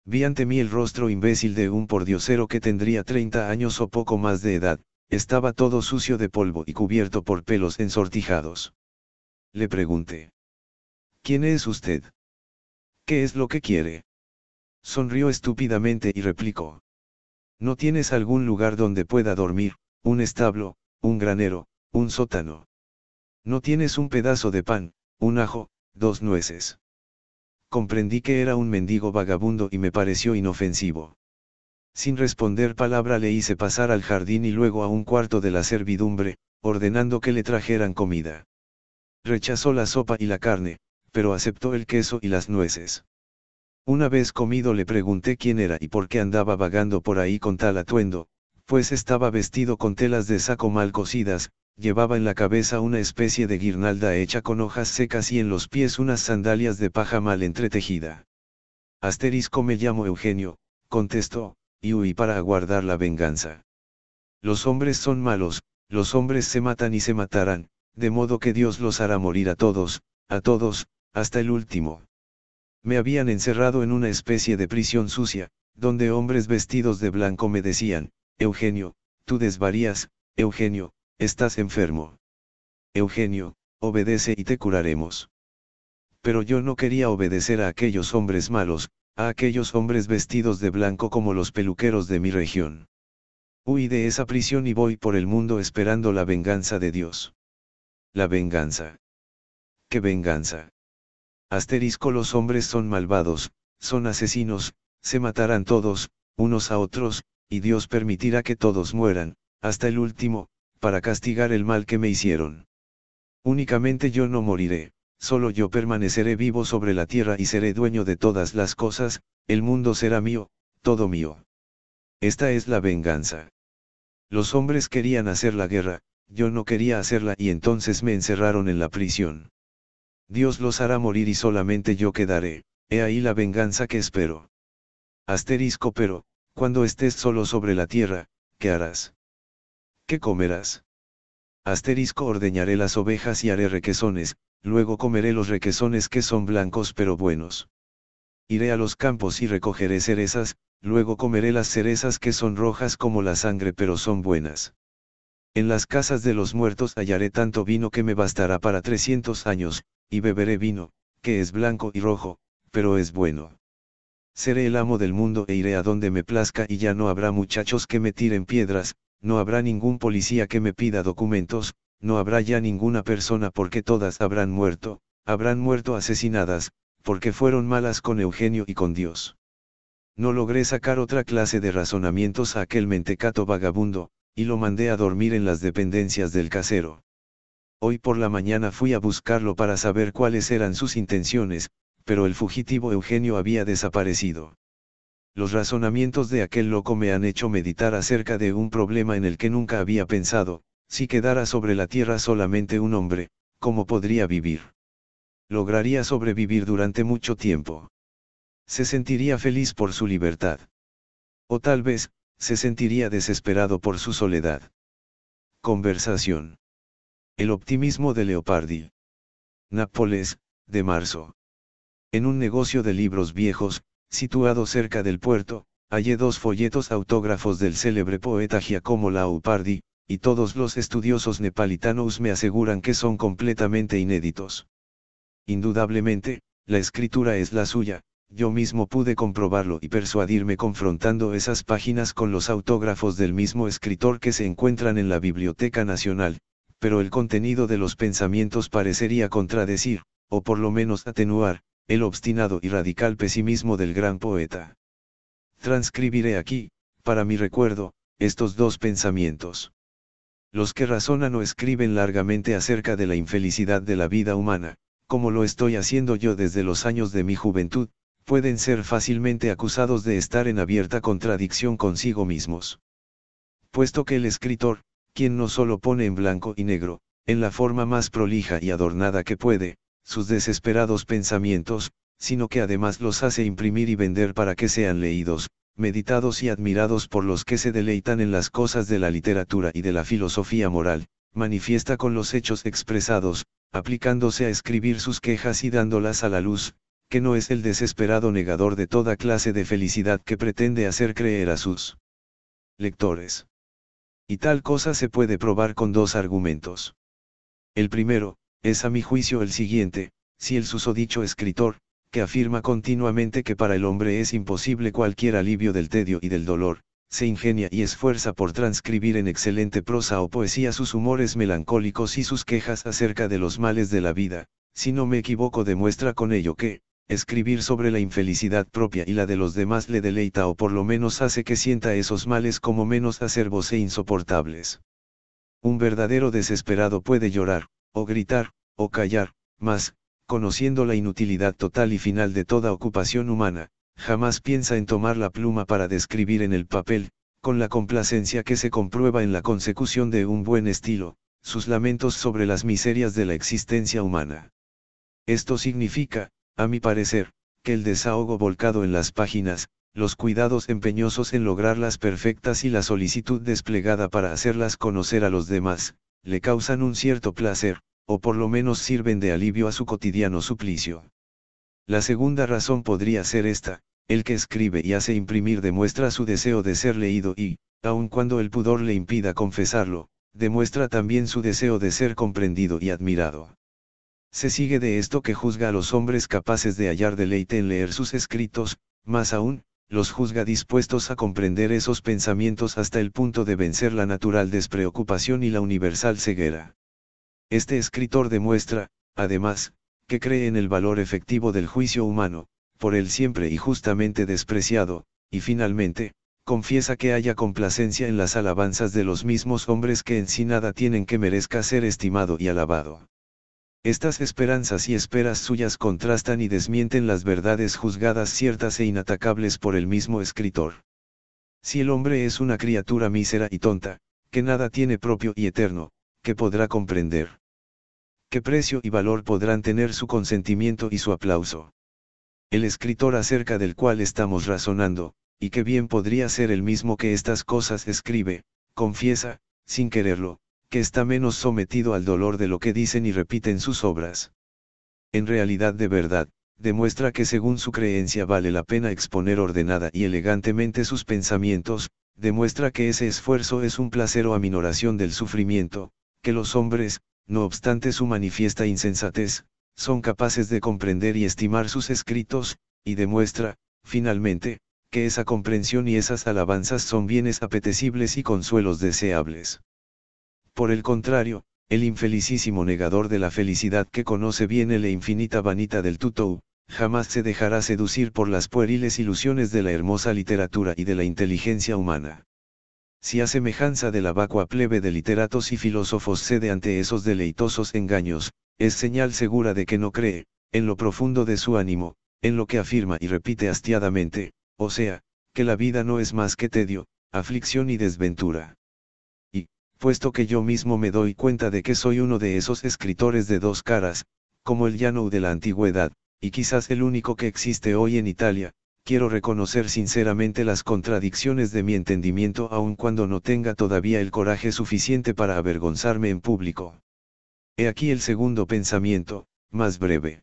Vi ante mí el rostro imbécil de un pordiosero que tendría 30 años o poco más de edad, estaba todo sucio de polvo y cubierto por pelos ensortijados. Le pregunté. ¿Quién es usted? ¿Qué es lo que quiere? Sonrió estúpidamente y replicó. ¿No tienes algún lugar donde pueda dormir, un establo, un granero, un sótano? ¿No tienes un pedazo de pan, un ajo, dos nueces? comprendí que era un mendigo vagabundo y me pareció inofensivo. Sin responder palabra le hice pasar al jardín y luego a un cuarto de la servidumbre, ordenando que le trajeran comida. Rechazó la sopa y la carne, pero aceptó el queso y las nueces. Una vez comido le pregunté quién era y por qué andaba vagando por ahí con tal atuendo, pues estaba vestido con telas de saco mal cosidas, llevaba en la cabeza una especie de guirnalda hecha con hojas secas y en los pies unas sandalias de paja mal entretejida. Asterisco me llamo Eugenio, contestó, y huí para aguardar la venganza. Los hombres son malos, los hombres se matan y se matarán, de modo que Dios los hará morir a todos, a todos, hasta el último. Me habían encerrado en una especie de prisión sucia, donde hombres vestidos de blanco me decían, Eugenio, tú desvarías, Eugenio, estás enfermo. Eugenio, obedece y te curaremos. Pero yo no quería obedecer a aquellos hombres malos, a aquellos hombres vestidos de blanco como los peluqueros de mi región. Huí de esa prisión y voy por el mundo esperando la venganza de Dios. La venganza. ¿Qué venganza? Asterisco los hombres son malvados, son asesinos, se matarán todos, unos a otros, y Dios permitirá que todos mueran, hasta el último, para castigar el mal que me hicieron. Únicamente yo no moriré, solo yo permaneceré vivo sobre la tierra y seré dueño de todas las cosas, el mundo será mío, todo mío. Esta es la venganza. Los hombres querían hacer la guerra, yo no quería hacerla y entonces me encerraron en la prisión. Dios los hará morir y solamente yo quedaré, he ahí la venganza que espero. Asterisco pero, cuando estés solo sobre la tierra, ¿qué harás? ¿qué comerás? Asterisco ordeñaré las ovejas y haré requesones, luego comeré los requesones que son blancos pero buenos. Iré a los campos y recogeré cerezas, luego comeré las cerezas que son rojas como la sangre pero son buenas. En las casas de los muertos hallaré tanto vino que me bastará para 300 años, y beberé vino, que es blanco y rojo, pero es bueno. Seré el amo del mundo e iré a donde me plazca y ya no habrá muchachos que me tiren piedras, no habrá ningún policía que me pida documentos, no habrá ya ninguna persona porque todas habrán muerto, habrán muerto asesinadas, porque fueron malas con Eugenio y con Dios. No logré sacar otra clase de razonamientos a aquel mentecato vagabundo, y lo mandé a dormir en las dependencias del casero. Hoy por la mañana fui a buscarlo para saber cuáles eran sus intenciones, pero el fugitivo Eugenio había desaparecido los razonamientos de aquel loco me han hecho meditar acerca de un problema en el que nunca había pensado, si quedara sobre la tierra solamente un hombre, ¿cómo podría vivir? Lograría sobrevivir durante mucho tiempo. Se sentiría feliz por su libertad. O tal vez, se sentiría desesperado por su soledad. Conversación. El optimismo de Leopardi. Nápoles, de marzo. En un negocio de libros viejos, situado cerca del puerto, hallé dos folletos autógrafos del célebre poeta Giacomo Laupardi, y todos los estudiosos nepalitanos me aseguran que son completamente inéditos. Indudablemente, la escritura es la suya, yo mismo pude comprobarlo y persuadirme confrontando esas páginas con los autógrafos del mismo escritor que se encuentran en la Biblioteca Nacional, pero el contenido de los pensamientos parecería contradecir, o por lo menos atenuar, el obstinado y radical pesimismo del gran poeta. Transcribiré aquí, para mi recuerdo, estos dos pensamientos. Los que razonan o escriben largamente acerca de la infelicidad de la vida humana, como lo estoy haciendo yo desde los años de mi juventud, pueden ser fácilmente acusados de estar en abierta contradicción consigo mismos. Puesto que el escritor, quien no solo pone en blanco y negro, en la forma más prolija y adornada que puede, sus desesperados pensamientos, sino que además los hace imprimir y vender para que sean leídos, meditados y admirados por los que se deleitan en las cosas de la literatura y de la filosofía moral, manifiesta con los hechos expresados, aplicándose a escribir sus quejas y dándolas a la luz, que no es el desesperado negador de toda clase de felicidad que pretende hacer creer a sus lectores. Y tal cosa se puede probar con dos argumentos. El primero, es a mi juicio el siguiente, si el susodicho escritor, que afirma continuamente que para el hombre es imposible cualquier alivio del tedio y del dolor, se ingenia y esfuerza por transcribir en excelente prosa o poesía sus humores melancólicos y sus quejas acerca de los males de la vida, si no me equivoco demuestra con ello que, escribir sobre la infelicidad propia y la de los demás le deleita o por lo menos hace que sienta esos males como menos acervos e insoportables. Un verdadero desesperado puede llorar, o gritar, o callar, mas, conociendo la inutilidad total y final de toda ocupación humana, jamás piensa en tomar la pluma para describir en el papel, con la complacencia que se comprueba en la consecución de un buen estilo, sus lamentos sobre las miserias de la existencia humana. Esto significa, a mi parecer, que el desahogo volcado en las páginas, los cuidados empeñosos en lograrlas perfectas y la solicitud desplegada para hacerlas conocer a los demás, le causan un cierto placer, o por lo menos sirven de alivio a su cotidiano suplicio. La segunda razón podría ser esta, el que escribe y hace imprimir demuestra su deseo de ser leído y, aun cuando el pudor le impida confesarlo, demuestra también su deseo de ser comprendido y admirado. Se sigue de esto que juzga a los hombres capaces de hallar deleite en leer sus escritos, más aún, los juzga dispuestos a comprender esos pensamientos hasta el punto de vencer la natural despreocupación y la universal ceguera. Este escritor demuestra, además, que cree en el valor efectivo del juicio humano, por él siempre y justamente despreciado, y finalmente, confiesa que haya complacencia en las alabanzas de los mismos hombres que en sí nada tienen que merezca ser estimado y alabado. Estas esperanzas y esperas suyas contrastan y desmienten las verdades juzgadas ciertas e inatacables por el mismo escritor. Si el hombre es una criatura mísera y tonta, que nada tiene propio y eterno, que podrá comprender. ¿Qué precio y valor podrán tener su consentimiento y su aplauso? El escritor acerca del cual estamos razonando, y que bien podría ser el mismo que estas cosas escribe, confiesa, sin quererlo, que está menos sometido al dolor de lo que dicen y repiten sus obras. En realidad de verdad, demuestra que según su creencia vale la pena exponer ordenada y elegantemente sus pensamientos, demuestra que ese esfuerzo es un placer o aminoración del sufrimiento, que los hombres, no obstante su manifiesta insensatez, son capaces de comprender y estimar sus escritos, y demuestra, finalmente, que esa comprensión y esas alabanzas son bienes apetecibles y consuelos deseables. Por el contrario, el infelicísimo negador de la felicidad que conoce bien la e infinita vanita del tutou, jamás se dejará seducir por las pueriles ilusiones de la hermosa literatura y de la inteligencia humana si a semejanza de la vacua plebe de literatos y filósofos cede ante esos deleitosos engaños, es señal segura de que no cree, en lo profundo de su ánimo, en lo que afirma y repite hastiadamente, o sea, que la vida no es más que tedio, aflicción y desventura. Y, puesto que yo mismo me doy cuenta de que soy uno de esos escritores de dos caras, como el Llano de la antigüedad, y quizás el único que existe hoy en Italia, quiero reconocer sinceramente las contradicciones de mi entendimiento aun cuando no tenga todavía el coraje suficiente para avergonzarme en público. He aquí el segundo pensamiento, más breve.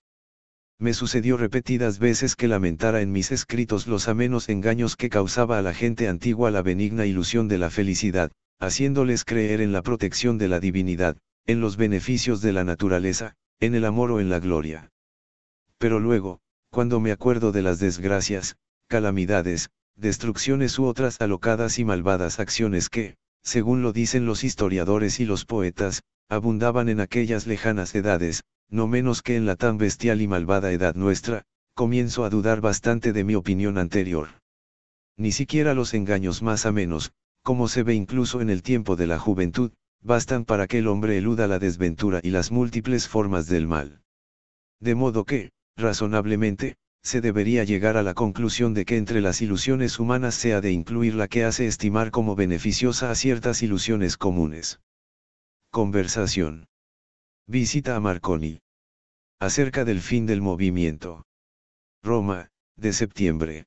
Me sucedió repetidas veces que lamentara en mis escritos los amenos engaños que causaba a la gente antigua la benigna ilusión de la felicidad, haciéndoles creer en la protección de la divinidad, en los beneficios de la naturaleza, en el amor o en la gloria. Pero luego, cuando me acuerdo de las desgracias, calamidades, destrucciones u otras alocadas y malvadas acciones que, según lo dicen los historiadores y los poetas, abundaban en aquellas lejanas edades, no menos que en la tan bestial y malvada edad nuestra, comienzo a dudar bastante de mi opinión anterior. Ni siquiera los engaños más a menos, como se ve incluso en el tiempo de la juventud, bastan para que el hombre eluda la desventura y las múltiples formas del mal. De modo que, razonablemente, se debería llegar a la conclusión de que entre las ilusiones humanas sea de incluir la que hace estimar como beneficiosa a ciertas ilusiones comunes. Conversación. Visita a Marconi. Acerca del fin del movimiento. Roma, de septiembre.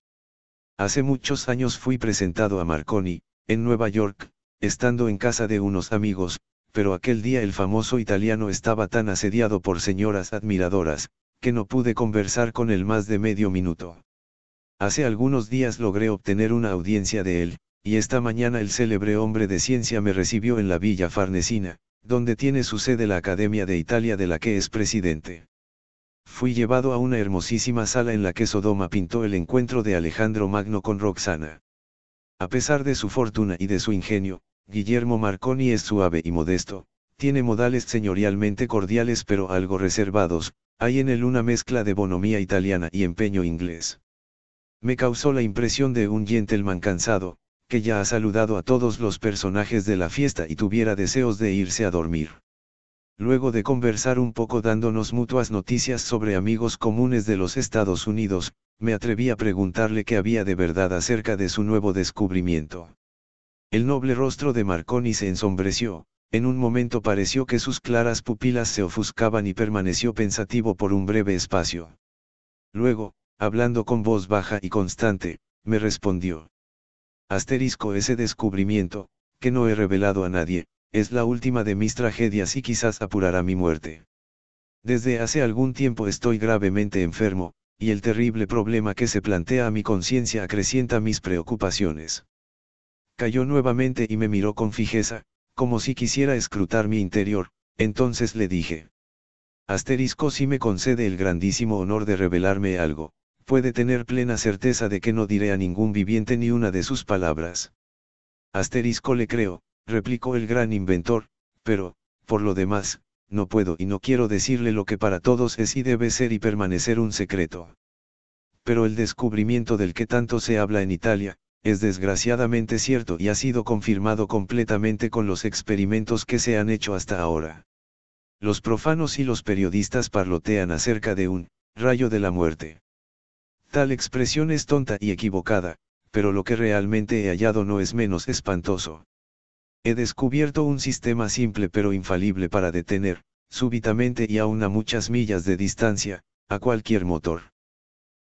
Hace muchos años fui presentado a Marconi, en Nueva York, estando en casa de unos amigos, pero aquel día el famoso italiano estaba tan asediado por señoras admiradoras, que no pude conversar con él más de medio minuto. Hace algunos días logré obtener una audiencia de él, y esta mañana el célebre hombre de ciencia me recibió en la villa Farnesina, donde tiene su sede la Academia de Italia de la que es presidente. Fui llevado a una hermosísima sala en la que Sodoma pintó el encuentro de Alejandro Magno con Roxana. A pesar de su fortuna y de su ingenio, Guillermo Marconi es suave y modesto, tiene modales señorialmente cordiales pero algo reservados, hay en él una mezcla de bonomía italiana y empeño inglés. Me causó la impresión de un gentleman cansado, que ya ha saludado a todos los personajes de la fiesta y tuviera deseos de irse a dormir. Luego de conversar un poco dándonos mutuas noticias sobre amigos comunes de los Estados Unidos, me atreví a preguntarle qué había de verdad acerca de su nuevo descubrimiento. El noble rostro de Marconi se ensombreció, en un momento pareció que sus claras pupilas se ofuscaban y permaneció pensativo por un breve espacio. Luego, hablando con voz baja y constante, me respondió. Asterisco ese descubrimiento, que no he revelado a nadie, es la última de mis tragedias y quizás apurará mi muerte. Desde hace algún tiempo estoy gravemente enfermo, y el terrible problema que se plantea a mi conciencia acrecienta mis preocupaciones. Cayó nuevamente y me miró con fijeza, como si quisiera escrutar mi interior, entonces le dije. Asterisco si me concede el grandísimo honor de revelarme algo, puede tener plena certeza de que no diré a ningún viviente ni una de sus palabras. Asterisco le creo, replicó el gran inventor, pero, por lo demás, no puedo y no quiero decirle lo que para todos es y debe ser y permanecer un secreto. Pero el descubrimiento del que tanto se habla en Italia, es desgraciadamente cierto y ha sido confirmado completamente con los experimentos que se han hecho hasta ahora. Los profanos y los periodistas parlotean acerca de un rayo de la muerte. Tal expresión es tonta y equivocada, pero lo que realmente he hallado no es menos espantoso. He descubierto un sistema simple pero infalible para detener, súbitamente y aún a muchas millas de distancia, a cualquier motor.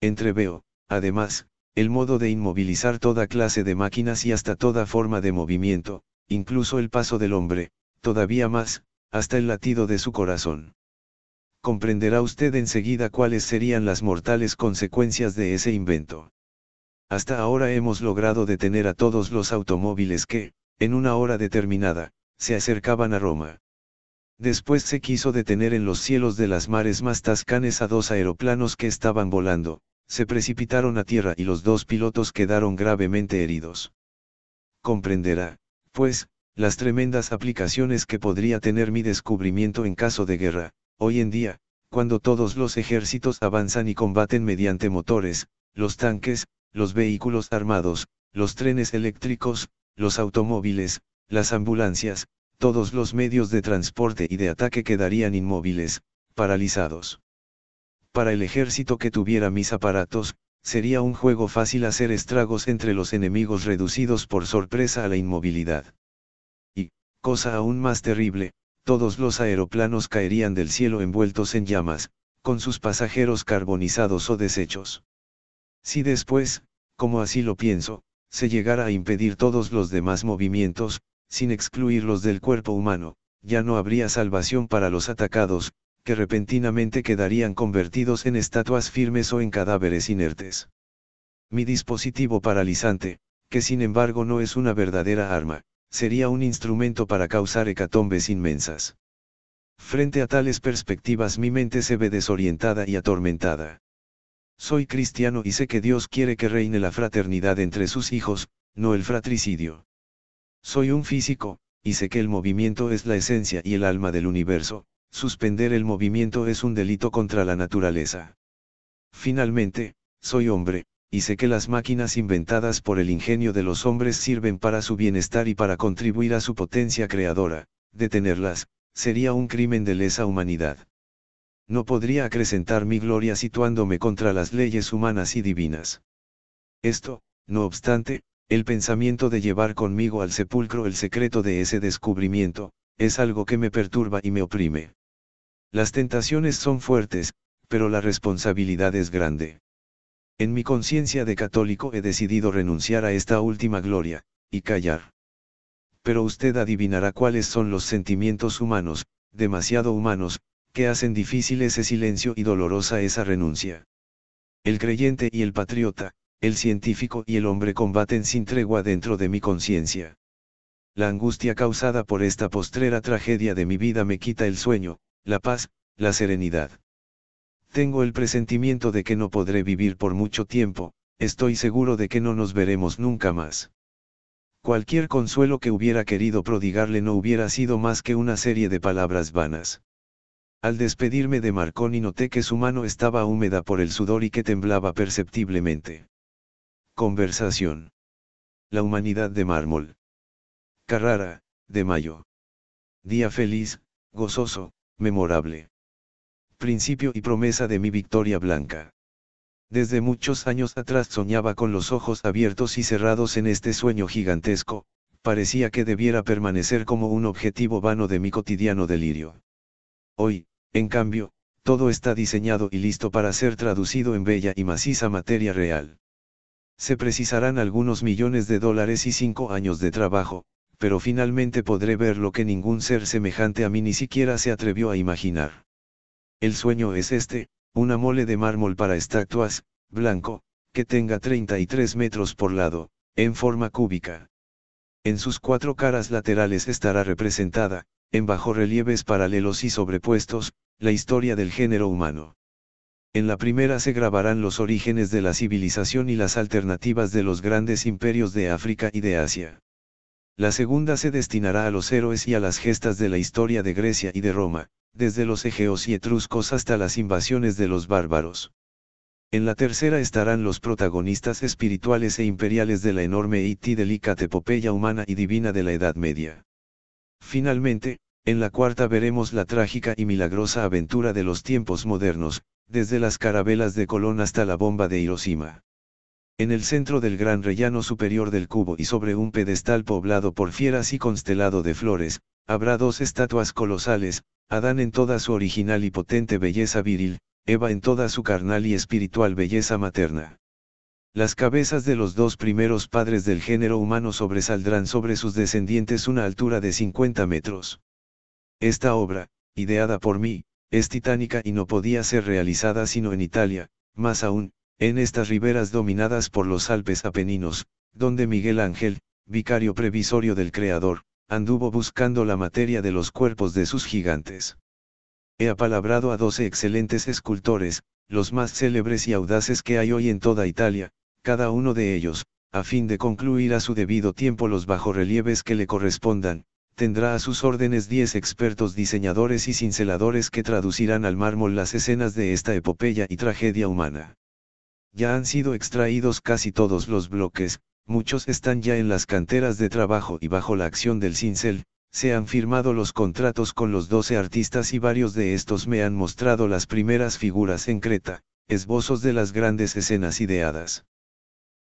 Entreveo, además, el modo de inmovilizar toda clase de máquinas y hasta toda forma de movimiento, incluso el paso del hombre, todavía más, hasta el latido de su corazón. Comprenderá usted enseguida cuáles serían las mortales consecuencias de ese invento. Hasta ahora hemos logrado detener a todos los automóviles que, en una hora determinada, se acercaban a Roma. Después se quiso detener en los cielos de las mares más tascanes a dos aeroplanos que estaban volando, se precipitaron a tierra y los dos pilotos quedaron gravemente heridos. Comprenderá, pues, las tremendas aplicaciones que podría tener mi descubrimiento en caso de guerra, hoy en día, cuando todos los ejércitos avanzan y combaten mediante motores, los tanques, los vehículos armados, los trenes eléctricos, los automóviles, las ambulancias, todos los medios de transporte y de ataque quedarían inmóviles, paralizados. Para el ejército que tuviera mis aparatos, sería un juego fácil hacer estragos entre los enemigos reducidos por sorpresa a la inmovilidad. Y, cosa aún más terrible, todos los aeroplanos caerían del cielo envueltos en llamas, con sus pasajeros carbonizados o deshechos. Si después, como así lo pienso, se llegara a impedir todos los demás movimientos, sin excluir los del cuerpo humano, ya no habría salvación para los atacados, que repentinamente quedarían convertidos en estatuas firmes o en cadáveres inertes. Mi dispositivo paralizante, que sin embargo no es una verdadera arma, sería un instrumento para causar hecatombes inmensas. Frente a tales perspectivas mi mente se ve desorientada y atormentada. Soy cristiano y sé que Dios quiere que reine la fraternidad entre sus hijos, no el fratricidio. Soy un físico, y sé que el movimiento es la esencia y el alma del universo, suspender el movimiento es un delito contra la naturaleza. Finalmente, soy hombre, y sé que las máquinas inventadas por el ingenio de los hombres sirven para su bienestar y para contribuir a su potencia creadora, detenerlas, sería un crimen de lesa humanidad. No podría acrecentar mi gloria situándome contra las leyes humanas y divinas. Esto, no obstante, el pensamiento de llevar conmigo al sepulcro el secreto de ese descubrimiento, es algo que me perturba y me oprime. Las tentaciones son fuertes, pero la responsabilidad es grande. En mi conciencia de católico he decidido renunciar a esta última gloria, y callar. Pero usted adivinará cuáles son los sentimientos humanos, demasiado humanos, que hacen difícil ese silencio y dolorosa esa renuncia. El creyente y el patriota, el científico y el hombre combaten sin tregua dentro de mi conciencia la angustia causada por esta postrera tragedia de mi vida me quita el sueño, la paz, la serenidad. Tengo el presentimiento de que no podré vivir por mucho tiempo, estoy seguro de que no nos veremos nunca más. Cualquier consuelo que hubiera querido prodigarle no hubiera sido más que una serie de palabras vanas. Al despedirme de Marconi noté que su mano estaba húmeda por el sudor y que temblaba perceptiblemente. Conversación. La humanidad de mármol. Carrara, de mayo. Día feliz, gozoso, memorable. Principio y promesa de mi victoria blanca. Desde muchos años atrás soñaba con los ojos abiertos y cerrados en este sueño gigantesco, parecía que debiera permanecer como un objetivo vano de mi cotidiano delirio. Hoy, en cambio, todo está diseñado y listo para ser traducido en bella y maciza materia real. Se precisarán algunos millones de dólares y cinco años de trabajo, pero finalmente podré ver lo que ningún ser semejante a mí ni siquiera se atrevió a imaginar. El sueño es este, una mole de mármol para estatuas, blanco, que tenga 33 metros por lado, en forma cúbica. En sus cuatro caras laterales estará representada, en bajorrelieves paralelos y sobrepuestos, la historia del género humano. En la primera se grabarán los orígenes de la civilización y las alternativas de los grandes imperios de África y de Asia. La segunda se destinará a los héroes y a las gestas de la historia de Grecia y de Roma, desde los egeos y etruscos hasta las invasiones de los bárbaros. En la tercera estarán los protagonistas espirituales e imperiales de la enorme y tidelica epopeya humana y divina de la Edad Media. Finalmente, en la cuarta veremos la trágica y milagrosa aventura de los tiempos modernos, desde las carabelas de Colón hasta la bomba de Hiroshima. En el centro del gran rellano superior del cubo y sobre un pedestal poblado por fieras y constelado de flores, habrá dos estatuas colosales, Adán en toda su original y potente belleza viril, Eva en toda su carnal y espiritual belleza materna. Las cabezas de los dos primeros padres del género humano sobresaldrán sobre sus descendientes una altura de 50 metros. Esta obra, ideada por mí, es titánica y no podía ser realizada sino en Italia, más aún, en estas riberas dominadas por los Alpes Apeninos, donde Miguel Ángel, vicario previsorio del Creador, anduvo buscando la materia de los cuerpos de sus gigantes. He apalabrado a doce excelentes escultores, los más célebres y audaces que hay hoy en toda Italia, cada uno de ellos, a fin de concluir a su debido tiempo los bajorrelieves que le correspondan, tendrá a sus órdenes diez expertos diseñadores y cinceladores que traducirán al mármol las escenas de esta epopeya y tragedia humana ya han sido extraídos casi todos los bloques, muchos están ya en las canteras de trabajo y bajo la acción del cincel, se han firmado los contratos con los doce artistas y varios de estos me han mostrado las primeras figuras en Creta, esbozos de las grandes escenas ideadas.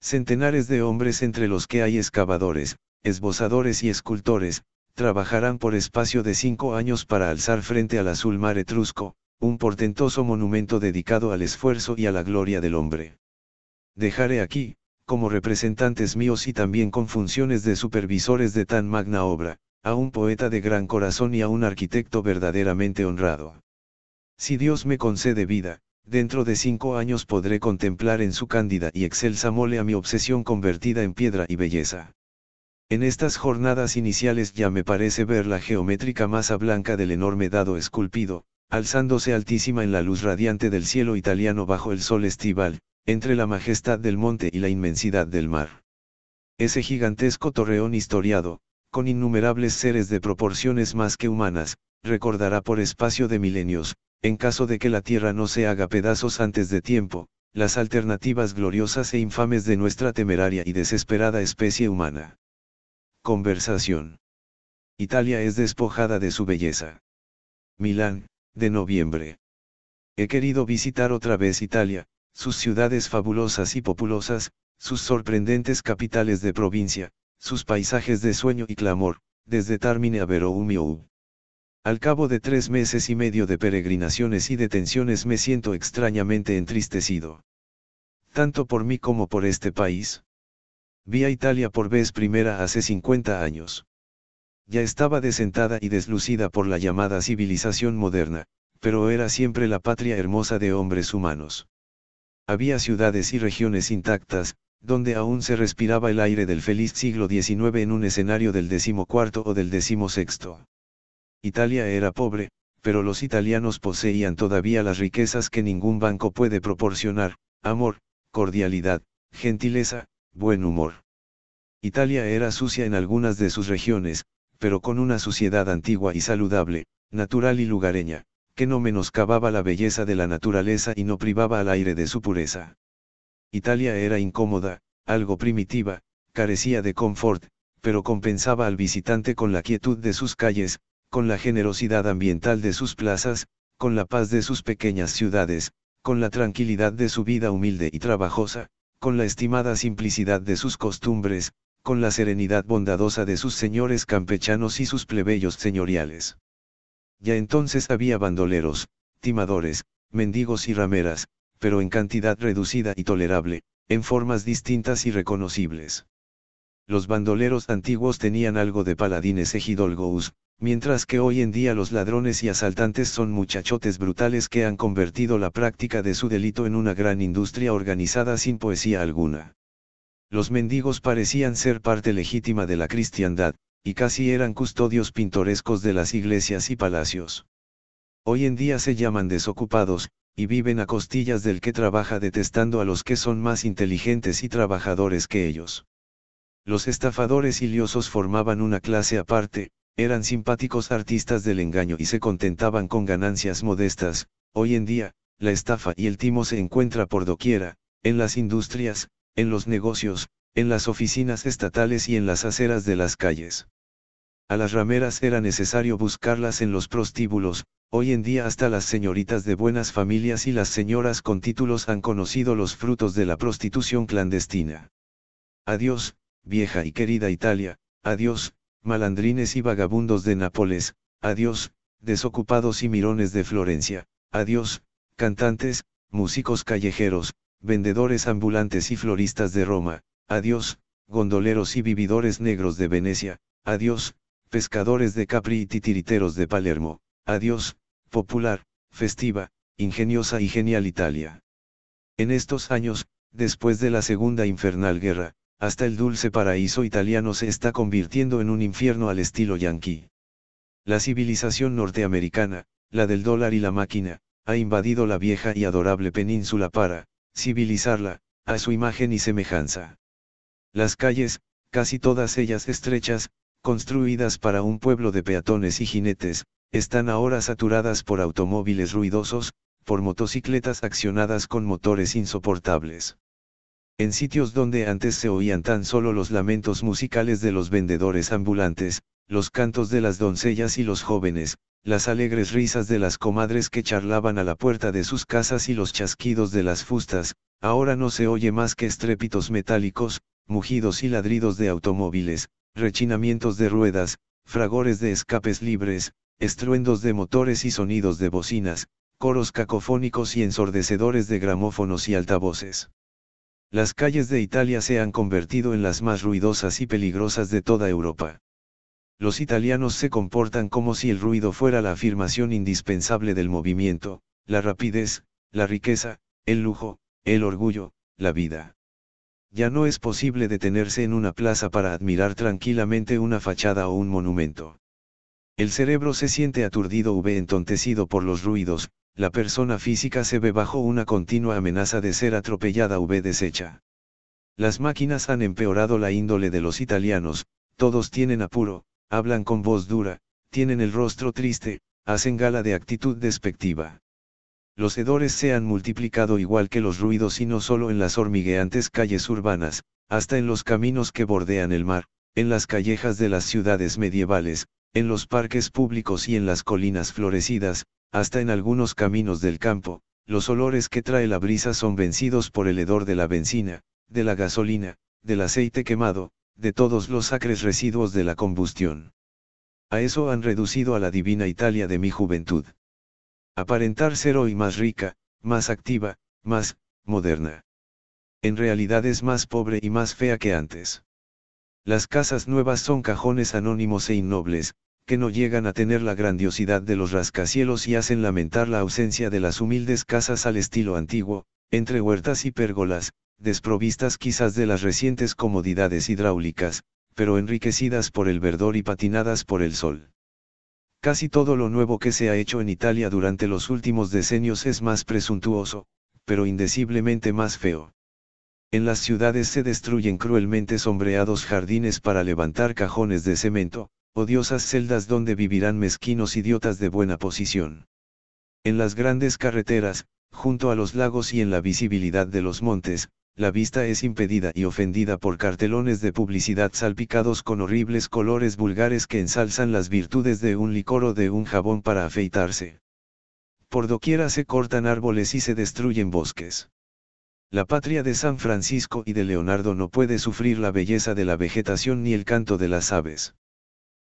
Centenares de hombres entre los que hay excavadores, esbozadores y escultores, trabajarán por espacio de cinco años para alzar frente al azul mar etrusco, un portentoso monumento dedicado al esfuerzo y a la gloria del hombre dejaré aquí, como representantes míos y también con funciones de supervisores de tan magna obra, a un poeta de gran corazón y a un arquitecto verdaderamente honrado. Si Dios me concede vida, dentro de cinco años podré contemplar en su cándida y excelsa mole a mi obsesión convertida en piedra y belleza. En estas jornadas iniciales ya me parece ver la geométrica masa blanca del enorme dado esculpido, alzándose altísima en la luz radiante del cielo italiano bajo el sol estival, entre la majestad del monte y la inmensidad del mar. Ese gigantesco torreón historiado, con innumerables seres de proporciones más que humanas, recordará por espacio de milenios, en caso de que la tierra no se haga pedazos antes de tiempo, las alternativas gloriosas e infames de nuestra temeraria y desesperada especie humana. Conversación. Italia es despojada de su belleza. Milán, de noviembre. He querido visitar otra vez Italia, sus ciudades fabulosas y populosas, sus sorprendentes capitales de provincia, sus paisajes de sueño y clamor, desde Tármine a Veroumiou. Al cabo de tres meses y medio de peregrinaciones y detenciones me siento extrañamente entristecido. Tanto por mí como por este país. Vi a Italia por vez primera hace 50 años. Ya estaba desentada y deslucida por la llamada civilización moderna, pero era siempre la patria hermosa de hombres humanos había ciudades y regiones intactas, donde aún se respiraba el aire del feliz siglo XIX en un escenario del XIV o del XVI. Italia era pobre, pero los italianos poseían todavía las riquezas que ningún banco puede proporcionar, amor, cordialidad, gentileza, buen humor. Italia era sucia en algunas de sus regiones, pero con una suciedad antigua y saludable, natural y lugareña que no menoscababa la belleza de la naturaleza y no privaba al aire de su pureza. Italia era incómoda, algo primitiva, carecía de confort, pero compensaba al visitante con la quietud de sus calles, con la generosidad ambiental de sus plazas, con la paz de sus pequeñas ciudades, con la tranquilidad de su vida humilde y trabajosa, con la estimada simplicidad de sus costumbres, con la serenidad bondadosa de sus señores campechanos y sus plebeyos señoriales. Ya entonces había bandoleros, timadores, mendigos y rameras, pero en cantidad reducida y tolerable, en formas distintas y reconocibles. Los bandoleros antiguos tenían algo de paladines ejidolgous, mientras que hoy en día los ladrones y asaltantes son muchachotes brutales que han convertido la práctica de su delito en una gran industria organizada sin poesía alguna. Los mendigos parecían ser parte legítima de la cristiandad, y casi eran custodios pintorescos de las iglesias y palacios. Hoy en día se llaman desocupados, y viven a costillas del que trabaja detestando a los que son más inteligentes y trabajadores que ellos. Los estafadores iliosos formaban una clase aparte, eran simpáticos artistas del engaño y se contentaban con ganancias modestas, hoy en día, la estafa y el timo se encuentra por doquiera, en las industrias, en los negocios, en las oficinas estatales y en las aceras de las calles. A las rameras era necesario buscarlas en los prostíbulos, hoy en día hasta las señoritas de buenas familias y las señoras con títulos han conocido los frutos de la prostitución clandestina. Adiós, vieja y querida Italia, adiós, malandrines y vagabundos de Nápoles, adiós, desocupados y mirones de Florencia, adiós, cantantes, músicos callejeros, vendedores ambulantes y floristas de Roma, adiós, gondoleros y vividores negros de Venecia, adiós, pescadores de Capri y titiriteros de Palermo, adiós, popular, festiva, ingeniosa y genial Italia. En estos años, después de la Segunda Infernal Guerra, hasta el dulce paraíso italiano se está convirtiendo en un infierno al estilo yanqui. La civilización norteamericana, la del dólar y la máquina, ha invadido la vieja y adorable península para, civilizarla, a su imagen y semejanza. Las calles, casi todas ellas estrechas, construidas para un pueblo de peatones y jinetes, están ahora saturadas por automóviles ruidosos, por motocicletas accionadas con motores insoportables. En sitios donde antes se oían tan solo los lamentos musicales de los vendedores ambulantes, los cantos de las doncellas y los jóvenes, las alegres risas de las comadres que charlaban a la puerta de sus casas y los chasquidos de las fustas, ahora no se oye más que estrépitos metálicos, mugidos y ladridos de automóviles, rechinamientos de ruedas, fragores de escapes libres, estruendos de motores y sonidos de bocinas, coros cacofónicos y ensordecedores de gramófonos y altavoces. Las calles de Italia se han convertido en las más ruidosas y peligrosas de toda Europa. Los italianos se comportan como si el ruido fuera la afirmación indispensable del movimiento, la rapidez, la riqueza, el lujo, el orgullo, la vida ya no es posible detenerse en una plaza para admirar tranquilamente una fachada o un monumento. El cerebro se siente aturdido v entontecido por los ruidos, la persona física se ve bajo una continua amenaza de ser atropellada v deshecha. Las máquinas han empeorado la índole de los italianos, todos tienen apuro, hablan con voz dura, tienen el rostro triste, hacen gala de actitud despectiva los hedores se han multiplicado igual que los ruidos y no solo en las hormigueantes calles urbanas, hasta en los caminos que bordean el mar, en las callejas de las ciudades medievales, en los parques públicos y en las colinas florecidas, hasta en algunos caminos del campo, los olores que trae la brisa son vencidos por el hedor de la benzina, de la gasolina, del aceite quemado, de todos los acres residuos de la combustión. A eso han reducido a la divina Italia de mi juventud aparentar ser hoy más rica, más activa, más, moderna. En realidad es más pobre y más fea que antes. Las casas nuevas son cajones anónimos e innobles, que no llegan a tener la grandiosidad de los rascacielos y hacen lamentar la ausencia de las humildes casas al estilo antiguo, entre huertas y pérgolas, desprovistas quizás de las recientes comodidades hidráulicas, pero enriquecidas por el verdor y patinadas por el sol. Casi todo lo nuevo que se ha hecho en Italia durante los últimos decenios es más presuntuoso, pero indeciblemente más feo. En las ciudades se destruyen cruelmente sombreados jardines para levantar cajones de cemento, odiosas celdas donde vivirán mezquinos idiotas de buena posición. En las grandes carreteras, junto a los lagos y en la visibilidad de los montes, la vista es impedida y ofendida por cartelones de publicidad salpicados con horribles colores vulgares que ensalzan las virtudes de un licor o de un jabón para afeitarse. Por doquiera se cortan árboles y se destruyen bosques. La patria de San Francisco y de Leonardo no puede sufrir la belleza de la vegetación ni el canto de las aves.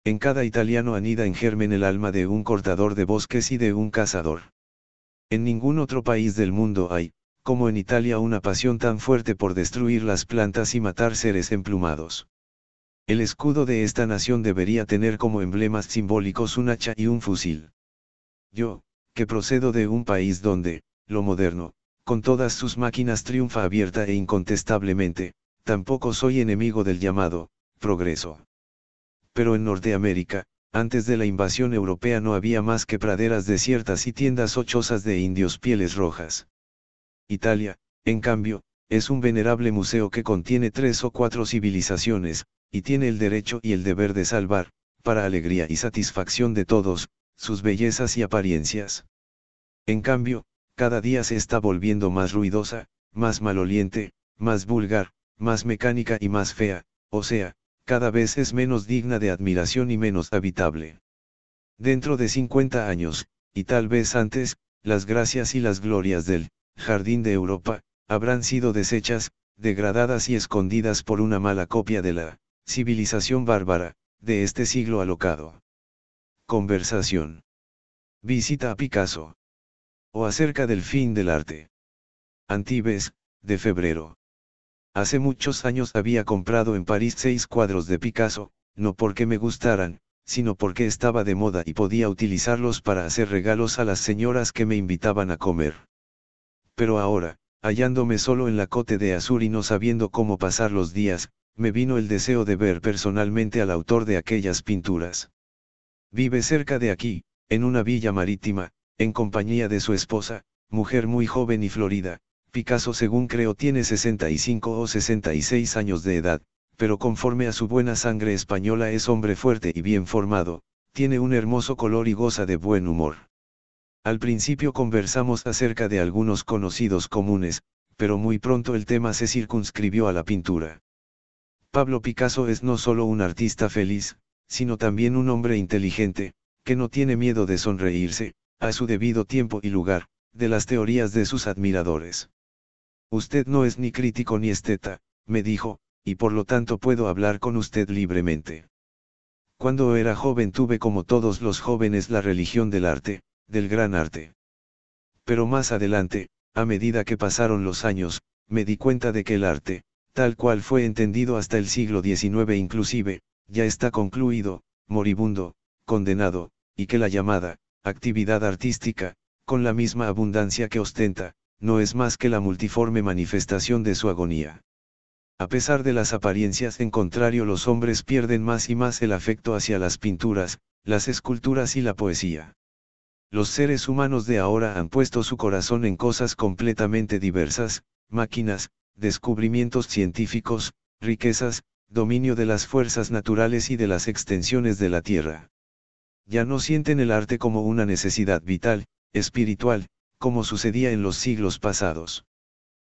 En cada italiano anida en germen el alma de un cortador de bosques y de un cazador. En ningún otro país del mundo hay, como en Italia una pasión tan fuerte por destruir las plantas y matar seres emplumados. El escudo de esta nación debería tener como emblemas simbólicos un hacha y un fusil. Yo, que procedo de un país donde, lo moderno, con todas sus máquinas triunfa abierta e incontestablemente, tampoco soy enemigo del llamado, progreso. Pero en Norteamérica, antes de la invasión europea no había más que praderas desiertas y tiendas ochosas de indios pieles rojas. Italia, en cambio, es un venerable museo que contiene tres o cuatro civilizaciones, y tiene el derecho y el deber de salvar, para alegría y satisfacción de todos, sus bellezas y apariencias. En cambio, cada día se está volviendo más ruidosa, más maloliente, más vulgar, más mecánica y más fea, o sea, cada vez es menos digna de admiración y menos habitable. Dentro de 50 años, y tal vez antes, las gracias y las glorias del Jardín de Europa, habrán sido deshechas, degradadas y escondidas por una mala copia de la civilización bárbara, de este siglo alocado. Conversación. Visita a Picasso. O acerca del fin del arte. Antibes, de febrero. Hace muchos años había comprado en París seis cuadros de Picasso, no porque me gustaran, sino porque estaba de moda y podía utilizarlos para hacer regalos a las señoras que me invitaban a comer. Pero ahora, hallándome solo en la Cote de Azur y no sabiendo cómo pasar los días, me vino el deseo de ver personalmente al autor de aquellas pinturas. Vive cerca de aquí, en una villa marítima, en compañía de su esposa, mujer muy joven y florida, Picasso según creo tiene 65 o 66 años de edad, pero conforme a su buena sangre española es hombre fuerte y bien formado, tiene un hermoso color y goza de buen humor. Al principio conversamos acerca de algunos conocidos comunes, pero muy pronto el tema se circunscribió a la pintura. Pablo Picasso es no solo un artista feliz, sino también un hombre inteligente, que no tiene miedo de sonreírse, a su debido tiempo y lugar, de las teorías de sus admiradores. Usted no es ni crítico ni esteta, me dijo, y por lo tanto puedo hablar con usted libremente. Cuando era joven tuve como todos los jóvenes la religión del arte, del gran arte. Pero más adelante, a medida que pasaron los años, me di cuenta de que el arte, tal cual fue entendido hasta el siglo XIX inclusive, ya está concluido, moribundo, condenado, y que la llamada, actividad artística, con la misma abundancia que ostenta, no es más que la multiforme manifestación de su agonía. A pesar de las apariencias en contrario los hombres pierden más y más el afecto hacia las pinturas, las esculturas y la poesía los seres humanos de ahora han puesto su corazón en cosas completamente diversas, máquinas, descubrimientos científicos, riquezas, dominio de las fuerzas naturales y de las extensiones de la tierra. Ya no sienten el arte como una necesidad vital, espiritual, como sucedía en los siglos pasados.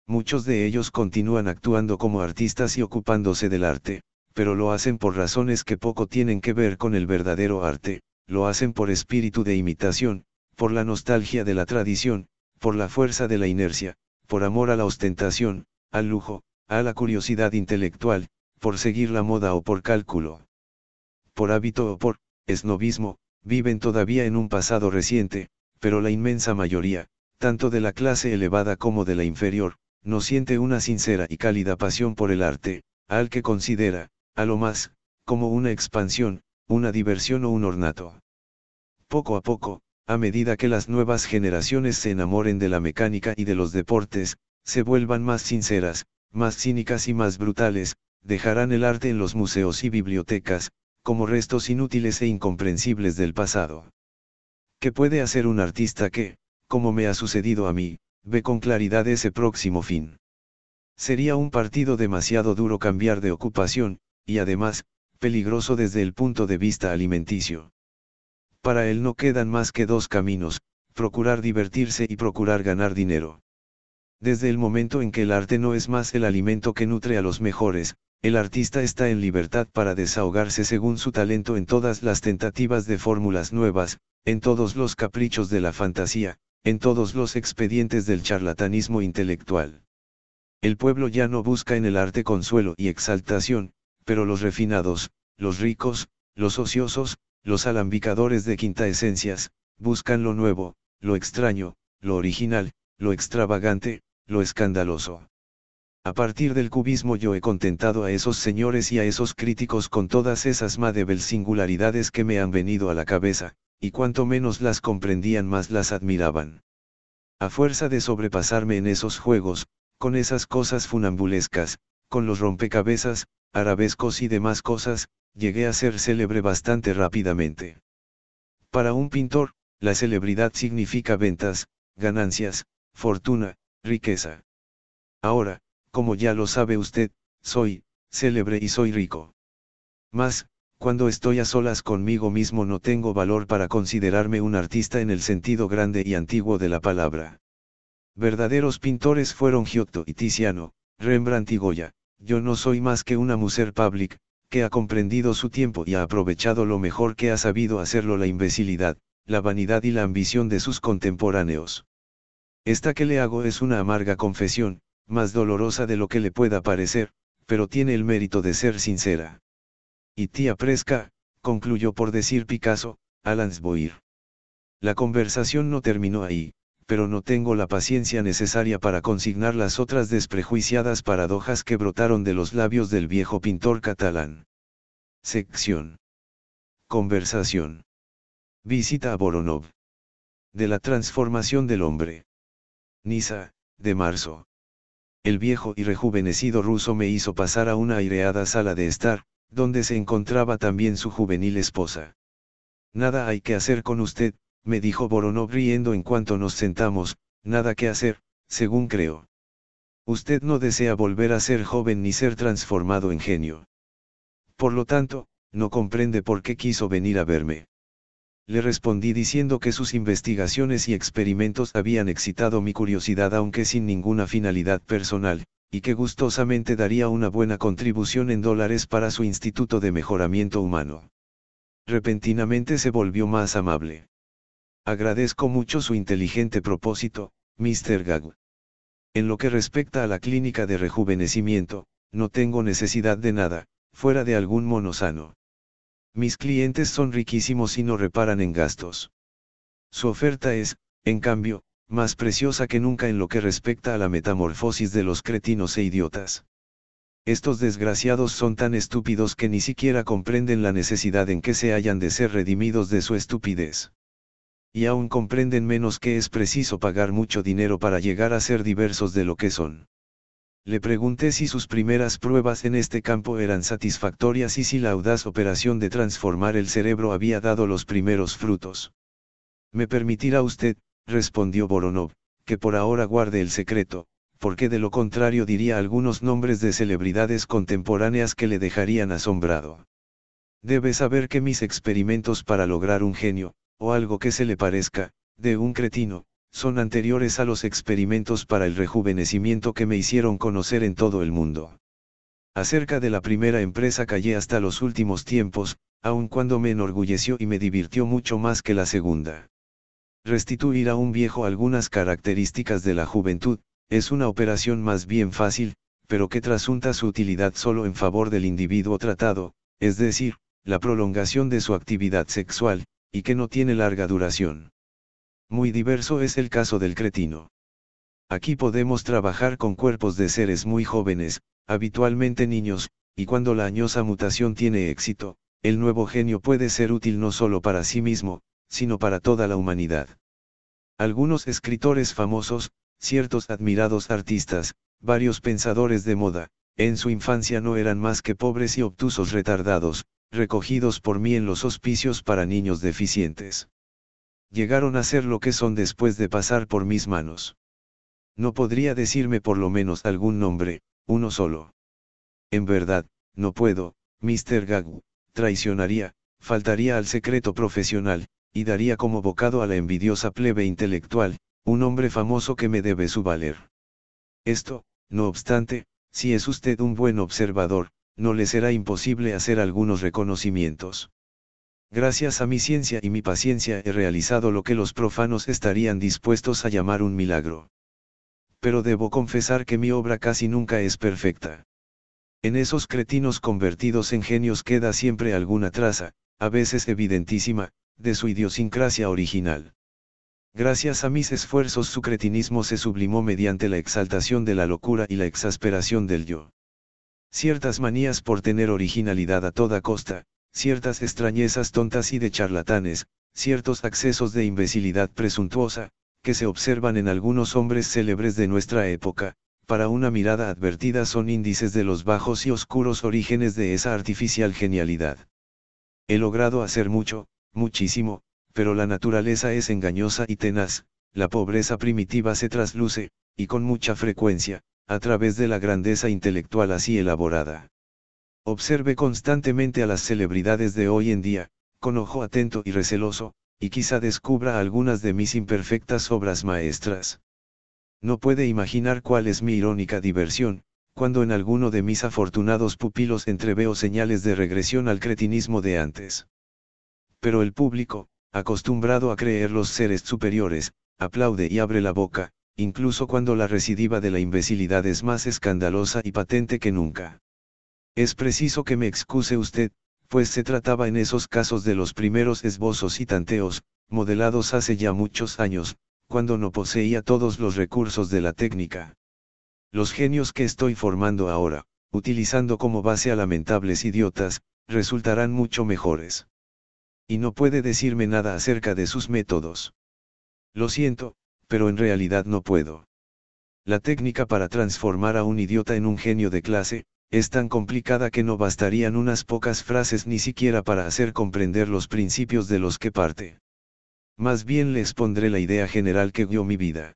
Muchos de ellos continúan actuando como artistas y ocupándose del arte, pero lo hacen por razones que poco tienen que ver con el verdadero arte, lo hacen por espíritu de imitación, por la nostalgia de la tradición, por la fuerza de la inercia, por amor a la ostentación, al lujo, a la curiosidad intelectual, por seguir la moda o por cálculo. Por hábito o por esnovismo, viven todavía en un pasado reciente, pero la inmensa mayoría, tanto de la clase elevada como de la inferior, no siente una sincera y cálida pasión por el arte, al que considera, a lo más, como una expansión, una diversión o un ornato. Poco a poco, a medida que las nuevas generaciones se enamoren de la mecánica y de los deportes, se vuelvan más sinceras, más cínicas y más brutales, dejarán el arte en los museos y bibliotecas, como restos inútiles e incomprensibles del pasado. ¿Qué puede hacer un artista que, como me ha sucedido a mí, ve con claridad ese próximo fin? Sería un partido demasiado duro cambiar de ocupación, y además, peligroso desde el punto de vista alimenticio. Para él no quedan más que dos caminos, procurar divertirse y procurar ganar dinero. Desde el momento en que el arte no es más el alimento que nutre a los mejores, el artista está en libertad para desahogarse según su talento en todas las tentativas de fórmulas nuevas, en todos los caprichos de la fantasía, en todos los expedientes del charlatanismo intelectual. El pueblo ya no busca en el arte consuelo y exaltación, pero los refinados, los ricos, los ociosos, los alambicadores de quinta esencias, buscan lo nuevo, lo extraño, lo original, lo extravagante, lo escandaloso. A partir del cubismo yo he contentado a esos señores y a esos críticos con todas esas madebel singularidades que me han venido a la cabeza, y cuanto menos las comprendían más las admiraban. A fuerza de sobrepasarme en esos juegos, con esas cosas funambulescas, con los rompecabezas, arabescos y demás cosas, llegué a ser célebre bastante rápidamente. Para un pintor, la celebridad significa ventas, ganancias, fortuna, riqueza. Ahora, como ya lo sabe usted, soy, célebre y soy rico. Mas, cuando estoy a solas conmigo mismo no tengo valor para considerarme un artista en el sentido grande y antiguo de la palabra. Verdaderos pintores fueron Giotto y Tiziano, Rembrandt y Goya, yo no soy más que una mujer public, que ha comprendido su tiempo y ha aprovechado lo mejor que ha sabido hacerlo la imbecilidad, la vanidad y la ambición de sus contemporáneos. Esta que le hago es una amarga confesión, más dolorosa de lo que le pueda parecer, pero tiene el mérito de ser sincera. Y tía Presca, concluyó por decir Picasso, Boir. La conversación no terminó ahí pero no tengo la paciencia necesaria para consignar las otras desprejuiciadas paradojas que brotaron de los labios del viejo pintor catalán. Sección. Conversación. Visita a Boronov. De la transformación del hombre. Nisa, de marzo. El viejo y rejuvenecido ruso me hizo pasar a una aireada sala de estar, donde se encontraba también su juvenil esposa. Nada hay que hacer con usted, me dijo Voronov riendo en cuanto nos sentamos, nada que hacer, según creo. Usted no desea volver a ser joven ni ser transformado en genio. Por lo tanto, no comprende por qué quiso venir a verme. Le respondí diciendo que sus investigaciones y experimentos habían excitado mi curiosidad aunque sin ninguna finalidad personal, y que gustosamente daría una buena contribución en dólares para su Instituto de Mejoramiento Humano. Repentinamente se volvió más amable. Agradezco mucho su inteligente propósito, Mr. Gag. En lo que respecta a la clínica de rejuvenecimiento, no tengo necesidad de nada, fuera de algún mono sano. Mis clientes son riquísimos y no reparan en gastos. Su oferta es, en cambio, más preciosa que nunca en lo que respecta a la metamorfosis de los cretinos e idiotas. Estos desgraciados son tan estúpidos que ni siquiera comprenden la necesidad en que se hayan de ser redimidos de su estupidez y aún comprenden menos que es preciso pagar mucho dinero para llegar a ser diversos de lo que son. Le pregunté si sus primeras pruebas en este campo eran satisfactorias y si la audaz operación de transformar el cerebro había dado los primeros frutos. Me permitirá usted, respondió Voronov, que por ahora guarde el secreto, porque de lo contrario diría algunos nombres de celebridades contemporáneas que le dejarían asombrado. Debe saber que mis experimentos para lograr un genio, o algo que se le parezca, de un cretino, son anteriores a los experimentos para el rejuvenecimiento que me hicieron conocer en todo el mundo. Acerca de la primera empresa callé hasta los últimos tiempos, aun cuando me enorgulleció y me divirtió mucho más que la segunda. Restituir a un viejo algunas características de la juventud, es una operación más bien fácil, pero que trasunta su utilidad solo en favor del individuo tratado, es decir, la prolongación de su actividad sexual, y que no tiene larga duración. Muy diverso es el caso del cretino. Aquí podemos trabajar con cuerpos de seres muy jóvenes, habitualmente niños, y cuando la añosa mutación tiene éxito, el nuevo genio puede ser útil no solo para sí mismo, sino para toda la humanidad. Algunos escritores famosos, ciertos admirados artistas, varios pensadores de moda, en su infancia no eran más que pobres y obtusos retardados, recogidos por mí en los hospicios para niños deficientes. Llegaron a ser lo que son después de pasar por mis manos. No podría decirme por lo menos algún nombre, uno solo. En verdad, no puedo, Mr. Gagu, traicionaría, faltaría al secreto profesional, y daría como bocado a la envidiosa plebe intelectual, un hombre famoso que me debe su valer. Esto, no obstante, si es usted un buen observador, no le será imposible hacer algunos reconocimientos. Gracias a mi ciencia y mi paciencia he realizado lo que los profanos estarían dispuestos a llamar un milagro. Pero debo confesar que mi obra casi nunca es perfecta. En esos cretinos convertidos en genios queda siempre alguna traza, a veces evidentísima, de su idiosincrasia original. Gracias a mis esfuerzos su cretinismo se sublimó mediante la exaltación de la locura y la exasperación del yo. Ciertas manías por tener originalidad a toda costa, ciertas extrañezas tontas y de charlatanes, ciertos accesos de imbecilidad presuntuosa, que se observan en algunos hombres célebres de nuestra época, para una mirada advertida son índices de los bajos y oscuros orígenes de esa artificial genialidad. He logrado hacer mucho, muchísimo, pero la naturaleza es engañosa y tenaz, la pobreza primitiva se trasluce, y con mucha frecuencia, a través de la grandeza intelectual así elaborada. Observe constantemente a las celebridades de hoy en día, con ojo atento y receloso, y quizá descubra algunas de mis imperfectas obras maestras. No puede imaginar cuál es mi irónica diversión, cuando en alguno de mis afortunados pupilos entreveo señales de regresión al cretinismo de antes. Pero el público, acostumbrado a creer los seres superiores, aplaude y abre la boca, incluso cuando la recidiva de la imbecilidad es más escandalosa y patente que nunca. Es preciso que me excuse usted, pues se trataba en esos casos de los primeros esbozos y tanteos, modelados hace ya muchos años, cuando no poseía todos los recursos de la técnica. Los genios que estoy formando ahora, utilizando como base a lamentables idiotas, resultarán mucho mejores. Y no puede decirme nada acerca de sus métodos. Lo siento, pero en realidad no puedo. La técnica para transformar a un idiota en un genio de clase, es tan complicada que no bastarían unas pocas frases ni siquiera para hacer comprender los principios de los que parte. Más bien les pondré la idea general que guió mi vida.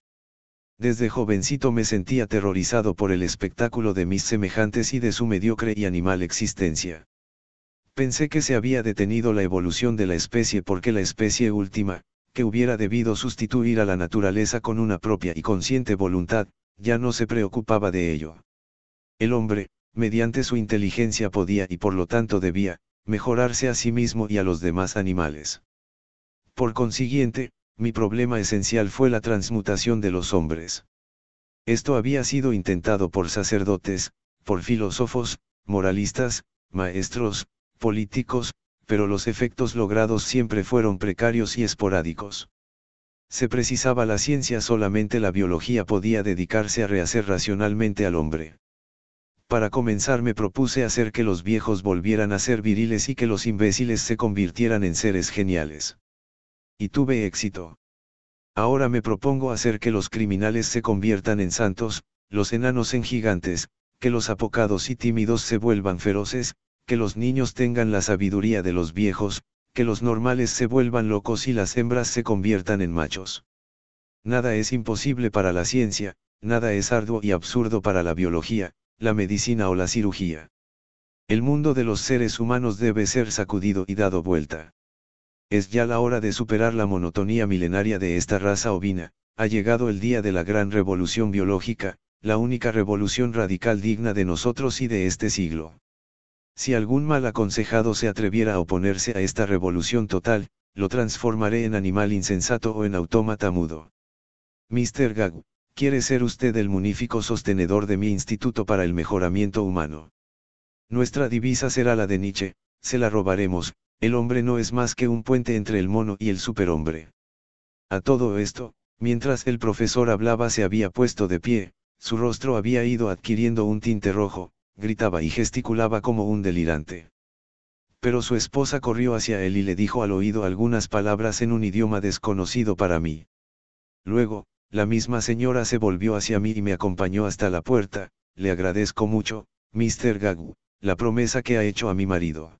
Desde jovencito me sentí aterrorizado por el espectáculo de mis semejantes y de su mediocre y animal existencia. Pensé que se había detenido la evolución de la especie porque la especie última, que hubiera debido sustituir a la naturaleza con una propia y consciente voluntad, ya no se preocupaba de ello. El hombre, mediante su inteligencia podía y por lo tanto debía, mejorarse a sí mismo y a los demás animales. Por consiguiente, mi problema esencial fue la transmutación de los hombres. Esto había sido intentado por sacerdotes, por filósofos, moralistas, maestros, políticos, pero los efectos logrados siempre fueron precarios y esporádicos. Se precisaba la ciencia solamente la biología podía dedicarse a rehacer racionalmente al hombre. Para comenzar me propuse hacer que los viejos volvieran a ser viriles y que los imbéciles se convirtieran en seres geniales. Y tuve éxito. Ahora me propongo hacer que los criminales se conviertan en santos, los enanos en gigantes, que los apocados y tímidos se vuelvan feroces, que los niños tengan la sabiduría de los viejos, que los normales se vuelvan locos y las hembras se conviertan en machos. Nada es imposible para la ciencia, nada es arduo y absurdo para la biología, la medicina o la cirugía. El mundo de los seres humanos debe ser sacudido y dado vuelta. Es ya la hora de superar la monotonía milenaria de esta raza ovina, ha llegado el día de la gran revolución biológica, la única revolución radical digna de nosotros y de este siglo. Si algún mal aconsejado se atreviera a oponerse a esta revolución total, lo transformaré en animal insensato o en autómata mudo. Mr. Gag, quiere ser usted el munífico sostenedor de mi Instituto para el Mejoramiento Humano. Nuestra divisa será la de Nietzsche, se la robaremos, el hombre no es más que un puente entre el mono y el superhombre. A todo esto, mientras el profesor hablaba se había puesto de pie, su rostro había ido adquiriendo un tinte rojo, gritaba y gesticulaba como un delirante. Pero su esposa corrió hacia él y le dijo al oído algunas palabras en un idioma desconocido para mí. Luego, la misma señora se volvió hacia mí y me acompañó hasta la puerta, le agradezco mucho, Mr. Gagu, la promesa que ha hecho a mi marido.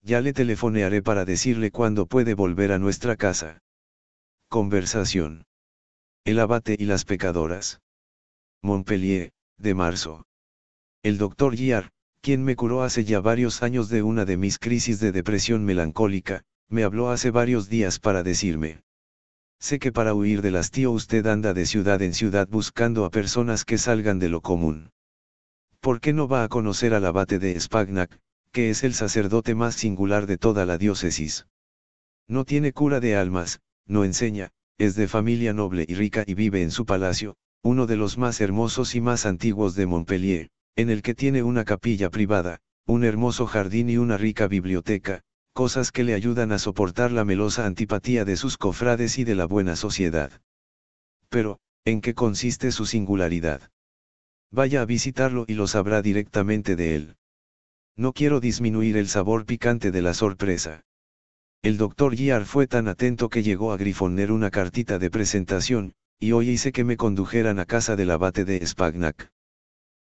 Ya le telefonearé para decirle cuándo puede volver a nuestra casa. Conversación. El abate y las pecadoras. Montpellier, de marzo. El doctor Giar, quien me curó hace ya varios años de una de mis crisis de depresión melancólica, me habló hace varios días para decirme. Sé que para huir de del hastío usted anda de ciudad en ciudad buscando a personas que salgan de lo común. ¿Por qué no va a conocer al abate de Spagnac, que es el sacerdote más singular de toda la diócesis? No tiene cura de almas, no enseña, es de familia noble y rica y vive en su palacio, uno de los más hermosos y más antiguos de Montpellier en el que tiene una capilla privada, un hermoso jardín y una rica biblioteca, cosas que le ayudan a soportar la melosa antipatía de sus cofrades y de la buena sociedad. Pero, ¿en qué consiste su singularidad? Vaya a visitarlo y lo sabrá directamente de él. No quiero disminuir el sabor picante de la sorpresa. El doctor Guiar fue tan atento que llegó a grifoner una cartita de presentación, y hoy hice que me condujeran a casa del abate de Spagnac.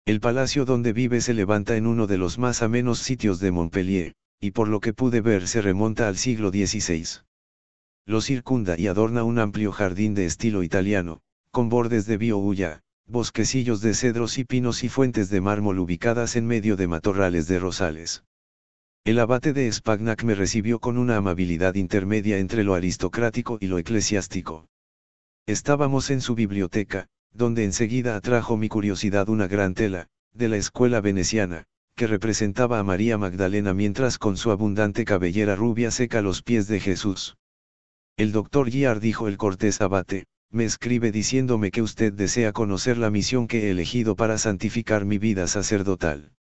El palacio donde vive se levanta en uno de los más amenos sitios de Montpellier, y por lo que pude ver se remonta al siglo XVI. Lo circunda y adorna un amplio jardín de estilo italiano, con bordes de biohulla, bosquecillos de cedros y pinos y fuentes de mármol ubicadas en medio de matorrales de rosales. El abate de Spagnac me recibió con una amabilidad intermedia entre lo aristocrático y lo eclesiástico. Estábamos en su biblioteca, donde enseguida atrajo mi curiosidad una gran tela, de la escuela veneciana, que representaba a María Magdalena mientras con su abundante cabellera rubia seca los pies de Jesús. El doctor Guiar dijo el cortés abate, me escribe diciéndome que usted desea conocer la misión que he elegido para santificar mi vida sacerdotal.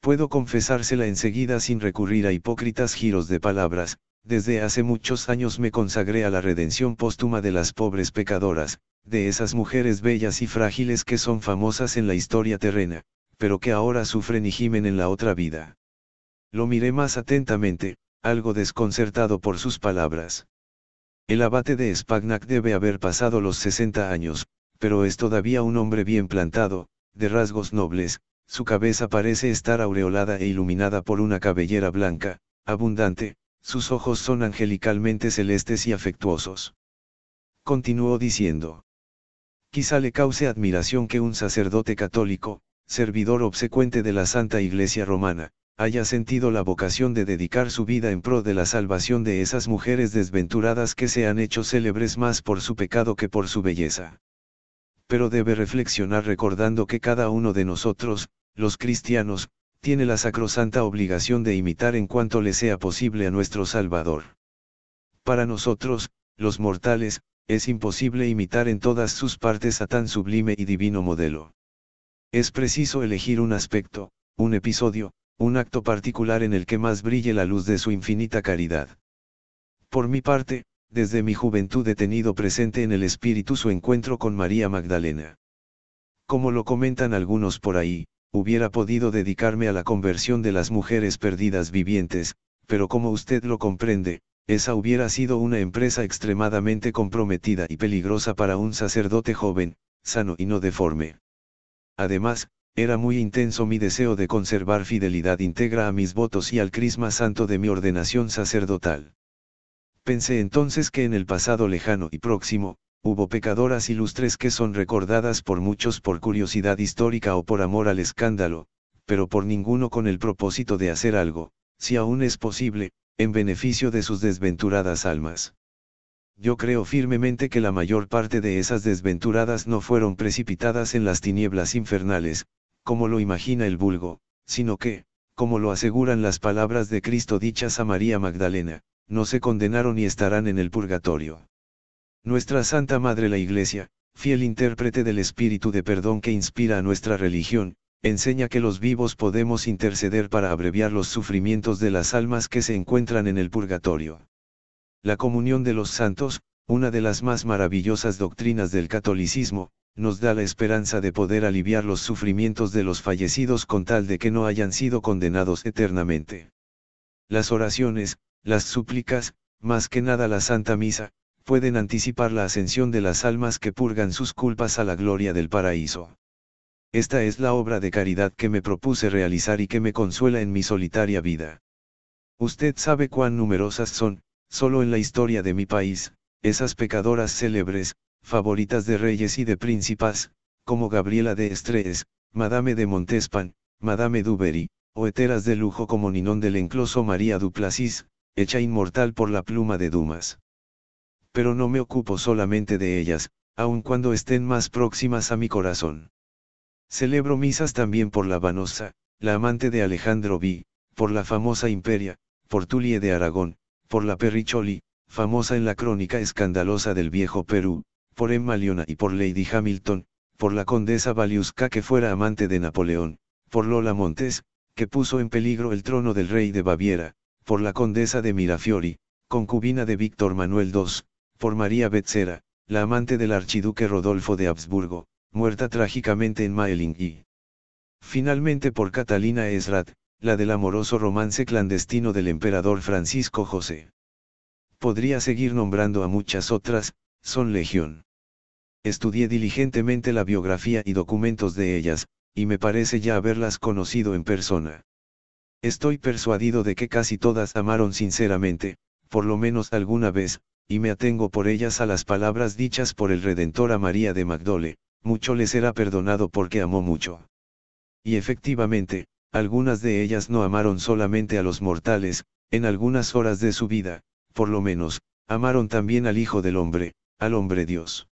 Puedo confesársela enseguida sin recurrir a hipócritas giros de palabras, desde hace muchos años me consagré a la redención póstuma de las pobres pecadoras, de esas mujeres bellas y frágiles que son famosas en la historia terrena, pero que ahora sufren y gimen en la otra vida. Lo miré más atentamente, algo desconcertado por sus palabras. El abate de Spagnac debe haber pasado los 60 años, pero es todavía un hombre bien plantado, de rasgos nobles, su cabeza parece estar aureolada e iluminada por una cabellera blanca, abundante, sus ojos son angelicalmente celestes y afectuosos. Continuó diciendo. Quizá le cause admiración que un sacerdote católico, servidor obsecuente de la Santa Iglesia Romana, haya sentido la vocación de dedicar su vida en pro de la salvación de esas mujeres desventuradas que se han hecho célebres más por su pecado que por su belleza. Pero debe reflexionar recordando que cada uno de nosotros, los cristianos, tiene la sacrosanta obligación de imitar en cuanto le sea posible a nuestro Salvador. Para nosotros, los mortales, es imposible imitar en todas sus partes a tan sublime y divino modelo. Es preciso elegir un aspecto, un episodio, un acto particular en el que más brille la luz de su infinita caridad. Por mi parte, desde mi juventud he tenido presente en el espíritu su encuentro con María Magdalena. Como lo comentan algunos por ahí, hubiera podido dedicarme a la conversión de las mujeres perdidas vivientes, pero como usted lo comprende, esa hubiera sido una empresa extremadamente comprometida y peligrosa para un sacerdote joven, sano y no deforme. Además, era muy intenso mi deseo de conservar fidelidad íntegra a mis votos y al crisma santo de mi ordenación sacerdotal. Pensé entonces que en el pasado lejano y próximo, hubo pecadoras ilustres que son recordadas por muchos por curiosidad histórica o por amor al escándalo, pero por ninguno con el propósito de hacer algo, si aún es posible, en beneficio de sus desventuradas almas. Yo creo firmemente que la mayor parte de esas desventuradas no fueron precipitadas en las tinieblas infernales, como lo imagina el vulgo, sino que, como lo aseguran las palabras de Cristo dichas a María Magdalena, no se condenaron y estarán en el purgatorio. Nuestra Santa Madre la Iglesia, fiel intérprete del espíritu de perdón que inspira a nuestra religión, enseña que los vivos podemos interceder para abreviar los sufrimientos de las almas que se encuentran en el purgatorio. La comunión de los santos, una de las más maravillosas doctrinas del catolicismo, nos da la esperanza de poder aliviar los sufrimientos de los fallecidos con tal de que no hayan sido condenados eternamente. Las oraciones, las súplicas, más que nada la Santa Misa, pueden anticipar la ascensión de las almas que purgan sus culpas a la gloria del paraíso. Esta es la obra de caridad que me propuse realizar y que me consuela en mi solitaria vida. Usted sabe cuán numerosas son, solo en la historia de mi país, esas pecadoras célebres, favoritas de reyes y de príncipas, como Gabriela de Estrés, Madame de Montespan, Madame duberi o heteras de lujo como Ninón del Encloso María Duplacis, hecha inmortal por la pluma de Dumas pero no me ocupo solamente de ellas, aun cuando estén más próximas a mi corazón. Celebro misas también por la Vanosa, la amante de Alejandro V, por la famosa Imperia, por Tulie de Aragón, por la Perricholi, famosa en la crónica escandalosa del viejo Perú, por Emma Leona y por Lady Hamilton, por la condesa Valiusca que fuera amante de Napoleón, por Lola Montes, que puso en peligro el trono del rey de Baviera, por la condesa de Mirafiori, concubina de Víctor Manuel II, por María Betsera, la amante del archiduque Rodolfo de Habsburgo, muerta trágicamente en Maeling finalmente por Catalina Esrat, la del amoroso romance clandestino del emperador Francisco José. Podría seguir nombrando a muchas otras, son legión. Estudié diligentemente la biografía y documentos de ellas, y me parece ya haberlas conocido en persona. Estoy persuadido de que casi todas amaron sinceramente, por lo menos alguna vez, y me atengo por ellas a las palabras dichas por el Redentor a María de Magdole, mucho les será perdonado porque amó mucho. Y efectivamente, algunas de ellas no amaron solamente a los mortales, en algunas horas de su vida, por lo menos, amaron también al Hijo del Hombre, al Hombre Dios.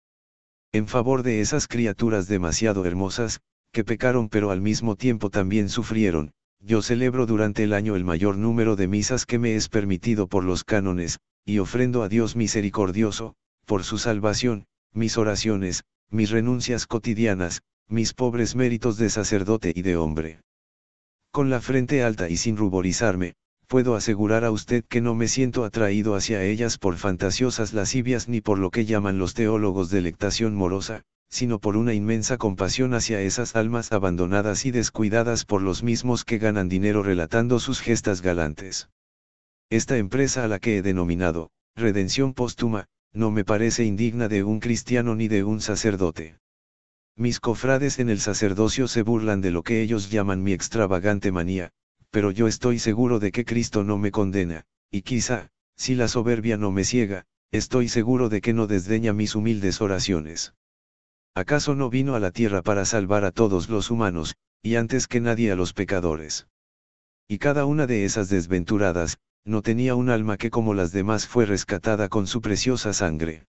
En favor de esas criaturas demasiado hermosas, que pecaron pero al mismo tiempo también sufrieron, yo celebro durante el año el mayor número de misas que me es permitido por los cánones, y ofrendo a Dios misericordioso, por su salvación, mis oraciones, mis renuncias cotidianas, mis pobres méritos de sacerdote y de hombre. Con la frente alta y sin ruborizarme, puedo asegurar a usted que no me siento atraído hacia ellas por fantasiosas lascivias ni por lo que llaman los teólogos delectación morosa, sino por una inmensa compasión hacia esas almas abandonadas y descuidadas por los mismos que ganan dinero relatando sus gestas galantes. Esta empresa a la que he denominado, redención póstuma, no me parece indigna de un cristiano ni de un sacerdote. Mis cofrades en el sacerdocio se burlan de lo que ellos llaman mi extravagante manía, pero yo estoy seguro de que Cristo no me condena, y quizá, si la soberbia no me ciega, estoy seguro de que no desdeña mis humildes oraciones. ¿Acaso no vino a la tierra para salvar a todos los humanos, y antes que nadie a los pecadores? Y cada una de esas desventuradas, no tenía un alma que como las demás fue rescatada con su preciosa sangre.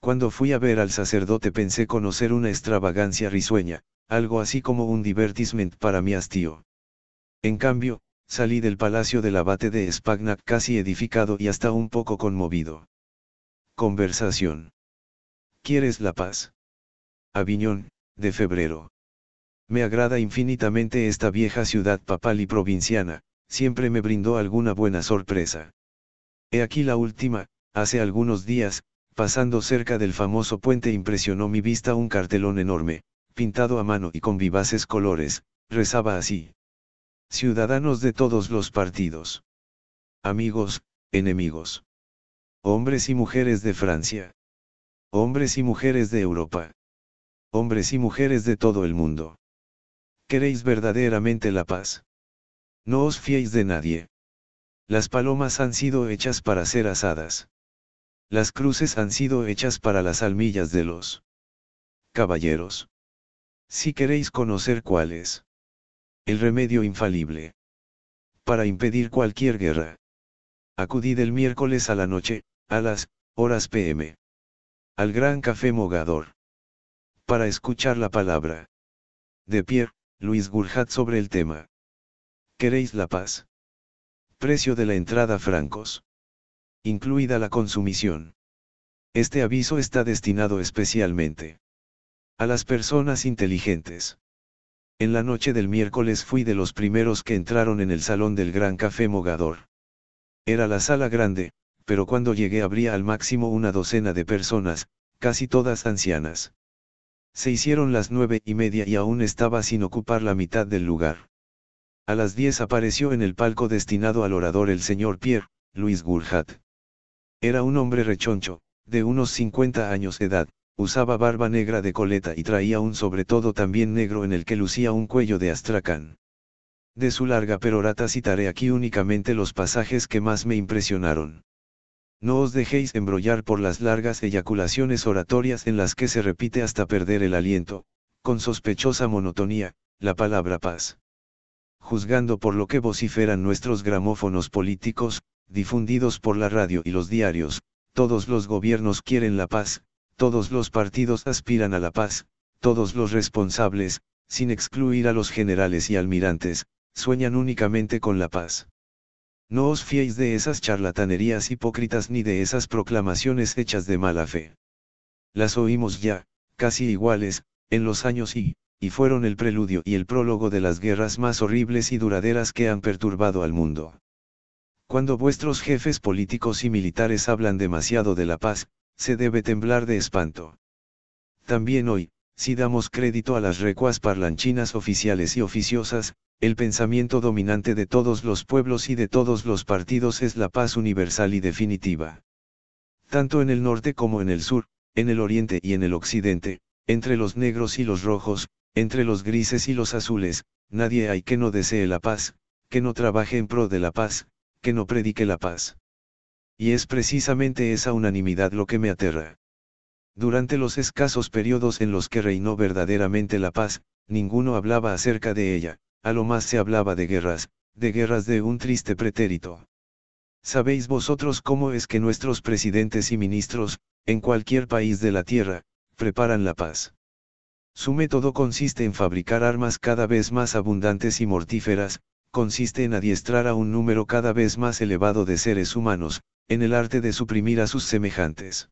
Cuando fui a ver al sacerdote pensé conocer una extravagancia risueña, algo así como un divertisment para mi hastío. En cambio, salí del palacio del abate de Spagnac casi edificado y hasta un poco conmovido. Conversación. ¿Quieres la paz? Aviñón, de febrero. Me agrada infinitamente esta vieja ciudad papal y provinciana, siempre me brindó alguna buena sorpresa. He aquí la última, hace algunos días, pasando cerca del famoso puente impresionó mi vista un cartelón enorme, pintado a mano y con vivaces colores, rezaba así. Ciudadanos de todos los partidos. Amigos, enemigos. Hombres y mujeres de Francia. Hombres y mujeres de Europa. Hombres y mujeres de todo el mundo. ¿Queréis verdaderamente la paz? No os fiéis de nadie. Las palomas han sido hechas para ser asadas. Las cruces han sido hechas para las almillas de los caballeros. Si queréis conocer cuál es el remedio infalible para impedir cualquier guerra, acudid el miércoles a la noche, a las horas pm, al Gran Café Mogador, para escuchar la palabra de Pierre, Luis Gurjat sobre el tema. ¿Queréis la paz? Precio de la entrada francos. Incluida la consumición. Este aviso está destinado especialmente a las personas inteligentes. En la noche del miércoles fui de los primeros que entraron en el salón del Gran Café Mogador. Era la sala grande, pero cuando llegué habría al máximo una docena de personas, casi todas ancianas. Se hicieron las nueve y media y aún estaba sin ocupar la mitad del lugar. A las 10 apareció en el palco destinado al orador el señor Pierre, Luis Gurjat. Era un hombre rechoncho, de unos 50 años de edad, usaba barba negra de coleta y traía un sobre todo también negro en el que lucía un cuello de astracán. De su larga perorata citaré aquí únicamente los pasajes que más me impresionaron. No os dejéis embrollar por las largas eyaculaciones oratorias en las que se repite hasta perder el aliento, con sospechosa monotonía, la palabra paz juzgando por lo que vociferan nuestros gramófonos políticos, difundidos por la radio y los diarios, todos los gobiernos quieren la paz, todos los partidos aspiran a la paz, todos los responsables, sin excluir a los generales y almirantes, sueñan únicamente con la paz. No os fiéis de esas charlatanerías hipócritas ni de esas proclamaciones hechas de mala fe. Las oímos ya, casi iguales, en los años y y fueron el preludio y el prólogo de las guerras más horribles y duraderas que han perturbado al mundo. Cuando vuestros jefes políticos y militares hablan demasiado de la paz, se debe temblar de espanto. También hoy, si damos crédito a las recuas parlanchinas oficiales y oficiosas, el pensamiento dominante de todos los pueblos y de todos los partidos es la paz universal y definitiva. Tanto en el norte como en el sur, en el oriente y en el occidente, entre los negros y los rojos, entre los grises y los azules, nadie hay que no desee la paz, que no trabaje en pro de la paz, que no predique la paz. Y es precisamente esa unanimidad lo que me aterra. Durante los escasos periodos en los que reinó verdaderamente la paz, ninguno hablaba acerca de ella, a lo más se hablaba de guerras, de guerras de un triste pretérito. ¿Sabéis vosotros cómo es que nuestros presidentes y ministros, en cualquier país de la tierra, preparan la paz? Su método consiste en fabricar armas cada vez más abundantes y mortíferas, consiste en adiestrar a un número cada vez más elevado de seres humanos, en el arte de suprimir a sus semejantes.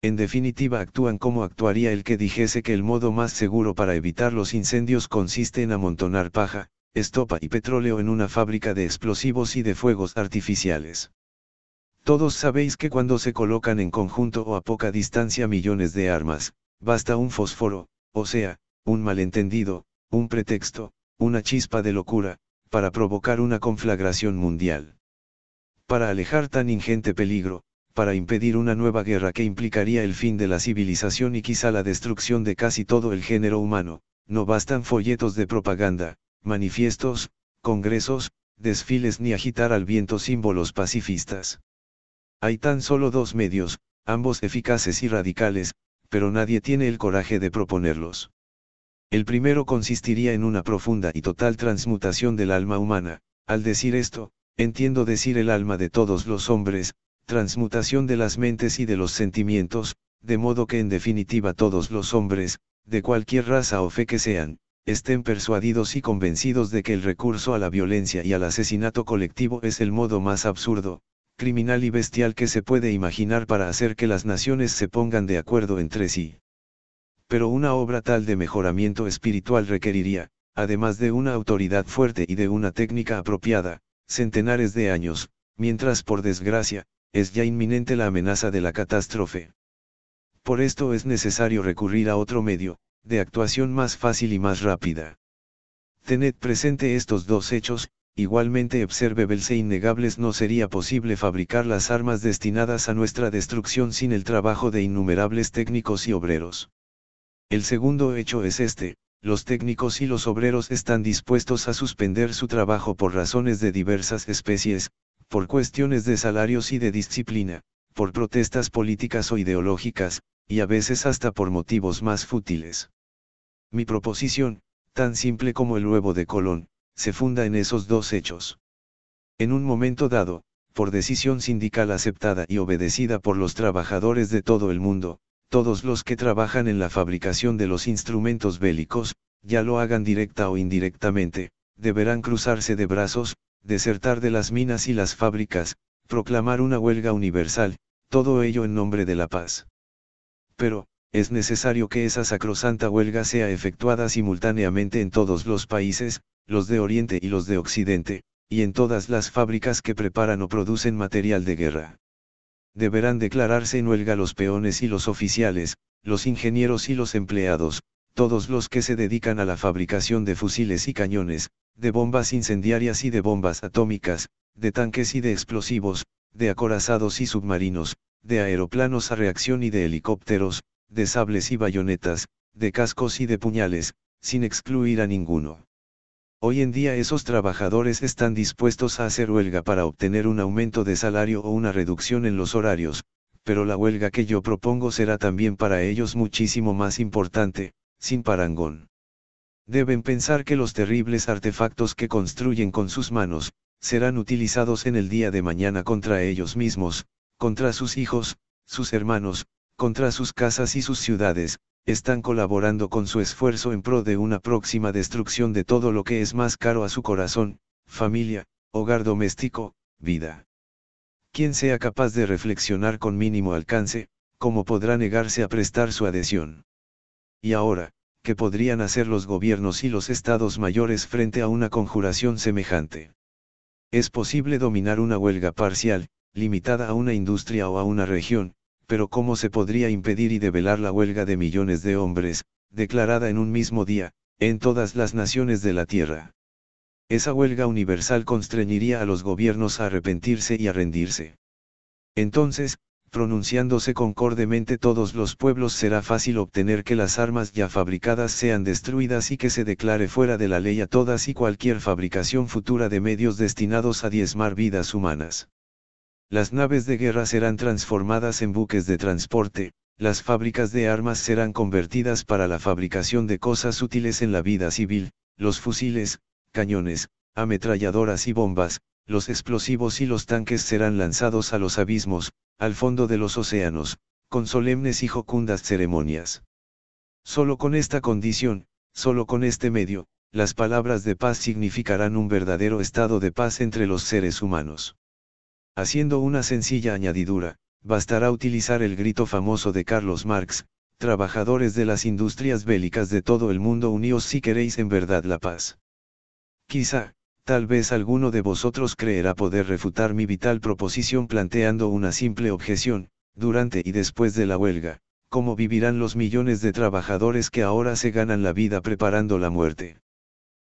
En definitiva actúan como actuaría el que dijese que el modo más seguro para evitar los incendios consiste en amontonar paja, estopa y petróleo en una fábrica de explosivos y de fuegos artificiales. Todos sabéis que cuando se colocan en conjunto o a poca distancia millones de armas, basta un fósforo, o sea, un malentendido, un pretexto, una chispa de locura, para provocar una conflagración mundial. Para alejar tan ingente peligro, para impedir una nueva guerra que implicaría el fin de la civilización y quizá la destrucción de casi todo el género humano, no bastan folletos de propaganda, manifiestos, congresos, desfiles ni agitar al viento símbolos pacifistas. Hay tan solo dos medios, ambos eficaces y radicales, pero nadie tiene el coraje de proponerlos. El primero consistiría en una profunda y total transmutación del alma humana, al decir esto, entiendo decir el alma de todos los hombres, transmutación de las mentes y de los sentimientos, de modo que en definitiva todos los hombres, de cualquier raza o fe que sean, estén persuadidos y convencidos de que el recurso a la violencia y al asesinato colectivo es el modo más absurdo, criminal y bestial que se puede imaginar para hacer que las naciones se pongan de acuerdo entre sí. Pero una obra tal de mejoramiento espiritual requeriría, además de una autoridad fuerte y de una técnica apropiada, centenares de años, mientras por desgracia, es ya inminente la amenaza de la catástrofe. Por esto es necesario recurrir a otro medio, de actuación más fácil y más rápida. Tened presente estos dos hechos, Igualmente observe Belce innegables no sería posible fabricar las armas destinadas a nuestra destrucción sin el trabajo de innumerables técnicos y obreros. El segundo hecho es este, los técnicos y los obreros están dispuestos a suspender su trabajo por razones de diversas especies, por cuestiones de salarios y de disciplina, por protestas políticas o ideológicas, y a veces hasta por motivos más fútiles. Mi proposición, tan simple como el huevo de Colón, se funda en esos dos hechos. En un momento dado, por decisión sindical aceptada y obedecida por los trabajadores de todo el mundo, todos los que trabajan en la fabricación de los instrumentos bélicos, ya lo hagan directa o indirectamente, deberán cruzarse de brazos, desertar de las minas y las fábricas, proclamar una huelga universal, todo ello en nombre de la paz. Pero, es necesario que esa sacrosanta huelga sea efectuada simultáneamente en todos los países, los de Oriente y los de Occidente, y en todas las fábricas que preparan o producen material de guerra. Deberán declararse en huelga los peones y los oficiales, los ingenieros y los empleados, todos los que se dedican a la fabricación de fusiles y cañones, de bombas incendiarias y de bombas atómicas, de tanques y de explosivos, de acorazados y submarinos, de aeroplanos a reacción y de helicópteros, de sables y bayonetas, de cascos y de puñales, sin excluir a ninguno. Hoy en día esos trabajadores están dispuestos a hacer huelga para obtener un aumento de salario o una reducción en los horarios, pero la huelga que yo propongo será también para ellos muchísimo más importante, sin parangón. Deben pensar que los terribles artefactos que construyen con sus manos, serán utilizados en el día de mañana contra ellos mismos, contra sus hijos, sus hermanos, contra sus casas y sus ciudades, están colaborando con su esfuerzo en pro de una próxima destrucción de todo lo que es más caro a su corazón, familia, hogar doméstico, vida. Quien sea capaz de reflexionar con mínimo alcance, ¿cómo podrá negarse a prestar su adhesión? Y ahora, ¿qué podrían hacer los gobiernos y los estados mayores frente a una conjuración semejante? Es posible dominar una huelga parcial, limitada a una industria o a una región, pero ¿cómo se podría impedir y develar la huelga de millones de hombres, declarada en un mismo día, en todas las naciones de la tierra? Esa huelga universal constreñiría a los gobiernos a arrepentirse y a rendirse. Entonces, pronunciándose concordemente todos los pueblos será fácil obtener que las armas ya fabricadas sean destruidas y que se declare fuera de la ley a todas y cualquier fabricación futura de medios destinados a diezmar vidas humanas. Las naves de guerra serán transformadas en buques de transporte, las fábricas de armas serán convertidas para la fabricación de cosas útiles en la vida civil, los fusiles, cañones, ametralladoras y bombas, los explosivos y los tanques serán lanzados a los abismos, al fondo de los océanos, con solemnes y jocundas ceremonias. Solo con esta condición, solo con este medio, las palabras de paz significarán un verdadero estado de paz entre los seres humanos. Haciendo una sencilla añadidura, bastará utilizar el grito famoso de Carlos Marx, trabajadores de las industrias bélicas de todo el mundo uníos si queréis en verdad la paz. Quizá, tal vez alguno de vosotros creerá poder refutar mi vital proposición planteando una simple objeción, durante y después de la huelga, ¿cómo vivirán los millones de trabajadores que ahora se ganan la vida preparando la muerte?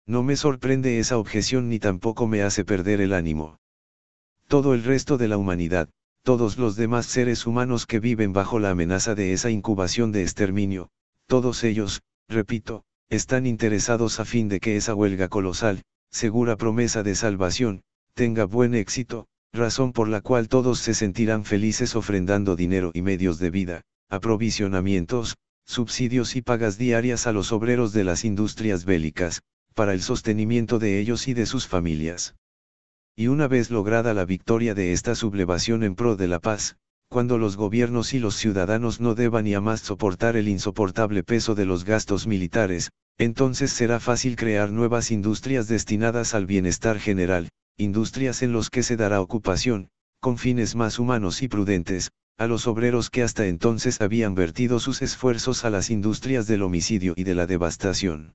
No me sorprende esa objeción ni tampoco me hace perder el ánimo todo el resto de la humanidad, todos los demás seres humanos que viven bajo la amenaza de esa incubación de exterminio, todos ellos, repito, están interesados a fin de que esa huelga colosal, segura promesa de salvación, tenga buen éxito, razón por la cual todos se sentirán felices ofrendando dinero y medios de vida, aprovisionamientos, subsidios y pagas diarias a los obreros de las industrias bélicas, para el sostenimiento de ellos y de sus familias y una vez lograda la victoria de esta sublevación en pro de la paz, cuando los gobiernos y los ciudadanos no deban ya más soportar el insoportable peso de los gastos militares, entonces será fácil crear nuevas industrias destinadas al bienestar general, industrias en los que se dará ocupación, con fines más humanos y prudentes, a los obreros que hasta entonces habían vertido sus esfuerzos a las industrias del homicidio y de la devastación.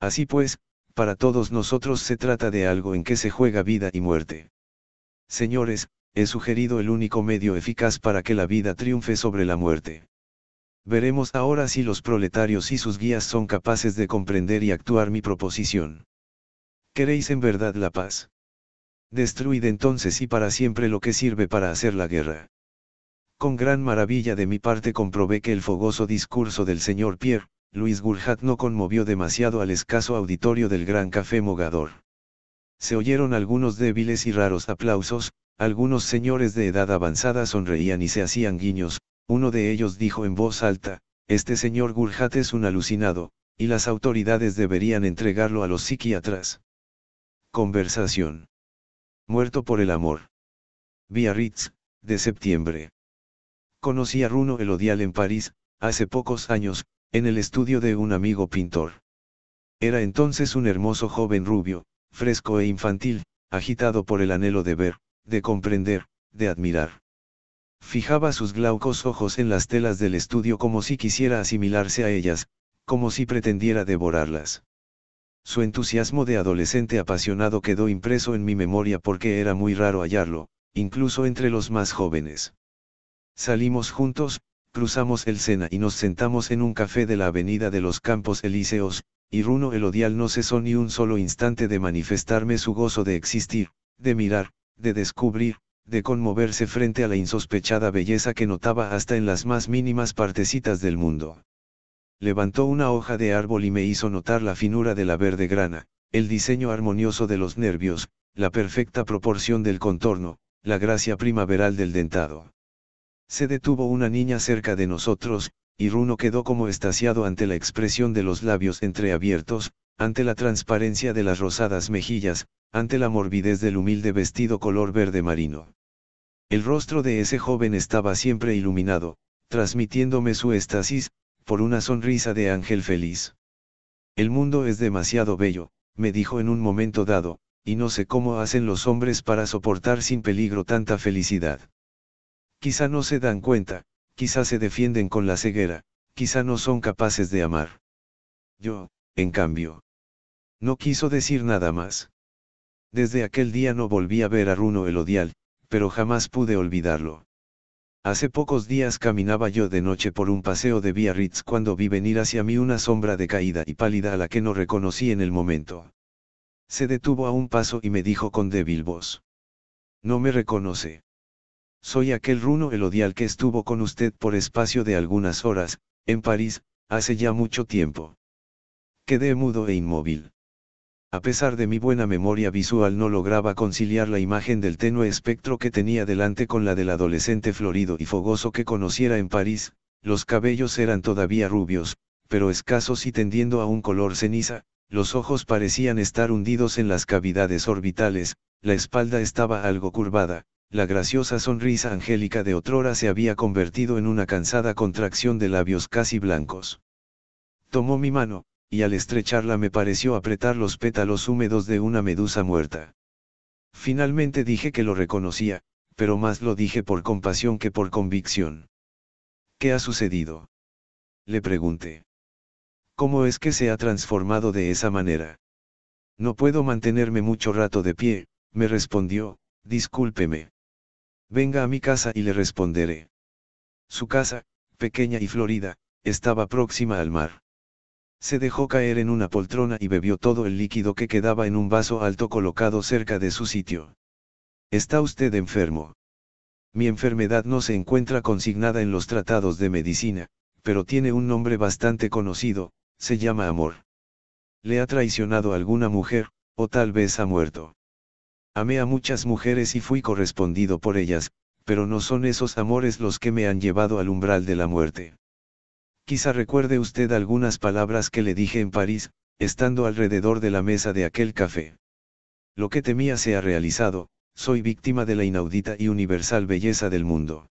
Así pues, para todos nosotros se trata de algo en que se juega vida y muerte. Señores, he sugerido el único medio eficaz para que la vida triunfe sobre la muerte. Veremos ahora si los proletarios y sus guías son capaces de comprender y actuar mi proposición. ¿Queréis en verdad la paz? Destruid entonces y para siempre lo que sirve para hacer la guerra. Con gran maravilla de mi parte comprobé que el fogoso discurso del señor Pierre, Luis Gurjat no conmovió demasiado al escaso auditorio del Gran Café Mogador. Se oyeron algunos débiles y raros aplausos, algunos señores de edad avanzada sonreían y se hacían guiños, uno de ellos dijo en voz alta, este señor Gurjat es un alucinado, y las autoridades deberían entregarlo a los psiquiatras. Conversación. Muerto por el amor. Ritz, de septiembre. Conocí a Runo Elodial en París, hace pocos años, en el estudio de un amigo pintor. Era entonces un hermoso joven rubio, fresco e infantil, agitado por el anhelo de ver, de comprender, de admirar. Fijaba sus glaucos ojos en las telas del estudio como si quisiera asimilarse a ellas, como si pretendiera devorarlas. Su entusiasmo de adolescente apasionado quedó impreso en mi memoria porque era muy raro hallarlo, incluso entre los más jóvenes. Salimos juntos, cruzamos el Sena y nos sentamos en un café de la avenida de los Campos Elíseos, y Runo odial no cesó ni un solo instante de manifestarme su gozo de existir, de mirar, de descubrir, de conmoverse frente a la insospechada belleza que notaba hasta en las más mínimas partecitas del mundo. Levantó una hoja de árbol y me hizo notar la finura de la verde grana, el diseño armonioso de los nervios, la perfecta proporción del contorno, la gracia primaveral del dentado. Se detuvo una niña cerca de nosotros, y Runo quedó como estasiado ante la expresión de los labios entreabiertos, ante la transparencia de las rosadas mejillas, ante la morbidez del humilde vestido color verde marino. El rostro de ese joven estaba siempre iluminado, transmitiéndome su éxtasis, por una sonrisa de ángel feliz. El mundo es demasiado bello, me dijo en un momento dado, y no sé cómo hacen los hombres para soportar sin peligro tanta felicidad. Quizá no se dan cuenta, quizá se defienden con la ceguera, quizá no son capaces de amar. Yo, en cambio. No quiso decir nada más. Desde aquel día no volví a ver a Runo el odial, pero jamás pude olvidarlo. Hace pocos días caminaba yo de noche por un paseo de Ritz cuando vi venir hacia mí una sombra decaída y pálida a la que no reconocí en el momento. Se detuvo a un paso y me dijo con débil voz. No me reconoce. Soy aquel runo elodial que estuvo con usted por espacio de algunas horas, en París, hace ya mucho tiempo. Quedé mudo e inmóvil. A pesar de mi buena memoria visual no lograba conciliar la imagen del tenue espectro que tenía delante con la del adolescente florido y fogoso que conociera en París, los cabellos eran todavía rubios, pero escasos y tendiendo a un color ceniza, los ojos parecían estar hundidos en las cavidades orbitales, la espalda estaba algo curvada, la graciosa sonrisa angélica de otrora se había convertido en una cansada contracción de labios casi blancos. Tomó mi mano, y al estrecharla me pareció apretar los pétalos húmedos de una medusa muerta. Finalmente dije que lo reconocía, pero más lo dije por compasión que por convicción. ¿Qué ha sucedido? Le pregunté. ¿Cómo es que se ha transformado de esa manera? No puedo mantenerme mucho rato de pie, me respondió, discúlpeme. Venga a mi casa y le responderé. Su casa, pequeña y florida, estaba próxima al mar. Se dejó caer en una poltrona y bebió todo el líquido que quedaba en un vaso alto colocado cerca de su sitio. ¿Está usted enfermo? Mi enfermedad no se encuentra consignada en los tratados de medicina, pero tiene un nombre bastante conocido, se llama amor. Le ha traicionado alguna mujer, o tal vez ha muerto. Amé a muchas mujeres y fui correspondido por ellas, pero no son esos amores los que me han llevado al umbral de la muerte. Quizá recuerde usted algunas palabras que le dije en París, estando alrededor de la mesa de aquel café. Lo que temía se ha realizado, soy víctima de la inaudita y universal belleza del mundo.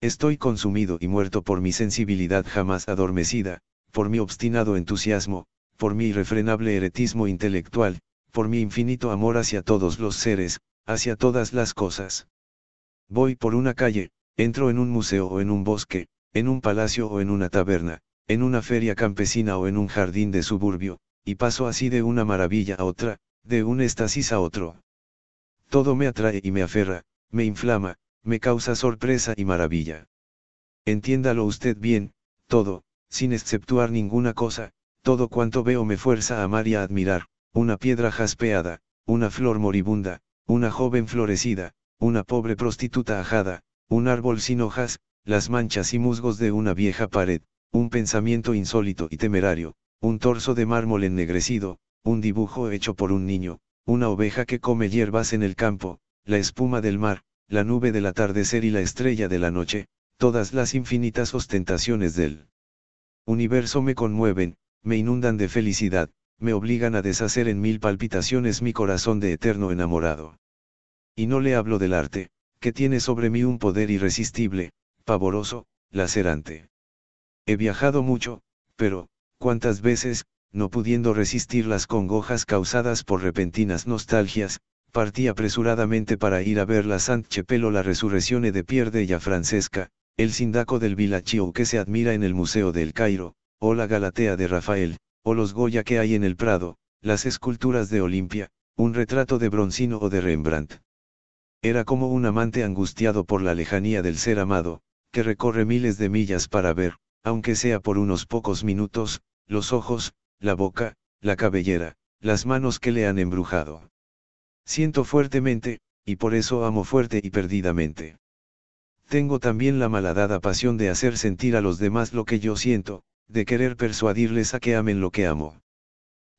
Estoy consumido y muerto por mi sensibilidad jamás adormecida, por mi obstinado entusiasmo, por mi irrefrenable eretismo intelectual, por mi infinito amor hacia todos los seres, hacia todas las cosas. Voy por una calle, entro en un museo o en un bosque, en un palacio o en una taberna, en una feria campesina o en un jardín de suburbio, y paso así de una maravilla a otra, de un éxtasis a otro. Todo me atrae y me aferra, me inflama, me causa sorpresa y maravilla. Entiéndalo usted bien, todo, sin exceptuar ninguna cosa, todo cuanto veo me fuerza a amar y a admirar, una piedra jaspeada, una flor moribunda, una joven florecida, una pobre prostituta ajada, un árbol sin hojas, las manchas y musgos de una vieja pared, un pensamiento insólito y temerario, un torso de mármol ennegrecido, un dibujo hecho por un niño, una oveja que come hierbas en el campo, la espuma del mar, la nube del atardecer y la estrella de la noche, todas las infinitas ostentaciones del universo me conmueven, me inundan de felicidad, me obligan a deshacer en mil palpitaciones mi corazón de eterno enamorado. Y no le hablo del arte, que tiene sobre mí un poder irresistible, pavoroso, lacerante. He viajado mucho, pero, cuántas veces, no pudiendo resistir las congojas causadas por repentinas nostalgias, partí apresuradamente para ir a ver la o la resurrección de Pierde y a Francesca, el sindaco del Villachio que se admira en el Museo del Cairo, o la Galatea de Rafael, o los Goya que hay en el Prado, las esculturas de Olimpia, un retrato de Bronzino o de Rembrandt. Era como un amante angustiado por la lejanía del ser amado, que recorre miles de millas para ver, aunque sea por unos pocos minutos, los ojos, la boca, la cabellera, las manos que le han embrujado. Siento fuertemente, y por eso amo fuerte y perdidamente. Tengo también la malhadada pasión de hacer sentir a los demás lo que yo siento, de querer persuadirles a que amen lo que amo.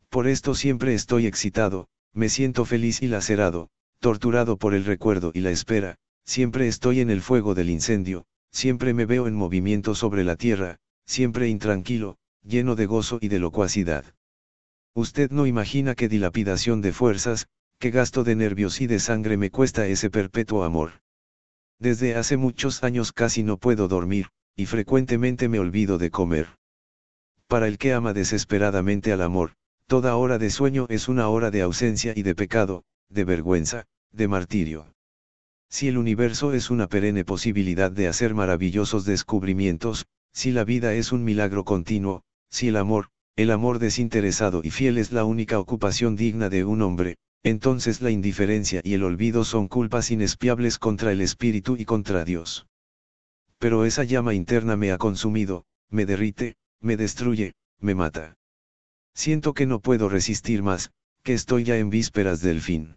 Por esto siempre estoy excitado, me siento feliz y lacerado, torturado por el recuerdo y la espera, siempre estoy en el fuego del incendio, siempre me veo en movimiento sobre la tierra, siempre intranquilo, lleno de gozo y de locuacidad. Usted no imagina qué dilapidación de fuerzas, qué gasto de nervios y de sangre me cuesta ese perpetuo amor. Desde hace muchos años casi no puedo dormir, y frecuentemente me olvido de comer. Para el que ama desesperadamente al amor, toda hora de sueño es una hora de ausencia y de pecado, de vergüenza, de martirio. Si el universo es una perenne posibilidad de hacer maravillosos descubrimientos, si la vida es un milagro continuo, si el amor, el amor desinteresado y fiel es la única ocupación digna de un hombre, entonces la indiferencia y el olvido son culpas inespiables contra el espíritu y contra Dios. Pero esa llama interna me ha consumido, me derrite, me destruye, me mata. Siento que no puedo resistir más, que estoy ya en vísperas del fin.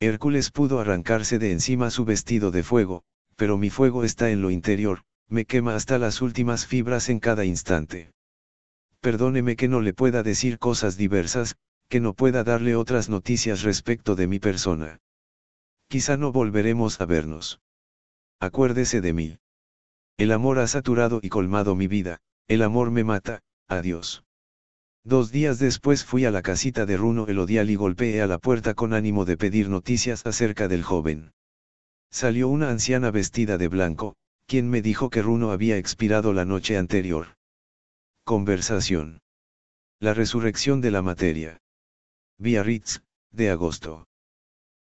Hércules pudo arrancarse de encima su vestido de fuego, pero mi fuego está en lo interior, me quema hasta las últimas fibras en cada instante. Perdóneme que no le pueda decir cosas diversas, que no pueda darle otras noticias respecto de mi persona. Quizá no volveremos a vernos. Acuérdese de mí. El amor ha saturado y colmado mi vida, el amor me mata, adiós. Dos días después fui a la casita de Runo Elodial y golpeé a la puerta con ánimo de pedir noticias acerca del joven. Salió una anciana vestida de blanco, quien me dijo que Runo había expirado la noche anterior. Conversación. La resurrección de la materia. Ritz, de agosto.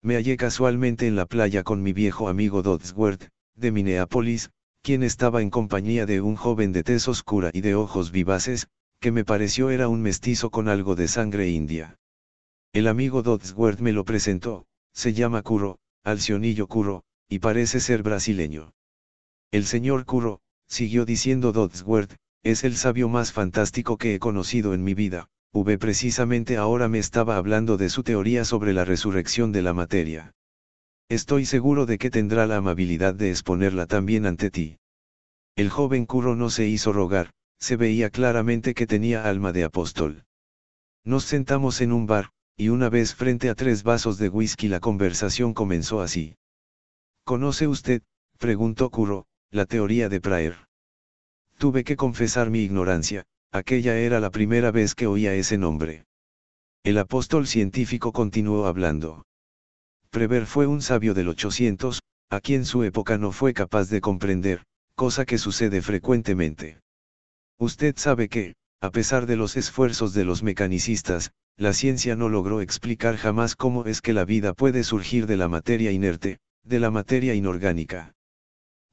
Me hallé casualmente en la playa con mi viejo amigo Dodsworth, de Minneapolis, quien estaba en compañía de un joven de tez oscura y de ojos vivaces, que me pareció era un mestizo con algo de sangre india. El amigo Dodsworth me lo presentó, se llama Kuro, Alcionillo Kuro, y parece ser brasileño. El señor Kuro, siguió diciendo Dodsworth, es el sabio más fantástico que he conocido en mi vida, V precisamente ahora me estaba hablando de su teoría sobre la resurrección de la materia estoy seguro de que tendrá la amabilidad de exponerla también ante ti. El joven Curo no se hizo rogar, se veía claramente que tenía alma de apóstol. Nos sentamos en un bar, y una vez frente a tres vasos de whisky la conversación comenzó así. ¿Conoce usted, preguntó Curo, la teoría de Praer? Tuve que confesar mi ignorancia, aquella era la primera vez que oía ese nombre. El apóstol científico continuó hablando. Prever fue un sabio del 800, a quien su época no fue capaz de comprender, cosa que sucede frecuentemente. Usted sabe que, a pesar de los esfuerzos de los mecanicistas, la ciencia no logró explicar jamás cómo es que la vida puede surgir de la materia inerte, de la materia inorgánica.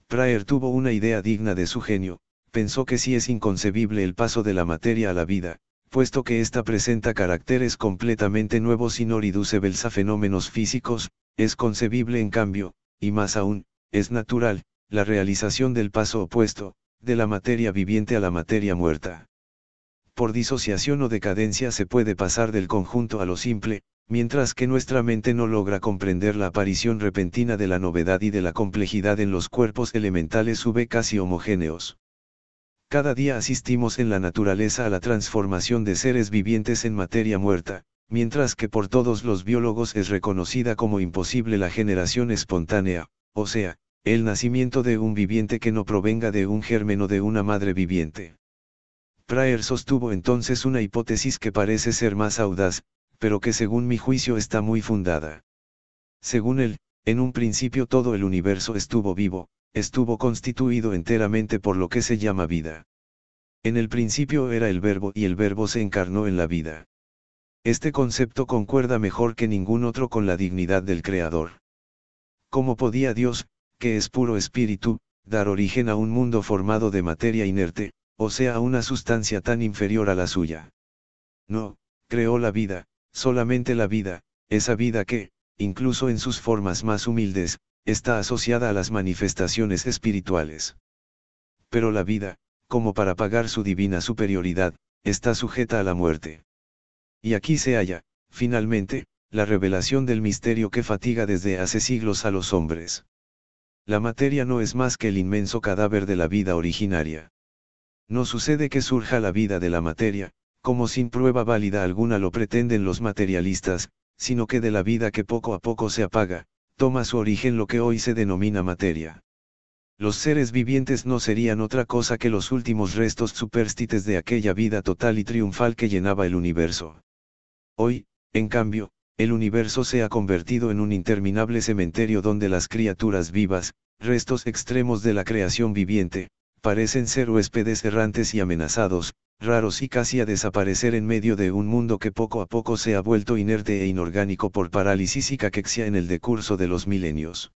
Praer tuvo una idea digna de su genio, pensó que si es inconcebible el paso de la materia a la vida, puesto que esta presenta caracteres completamente nuevos y no reducibles a fenómenos físicos, es concebible en cambio, y más aún, es natural, la realización del paso opuesto, de la materia viviente a la materia muerta. Por disociación o decadencia se puede pasar del conjunto a lo simple, mientras que nuestra mente no logra comprender la aparición repentina de la novedad y de la complejidad en los cuerpos elementales sube casi homogéneos. Cada día asistimos en la naturaleza a la transformación de seres vivientes en materia muerta, mientras que por todos los biólogos es reconocida como imposible la generación espontánea, o sea, el nacimiento de un viviente que no provenga de un germen o de una madre viviente. Praer sostuvo entonces una hipótesis que parece ser más audaz, pero que según mi juicio está muy fundada. Según él, en un principio todo el universo estuvo vivo, estuvo constituido enteramente por lo que se llama vida. En el principio era el verbo y el verbo se encarnó en la vida. Este concepto concuerda mejor que ningún otro con la dignidad del Creador. ¿Cómo podía Dios, que es puro espíritu, dar origen a un mundo formado de materia inerte, o sea, a una sustancia tan inferior a la suya? No, creó la vida, solamente la vida, esa vida que, incluso en sus formas más humildes, está asociada a las manifestaciones espirituales. Pero la vida, como para pagar su divina superioridad, está sujeta a la muerte. Y aquí se halla, finalmente, la revelación del misterio que fatiga desde hace siglos a los hombres. La materia no es más que el inmenso cadáver de la vida originaria. No sucede que surja la vida de la materia, como sin prueba válida alguna lo pretenden los materialistas, sino que de la vida que poco a poco se apaga, toma su origen lo que hoy se denomina materia. Los seres vivientes no serían otra cosa que los últimos restos superstites de aquella vida total y triunfal que llenaba el universo. Hoy, en cambio, el universo se ha convertido en un interminable cementerio donde las criaturas vivas, restos extremos de la creación viviente, parecen ser huéspedes errantes y amenazados, raros y casi a desaparecer en medio de un mundo que poco a poco se ha vuelto inerte e inorgánico por parálisis y caquexia en el decurso de los milenios.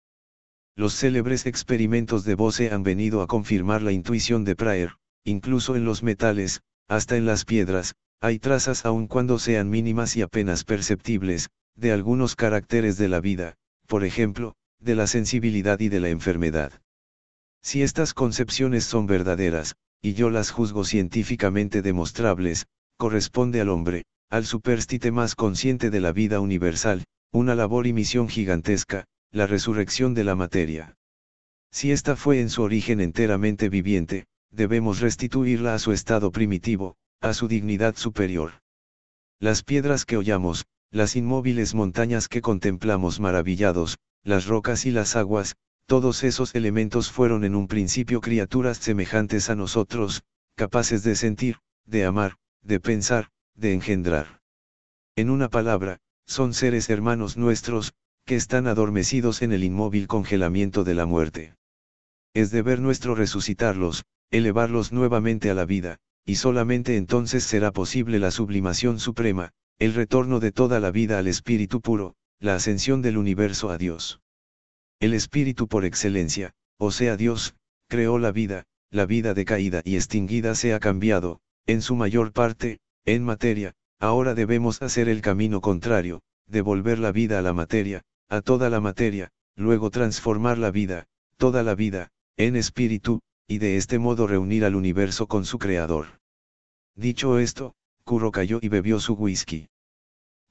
Los célebres experimentos de Bose han venido a confirmar la intuición de Praer, incluso en los metales, hasta en las piedras, hay trazas aun cuando sean mínimas y apenas perceptibles, de algunos caracteres de la vida, por ejemplo, de la sensibilidad y de la enfermedad. Si estas concepciones son verdaderas, y yo las juzgo científicamente demostrables, corresponde al hombre, al superstite más consciente de la vida universal, una labor y misión gigantesca, la resurrección de la materia. Si ésta fue en su origen enteramente viviente, debemos restituirla a su estado primitivo, a su dignidad superior. Las piedras que hollamos, las inmóviles montañas que contemplamos maravillados, las rocas y las aguas, todos esos elementos fueron en un principio criaturas semejantes a nosotros, capaces de sentir, de amar, de pensar, de engendrar. En una palabra, son seres hermanos nuestros, que están adormecidos en el inmóvil congelamiento de la muerte. Es deber nuestro resucitarlos, elevarlos nuevamente a la vida, y solamente entonces será posible la sublimación suprema, el retorno de toda la vida al espíritu puro, la ascensión del universo a Dios. El espíritu por excelencia, o sea Dios, creó la vida, la vida decaída y extinguida se ha cambiado, en su mayor parte, en materia, ahora debemos hacer el camino contrario, devolver la vida a la materia, a toda la materia, luego transformar la vida, toda la vida, en espíritu, y de este modo reunir al universo con su creador. Dicho esto, Kuro cayó y bebió su whisky.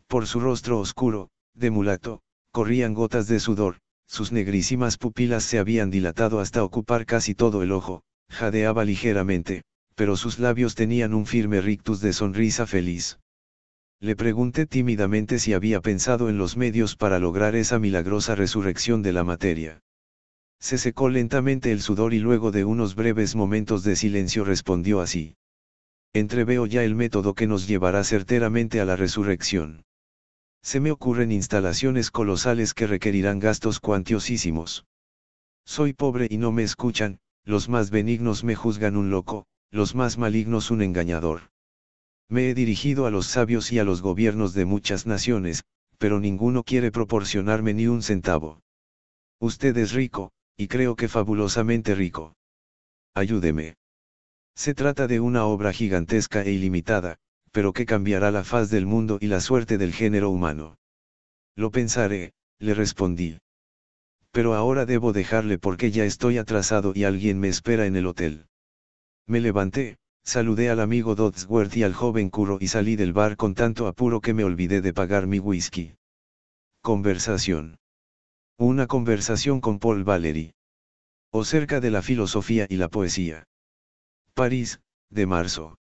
Por su rostro oscuro, de mulato, corrían gotas de sudor, sus negrísimas pupilas se habían dilatado hasta ocupar casi todo el ojo, jadeaba ligeramente, pero sus labios tenían un firme rictus de sonrisa feliz. Le pregunté tímidamente si había pensado en los medios para lograr esa milagrosa resurrección de la materia. Se secó lentamente el sudor y luego de unos breves momentos de silencio respondió así. Entreveo ya el método que nos llevará certeramente a la resurrección se me ocurren instalaciones colosales que requerirán gastos cuantiosísimos. Soy pobre y no me escuchan, los más benignos me juzgan un loco, los más malignos un engañador. Me he dirigido a los sabios y a los gobiernos de muchas naciones, pero ninguno quiere proporcionarme ni un centavo. Usted es rico, y creo que fabulosamente rico. Ayúdeme. Se trata de una obra gigantesca e ilimitada, pero que cambiará la faz del mundo y la suerte del género humano. Lo pensaré, le respondí. Pero ahora debo dejarle porque ya estoy atrasado y alguien me espera en el hotel. Me levanté, saludé al amigo Dodsworth y al joven Curo y salí del bar con tanto apuro que me olvidé de pagar mi whisky. Conversación. Una conversación con Paul Valery. O cerca de la filosofía y la poesía. París, de marzo.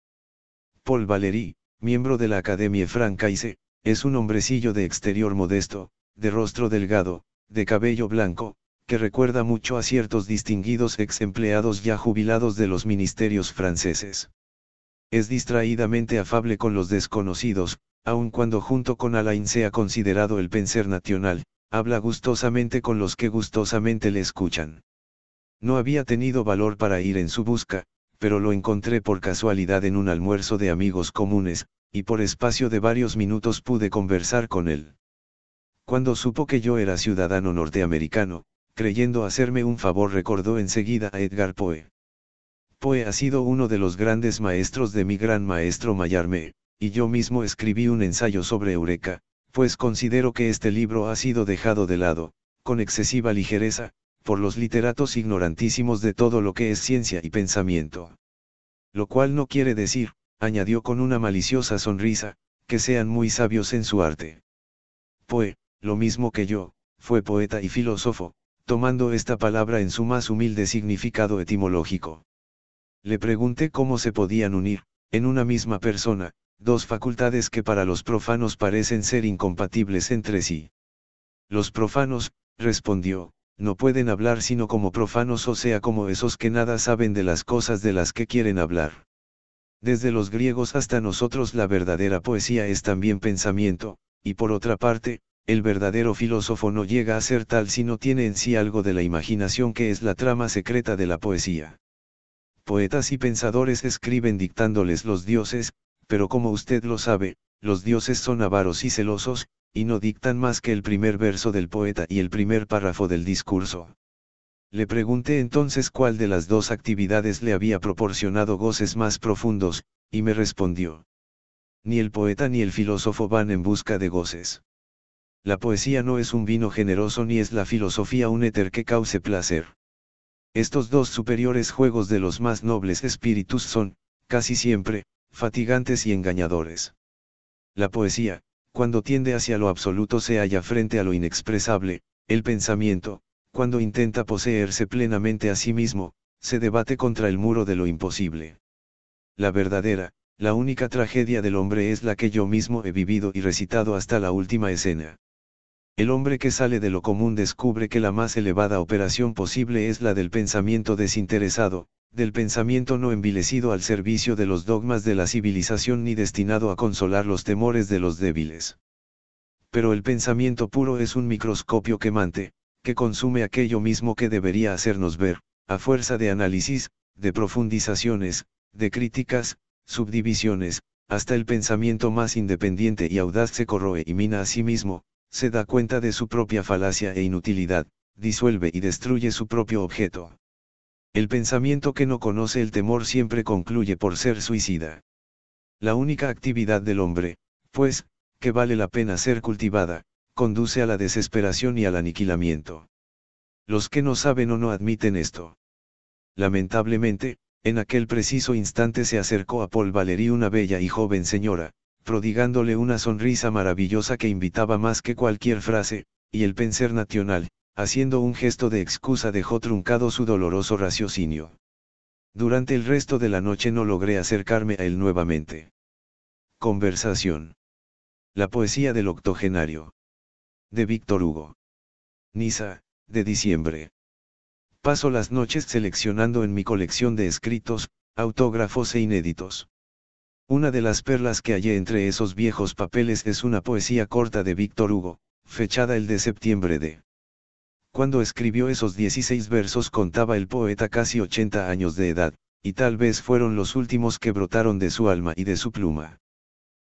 Paul Valéry, miembro de la Academia Francaise, es un hombrecillo de exterior modesto, de rostro delgado, de cabello blanco, que recuerda mucho a ciertos distinguidos ex empleados ya jubilados de los ministerios franceses. Es distraídamente afable con los desconocidos, aun cuando junto con Alain sea considerado el penser nacional, habla gustosamente con los que gustosamente le escuchan. No había tenido valor para ir en su busca, pero lo encontré por casualidad en un almuerzo de amigos comunes, y por espacio de varios minutos pude conversar con él. Cuando supo que yo era ciudadano norteamericano, creyendo hacerme un favor recordó enseguida a Edgar Poe. Poe ha sido uno de los grandes maestros de mi gran maestro Mayarmé, y yo mismo escribí un ensayo sobre Eureka, pues considero que este libro ha sido dejado de lado, con excesiva ligereza, por los literatos ignorantísimos de todo lo que es ciencia y pensamiento. Lo cual no quiere decir, añadió con una maliciosa sonrisa, que sean muy sabios en su arte. Pues, lo mismo que yo, fue poeta y filósofo, tomando esta palabra en su más humilde significado etimológico. Le pregunté cómo se podían unir, en una misma persona, dos facultades que para los profanos parecen ser incompatibles entre sí. Los profanos, respondió, no pueden hablar sino como profanos o sea como esos que nada saben de las cosas de las que quieren hablar. Desde los griegos hasta nosotros la verdadera poesía es también pensamiento, y por otra parte, el verdadero filósofo no llega a ser tal si no tiene en sí algo de la imaginación que es la trama secreta de la poesía. Poetas y pensadores escriben dictándoles los dioses, pero como usted lo sabe, los dioses son avaros y celosos, y no dictan más que el primer verso del poeta y el primer párrafo del discurso. Le pregunté entonces cuál de las dos actividades le había proporcionado goces más profundos, y me respondió. Ni el poeta ni el filósofo van en busca de goces. La poesía no es un vino generoso ni es la filosofía un éter que cause placer. Estos dos superiores juegos de los más nobles espíritus son, casi siempre, fatigantes y engañadores. La poesía, cuando tiende hacia lo absoluto se halla frente a lo inexpresable, el pensamiento, cuando intenta poseerse plenamente a sí mismo, se debate contra el muro de lo imposible. La verdadera, la única tragedia del hombre es la que yo mismo he vivido y recitado hasta la última escena el hombre que sale de lo común descubre que la más elevada operación posible es la del pensamiento desinteresado, del pensamiento no envilecido al servicio de los dogmas de la civilización ni destinado a consolar los temores de los débiles. Pero el pensamiento puro es un microscopio quemante, que consume aquello mismo que debería hacernos ver, a fuerza de análisis, de profundizaciones, de críticas, subdivisiones, hasta el pensamiento más independiente y audaz se corroe y mina a sí mismo, se da cuenta de su propia falacia e inutilidad, disuelve y destruye su propio objeto. El pensamiento que no conoce el temor siempre concluye por ser suicida. La única actividad del hombre, pues, que vale la pena ser cultivada, conduce a la desesperación y al aniquilamiento. Los que no saben o no admiten esto. Lamentablemente, en aquel preciso instante se acercó a Paul Valéry una bella y joven señora, prodigándole una sonrisa maravillosa que invitaba más que cualquier frase, y el pensar nacional, haciendo un gesto de excusa dejó truncado su doloroso raciocinio. Durante el resto de la noche no logré acercarme a él nuevamente. Conversación. La poesía del octogenario. De Víctor Hugo. Nisa, de diciembre. Paso las noches seleccionando en mi colección de escritos, autógrafos e inéditos. Una de las perlas que hallé entre esos viejos papeles es una poesía corta de Víctor Hugo, fechada el de septiembre de. Cuando escribió esos 16 versos contaba el poeta casi 80 años de edad, y tal vez fueron los últimos que brotaron de su alma y de su pluma.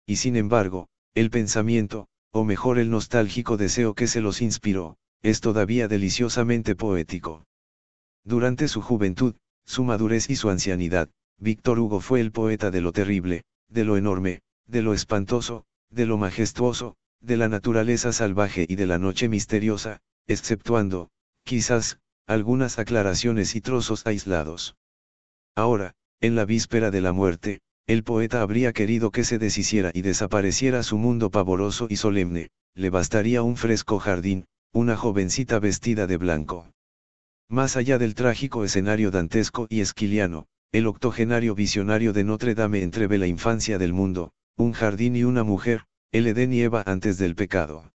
Y sin embargo, el pensamiento, o mejor el nostálgico deseo que se los inspiró, es todavía deliciosamente poético. Durante su juventud, su madurez y su ancianidad, Víctor Hugo fue el poeta de lo terrible, de lo enorme, de lo espantoso, de lo majestuoso, de la naturaleza salvaje y de la noche misteriosa, exceptuando, quizás, algunas aclaraciones y trozos aislados. Ahora, en la víspera de la muerte, el poeta habría querido que se deshiciera y desapareciera su mundo pavoroso y solemne, le bastaría un fresco jardín, una jovencita vestida de blanco. Más allá del trágico escenario dantesco y esquiliano, el octogenario visionario de Notre Dame entreve la infancia del mundo, un jardín y una mujer, el Edén y Eva antes del pecado.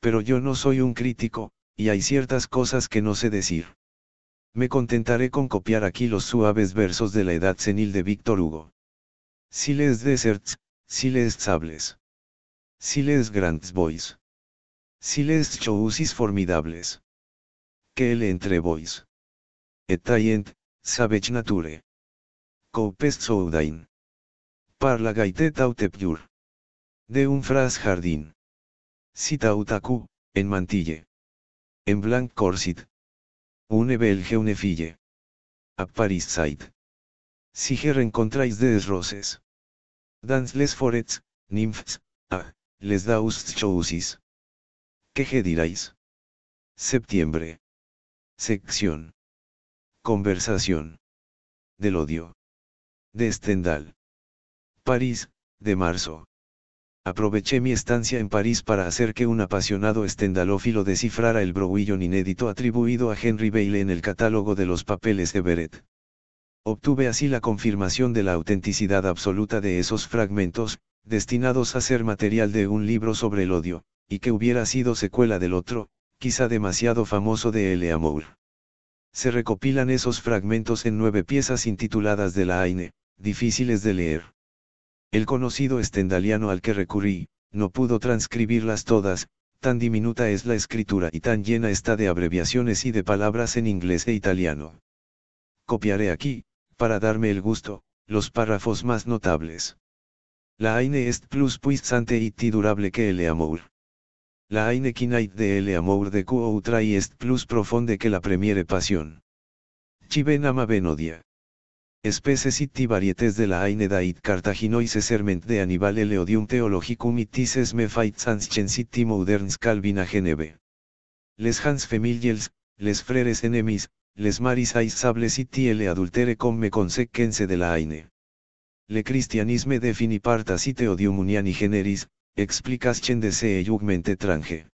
Pero yo no soy un crítico, y hay ciertas cosas que no sé decir. Me contentaré con copiar aquí los suaves versos de la edad senil de Víctor Hugo. Si les deserts, si les sables. Si les grands boys. Si les chousis formidables. Que él entre boys. Et taient, nature. Coupes Soudain. Par la gaiteta autepjur. De un fras jardín. Cita en mantille. En blanc corsit. Une belge une fille. A Paris Si je rencontrais des roses. Dans les forets, nymphs, a, les daus chousis. ¿Qué diráis? Septiembre. Sección. Conversación. Del odio de Stendhal. París, de marzo. Aproveché mi estancia en París para hacer que un apasionado estendalófilo descifrara el Browillon inédito atribuido a Henry Bailey en el catálogo de los papeles de Beret. Obtuve así la confirmación de la autenticidad absoluta de esos fragmentos, destinados a ser material de un libro sobre el odio, y que hubiera sido secuela del otro, quizá demasiado famoso de L. Amour. Se recopilan esos fragmentos en nueve piezas intituladas de la Aine, difíciles de leer. El conocido estendaliano al que recurrí, no pudo transcribirlas todas, tan diminuta es la escritura y tan llena está de abreviaciones y de palabras en inglés e italiano. Copiaré aquí, para darme el gusto, los párrafos más notables. La aine est plus puissante y durable que el amour. La aine quinait de el amour de quo y est plus profonde que la premiere pasión. Chiben ama ben Especies y varietes de la dait cartaginoise serment de anibale Leodium Theologicum itises me anscensiti moderns Calvina Geneve. Les hans familiels, les freres enemis, les maris ais sables iti ele adultere com me consequense de la Aine. Le cristianisme defini parta te odium uniani generis, explicas de yugmente e tranje.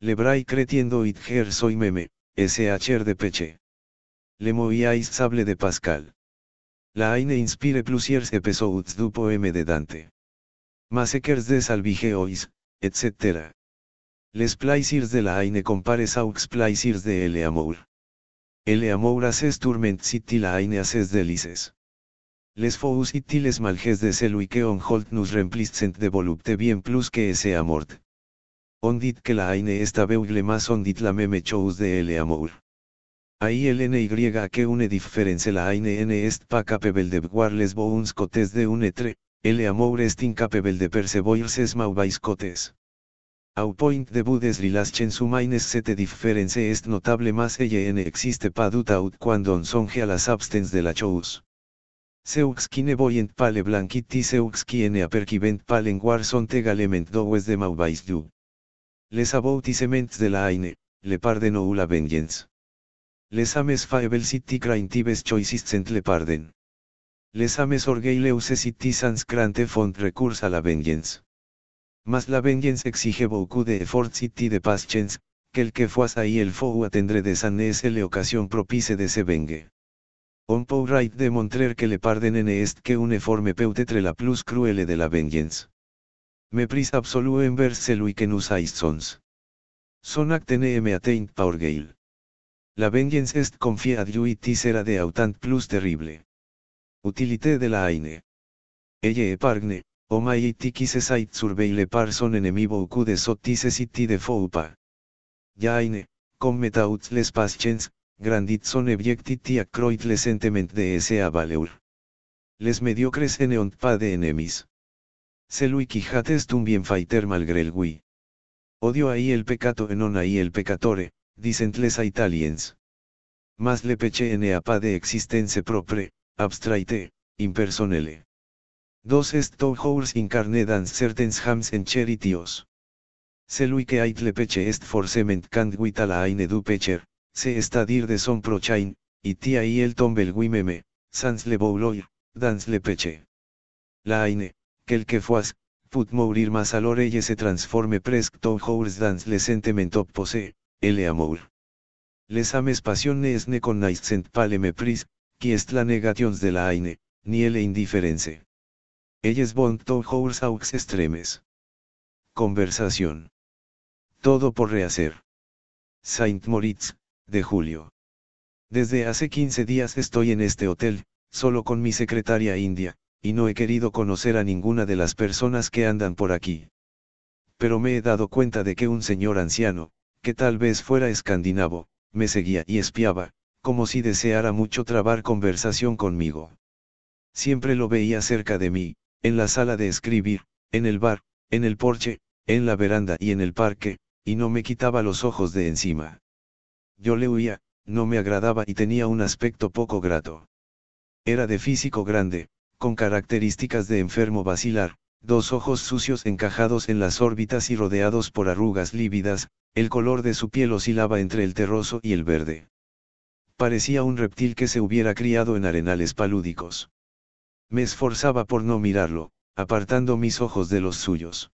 Le brai cretiendo it ger meme, ese de peche. Le moviais sable de Pascal. La Aine inspire plusieurs episodes du poème de Dante. Massacres de salvigeois, etc. Les plaisirs de la Aine compares aux plaisirs de Eleamour. Eleamour haces turment si la Aine haces delices. Les fous et les malges de celui que on hold nous remplissent de volupte bien plus que ese amort. On dit que la Aine esta beugle más on dit la meme chose de Eleamour. Ahí el NY a que une diferencia la n est pa capable de guar les bones cotes de une tre, el amor est incapable de perceboir ses mauvais cotes. Au point de budes rilaschen relations mines sete diferencia est notable mas e n existe pa padutaut out cuando on songe a la substance de la chous. Seux qui ne voyent pale le blanquiti seux qui ne pale pas lenguar son tegalement doues de mauvais du. Les sements de la Aine, le de nou la vengeance. Les ames faevel sitti craintives choisis le parden. Les ames orgeileuse sitti sans crante font recursa a la vengeance. Mas la vengeance exige beaucoup de effort sitti de paschens, que el que fuas ahí el fou atendre de es le ocasión propice de se venge. On pou de montrer que le parden en est que un forme peutetre la plus cruelle de la vengeance. Me pris absolu en verse lui que nous sons. Son acte ne me Power paurgeil. La vengeance est confiad à y et de autant plus terrible. Utilité de la haine. Elle épargne, o oh it qui se surveille le par son ennemi beaucoup de sottises ti de faupa. Ya haine, com metauts les paschens, grandit son objectiti acroit les sentiment de ese valeur. Les mediocres en ont de enemis. Celui qui hat est un fighter malgré el Odio ahí el pecado enon ahí el pecatore, dicen les Italiens. Mas le peche peche pa de existence propre, abstraite, impersonele. Dos est hours incarne dans certens hams en se Celui que ait le peche est forcement cand guita la aine du pecher, se estadir de son prochain, tia y el tombel guimeme, sans le bouloir, dans le peche. La aine, quel que fuas, put mourir mas a oreille se transforme presque hours dans le sentiment posee. El Amour. Les ames pasiones ne connaissent pas le pris, qui est la negation de la aine, ni indiference. Elles vont hors aux extremes. Conversación. Todo por rehacer. Saint Moritz, de julio. Desde hace 15 días estoy en este hotel, solo con mi secretaria india, y no he querido conocer a ninguna de las personas que andan por aquí. Pero me he dado cuenta de que un señor anciano, que tal vez fuera escandinavo, me seguía y espiaba, como si deseara mucho trabar conversación conmigo. Siempre lo veía cerca de mí, en la sala de escribir, en el bar, en el porche, en la veranda y en el parque, y no me quitaba los ojos de encima. Yo le huía, no me agradaba y tenía un aspecto poco grato. Era de físico grande, con características de enfermo vacilar, dos ojos sucios encajados en las órbitas y rodeados por arrugas lívidas, el color de su piel oscilaba entre el terroso y el verde. Parecía un reptil que se hubiera criado en arenales palúdicos. Me esforzaba por no mirarlo, apartando mis ojos de los suyos.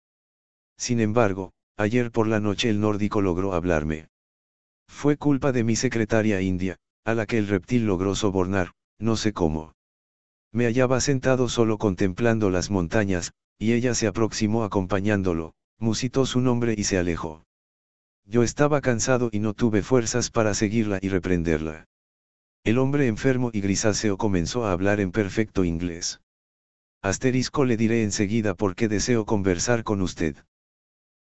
Sin embargo, ayer por la noche el nórdico logró hablarme. Fue culpa de mi secretaria india, a la que el reptil logró sobornar, no sé cómo. Me hallaba sentado solo contemplando las montañas, y ella se aproximó acompañándolo, musitó su nombre y se alejó. Yo estaba cansado y no tuve fuerzas para seguirla y reprenderla. El hombre enfermo y grisáceo comenzó a hablar en perfecto inglés. Asterisco le diré enseguida por qué deseo conversar con usted.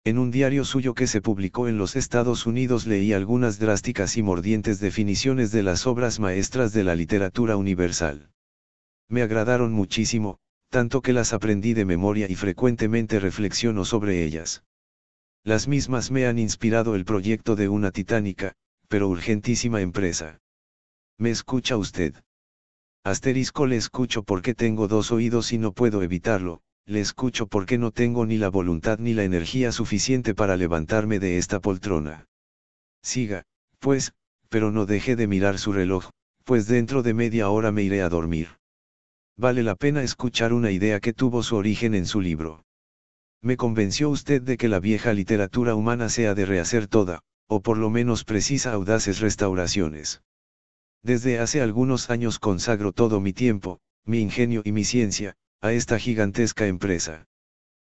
En un diario suyo que se publicó en los Estados Unidos leí algunas drásticas y mordientes definiciones de las obras maestras de la literatura universal. Me agradaron muchísimo, tanto que las aprendí de memoria y frecuentemente reflexiono sobre ellas. Las mismas me han inspirado el proyecto de una titánica, pero urgentísima empresa. ¿Me escucha usted? Asterisco le escucho porque tengo dos oídos y no puedo evitarlo, le escucho porque no tengo ni la voluntad ni la energía suficiente para levantarme de esta poltrona. Siga, pues, pero no deje de mirar su reloj, pues dentro de media hora me iré a dormir vale la pena escuchar una idea que tuvo su origen en su libro. Me convenció usted de que la vieja literatura humana sea de rehacer toda, o por lo menos precisa audaces restauraciones. Desde hace algunos años consagro todo mi tiempo, mi ingenio y mi ciencia, a esta gigantesca empresa.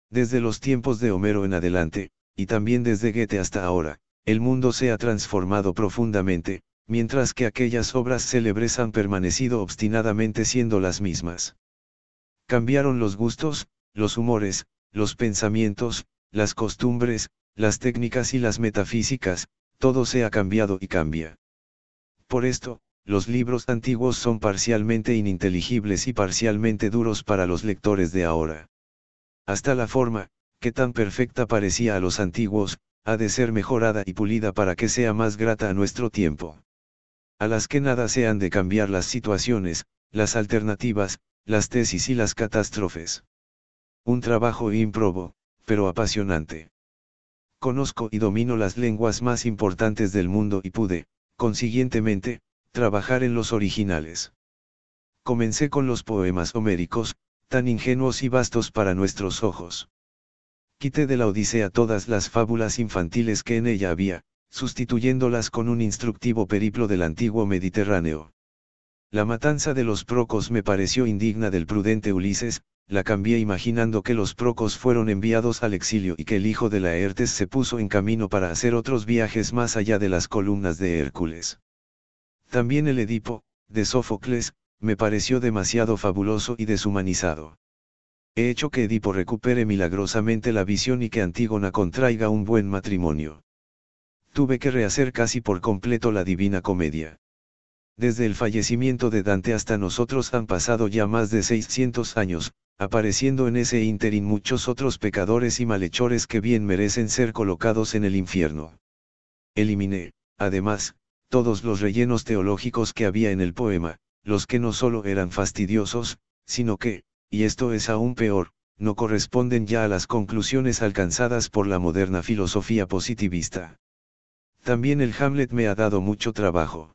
Desde los tiempos de Homero en adelante, y también desde Goethe hasta ahora, el mundo se ha transformado profundamente, mientras que aquellas obras célebres han permanecido obstinadamente siendo las mismas. Cambiaron los gustos, los humores, los pensamientos, las costumbres, las técnicas y las metafísicas, todo se ha cambiado y cambia. Por esto, los libros antiguos son parcialmente ininteligibles y parcialmente duros para los lectores de ahora. Hasta la forma, que tan perfecta parecía a los antiguos, ha de ser mejorada y pulida para que sea más grata a nuestro tiempo a las que nada se han de cambiar las situaciones, las alternativas, las tesis y las catástrofes. Un trabajo improbo, pero apasionante. Conozco y domino las lenguas más importantes del mundo y pude, consiguientemente, trabajar en los originales. Comencé con los poemas homéricos, tan ingenuos y vastos para nuestros ojos. Quité de la Odisea todas las fábulas infantiles que en ella había, sustituyéndolas con un instructivo periplo del antiguo Mediterráneo. La matanza de los procos me pareció indigna del prudente Ulises, la cambié imaginando que los procos fueron enviados al exilio y que el hijo de Laertes se puso en camino para hacer otros viajes más allá de las columnas de Hércules. También el Edipo, de Sófocles, me pareció demasiado fabuloso y deshumanizado. He hecho que Edipo recupere milagrosamente la visión y que Antígona contraiga un buen matrimonio tuve que rehacer casi por completo la Divina Comedia. Desde el fallecimiento de Dante hasta nosotros han pasado ya más de 600 años, apareciendo en ese ínterin muchos otros pecadores y malhechores que bien merecen ser colocados en el infierno. Eliminé, además, todos los rellenos teológicos que había en el poema, los que no solo eran fastidiosos, sino que, y esto es aún peor, no corresponden ya a las conclusiones alcanzadas por la moderna filosofía positivista. También el Hamlet me ha dado mucho trabajo.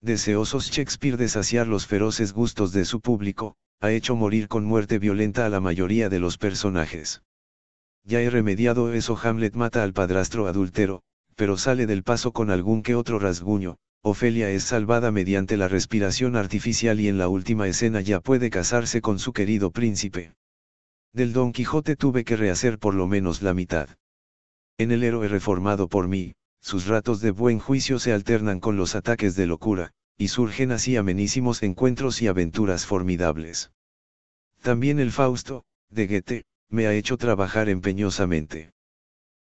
Deseosos Shakespeare de saciar los feroces gustos de su público, ha hecho morir con muerte violenta a la mayoría de los personajes. Ya he remediado eso Hamlet mata al padrastro adultero, pero sale del paso con algún que otro rasguño, Ofelia es salvada mediante la respiración artificial y en la última escena ya puede casarse con su querido príncipe. Del Don Quijote tuve que rehacer por lo menos la mitad. En el héroe reformado por mí, sus ratos de buen juicio se alternan con los ataques de locura, y surgen así amenísimos encuentros y aventuras formidables. También el Fausto, de Goethe, me ha hecho trabajar empeñosamente.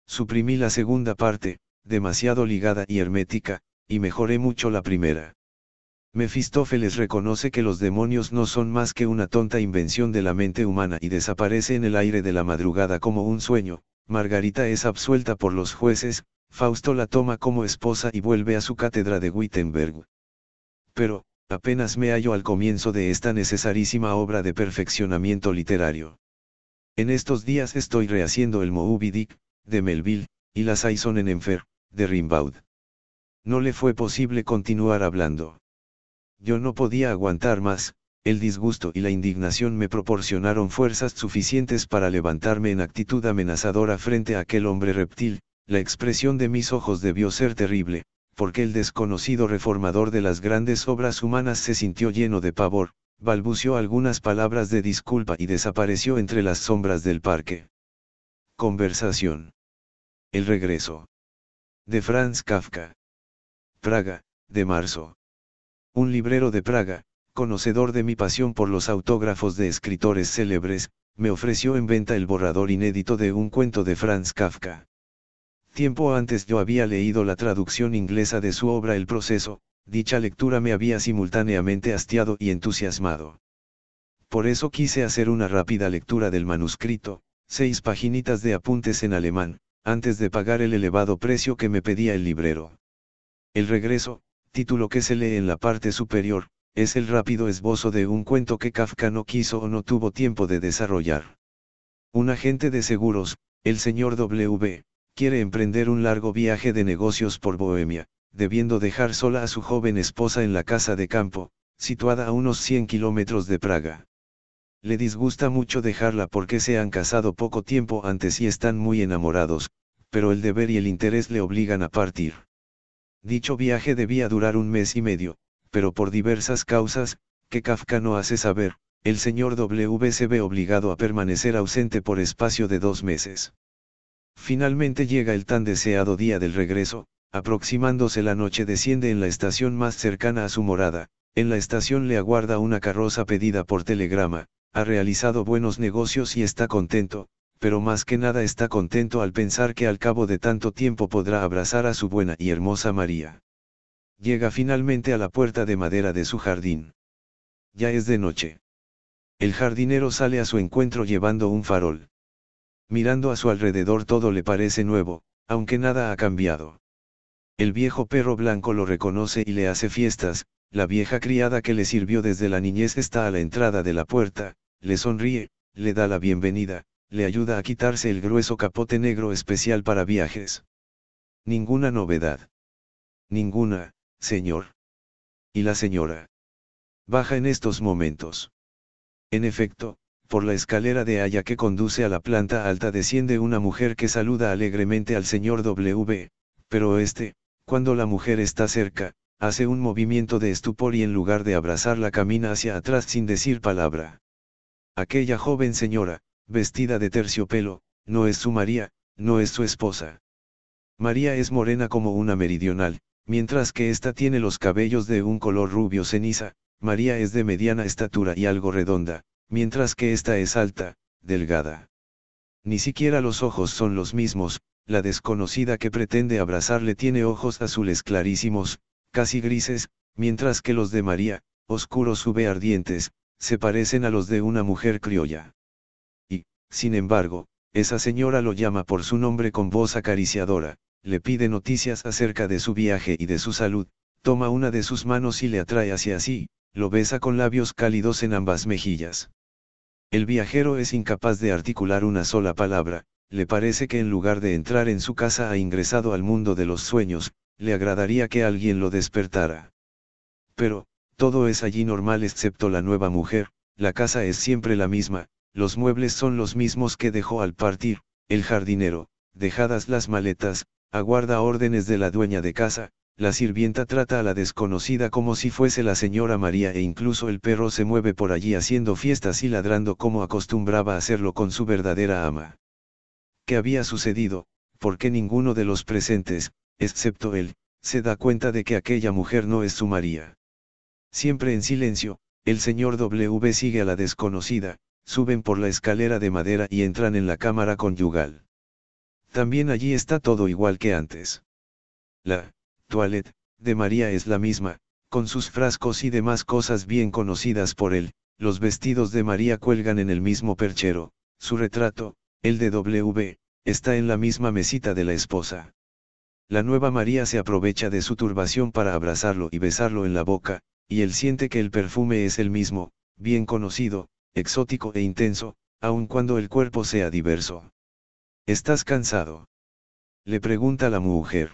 Suprimí la segunda parte, demasiado ligada y hermética, y mejoré mucho la primera. Mefistófeles reconoce que los demonios no son más que una tonta invención de la mente humana y desaparece en el aire de la madrugada como un sueño, Margarita es absuelta por los jueces, Fausto la toma como esposa y vuelve a su cátedra de Wittenberg. Pero, apenas me hallo al comienzo de esta necesarísima obra de perfeccionamiento literario. En estos días estoy rehaciendo el Moby de Melville, y la Saison en Enfer, de Rimbaud. No le fue posible continuar hablando. Yo no podía aguantar más, el disgusto y la indignación me proporcionaron fuerzas suficientes para levantarme en actitud amenazadora frente a aquel hombre reptil, la expresión de mis ojos debió ser terrible, porque el desconocido reformador de las grandes obras humanas se sintió lleno de pavor, balbució algunas palabras de disculpa y desapareció entre las sombras del parque. Conversación. El regreso. De Franz Kafka. Praga, de marzo. Un librero de Praga, conocedor de mi pasión por los autógrafos de escritores célebres, me ofreció en venta el borrador inédito de un cuento de Franz Kafka. Tiempo antes yo había leído la traducción inglesa de su obra El proceso, dicha lectura me había simultáneamente hastiado y entusiasmado. Por eso quise hacer una rápida lectura del manuscrito, seis paginitas de apuntes en alemán, antes de pagar el elevado precio que me pedía el librero. El regreso, título que se lee en la parte superior, es el rápido esbozo de un cuento que Kafka no quiso o no tuvo tiempo de desarrollar. Un agente de seguros, el señor W quiere emprender un largo viaje de negocios por Bohemia, debiendo dejar sola a su joven esposa en la casa de campo, situada a unos 100 kilómetros de Praga. Le disgusta mucho dejarla porque se han casado poco tiempo antes y están muy enamorados, pero el deber y el interés le obligan a partir. Dicho viaje debía durar un mes y medio, pero por diversas causas, que Kafka no hace saber, el señor W se ve obligado a permanecer ausente por espacio de dos meses. Finalmente llega el tan deseado día del regreso, aproximándose la noche desciende en la estación más cercana a su morada, en la estación le aguarda una carroza pedida por telegrama, ha realizado buenos negocios y está contento, pero más que nada está contento al pensar que al cabo de tanto tiempo podrá abrazar a su buena y hermosa María. Llega finalmente a la puerta de madera de su jardín. Ya es de noche. El jardinero sale a su encuentro llevando un farol mirando a su alrededor todo le parece nuevo, aunque nada ha cambiado. El viejo perro blanco lo reconoce y le hace fiestas, la vieja criada que le sirvió desde la niñez está a la entrada de la puerta, le sonríe, le da la bienvenida, le ayuda a quitarse el grueso capote negro especial para viajes. Ninguna novedad. Ninguna, señor. Y la señora. Baja en estos momentos. En efecto, por la escalera de haya que conduce a la planta alta desciende una mujer que saluda alegremente al señor W, pero este, cuando la mujer está cerca, hace un movimiento de estupor y en lugar de abrazarla camina hacia atrás sin decir palabra. Aquella joven señora, vestida de terciopelo, no es su María, no es su esposa. María es morena como una meridional, mientras que ésta tiene los cabellos de un color rubio ceniza, María es de mediana estatura y algo redonda, mientras que esta es alta, delgada. Ni siquiera los ojos son los mismos, la desconocida que pretende abrazarle tiene ojos azules clarísimos, casi grises, mientras que los de María, oscuros sube ardientes, se parecen a los de una mujer criolla. Y, sin embargo, esa señora lo llama por su nombre con voz acariciadora, le pide noticias acerca de su viaje y de su salud, toma una de sus manos y le atrae hacia sí, lo besa con labios cálidos en ambas mejillas. El viajero es incapaz de articular una sola palabra, le parece que en lugar de entrar en su casa ha ingresado al mundo de los sueños, le agradaría que alguien lo despertara. Pero, todo es allí normal excepto la nueva mujer, la casa es siempre la misma, los muebles son los mismos que dejó al partir, el jardinero, dejadas las maletas, aguarda órdenes de la dueña de casa, la sirvienta trata a la desconocida como si fuese la señora María e incluso el perro se mueve por allí haciendo fiestas y ladrando como acostumbraba hacerlo con su verdadera ama. ¿Qué había sucedido? por qué ninguno de los presentes, excepto él, se da cuenta de que aquella mujer no es su María. Siempre en silencio, el señor W sigue a la desconocida, suben por la escalera de madera y entran en la cámara conyugal. También allí está todo igual que antes. La toilet, de María es la misma, con sus frascos y demás cosas bien conocidas por él, los vestidos de María cuelgan en el mismo perchero, su retrato, el de W, está en la misma mesita de la esposa. La nueva María se aprovecha de su turbación para abrazarlo y besarlo en la boca, y él siente que el perfume es el mismo, bien conocido, exótico e intenso, aun cuando el cuerpo sea diverso. ¿Estás cansado? Le pregunta la mujer.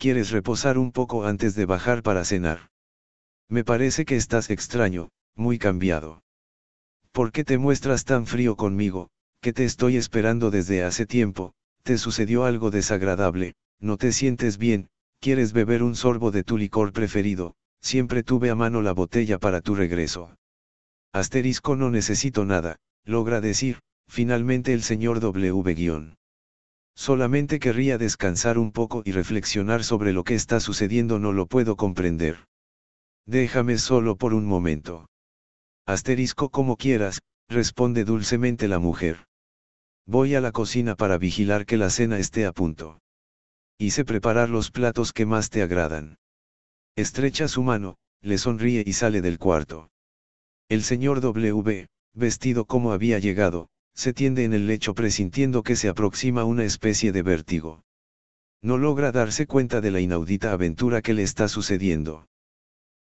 ¿quieres reposar un poco antes de bajar para cenar? Me parece que estás extraño, muy cambiado. ¿Por qué te muestras tan frío conmigo, que te estoy esperando desde hace tiempo? Te sucedió algo desagradable, no te sientes bien, quieres beber un sorbo de tu licor preferido, siempre tuve a mano la botella para tu regreso. Asterisco no necesito nada, logra decir, finalmente el señor W-. Solamente querría descansar un poco y reflexionar sobre lo que está sucediendo, no lo puedo comprender. Déjame solo por un momento. Asterisco como quieras, responde dulcemente la mujer. Voy a la cocina para vigilar que la cena esté a punto. Hice preparar los platos que más te agradan. Estrecha su mano, le sonríe y sale del cuarto. El señor W, vestido como había llegado, se tiende en el lecho presintiendo que se aproxima una especie de vértigo. No logra darse cuenta de la inaudita aventura que le está sucediendo.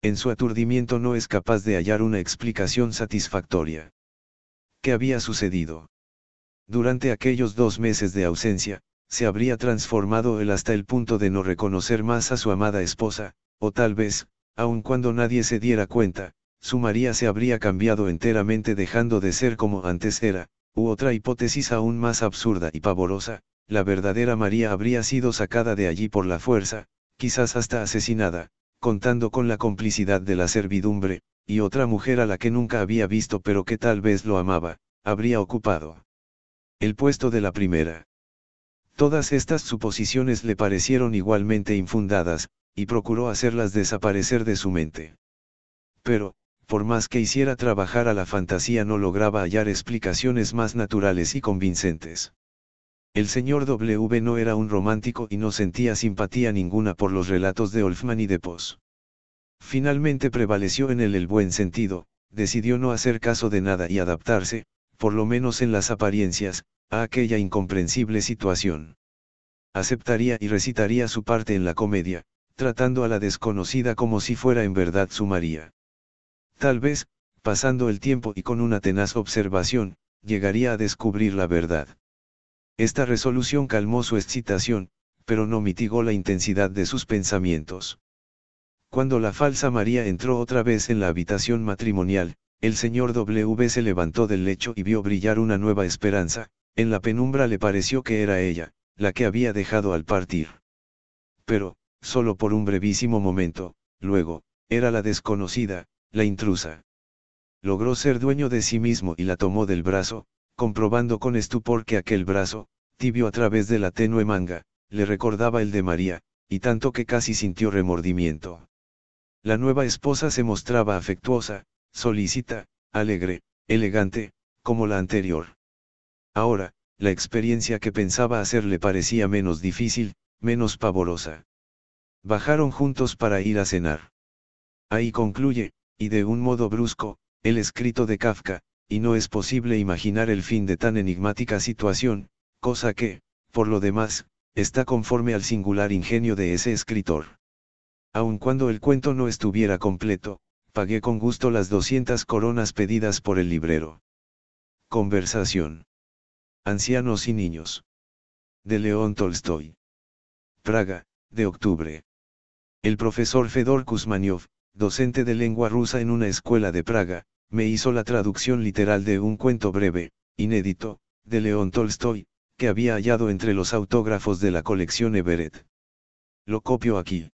En su aturdimiento no es capaz de hallar una explicación satisfactoria. ¿Qué había sucedido? Durante aquellos dos meses de ausencia, se habría transformado él hasta el punto de no reconocer más a su amada esposa, o tal vez, aun cuando nadie se diera cuenta, su María se habría cambiado enteramente dejando de ser como antes era, U otra hipótesis aún más absurda y pavorosa, la verdadera María habría sido sacada de allí por la fuerza, quizás hasta asesinada, contando con la complicidad de la servidumbre, y otra mujer a la que nunca había visto pero que tal vez lo amaba, habría ocupado el puesto de la primera. Todas estas suposiciones le parecieron igualmente infundadas, y procuró hacerlas desaparecer de su mente. Pero, por más que hiciera trabajar a la fantasía no lograba hallar explicaciones más naturales y convincentes. El señor W no era un romántico y no sentía simpatía ninguna por los relatos de Olfman y de Poz. Finalmente prevaleció en él el buen sentido, decidió no hacer caso de nada y adaptarse, por lo menos en las apariencias, a aquella incomprensible situación. Aceptaría y recitaría su parte en la comedia, tratando a la desconocida como si fuera en verdad su María. Tal vez, pasando el tiempo y con una tenaz observación, llegaría a descubrir la verdad. Esta resolución calmó su excitación, pero no mitigó la intensidad de sus pensamientos. Cuando la falsa María entró otra vez en la habitación matrimonial, el señor W se levantó del lecho y vio brillar una nueva esperanza, en la penumbra le pareció que era ella, la que había dejado al partir. Pero, solo por un brevísimo momento, luego, era la desconocida, la intrusa. Logró ser dueño de sí mismo y la tomó del brazo, comprobando con estupor que aquel brazo, tibio a través de la tenue manga, le recordaba el de María, y tanto que casi sintió remordimiento. La nueva esposa se mostraba afectuosa, solícita, alegre, elegante, como la anterior. Ahora, la experiencia que pensaba hacer le parecía menos difícil, menos pavorosa. Bajaron juntos para ir a cenar. Ahí concluye, y de un modo brusco, el escrito de Kafka, y no es posible imaginar el fin de tan enigmática situación, cosa que, por lo demás, está conforme al singular ingenio de ese escritor. Aun cuando el cuento no estuviera completo, pagué con gusto las 200 coronas pedidas por el librero. Conversación. Ancianos y niños. De León Tolstoy. Praga, de octubre. El profesor Fedor Kuzmaniov, docente de lengua rusa en una escuela de Praga, me hizo la traducción literal de un cuento breve, inédito, de León Tolstoy, que había hallado entre los autógrafos de la colección Everett. Lo copio aquí.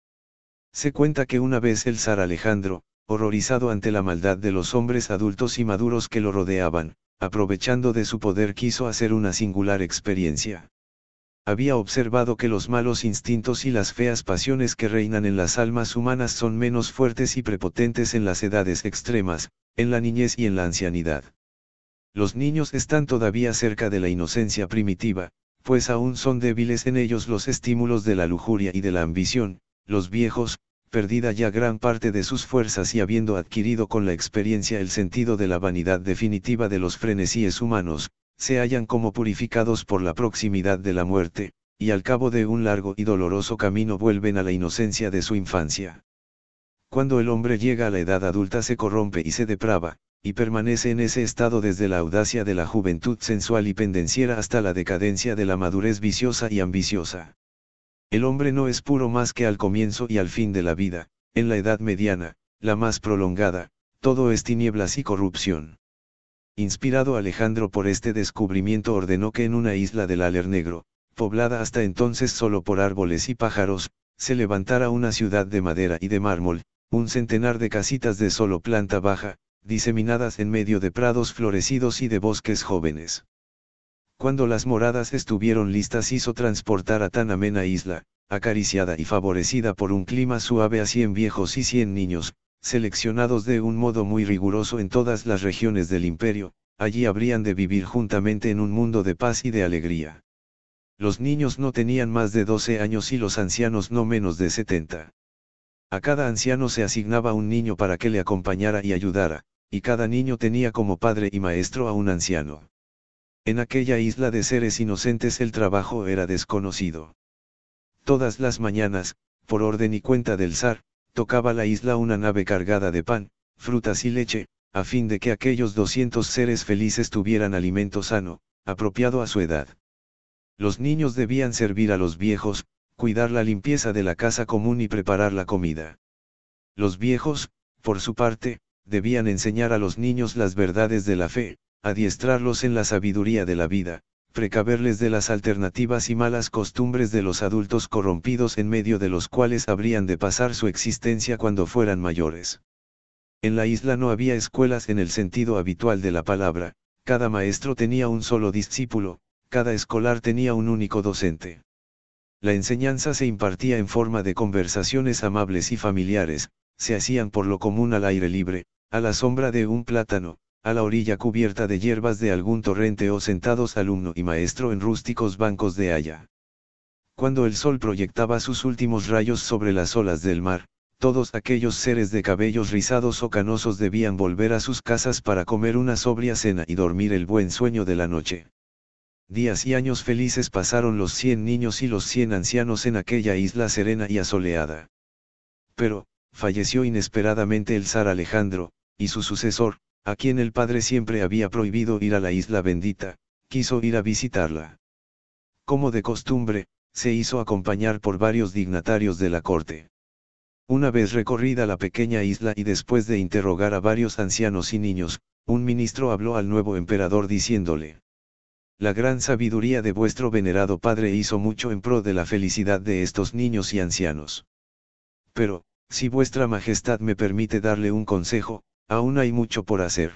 Se cuenta que una vez el zar Alejandro, horrorizado ante la maldad de los hombres adultos y maduros que lo rodeaban, aprovechando de su poder quiso hacer una singular experiencia había observado que los malos instintos y las feas pasiones que reinan en las almas humanas son menos fuertes y prepotentes en las edades extremas, en la niñez y en la ancianidad. Los niños están todavía cerca de la inocencia primitiva, pues aún son débiles en ellos los estímulos de la lujuria y de la ambición, los viejos, perdida ya gran parte de sus fuerzas y habiendo adquirido con la experiencia el sentido de la vanidad definitiva de los frenesíes humanos, se hallan como purificados por la proximidad de la muerte, y al cabo de un largo y doloroso camino vuelven a la inocencia de su infancia. Cuando el hombre llega a la edad adulta se corrompe y se deprava, y permanece en ese estado desde la audacia de la juventud sensual y pendenciera hasta la decadencia de la madurez viciosa y ambiciosa. El hombre no es puro más que al comienzo y al fin de la vida, en la edad mediana, la más prolongada, todo es tinieblas y corrupción. Inspirado Alejandro por este descubrimiento ordenó que en una isla del Aler Negro, poblada hasta entonces solo por árboles y pájaros, se levantara una ciudad de madera y de mármol, un centenar de casitas de solo planta baja, diseminadas en medio de prados florecidos y de bosques jóvenes. Cuando las moradas estuvieron listas hizo transportar a tan amena isla, acariciada y favorecida por un clima suave a cien viejos y cien niños, seleccionados de un modo muy riguroso en todas las regiones del imperio, allí habrían de vivir juntamente en un mundo de paz y de alegría. Los niños no tenían más de 12 años y los ancianos no menos de 70. A cada anciano se asignaba un niño para que le acompañara y ayudara, y cada niño tenía como padre y maestro a un anciano. En aquella isla de seres inocentes el trabajo era desconocido. Todas las mañanas, por orden y cuenta del zar, tocaba la isla una nave cargada de pan, frutas y leche, a fin de que aquellos 200 seres felices tuvieran alimento sano, apropiado a su edad. Los niños debían servir a los viejos, cuidar la limpieza de la casa común y preparar la comida. Los viejos, por su parte, debían enseñar a los niños las verdades de la fe, adiestrarlos en la sabiduría de la vida, precaverles de las alternativas y malas costumbres de los adultos corrompidos en medio de los cuales habrían de pasar su existencia cuando fueran mayores. En la isla no había escuelas en el sentido habitual de la palabra, cada maestro tenía un solo discípulo, cada escolar tenía un único docente. La enseñanza se impartía en forma de conversaciones amables y familiares, se hacían por lo común al aire libre, a la sombra de un plátano, a la orilla cubierta de hierbas de algún torrente o sentados alumno y maestro en rústicos bancos de haya. Cuando el sol proyectaba sus últimos rayos sobre las olas del mar, todos aquellos seres de cabellos rizados o canosos debían volver a sus casas para comer una sobria cena y dormir el buen sueño de la noche. Días y años felices pasaron los cien niños y los cien ancianos en aquella isla serena y asoleada. Pero, falleció inesperadamente el zar Alejandro, y su sucesor, a quien el padre siempre había prohibido ir a la isla bendita, quiso ir a visitarla. Como de costumbre, se hizo acompañar por varios dignatarios de la corte. Una vez recorrida la pequeña isla y después de interrogar a varios ancianos y niños, un ministro habló al nuevo emperador diciéndole, La gran sabiduría de vuestro venerado padre hizo mucho en pro de la felicidad de estos niños y ancianos. Pero, si vuestra majestad me permite darle un consejo, aún hay mucho por hacer.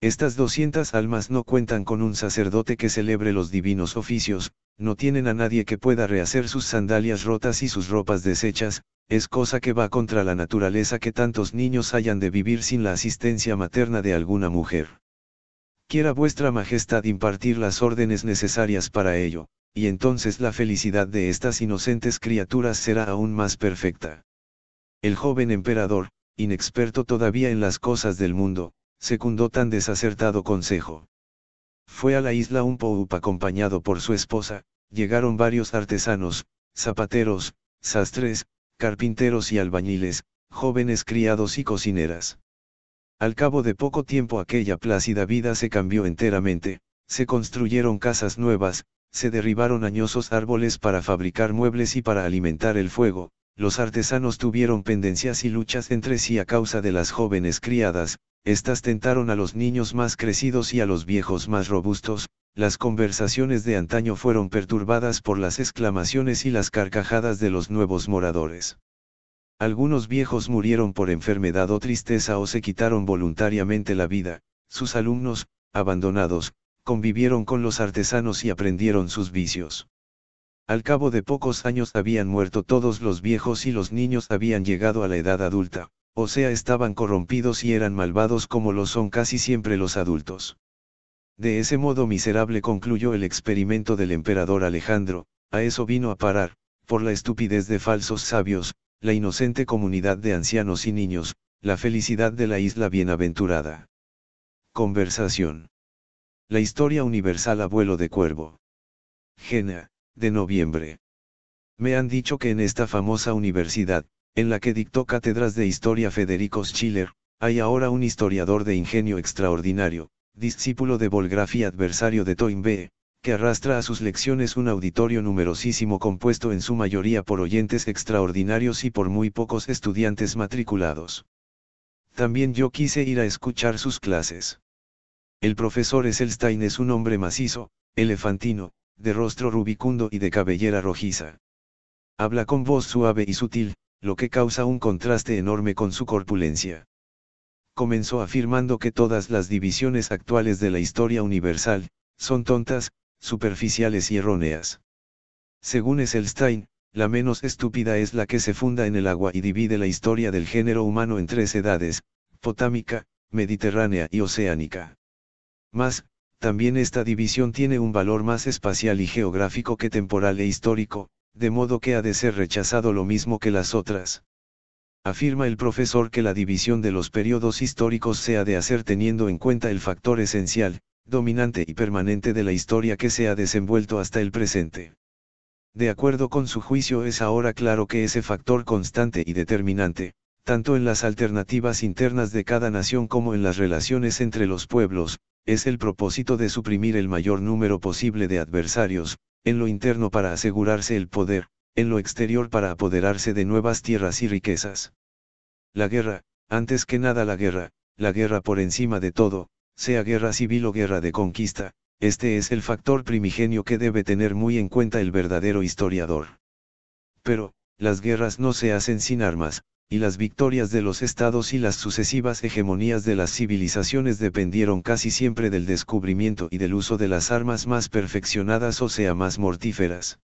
Estas 200 almas no cuentan con un sacerdote que celebre los divinos oficios, no tienen a nadie que pueda rehacer sus sandalias rotas y sus ropas deshechas, es cosa que va contra la naturaleza que tantos niños hayan de vivir sin la asistencia materna de alguna mujer. Quiera vuestra majestad impartir las órdenes necesarias para ello, y entonces la felicidad de estas inocentes criaturas será aún más perfecta. El joven emperador, inexperto todavía en las cosas del mundo, secundó tan desacertado consejo. Fue a la isla un poup acompañado por su esposa, llegaron varios artesanos, zapateros, sastres, carpinteros y albañiles, jóvenes criados y cocineras. Al cabo de poco tiempo aquella plácida vida se cambió enteramente, se construyeron casas nuevas, se derribaron añosos árboles para fabricar muebles y para alimentar el fuego, los artesanos tuvieron pendencias y luchas entre sí a causa de las jóvenes criadas, estas tentaron a los niños más crecidos y a los viejos más robustos, las conversaciones de antaño fueron perturbadas por las exclamaciones y las carcajadas de los nuevos moradores. Algunos viejos murieron por enfermedad o tristeza o se quitaron voluntariamente la vida, sus alumnos, abandonados, convivieron con los artesanos y aprendieron sus vicios. Al cabo de pocos años habían muerto todos los viejos y los niños habían llegado a la edad adulta, o sea estaban corrompidos y eran malvados como lo son casi siempre los adultos. De ese modo miserable concluyó el experimento del emperador Alejandro, a eso vino a parar, por la estupidez de falsos sabios, la inocente comunidad de ancianos y niños, la felicidad de la isla bienaventurada. Conversación. La historia universal abuelo de cuervo. Gena de noviembre. Me han dicho que en esta famosa universidad, en la que dictó cátedras de historia Federico Schiller, hay ahora un historiador de ingenio extraordinario, discípulo de Bolgraf y adversario de Toynbee, que arrastra a sus lecciones un auditorio numerosísimo compuesto en su mayoría por oyentes extraordinarios y por muy pocos estudiantes matriculados. También yo quise ir a escuchar sus clases. El profesor Esselstein es un hombre macizo, elefantino, de rostro rubicundo y de cabellera rojiza. Habla con voz suave y sutil, lo que causa un contraste enorme con su corpulencia. Comenzó afirmando que todas las divisiones actuales de la historia universal, son tontas, superficiales y erróneas. Según Esselstein, la menos estúpida es la que se funda en el agua y divide la historia del género humano en tres edades, potámica, mediterránea y oceánica. Más, también esta división tiene un valor más espacial y geográfico que temporal e histórico, de modo que ha de ser rechazado lo mismo que las otras. Afirma el profesor que la división de los periodos históricos se ha de hacer teniendo en cuenta el factor esencial, dominante y permanente de la historia que se ha desenvuelto hasta el presente. De acuerdo con su juicio es ahora claro que ese factor constante y determinante, tanto en las alternativas internas de cada nación como en las relaciones entre los pueblos, es el propósito de suprimir el mayor número posible de adversarios, en lo interno para asegurarse el poder, en lo exterior para apoderarse de nuevas tierras y riquezas. La guerra, antes que nada la guerra, la guerra por encima de todo, sea guerra civil o guerra de conquista, este es el factor primigenio que debe tener muy en cuenta el verdadero historiador. Pero, las guerras no se hacen sin armas, y las victorias de los estados y las sucesivas hegemonías de las civilizaciones dependieron casi siempre del descubrimiento y del uso de las armas más perfeccionadas o sea más mortíferas.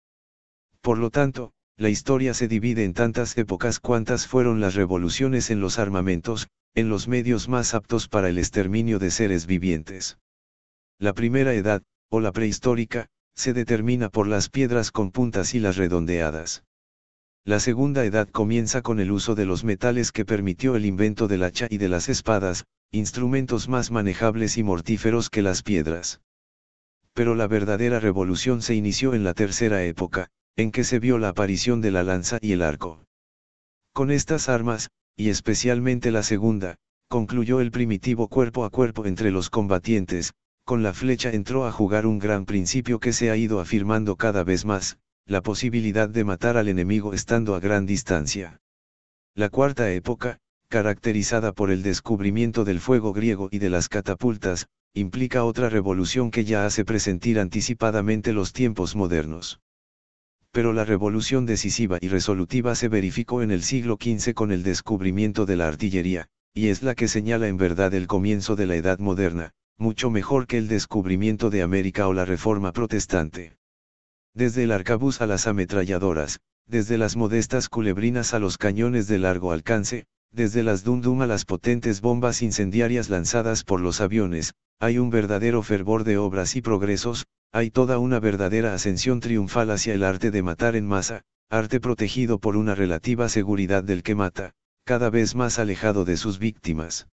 Por lo tanto, la historia se divide en tantas épocas cuantas fueron las revoluciones en los armamentos, en los medios más aptos para el exterminio de seres vivientes. La primera edad, o la prehistórica, se determina por las piedras con puntas y las redondeadas. La segunda edad comienza con el uso de los metales que permitió el invento del hacha y de las espadas, instrumentos más manejables y mortíferos que las piedras. Pero la verdadera revolución se inició en la tercera época, en que se vio la aparición de la lanza y el arco. Con estas armas, y especialmente la segunda, concluyó el primitivo cuerpo a cuerpo entre los combatientes, con la flecha entró a jugar un gran principio que se ha ido afirmando cada vez más, la posibilidad de matar al enemigo estando a gran distancia. La cuarta época, caracterizada por el descubrimiento del fuego griego y de las catapultas, implica otra revolución que ya hace presentir anticipadamente los tiempos modernos. Pero la revolución decisiva y resolutiva se verificó en el siglo XV con el descubrimiento de la artillería, y es la que señala en verdad el comienzo de la Edad Moderna, mucho mejor que el descubrimiento de América o la Reforma Protestante. Desde el arcabuz a las ametralladoras, desde las modestas culebrinas a los cañones de largo alcance, desde las dundum a las potentes bombas incendiarias lanzadas por los aviones, hay un verdadero fervor de obras y progresos, hay toda una verdadera ascensión triunfal hacia el arte de matar en masa, arte protegido por una relativa seguridad del que mata, cada vez más alejado de sus víctimas.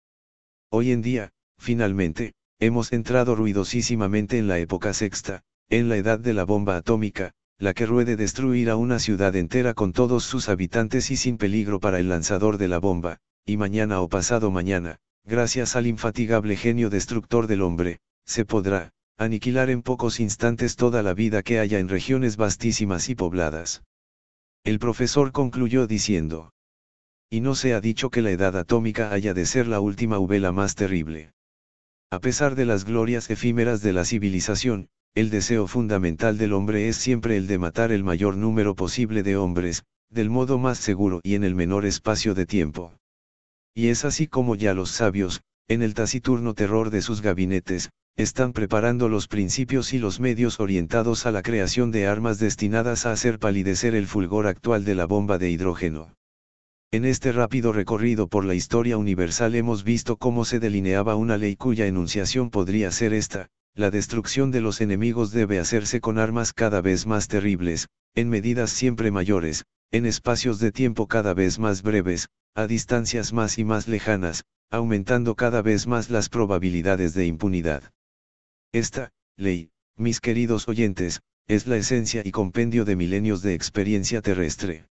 Hoy en día, finalmente, hemos entrado ruidosísimamente en la época sexta, en la edad de la bomba atómica, la que ruede destruir a una ciudad entera con todos sus habitantes y sin peligro para el lanzador de la bomba, y mañana o pasado mañana, gracias al infatigable genio destructor del hombre, se podrá, aniquilar en pocos instantes toda la vida que haya en regiones vastísimas y pobladas. El profesor concluyó diciendo. Y no se ha dicho que la edad atómica haya de ser la última vela más terrible. A pesar de las glorias efímeras de la civilización, el deseo fundamental del hombre es siempre el de matar el mayor número posible de hombres, del modo más seguro y en el menor espacio de tiempo. Y es así como ya los sabios, en el taciturno terror de sus gabinetes, están preparando los principios y los medios orientados a la creación de armas destinadas a hacer palidecer el fulgor actual de la bomba de hidrógeno. En este rápido recorrido por la historia universal hemos visto cómo se delineaba una ley cuya enunciación podría ser esta, la destrucción de los enemigos debe hacerse con armas cada vez más terribles, en medidas siempre mayores, en espacios de tiempo cada vez más breves, a distancias más y más lejanas, aumentando cada vez más las probabilidades de impunidad. Esta, ley, mis queridos oyentes, es la esencia y compendio de milenios de experiencia terrestre.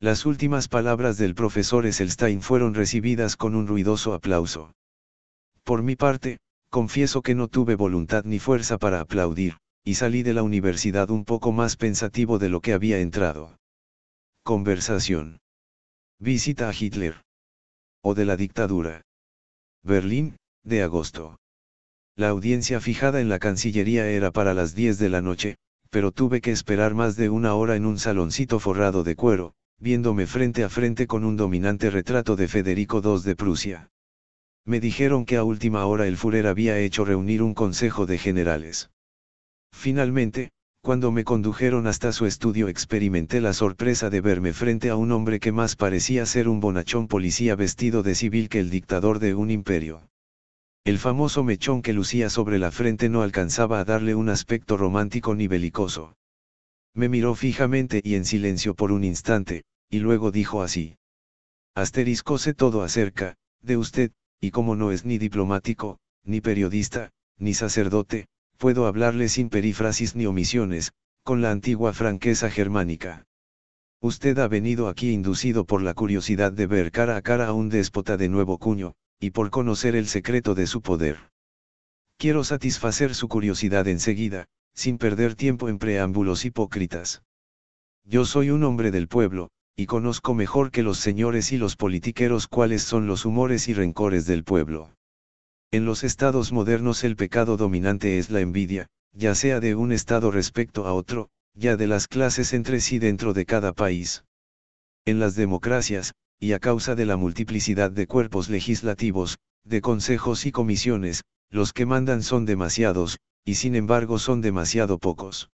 Las últimas palabras del profesor Eselstein fueron recibidas con un ruidoso aplauso. Por mi parte, confieso que no tuve voluntad ni fuerza para aplaudir, y salí de la universidad un poco más pensativo de lo que había entrado. Conversación. Visita a Hitler. O de la dictadura. Berlín, de agosto. La audiencia fijada en la Cancillería era para las 10 de la noche, pero tuve que esperar más de una hora en un saloncito forrado de cuero, viéndome frente a frente con un dominante retrato de Federico II de Prusia. Me dijeron que a última hora el Führer había hecho reunir un consejo de generales. Finalmente, cuando me condujeron hasta su estudio experimenté la sorpresa de verme frente a un hombre que más parecía ser un bonachón policía vestido de civil que el dictador de un imperio. El famoso mechón que lucía sobre la frente no alcanzaba a darle un aspecto romántico ni belicoso. Me miró fijamente y en silencio por un instante, y luego dijo así. Asteriscose todo acerca, de usted, y como no es ni diplomático, ni periodista, ni sacerdote, puedo hablarle sin perífrasis ni omisiones, con la antigua franqueza germánica. Usted ha venido aquí inducido por la curiosidad de ver cara a cara a un déspota de nuevo cuño, y por conocer el secreto de su poder. Quiero satisfacer su curiosidad enseguida, sin perder tiempo en preámbulos hipócritas. Yo soy un hombre del pueblo, y conozco mejor que los señores y los politiqueros cuáles son los humores y rencores del pueblo. En los estados modernos el pecado dominante es la envidia, ya sea de un estado respecto a otro, ya de las clases entre sí dentro de cada país. En las democracias, y a causa de la multiplicidad de cuerpos legislativos, de consejos y comisiones, los que mandan son demasiados, y sin embargo son demasiado pocos.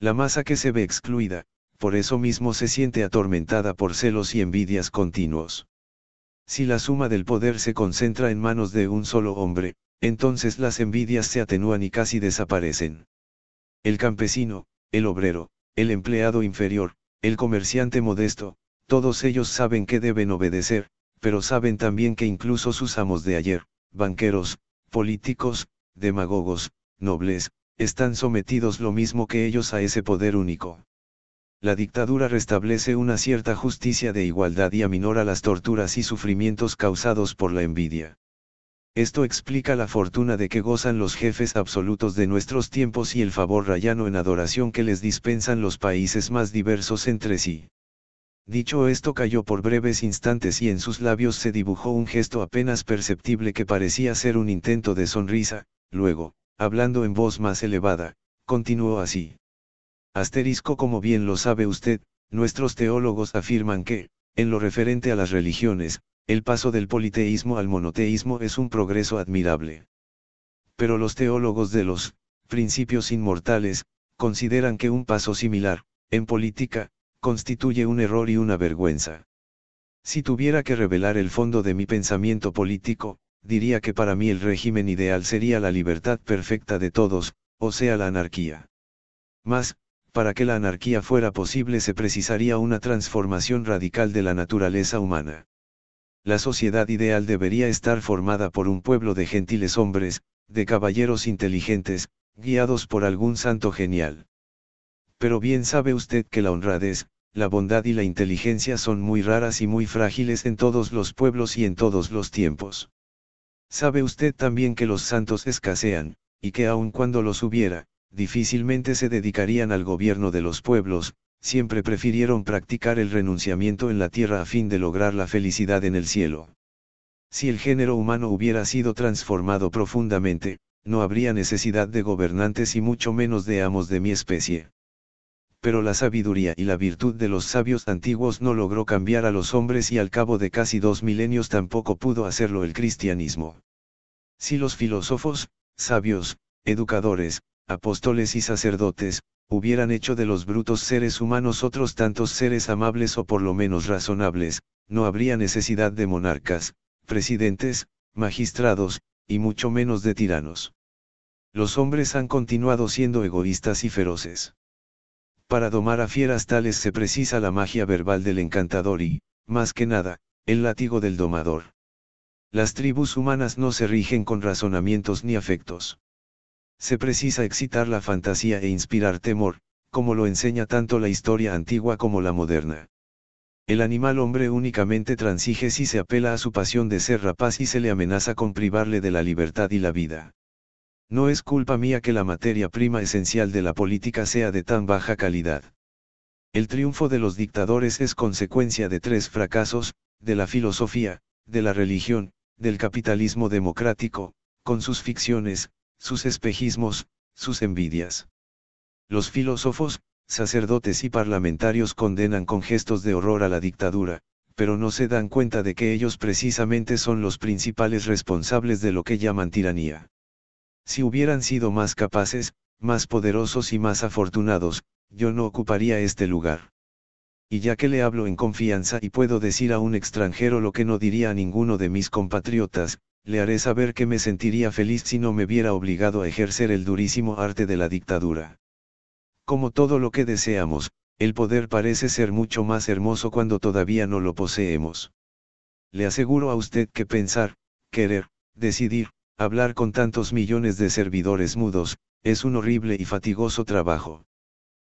La masa que se ve excluida, por eso mismo se siente atormentada por celos y envidias continuos. Si la suma del poder se concentra en manos de un solo hombre, entonces las envidias se atenúan y casi desaparecen. El campesino, el obrero, el empleado inferior, el comerciante modesto, todos ellos saben que deben obedecer, pero saben también que incluso sus amos de ayer, banqueros, políticos, demagogos, nobles, están sometidos lo mismo que ellos a ese poder único la dictadura restablece una cierta justicia de igualdad y aminora las torturas y sufrimientos causados por la envidia. Esto explica la fortuna de que gozan los jefes absolutos de nuestros tiempos y el favor rayano en adoración que les dispensan los países más diversos entre sí. Dicho esto cayó por breves instantes y en sus labios se dibujó un gesto apenas perceptible que parecía ser un intento de sonrisa, luego, hablando en voz más elevada, continuó así. Asterisco como bien lo sabe usted, nuestros teólogos afirman que, en lo referente a las religiones, el paso del politeísmo al monoteísmo es un progreso admirable. Pero los teólogos de los principios inmortales, consideran que un paso similar, en política, constituye un error y una vergüenza. Si tuviera que revelar el fondo de mi pensamiento político, diría que para mí el régimen ideal sería la libertad perfecta de todos, o sea la anarquía. Mas, para que la anarquía fuera posible se precisaría una transformación radical de la naturaleza humana. La sociedad ideal debería estar formada por un pueblo de gentiles hombres, de caballeros inteligentes, guiados por algún santo genial. Pero bien sabe usted que la honradez, la bondad y la inteligencia son muy raras y muy frágiles en todos los pueblos y en todos los tiempos. Sabe usted también que los santos escasean, y que aun cuando los hubiera, difícilmente se dedicarían al gobierno de los pueblos, siempre prefirieron practicar el renunciamiento en la tierra a fin de lograr la felicidad en el cielo. Si el género humano hubiera sido transformado profundamente, no habría necesidad de gobernantes y mucho menos de amos de mi especie. Pero la sabiduría y la virtud de los sabios antiguos no logró cambiar a los hombres y al cabo de casi dos milenios tampoco pudo hacerlo el cristianismo. Si los filósofos, sabios, educadores, apóstoles y sacerdotes, hubieran hecho de los brutos seres humanos otros tantos seres amables o por lo menos razonables, no habría necesidad de monarcas, presidentes, magistrados, y mucho menos de tiranos. Los hombres han continuado siendo egoístas y feroces. Para domar a fieras tales se precisa la magia verbal del encantador y, más que nada, el látigo del domador. Las tribus humanas no se rigen con razonamientos ni afectos se precisa excitar la fantasía e inspirar temor, como lo enseña tanto la historia antigua como la moderna. El animal hombre únicamente transige si se apela a su pasión de ser rapaz y se le amenaza con privarle de la libertad y la vida. No es culpa mía que la materia prima esencial de la política sea de tan baja calidad. El triunfo de los dictadores es consecuencia de tres fracasos, de la filosofía, de la religión, del capitalismo democrático, con sus ficciones, sus espejismos, sus envidias. Los filósofos, sacerdotes y parlamentarios condenan con gestos de horror a la dictadura, pero no se dan cuenta de que ellos precisamente son los principales responsables de lo que llaman tiranía. Si hubieran sido más capaces, más poderosos y más afortunados, yo no ocuparía este lugar. Y ya que le hablo en confianza y puedo decir a un extranjero lo que no diría a ninguno de mis compatriotas, le haré saber que me sentiría feliz si no me viera obligado a ejercer el durísimo arte de la dictadura. Como todo lo que deseamos, el poder parece ser mucho más hermoso cuando todavía no lo poseemos. Le aseguro a usted que pensar, querer, decidir, hablar con tantos millones de servidores mudos, es un horrible y fatigoso trabajo.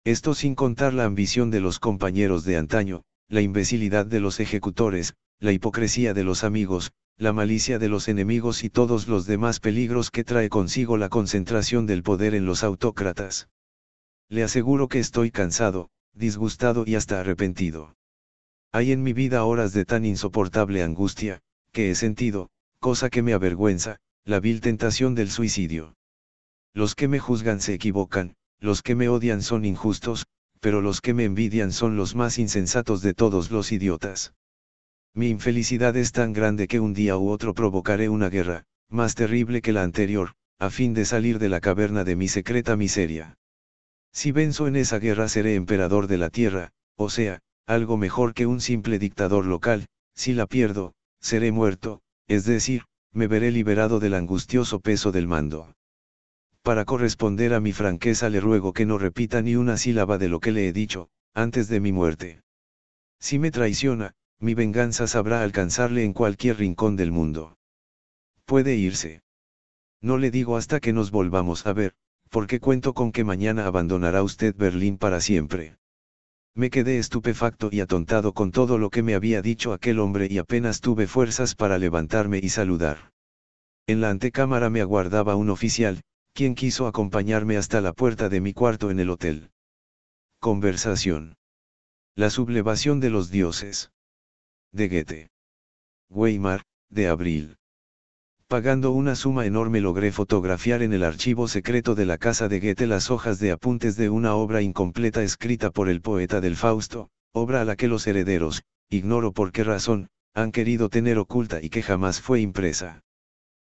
Esto sin contar la ambición de los compañeros de antaño, la imbecilidad de los ejecutores, la hipocresía de los amigos, la malicia de los enemigos y todos los demás peligros que trae consigo la concentración del poder en los autócratas. Le aseguro que estoy cansado, disgustado y hasta arrepentido. Hay en mi vida horas de tan insoportable angustia, que he sentido, cosa que me avergüenza, la vil tentación del suicidio. Los que me juzgan se equivocan, los que me odian son injustos, pero los que me envidian son los más insensatos de todos los idiotas. Mi infelicidad es tan grande que un día u otro provocaré una guerra, más terrible que la anterior, a fin de salir de la caverna de mi secreta miseria. Si venzo en esa guerra seré emperador de la tierra, o sea, algo mejor que un simple dictador local, si la pierdo, seré muerto, es decir, me veré liberado del angustioso peso del mando. Para corresponder a mi franqueza le ruego que no repita ni una sílaba de lo que le he dicho, antes de mi muerte. Si me traiciona, mi venganza sabrá alcanzarle en cualquier rincón del mundo. Puede irse. No le digo hasta que nos volvamos a ver, porque cuento con que mañana abandonará usted Berlín para siempre. Me quedé estupefacto y atontado con todo lo que me había dicho aquel hombre y apenas tuve fuerzas para levantarme y saludar. En la antecámara me aguardaba un oficial, quien quiso acompañarme hasta la puerta de mi cuarto en el hotel. Conversación. La sublevación de los dioses de Goethe. Weimar, de abril. Pagando una suma enorme logré fotografiar en el archivo secreto de la casa de Goethe las hojas de apuntes de una obra incompleta escrita por el poeta del Fausto, obra a la que los herederos, ignoro por qué razón, han querido tener oculta y que jamás fue impresa.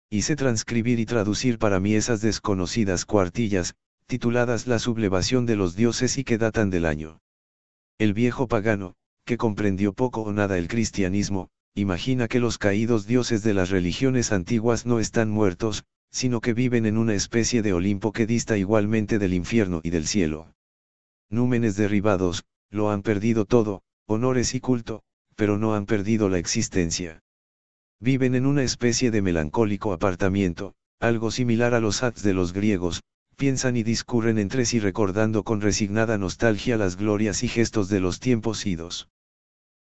Hice transcribir y traducir para mí esas desconocidas cuartillas, tituladas La sublevación de los dioses y que datan del año. El viejo pagano, que comprendió poco o nada el cristianismo, imagina que los caídos dioses de las religiones antiguas no están muertos, sino que viven en una especie de Olimpo que dista igualmente del infierno y del cielo. Númenes derribados, lo han perdido todo, honores y culto, pero no han perdido la existencia. Viven en una especie de melancólico apartamiento, algo similar a los hats de los griegos, piensan y discurren entre sí recordando con resignada nostalgia las glorias y gestos de los tiempos idos.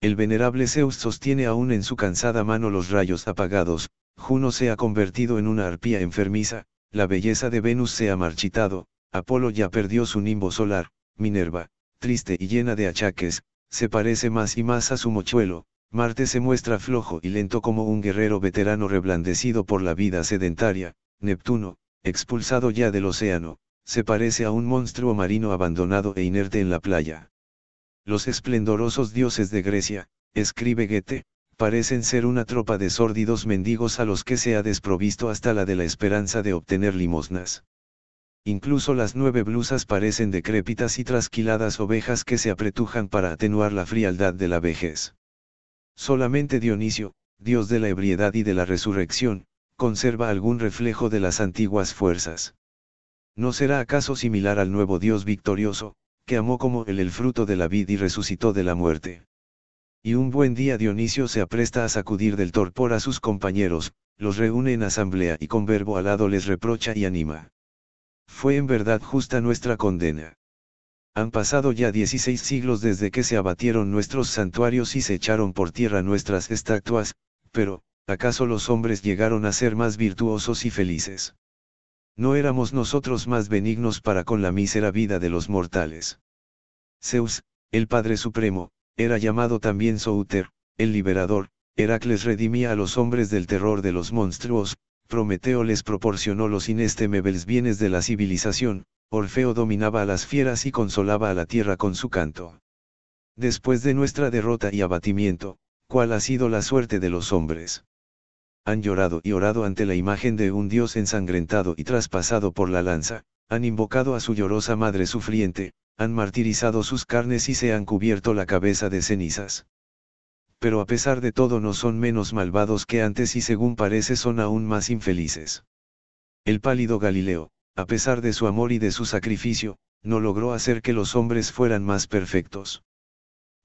El venerable Zeus sostiene aún en su cansada mano los rayos apagados, Juno se ha convertido en una arpía enfermiza, la belleza de Venus se ha marchitado, Apolo ya perdió su nimbo solar, Minerva, triste y llena de achaques, se parece más y más a su mochuelo, Marte se muestra flojo y lento como un guerrero veterano reblandecido por la vida sedentaria, Neptuno, expulsado ya del océano, se parece a un monstruo marino abandonado e inerte en la playa. Los esplendorosos dioses de Grecia, escribe Goethe, parecen ser una tropa de sórdidos mendigos a los que se ha desprovisto hasta la de la esperanza de obtener limosnas. Incluso las nueve blusas parecen decrépitas y trasquiladas ovejas que se apretujan para atenuar la frialdad de la vejez. Solamente Dionisio, dios de la ebriedad y de la resurrección, conserva algún reflejo de las antiguas fuerzas. ¿No será acaso similar al nuevo Dios victorioso, que amó como él el fruto de la vid y resucitó de la muerte? Y un buen día Dionisio se apresta a sacudir del torpor a sus compañeros, los reúne en asamblea y con verbo alado les reprocha y anima. Fue en verdad justa nuestra condena. Han pasado ya 16 siglos desde que se abatieron nuestros santuarios y se echaron por tierra nuestras estatuas, pero, ¿acaso los hombres llegaron a ser más virtuosos y felices? ¿No éramos nosotros más benignos para con la mísera vida de los mortales? Zeus, el Padre Supremo, era llamado también Souter, el liberador, Heracles redimía a los hombres del terror de los monstruos, Prometeo les proporcionó los inestimables bienes de la civilización, Orfeo dominaba a las fieras y consolaba a la tierra con su canto. Después de nuestra derrota y abatimiento, ¿cuál ha sido la suerte de los hombres? han llorado y orado ante la imagen de un Dios ensangrentado y traspasado por la lanza, han invocado a su llorosa madre sufriente, han martirizado sus carnes y se han cubierto la cabeza de cenizas. Pero a pesar de todo no son menos malvados que antes y según parece son aún más infelices. El pálido Galileo, a pesar de su amor y de su sacrificio, no logró hacer que los hombres fueran más perfectos.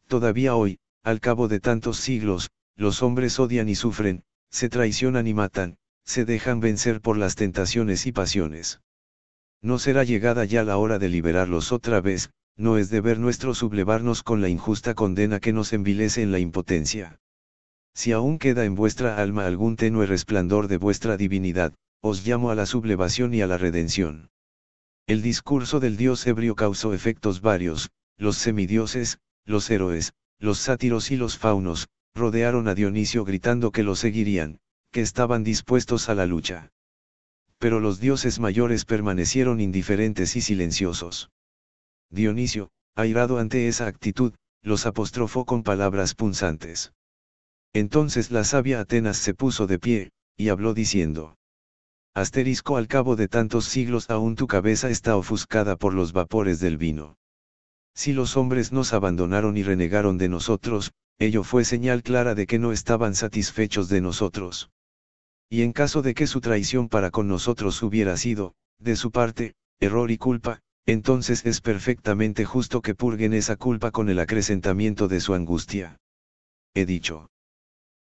Todavía hoy, al cabo de tantos siglos, los hombres odian y sufren, se traicionan y matan, se dejan vencer por las tentaciones y pasiones. No será llegada ya la hora de liberarlos otra vez, no es deber nuestro sublevarnos con la injusta condena que nos envilece en la impotencia. Si aún queda en vuestra alma algún tenue resplandor de vuestra divinidad, os llamo a la sublevación y a la redención. El discurso del dios ebrio causó efectos varios, los semidioses, los héroes, los sátiros y los faunos, rodearon a Dionisio gritando que lo seguirían, que estaban dispuestos a la lucha. Pero los dioses mayores permanecieron indiferentes y silenciosos. Dionisio, airado ante esa actitud, los apostrofó con palabras punzantes. Entonces la sabia Atenas se puso de pie, y habló diciendo. Asterisco al cabo de tantos siglos aún tu cabeza está ofuscada por los vapores del vino. Si los hombres nos abandonaron y renegaron de nosotros, ello fue señal clara de que no estaban satisfechos de nosotros. Y en caso de que su traición para con nosotros hubiera sido, de su parte, error y culpa, entonces es perfectamente justo que purguen esa culpa con el acrecentamiento de su angustia. He dicho.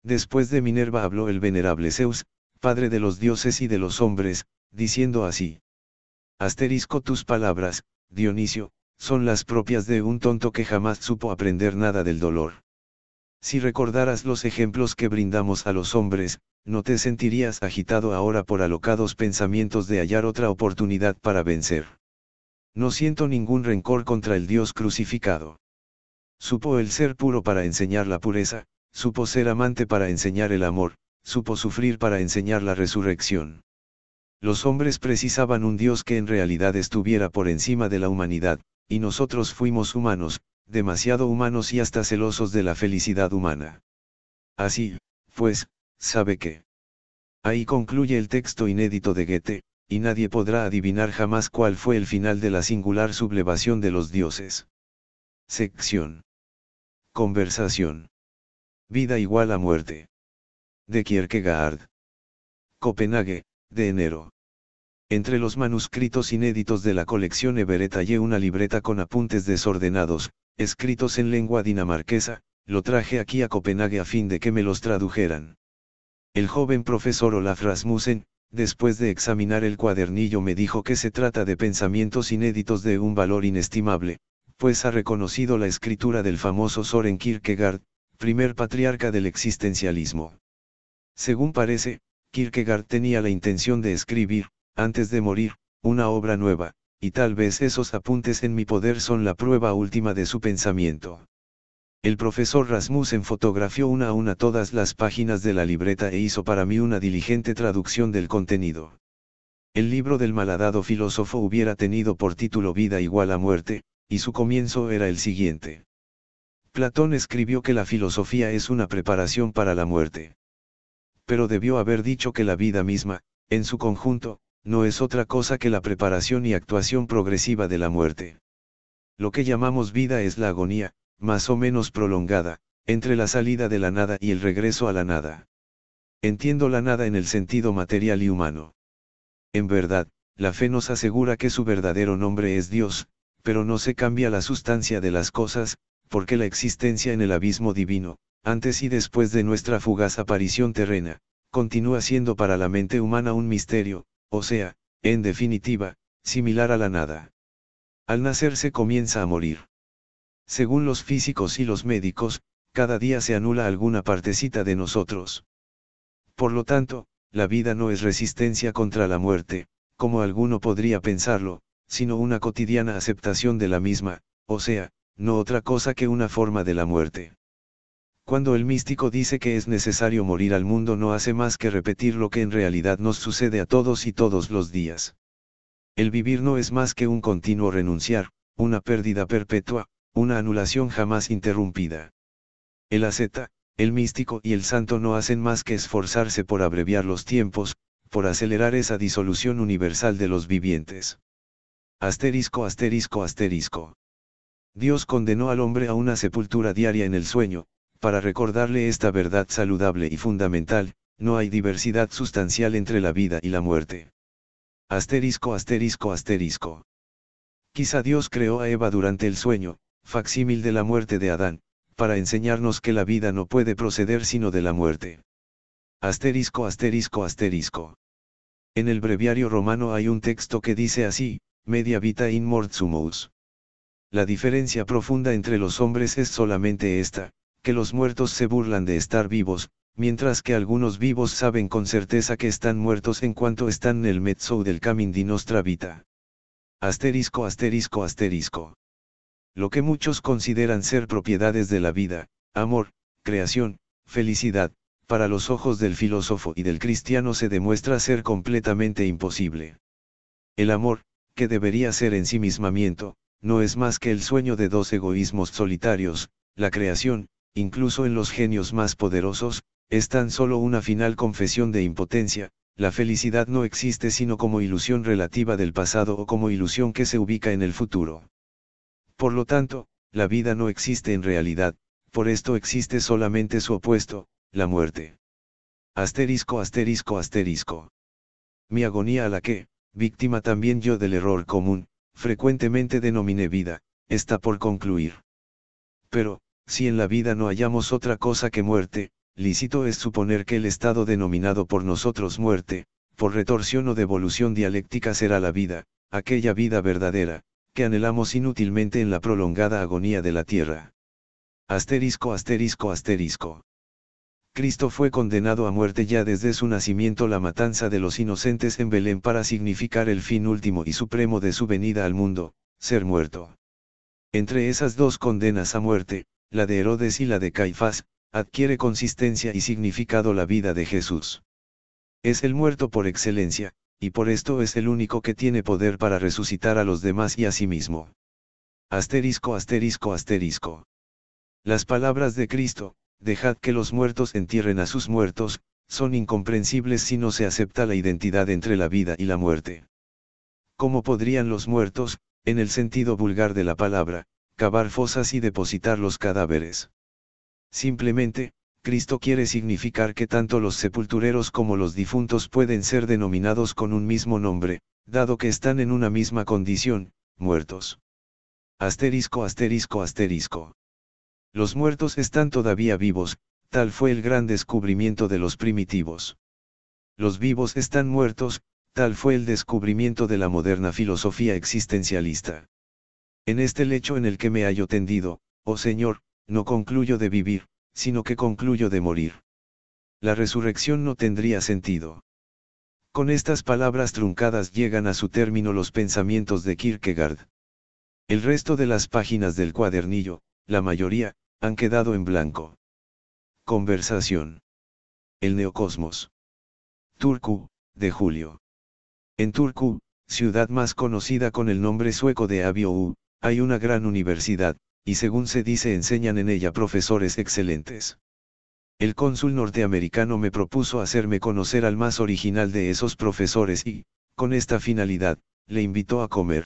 Después de Minerva habló el venerable Zeus, padre de los dioses y de los hombres, diciendo así. Asterisco tus palabras, Dionisio, son las propias de un tonto que jamás supo aprender nada del dolor. Si recordaras los ejemplos que brindamos a los hombres, no te sentirías agitado ahora por alocados pensamientos de hallar otra oportunidad para vencer. No siento ningún rencor contra el Dios crucificado. Supo el ser puro para enseñar la pureza, supo ser amante para enseñar el amor, supo sufrir para enseñar la resurrección. Los hombres precisaban un Dios que en realidad estuviera por encima de la humanidad, y nosotros fuimos humanos, demasiado humanos y hasta celosos de la felicidad humana. Así, pues, sabe que. Ahí concluye el texto inédito de Goethe, y nadie podrá adivinar jamás cuál fue el final de la singular sublevación de los dioses. Sección. Conversación. Vida igual a muerte. De Kierkegaard. Copenhague, de enero. Entre los manuscritos inéditos de la colección Everett hallé una libreta con apuntes desordenados, escritos en lengua dinamarquesa, lo traje aquí a Copenhague a fin de que me los tradujeran. El joven profesor Olaf Rasmussen, después de examinar el cuadernillo me dijo que se trata de pensamientos inéditos de un valor inestimable, pues ha reconocido la escritura del famoso Soren Kierkegaard, primer patriarca del existencialismo. Según parece, Kierkegaard tenía la intención de escribir, antes de morir, una obra nueva, y tal vez esos apuntes en mi poder son la prueba última de su pensamiento. El profesor Rasmussen fotografió una a una todas las páginas de la libreta e hizo para mí una diligente traducción del contenido. El libro del malhadado filósofo hubiera tenido por título Vida igual a muerte, y su comienzo era el siguiente. Platón escribió que la filosofía es una preparación para la muerte. Pero debió haber dicho que la vida misma, en su conjunto, no es otra cosa que la preparación y actuación progresiva de la muerte. Lo que llamamos vida es la agonía, más o menos prolongada, entre la salida de la nada y el regreso a la nada. Entiendo la nada en el sentido material y humano. En verdad, la fe nos asegura que su verdadero nombre es Dios, pero no se cambia la sustancia de las cosas, porque la existencia en el abismo divino, antes y después de nuestra fugaz aparición terrena, continúa siendo para la mente humana un misterio, o sea, en definitiva, similar a la nada. Al nacer se comienza a morir. Según los físicos y los médicos, cada día se anula alguna partecita de nosotros. Por lo tanto, la vida no es resistencia contra la muerte, como alguno podría pensarlo, sino una cotidiana aceptación de la misma, o sea, no otra cosa que una forma de la muerte. Cuando el místico dice que es necesario morir al mundo no hace más que repetir lo que en realidad nos sucede a todos y todos los días. El vivir no es más que un continuo renunciar, una pérdida perpetua, una anulación jamás interrumpida. El asceta, el místico y el santo no hacen más que esforzarse por abreviar los tiempos, por acelerar esa disolución universal de los vivientes. Asterisco asterisco asterisco. Dios condenó al hombre a una sepultura diaria en el sueño, para recordarle esta verdad saludable y fundamental, no hay diversidad sustancial entre la vida y la muerte. Asterisco asterisco asterisco. Quizá Dios creó a Eva durante el sueño, facsímil de la muerte de Adán, para enseñarnos que la vida no puede proceder sino de la muerte. Asterisco asterisco asterisco. En el breviario romano hay un texto que dice así, media vita in sumus La diferencia profunda entre los hombres es solamente esta, que los muertos se burlan de estar vivos, mientras que algunos vivos saben con certeza que están muertos en cuanto están en el mezzo del camino di nuestra vita. Asterisco asterisco asterisco. Lo que muchos consideran ser propiedades de la vida, amor, creación, felicidad, para los ojos del filósofo y del cristiano se demuestra ser completamente imposible. El amor, que debería ser ensimismamiento, no es más que el sueño de dos egoísmos solitarios, la creación, incluso en los genios más poderosos, es tan solo una final confesión de impotencia, la felicidad no existe sino como ilusión relativa del pasado o como ilusión que se ubica en el futuro. Por lo tanto, la vida no existe en realidad, por esto existe solamente su opuesto, la muerte. Asterisco, asterisco, asterisco. Mi agonía a la que, víctima también yo del error común, frecuentemente denominé vida, está por concluir. Pero, si en la vida no hallamos otra cosa que muerte, lícito es suponer que el estado denominado por nosotros muerte, por retorsión o devolución dialéctica será la vida, aquella vida verdadera, que anhelamos inútilmente en la prolongada agonía de la tierra. Asterisco asterisco asterisco. Cristo fue condenado a muerte ya desde su nacimiento la matanza de los inocentes en Belén para significar el fin último y supremo de su venida al mundo, ser muerto. Entre esas dos condenas a muerte, la de Herodes y la de Caifás, adquiere consistencia y significado la vida de Jesús. Es el muerto por excelencia, y por esto es el único que tiene poder para resucitar a los demás y a sí mismo. Asterisco asterisco asterisco. Las palabras de Cristo, dejad que los muertos entierren a sus muertos, son incomprensibles si no se acepta la identidad entre la vida y la muerte. ¿Cómo podrían los muertos, en el sentido vulgar de la palabra, cavar fosas y depositar los cadáveres. Simplemente, Cristo quiere significar que tanto los sepultureros como los difuntos pueden ser denominados con un mismo nombre, dado que están en una misma condición, muertos. Asterisco asterisco asterisco. Los muertos están todavía vivos, tal fue el gran descubrimiento de los primitivos. Los vivos están muertos, tal fue el descubrimiento de la moderna filosofía existencialista. En este lecho en el que me hallo tendido, oh Señor, no concluyo de vivir, sino que concluyo de morir. La resurrección no tendría sentido. Con estas palabras truncadas llegan a su término los pensamientos de Kierkegaard. El resto de las páginas del cuadernillo, la mayoría, han quedado en blanco. Conversación. El Neocosmos. Turku, de julio. En Turku, ciudad más conocida con el nombre sueco de Abiou, hay una gran universidad, y según se dice enseñan en ella profesores excelentes. El cónsul norteamericano me propuso hacerme conocer al más original de esos profesores y, con esta finalidad, le invitó a comer.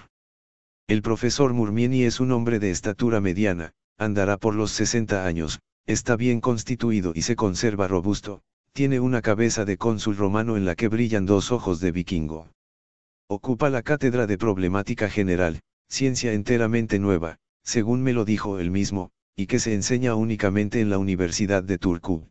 El profesor Murmieni es un hombre de estatura mediana, andará por los 60 años, está bien constituido y se conserva robusto, tiene una cabeza de cónsul romano en la que brillan dos ojos de vikingo. Ocupa la cátedra de problemática general, ciencia enteramente nueva, según me lo dijo él mismo, y que se enseña únicamente en la Universidad de Turku.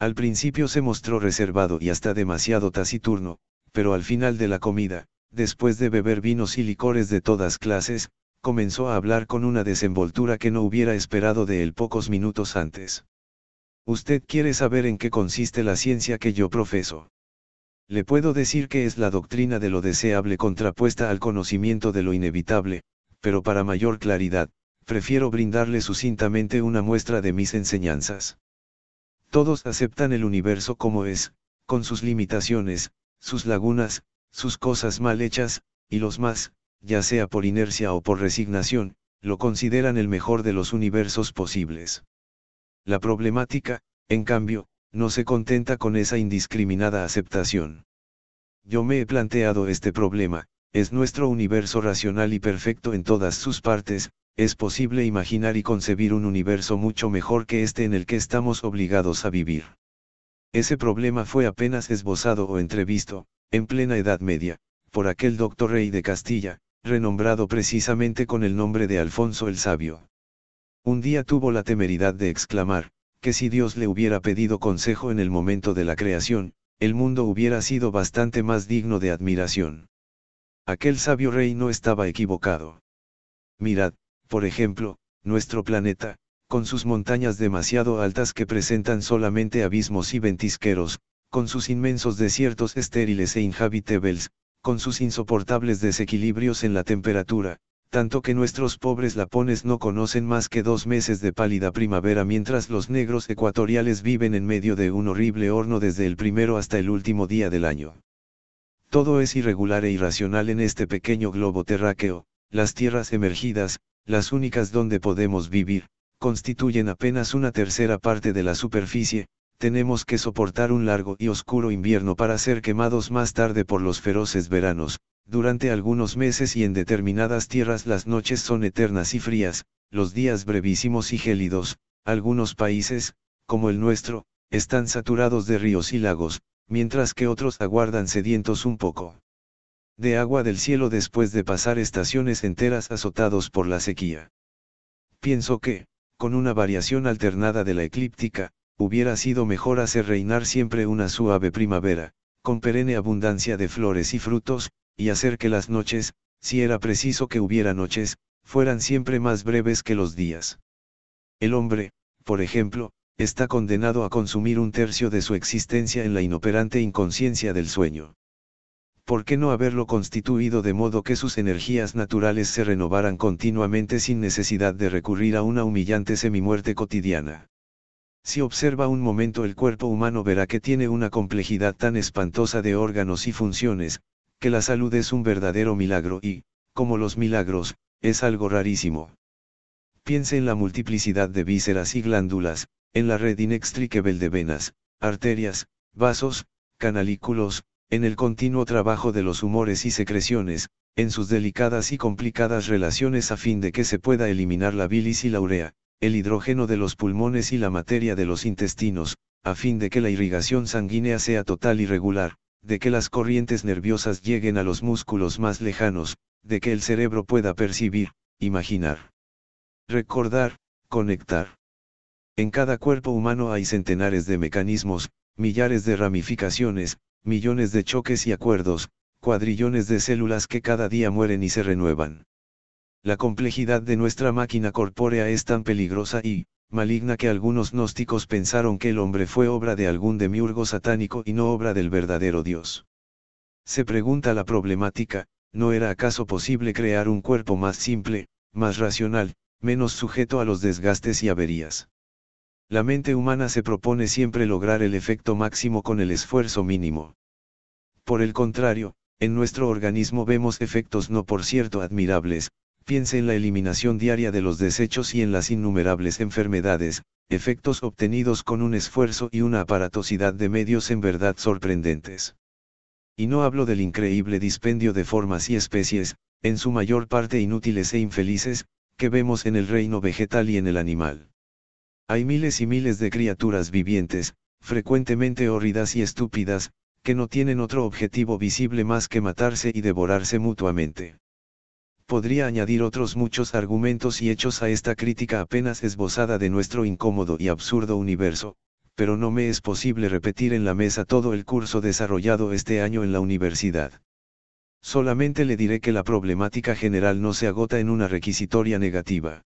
Al principio se mostró reservado y hasta demasiado taciturno, pero al final de la comida, después de beber vinos y licores de todas clases, comenzó a hablar con una desenvoltura que no hubiera esperado de él pocos minutos antes. Usted quiere saber en qué consiste la ciencia que yo profeso le puedo decir que es la doctrina de lo deseable contrapuesta al conocimiento de lo inevitable, pero para mayor claridad, prefiero brindarle sucintamente una muestra de mis enseñanzas. Todos aceptan el universo como es, con sus limitaciones, sus lagunas, sus cosas mal hechas, y los más, ya sea por inercia o por resignación, lo consideran el mejor de los universos posibles. La problemática, en cambio, no se contenta con esa indiscriminada aceptación. Yo me he planteado este problema, es nuestro universo racional y perfecto en todas sus partes, es posible imaginar y concebir un universo mucho mejor que este en el que estamos obligados a vivir. Ese problema fue apenas esbozado o entrevisto, en plena Edad Media, por aquel doctor rey de Castilla, renombrado precisamente con el nombre de Alfonso el Sabio. Un día tuvo la temeridad de exclamar, que si Dios le hubiera pedido consejo en el momento de la creación, el mundo hubiera sido bastante más digno de admiración. Aquel sabio rey no estaba equivocado. Mirad, por ejemplo, nuestro planeta, con sus montañas demasiado altas que presentan solamente abismos y ventisqueros, con sus inmensos desiertos estériles e inhabitables, con sus insoportables desequilibrios en la temperatura, tanto que nuestros pobres lapones no conocen más que dos meses de pálida primavera mientras los negros ecuatoriales viven en medio de un horrible horno desde el primero hasta el último día del año. Todo es irregular e irracional en este pequeño globo terráqueo, las tierras emergidas, las únicas donde podemos vivir, constituyen apenas una tercera parte de la superficie, tenemos que soportar un largo y oscuro invierno para ser quemados más tarde por los feroces veranos, durante algunos meses y en determinadas tierras las noches son eternas y frías, los días brevísimos y gélidos, algunos países, como el nuestro, están saturados de ríos y lagos, mientras que otros aguardan sedientos un poco de agua del cielo después de pasar estaciones enteras azotados por la sequía. Pienso que, con una variación alternada de la eclíptica, hubiera sido mejor hacer reinar siempre una suave primavera, con perenne abundancia de flores y frutos, y hacer que las noches, si era preciso que hubiera noches, fueran siempre más breves que los días. El hombre, por ejemplo, está condenado a consumir un tercio de su existencia en la inoperante inconsciencia del sueño. ¿Por qué no haberlo constituido de modo que sus energías naturales se renovaran continuamente sin necesidad de recurrir a una humillante semimuerte cotidiana? Si observa un momento el cuerpo humano verá que tiene una complejidad tan espantosa de órganos y funciones, que la salud es un verdadero milagro y, como los milagros, es algo rarísimo. Piense en la multiplicidad de vísceras y glándulas, en la red inextricable de venas, arterias, vasos, canalículos, en el continuo trabajo de los humores y secreciones, en sus delicadas y complicadas relaciones a fin de que se pueda eliminar la bilis y la urea, el hidrógeno de los pulmones y la materia de los intestinos, a fin de que la irrigación sanguínea sea total y regular, de que las corrientes nerviosas lleguen a los músculos más lejanos, de que el cerebro pueda percibir, imaginar, recordar, conectar. En cada cuerpo humano hay centenares de mecanismos, millares de ramificaciones, millones de choques y acuerdos, cuadrillones de células que cada día mueren y se renuevan. La complejidad de nuestra máquina corpórea es tan peligrosa y, maligna que algunos gnósticos pensaron que el hombre fue obra de algún demiurgo satánico y no obra del verdadero Dios. Se pregunta la problemática, ¿no era acaso posible crear un cuerpo más simple, más racional, menos sujeto a los desgastes y averías? La mente humana se propone siempre lograr el efecto máximo con el esfuerzo mínimo. Por el contrario, en nuestro organismo vemos efectos no por cierto admirables, piense en la eliminación diaria de los desechos y en las innumerables enfermedades, efectos obtenidos con un esfuerzo y una aparatosidad de medios en verdad sorprendentes. Y no hablo del increíble dispendio de formas y especies, en su mayor parte inútiles e infelices, que vemos en el reino vegetal y en el animal. Hay miles y miles de criaturas vivientes, frecuentemente hórridas y estúpidas, que no tienen otro objetivo visible más que matarse y devorarse mutuamente podría añadir otros muchos argumentos y hechos a esta crítica apenas esbozada de nuestro incómodo y absurdo universo, pero no me es posible repetir en la mesa todo el curso desarrollado este año en la universidad. Solamente le diré que la problemática general no se agota en una requisitoria negativa.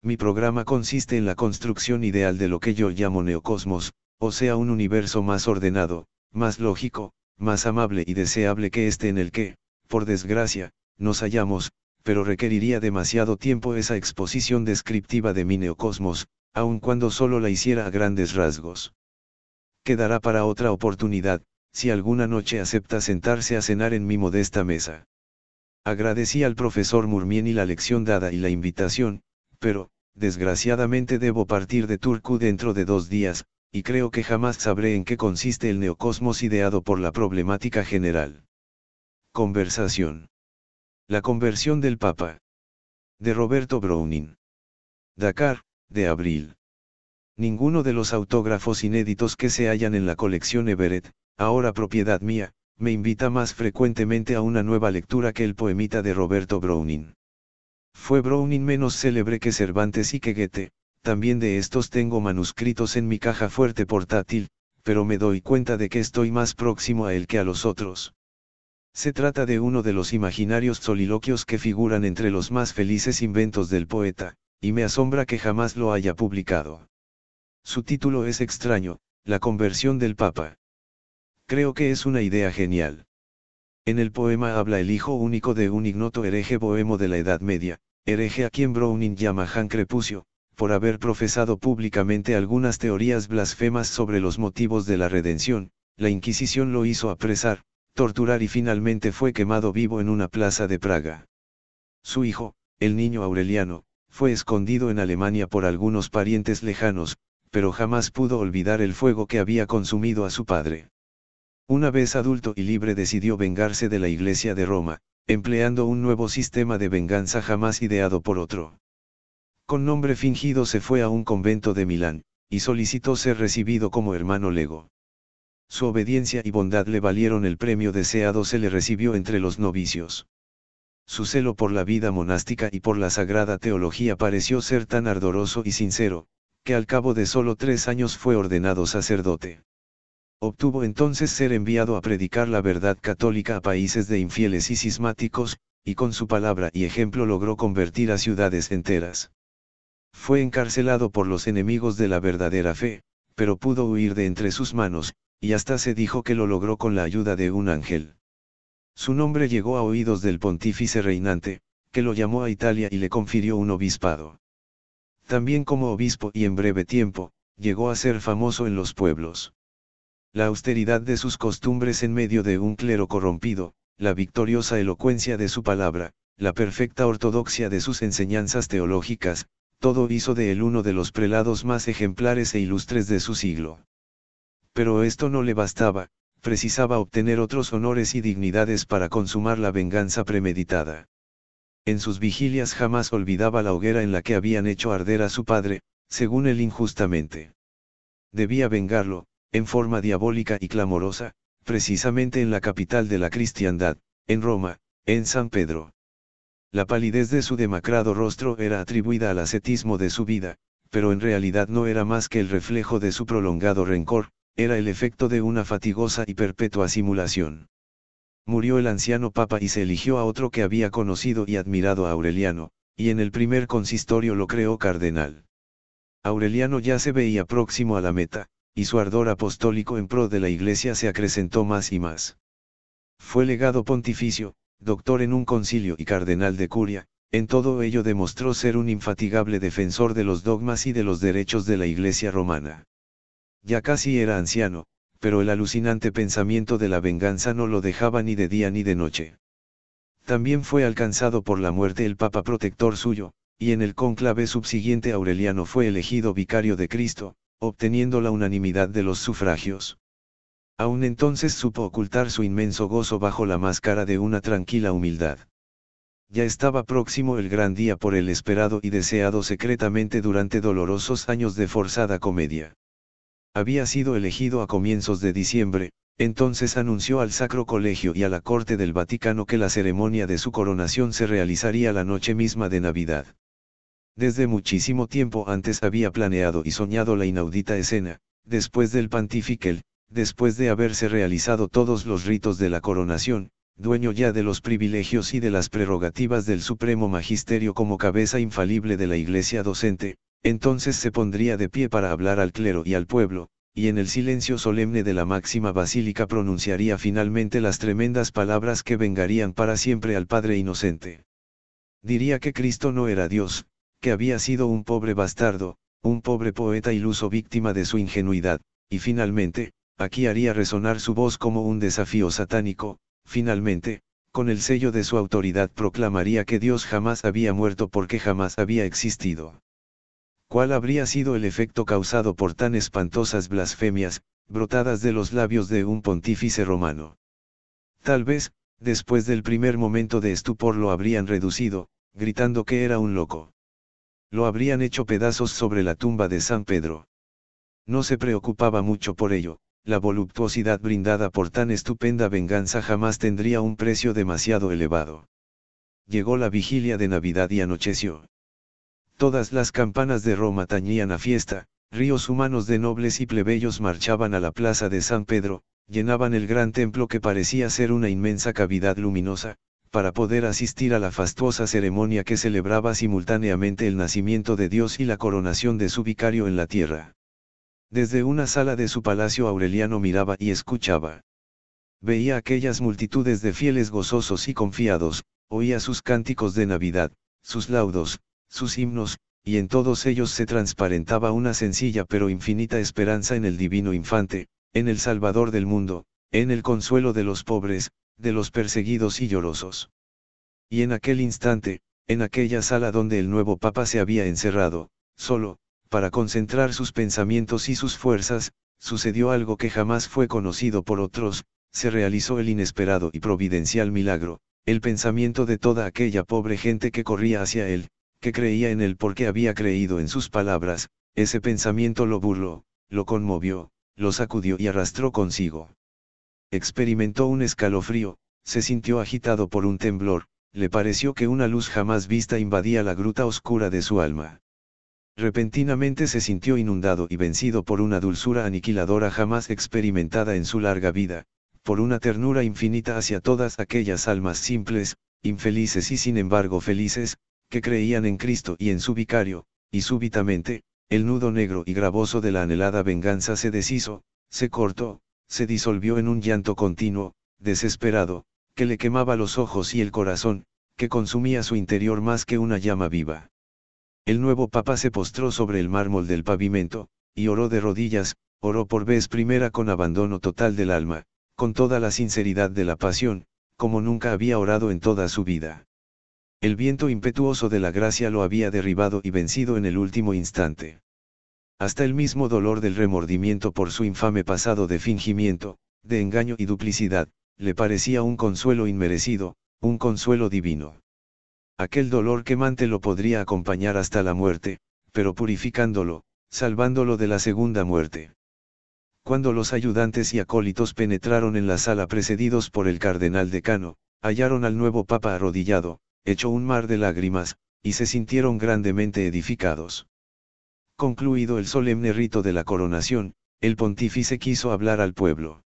Mi programa consiste en la construcción ideal de lo que yo llamo neocosmos, o sea un universo más ordenado, más lógico, más amable y deseable que este en el que, por desgracia, nos hallamos, pero requeriría demasiado tiempo esa exposición descriptiva de mi neocosmos, aun cuando solo la hiciera a grandes rasgos. Quedará para otra oportunidad, si alguna noche acepta sentarse a cenar en mi modesta mesa. Agradecí al profesor y la lección dada y la invitación, pero, desgraciadamente debo partir de Turku dentro de dos días, y creo que jamás sabré en qué consiste el neocosmos ideado por la problemática general. Conversación. La conversión del Papa. De Roberto Browning. Dakar, de abril. Ninguno de los autógrafos inéditos que se hallan en la colección Everett, ahora propiedad mía, me invita más frecuentemente a una nueva lectura que el poemita de Roberto Browning. Fue Browning menos célebre que Cervantes y que Goethe, también de estos tengo manuscritos en mi caja fuerte portátil, pero me doy cuenta de que estoy más próximo a él que a los otros. Se trata de uno de los imaginarios soliloquios que figuran entre los más felices inventos del poeta, y me asombra que jamás lo haya publicado. Su título es extraño, La conversión del Papa. Creo que es una idea genial. En el poema habla el hijo único de un ignoto hereje bohemo de la Edad Media, hereje a quien Browning llama Han Crepucio, por haber profesado públicamente algunas teorías blasfemas sobre los motivos de la redención, la Inquisición lo hizo apresar, torturar y finalmente fue quemado vivo en una plaza de Praga. Su hijo, el niño Aureliano, fue escondido en Alemania por algunos parientes lejanos, pero jamás pudo olvidar el fuego que había consumido a su padre. Una vez adulto y libre decidió vengarse de la Iglesia de Roma, empleando un nuevo sistema de venganza jamás ideado por otro. Con nombre fingido se fue a un convento de Milán, y solicitó ser recibido como hermano lego. Su obediencia y bondad le valieron el premio deseado se le recibió entre los novicios. Su celo por la vida monástica y por la sagrada teología pareció ser tan ardoroso y sincero, que al cabo de solo tres años fue ordenado sacerdote. Obtuvo entonces ser enviado a predicar la verdad católica a países de infieles y cismáticos, y con su palabra y ejemplo logró convertir a ciudades enteras. Fue encarcelado por los enemigos de la verdadera fe, pero pudo huir de entre sus manos, y hasta se dijo que lo logró con la ayuda de un ángel. Su nombre llegó a oídos del pontífice reinante, que lo llamó a Italia y le confirió un obispado. También como obispo y en breve tiempo, llegó a ser famoso en los pueblos. La austeridad de sus costumbres en medio de un clero corrompido, la victoriosa elocuencia de su palabra, la perfecta ortodoxia de sus enseñanzas teológicas, todo hizo de él uno de los prelados más ejemplares e ilustres de su siglo pero esto no le bastaba, precisaba obtener otros honores y dignidades para consumar la venganza premeditada. En sus vigilias jamás olvidaba la hoguera en la que habían hecho arder a su padre, según él injustamente. Debía vengarlo, en forma diabólica y clamorosa, precisamente en la capital de la cristiandad, en Roma, en San Pedro. La palidez de su demacrado rostro era atribuida al ascetismo de su vida, pero en realidad no era más que el reflejo de su prolongado rencor, era el efecto de una fatigosa y perpetua simulación. Murió el anciano papa y se eligió a otro que había conocido y admirado a Aureliano, y en el primer consistorio lo creó cardenal. Aureliano ya se veía próximo a la meta, y su ardor apostólico en pro de la Iglesia se acrecentó más y más. Fue legado pontificio, doctor en un concilio y cardenal de curia, en todo ello demostró ser un infatigable defensor de los dogmas y de los derechos de la Iglesia romana. Ya casi era anciano, pero el alucinante pensamiento de la venganza no lo dejaba ni de día ni de noche. También fue alcanzado por la muerte el Papa protector suyo, y en el cónclave subsiguiente Aureliano fue elegido vicario de Cristo, obteniendo la unanimidad de los sufragios. Aún entonces supo ocultar su inmenso gozo bajo la máscara de una tranquila humildad. Ya estaba próximo el gran día por el esperado y deseado secretamente durante dolorosos años de forzada comedia había sido elegido a comienzos de diciembre, entonces anunció al Sacro Colegio y a la Corte del Vaticano que la ceremonia de su coronación se realizaría la noche misma de Navidad. Desde muchísimo tiempo antes había planeado y soñado la inaudita escena, después del Pontifical, después de haberse realizado todos los ritos de la coronación, dueño ya de los privilegios y de las prerrogativas del Supremo Magisterio como cabeza infalible de la Iglesia docente, entonces se pondría de pie para hablar al clero y al pueblo, y en el silencio solemne de la máxima basílica pronunciaría finalmente las tremendas palabras que vengarían para siempre al Padre Inocente. Diría que Cristo no era Dios, que había sido un pobre bastardo, un pobre poeta iluso víctima de su ingenuidad, y finalmente, aquí haría resonar su voz como un desafío satánico, finalmente, con el sello de su autoridad proclamaría que Dios jamás había muerto porque jamás había existido. ¿Cuál habría sido el efecto causado por tan espantosas blasfemias, brotadas de los labios de un pontífice romano? Tal vez, después del primer momento de estupor lo habrían reducido, gritando que era un loco. Lo habrían hecho pedazos sobre la tumba de San Pedro. No se preocupaba mucho por ello, la voluptuosidad brindada por tan estupenda venganza jamás tendría un precio demasiado elevado. Llegó la vigilia de Navidad y anocheció. Todas las campanas de Roma tañían a fiesta, ríos humanos de nobles y plebeyos marchaban a la plaza de San Pedro, llenaban el gran templo que parecía ser una inmensa cavidad luminosa, para poder asistir a la fastuosa ceremonia que celebraba simultáneamente el nacimiento de Dios y la coronación de su vicario en la tierra. Desde una sala de su palacio Aureliano miraba y escuchaba. Veía aquellas multitudes de fieles gozosos y confiados, oía sus cánticos de Navidad, sus laudos, sus himnos, y en todos ellos se transparentaba una sencilla pero infinita esperanza en el divino infante, en el Salvador del mundo, en el consuelo de los pobres, de los perseguidos y llorosos. Y en aquel instante, en aquella sala donde el nuevo Papa se había encerrado, solo, para concentrar sus pensamientos y sus fuerzas, sucedió algo que jamás fue conocido por otros, se realizó el inesperado y providencial milagro, el pensamiento de toda aquella pobre gente que corría hacia él, que creía en él porque había creído en sus palabras, ese pensamiento lo burló, lo conmovió, lo sacudió y arrastró consigo. Experimentó un escalofrío, se sintió agitado por un temblor, le pareció que una luz jamás vista invadía la gruta oscura de su alma. Repentinamente se sintió inundado y vencido por una dulzura aniquiladora jamás experimentada en su larga vida, por una ternura infinita hacia todas aquellas almas simples, infelices y sin embargo felices, que creían en Cristo y en su vicario, y súbitamente, el nudo negro y gravoso de la anhelada venganza se deshizo, se cortó, se disolvió en un llanto continuo, desesperado, que le quemaba los ojos y el corazón, que consumía su interior más que una llama viva. El nuevo papa se postró sobre el mármol del pavimento, y oró de rodillas, oró por vez primera con abandono total del alma, con toda la sinceridad de la pasión, como nunca había orado en toda su vida. El viento impetuoso de la gracia lo había derribado y vencido en el último instante. Hasta el mismo dolor del remordimiento por su infame pasado de fingimiento, de engaño y duplicidad, le parecía un consuelo inmerecido, un consuelo divino. Aquel dolor quemante lo podría acompañar hasta la muerte, pero purificándolo, salvándolo de la segunda muerte. Cuando los ayudantes y acólitos penetraron en la sala precedidos por el cardenal decano, hallaron al nuevo papa arrodillado, echó un mar de lágrimas, y se sintieron grandemente edificados. Concluido el solemne rito de la coronación, el pontífice quiso hablar al pueblo.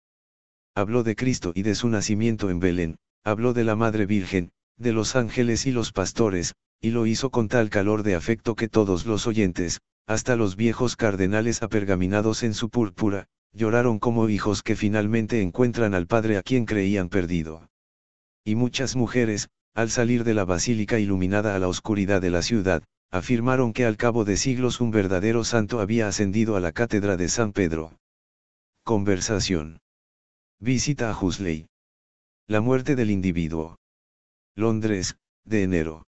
Habló de Cristo y de su nacimiento en Belén, habló de la Madre Virgen, de los ángeles y los pastores, y lo hizo con tal calor de afecto que todos los oyentes, hasta los viejos cardenales apergaminados en su púrpura, lloraron como hijos que finalmente encuentran al Padre a quien creían perdido. Y muchas mujeres, al salir de la basílica iluminada a la oscuridad de la ciudad, afirmaron que al cabo de siglos un verdadero santo había ascendido a la cátedra de San Pedro. Conversación. Visita a Huxley. La muerte del individuo. Londres, de enero.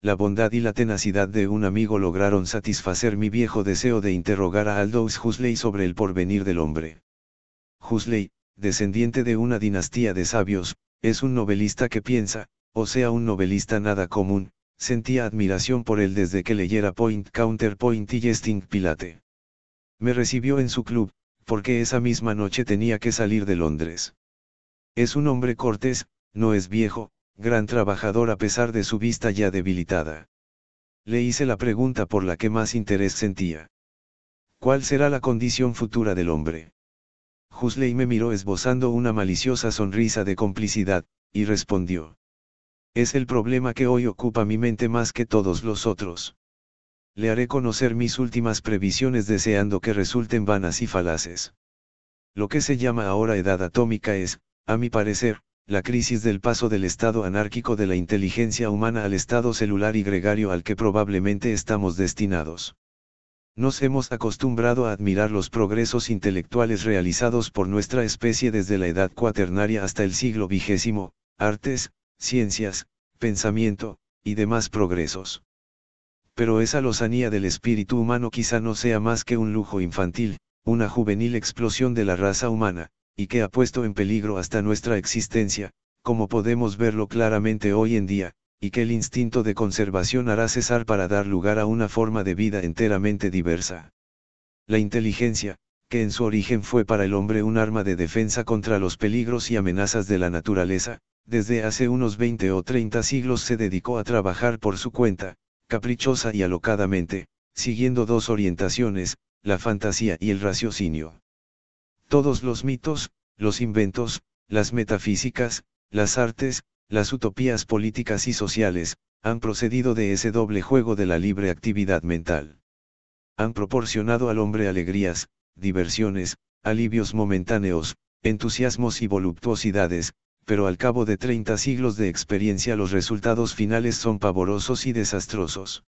La bondad y la tenacidad de un amigo lograron satisfacer mi viejo deseo de interrogar a Aldous Huxley sobre el porvenir del hombre. Huxley, descendiente de una dinastía de sabios, es un novelista que piensa, o sea un novelista nada común, sentía admiración por él desde que leyera Point Counterpoint y Jesting Pilate. Me recibió en su club, porque esa misma noche tenía que salir de Londres. Es un hombre cortés, no es viejo, gran trabajador a pesar de su vista ya debilitada. Le hice la pregunta por la que más interés sentía. ¿Cuál será la condición futura del hombre? Husley me miró esbozando una maliciosa sonrisa de complicidad, y respondió. Es el problema que hoy ocupa mi mente más que todos los otros. Le haré conocer mis últimas previsiones deseando que resulten vanas y falaces. Lo que se llama ahora edad atómica es, a mi parecer, la crisis del paso del estado anárquico de la inteligencia humana al estado celular y gregario al que probablemente estamos destinados. Nos hemos acostumbrado a admirar los progresos intelectuales realizados por nuestra especie desde la edad cuaternaria hasta el siglo XX, artes, ciencias, pensamiento, y demás progresos. Pero esa lozanía del espíritu humano quizá no sea más que un lujo infantil, una juvenil explosión de la raza humana, y que ha puesto en peligro hasta nuestra existencia, como podemos verlo claramente hoy en día, y que el instinto de conservación hará cesar para dar lugar a una forma de vida enteramente diversa. La inteligencia, que en su origen fue para el hombre un arma de defensa contra los peligros y amenazas de la naturaleza, desde hace unos 20 o 30 siglos se dedicó a trabajar por su cuenta, caprichosa y alocadamente, siguiendo dos orientaciones, la fantasía y el raciocinio. Todos los mitos, los inventos, las metafísicas, las artes, las utopías políticas y sociales, han procedido de ese doble juego de la libre actividad mental. Han proporcionado al hombre alegrías, diversiones, alivios momentáneos, entusiasmos y voluptuosidades, pero al cabo de 30 siglos de experiencia los resultados finales son pavorosos y desastrosos.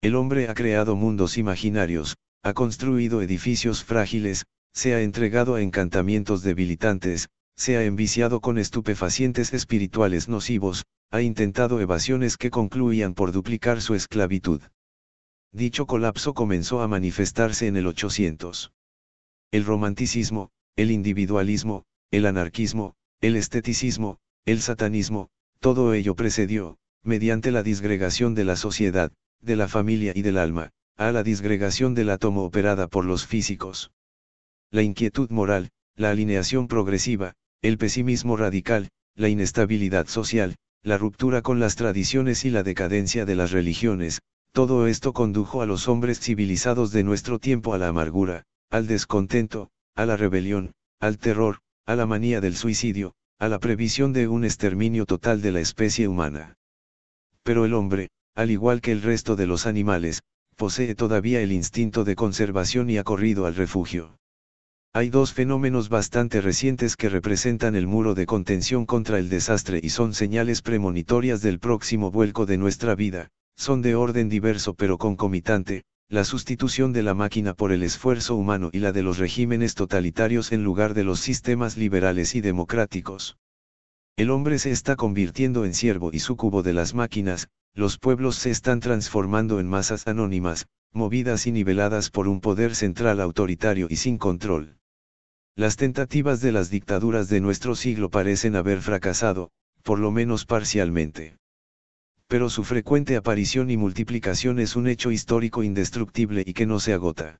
El hombre ha creado mundos imaginarios, ha construido edificios frágiles, se ha entregado a encantamientos debilitantes, se ha enviciado con estupefacientes espirituales nocivos, ha intentado evasiones que concluían por duplicar su esclavitud. Dicho colapso comenzó a manifestarse en el 800. El romanticismo, el individualismo, el anarquismo, el esteticismo, el satanismo, todo ello precedió, mediante la disgregación de la sociedad, de la familia y del alma, a la disgregación del átomo operada por los físicos. La inquietud moral, la alineación progresiva, el pesimismo radical, la inestabilidad social, la ruptura con las tradiciones y la decadencia de las religiones, todo esto condujo a los hombres civilizados de nuestro tiempo a la amargura, al descontento, a la rebelión, al terror, a la manía del suicidio, a la previsión de un exterminio total de la especie humana. Pero el hombre, al igual que el resto de los animales, posee todavía el instinto de conservación y ha corrido al refugio. Hay dos fenómenos bastante recientes que representan el muro de contención contra el desastre y son señales premonitorias del próximo vuelco de nuestra vida, son de orden diverso pero concomitante, la sustitución de la máquina por el esfuerzo humano y la de los regímenes totalitarios en lugar de los sistemas liberales y democráticos. El hombre se está convirtiendo en siervo y sucubo de las máquinas, los pueblos se están transformando en masas anónimas, movidas y niveladas por un poder central autoritario y sin control. Las tentativas de las dictaduras de nuestro siglo parecen haber fracasado, por lo menos parcialmente pero su frecuente aparición y multiplicación es un hecho histórico indestructible y que no se agota.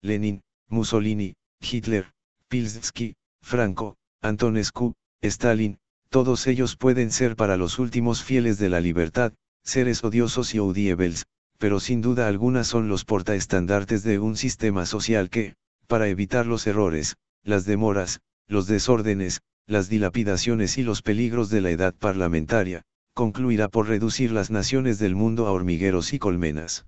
Lenin, Mussolini, Hitler, Pilski, Franco, Antonescu, Stalin, todos ellos pueden ser para los últimos fieles de la libertad, seres odiosos y odiebles, pero sin duda alguna son los portaestandartes de un sistema social que, para evitar los errores, las demoras, los desórdenes, las dilapidaciones y los peligros de la edad parlamentaria, concluirá por reducir las naciones del mundo a hormigueros y colmenas.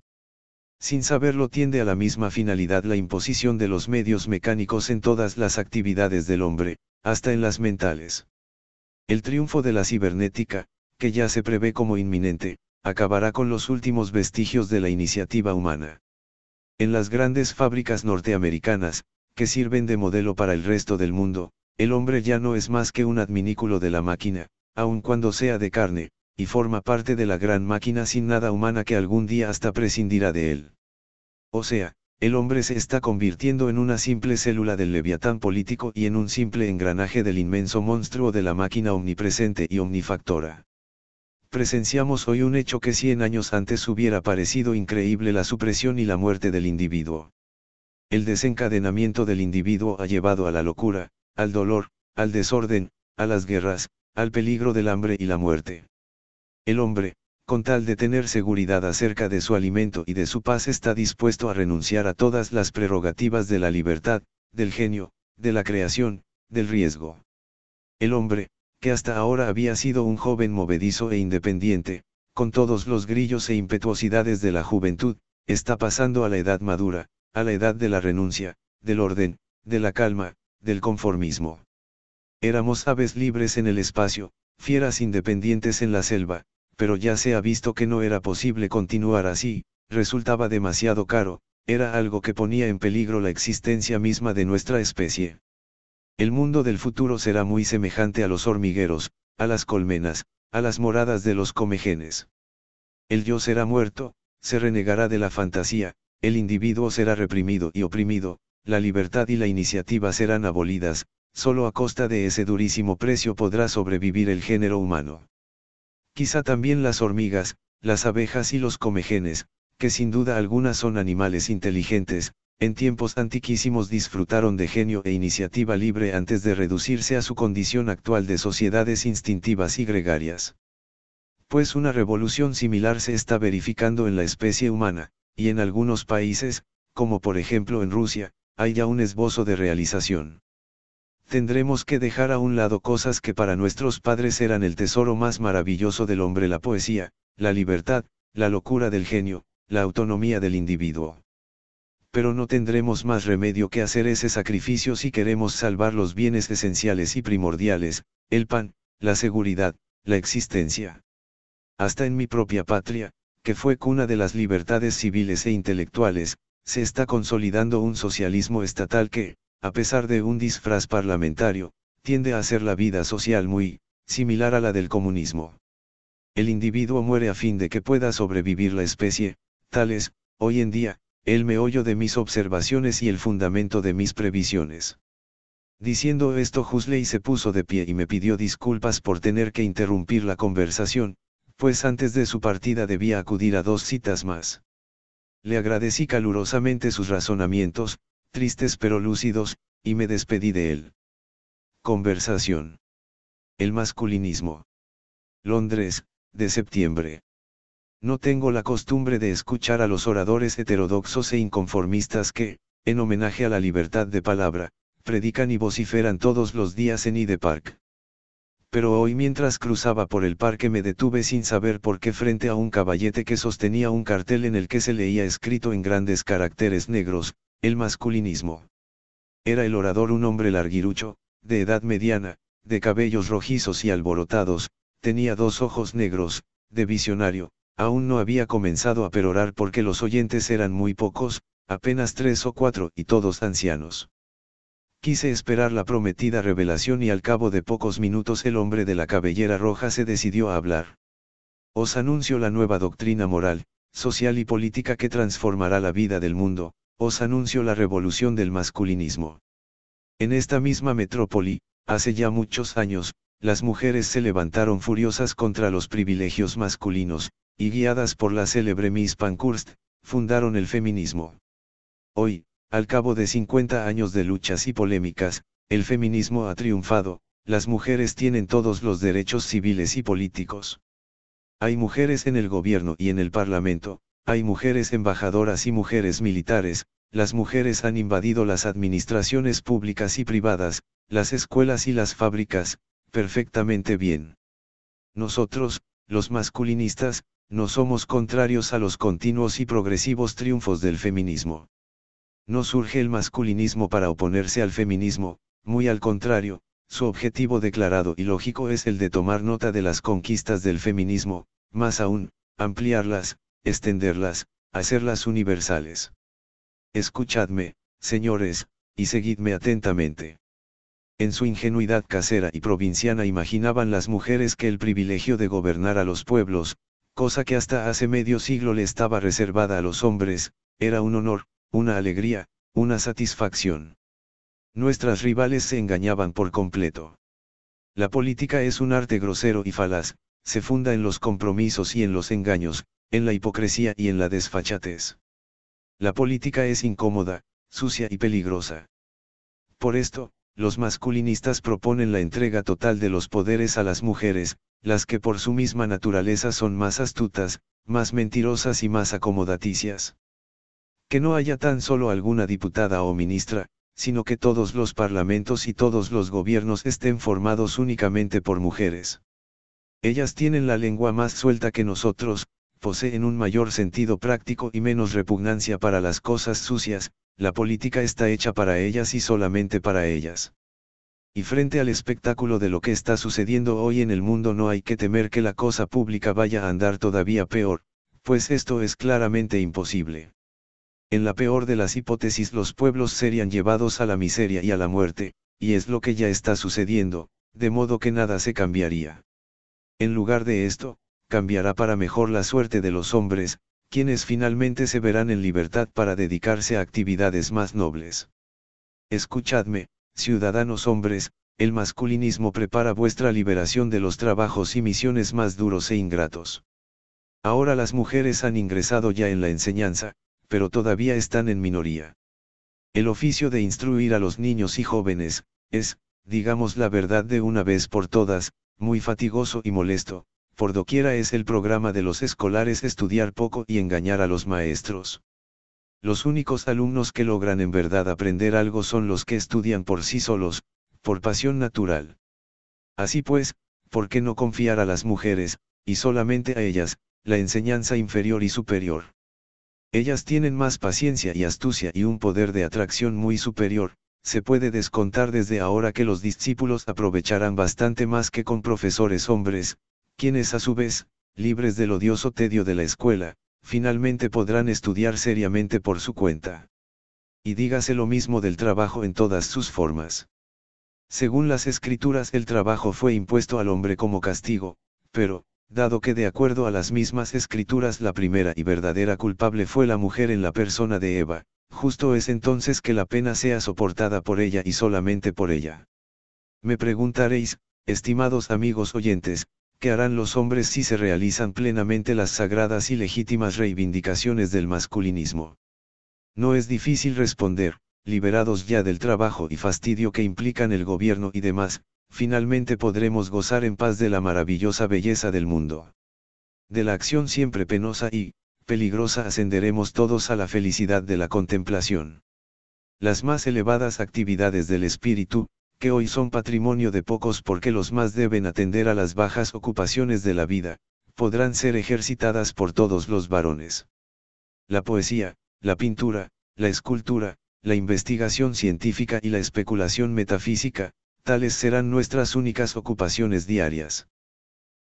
Sin saberlo tiende a la misma finalidad la imposición de los medios mecánicos en todas las actividades del hombre, hasta en las mentales. El triunfo de la cibernética, que ya se prevé como inminente, acabará con los últimos vestigios de la iniciativa humana. En las grandes fábricas norteamericanas, que sirven de modelo para el resto del mundo, el hombre ya no es más que un adminículo de la máquina, aun cuando sea de carne, y forma parte de la gran máquina sin nada humana que algún día hasta prescindirá de él. O sea, el hombre se está convirtiendo en una simple célula del leviatán político y en un simple engranaje del inmenso monstruo de la máquina omnipresente y omnifactora. Presenciamos hoy un hecho que 100 años antes hubiera parecido increíble la supresión y la muerte del individuo. El desencadenamiento del individuo ha llevado a la locura, al dolor, al desorden, a las guerras, al peligro del hambre y la muerte. El hombre, con tal de tener seguridad acerca de su alimento y de su paz está dispuesto a renunciar a todas las prerrogativas de la libertad, del genio, de la creación, del riesgo. El hombre, que hasta ahora había sido un joven movedizo e independiente, con todos los grillos e impetuosidades de la juventud, está pasando a la edad madura, a la edad de la renuncia, del orden, de la calma, del conformismo. Éramos aves libres en el espacio, fieras independientes en la selva, pero ya se ha visto que no era posible continuar así, resultaba demasiado caro, era algo que ponía en peligro la existencia misma de nuestra especie. El mundo del futuro será muy semejante a los hormigueros, a las colmenas, a las moradas de los comejenes. El yo será muerto, se renegará de la fantasía, el individuo será reprimido y oprimido, la libertad y la iniciativa serán abolidas, solo a costa de ese durísimo precio podrá sobrevivir el género humano. Quizá también las hormigas, las abejas y los comejenes, que sin duda algunas son animales inteligentes, en tiempos antiquísimos disfrutaron de genio e iniciativa libre antes de reducirse a su condición actual de sociedades instintivas y gregarias. Pues una revolución similar se está verificando en la especie humana, y en algunos países, como por ejemplo en Rusia, hay ya un esbozo de realización tendremos que dejar a un lado cosas que para nuestros padres eran el tesoro más maravilloso del hombre, la poesía, la libertad, la locura del genio, la autonomía del individuo. Pero no tendremos más remedio que hacer ese sacrificio si queremos salvar los bienes esenciales y primordiales, el pan, la seguridad, la existencia. Hasta en mi propia patria, que fue cuna de las libertades civiles e intelectuales, se está consolidando un socialismo estatal que, a pesar de un disfraz parlamentario, tiende a hacer la vida social muy, similar a la del comunismo. El individuo muere a fin de que pueda sobrevivir la especie, tal es, hoy en día, el meollo de mis observaciones y el fundamento de mis previsiones. Diciendo esto Husley se puso de pie y me pidió disculpas por tener que interrumpir la conversación, pues antes de su partida debía acudir a dos citas más. Le agradecí calurosamente sus razonamientos, tristes pero lúcidos, y me despedí de él. Conversación. El masculinismo. Londres, de septiembre. No tengo la costumbre de escuchar a los oradores heterodoxos e inconformistas que, en homenaje a la libertad de palabra, predican y vociferan todos los días en Ide Park. Pero hoy mientras cruzaba por el parque me detuve sin saber por qué frente a un caballete que sostenía un cartel en el que se leía escrito en grandes caracteres negros, el masculinismo. Era el orador un hombre larguirucho, de edad mediana, de cabellos rojizos y alborotados, tenía dos ojos negros, de visionario, aún no había comenzado a perorar porque los oyentes eran muy pocos, apenas tres o cuatro y todos ancianos. Quise esperar la prometida revelación y al cabo de pocos minutos el hombre de la cabellera roja se decidió a hablar. Os anuncio la nueva doctrina moral, social y política que transformará la vida del mundo, os anuncio la revolución del masculinismo. En esta misma metrópoli, hace ya muchos años, las mujeres se levantaron furiosas contra los privilegios masculinos, y guiadas por la célebre Miss Pankhurst, fundaron el feminismo. Hoy, al cabo de 50 años de luchas y polémicas, el feminismo ha triunfado, las mujeres tienen todos los derechos civiles y políticos. Hay mujeres en el gobierno y en el parlamento, hay mujeres embajadoras y mujeres militares, las mujeres han invadido las administraciones públicas y privadas, las escuelas y las fábricas, perfectamente bien. Nosotros, los masculinistas, no somos contrarios a los continuos y progresivos triunfos del feminismo. No surge el masculinismo para oponerse al feminismo, muy al contrario, su objetivo declarado y lógico es el de tomar nota de las conquistas del feminismo, más aún, ampliarlas, extenderlas, hacerlas universales. Escuchadme, señores, y seguidme atentamente. En su ingenuidad casera y provinciana imaginaban las mujeres que el privilegio de gobernar a los pueblos, cosa que hasta hace medio siglo le estaba reservada a los hombres, era un honor, una alegría, una satisfacción. Nuestras rivales se engañaban por completo. La política es un arte grosero y falaz, se funda en los compromisos y en los engaños, en la hipocresía y en la desfachatez. La política es incómoda, sucia y peligrosa. Por esto, los masculinistas proponen la entrega total de los poderes a las mujeres, las que por su misma naturaleza son más astutas, más mentirosas y más acomodaticias. Que no haya tan solo alguna diputada o ministra, sino que todos los parlamentos y todos los gobiernos estén formados únicamente por mujeres. Ellas tienen la lengua más suelta que nosotros, poseen un mayor sentido práctico y menos repugnancia para las cosas sucias, la política está hecha para ellas y solamente para ellas. Y frente al espectáculo de lo que está sucediendo hoy en el mundo no hay que temer que la cosa pública vaya a andar todavía peor, pues esto es claramente imposible. En la peor de las hipótesis los pueblos serían llevados a la miseria y a la muerte, y es lo que ya está sucediendo, de modo que nada se cambiaría. En lugar de esto, cambiará para mejor la suerte de los hombres, quienes finalmente se verán en libertad para dedicarse a actividades más nobles. Escuchadme, ciudadanos hombres, el masculinismo prepara vuestra liberación de los trabajos y misiones más duros e ingratos. Ahora las mujeres han ingresado ya en la enseñanza, pero todavía están en minoría. El oficio de instruir a los niños y jóvenes, es, digamos la verdad de una vez por todas, muy fatigoso y molesto, por doquiera es el programa de los escolares estudiar poco y engañar a los maestros. Los únicos alumnos que logran en verdad aprender algo son los que estudian por sí solos, por pasión natural. Así pues, ¿por qué no confiar a las mujeres, y solamente a ellas, la enseñanza inferior y superior? Ellas tienen más paciencia y astucia y un poder de atracción muy superior, se puede descontar desde ahora que los discípulos aprovecharán bastante más que con profesores hombres, quienes a su vez, libres del odioso tedio de la escuela, finalmente podrán estudiar seriamente por su cuenta. Y dígase lo mismo del trabajo en todas sus formas. Según las escrituras el trabajo fue impuesto al hombre como castigo, pero, dado que de acuerdo a las mismas escrituras la primera y verdadera culpable fue la mujer en la persona de Eva, justo es entonces que la pena sea soportada por ella y solamente por ella. Me preguntaréis, estimados amigos oyentes, ¿qué harán los hombres si se realizan plenamente las sagradas y legítimas reivindicaciones del masculinismo? No es difícil responder, liberados ya del trabajo y fastidio que implican el gobierno y demás, finalmente podremos gozar en paz de la maravillosa belleza del mundo. De la acción siempre penosa y, peligrosa ascenderemos todos a la felicidad de la contemplación. Las más elevadas actividades del espíritu, que hoy son patrimonio de pocos porque los más deben atender a las bajas ocupaciones de la vida, podrán ser ejercitadas por todos los varones. La poesía, la pintura, la escultura, la investigación científica y la especulación metafísica, tales serán nuestras únicas ocupaciones diarias.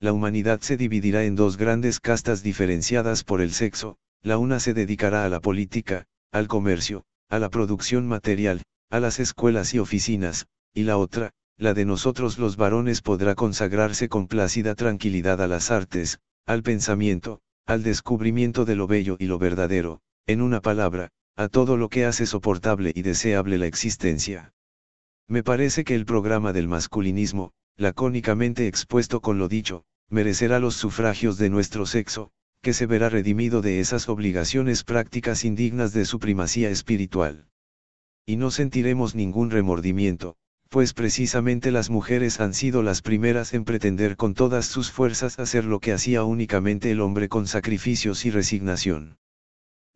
La humanidad se dividirá en dos grandes castas diferenciadas por el sexo, la una se dedicará a la política, al comercio, a la producción material, a las escuelas y oficinas, y la otra, la de nosotros los varones podrá consagrarse con plácida tranquilidad a las artes, al pensamiento, al descubrimiento de lo bello y lo verdadero, en una palabra, a todo lo que hace soportable y deseable la existencia. Me parece que el programa del masculinismo, lacónicamente expuesto con lo dicho, merecerá los sufragios de nuestro sexo, que se verá redimido de esas obligaciones prácticas indignas de su primacía espiritual. Y no sentiremos ningún remordimiento, pues precisamente las mujeres han sido las primeras en pretender con todas sus fuerzas hacer lo que hacía únicamente el hombre con sacrificios y resignación.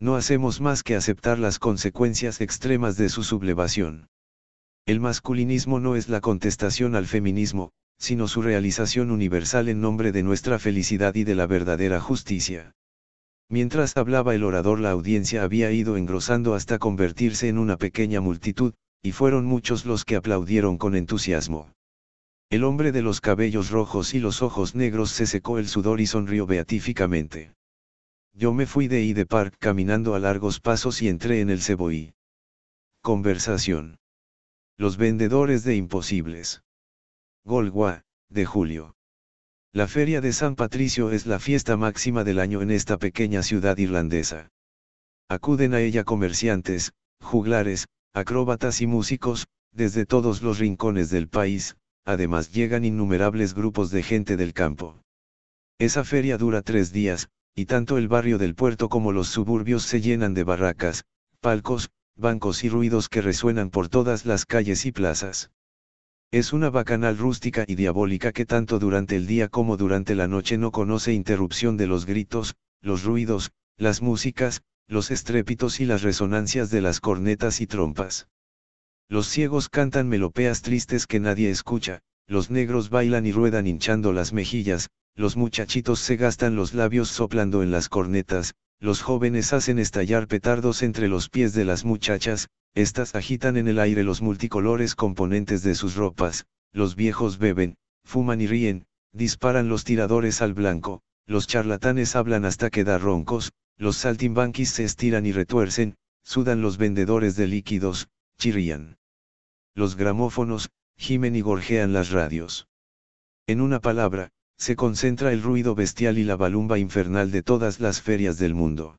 No hacemos más que aceptar las consecuencias extremas de su sublevación. El masculinismo no es la contestación al feminismo, sino su realización universal en nombre de nuestra felicidad y de la verdadera justicia. Mientras hablaba el orador la audiencia había ido engrosando hasta convertirse en una pequeña multitud, y fueron muchos los que aplaudieron con entusiasmo. El hombre de los cabellos rojos y los ojos negros se secó el sudor y sonrió beatíficamente. Yo me fui de Ide Park caminando a largos pasos y entré en el Ceboí. Conversación. Los vendedores de imposibles. Golgua, de julio. La feria de San Patricio es la fiesta máxima del año en esta pequeña ciudad irlandesa. Acuden a ella comerciantes, juglares, acróbatas y músicos, desde todos los rincones del país, además llegan innumerables grupos de gente del campo. Esa feria dura tres días, y tanto el barrio del puerto como los suburbios se llenan de barracas, palcos, bancos y ruidos que resuenan por todas las calles y plazas. Es una bacanal rústica y diabólica que tanto durante el día como durante la noche no conoce interrupción de los gritos, los ruidos, las músicas, los estrépitos y las resonancias de las cornetas y trompas. Los ciegos cantan melopeas tristes que nadie escucha, los negros bailan y ruedan hinchando las mejillas, los muchachitos se gastan los labios soplando en las cornetas, los jóvenes hacen estallar petardos entre los pies de las muchachas, Estas agitan en el aire los multicolores componentes de sus ropas, los viejos beben, fuman y ríen, disparan los tiradores al blanco, los charlatanes hablan hasta quedar roncos, los saltimbanquis se estiran y retuercen, sudan los vendedores de líquidos, chirrían. Los gramófonos, gimen y gorjean las radios. En una palabra, se concentra el ruido bestial y la balumba infernal de todas las ferias del mundo.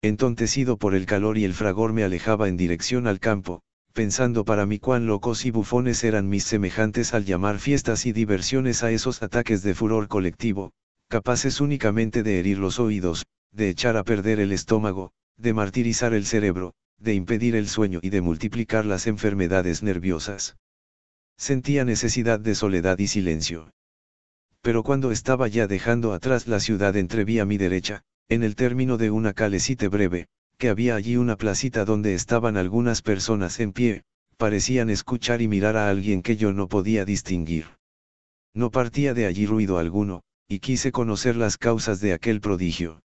Entontecido por el calor y el fragor me alejaba en dirección al campo, pensando para mí cuán locos y bufones eran mis semejantes al llamar fiestas y diversiones a esos ataques de furor colectivo, capaces únicamente de herir los oídos, de echar a perder el estómago, de martirizar el cerebro, de impedir el sueño y de multiplicar las enfermedades nerviosas. Sentía necesidad de soledad y silencio. Pero cuando estaba ya dejando atrás la ciudad entreví a mi derecha, en el término de una calecite breve, que había allí una placita donde estaban algunas personas en pie, parecían escuchar y mirar a alguien que yo no podía distinguir. No partía de allí ruido alguno, y quise conocer las causas de aquel prodigio.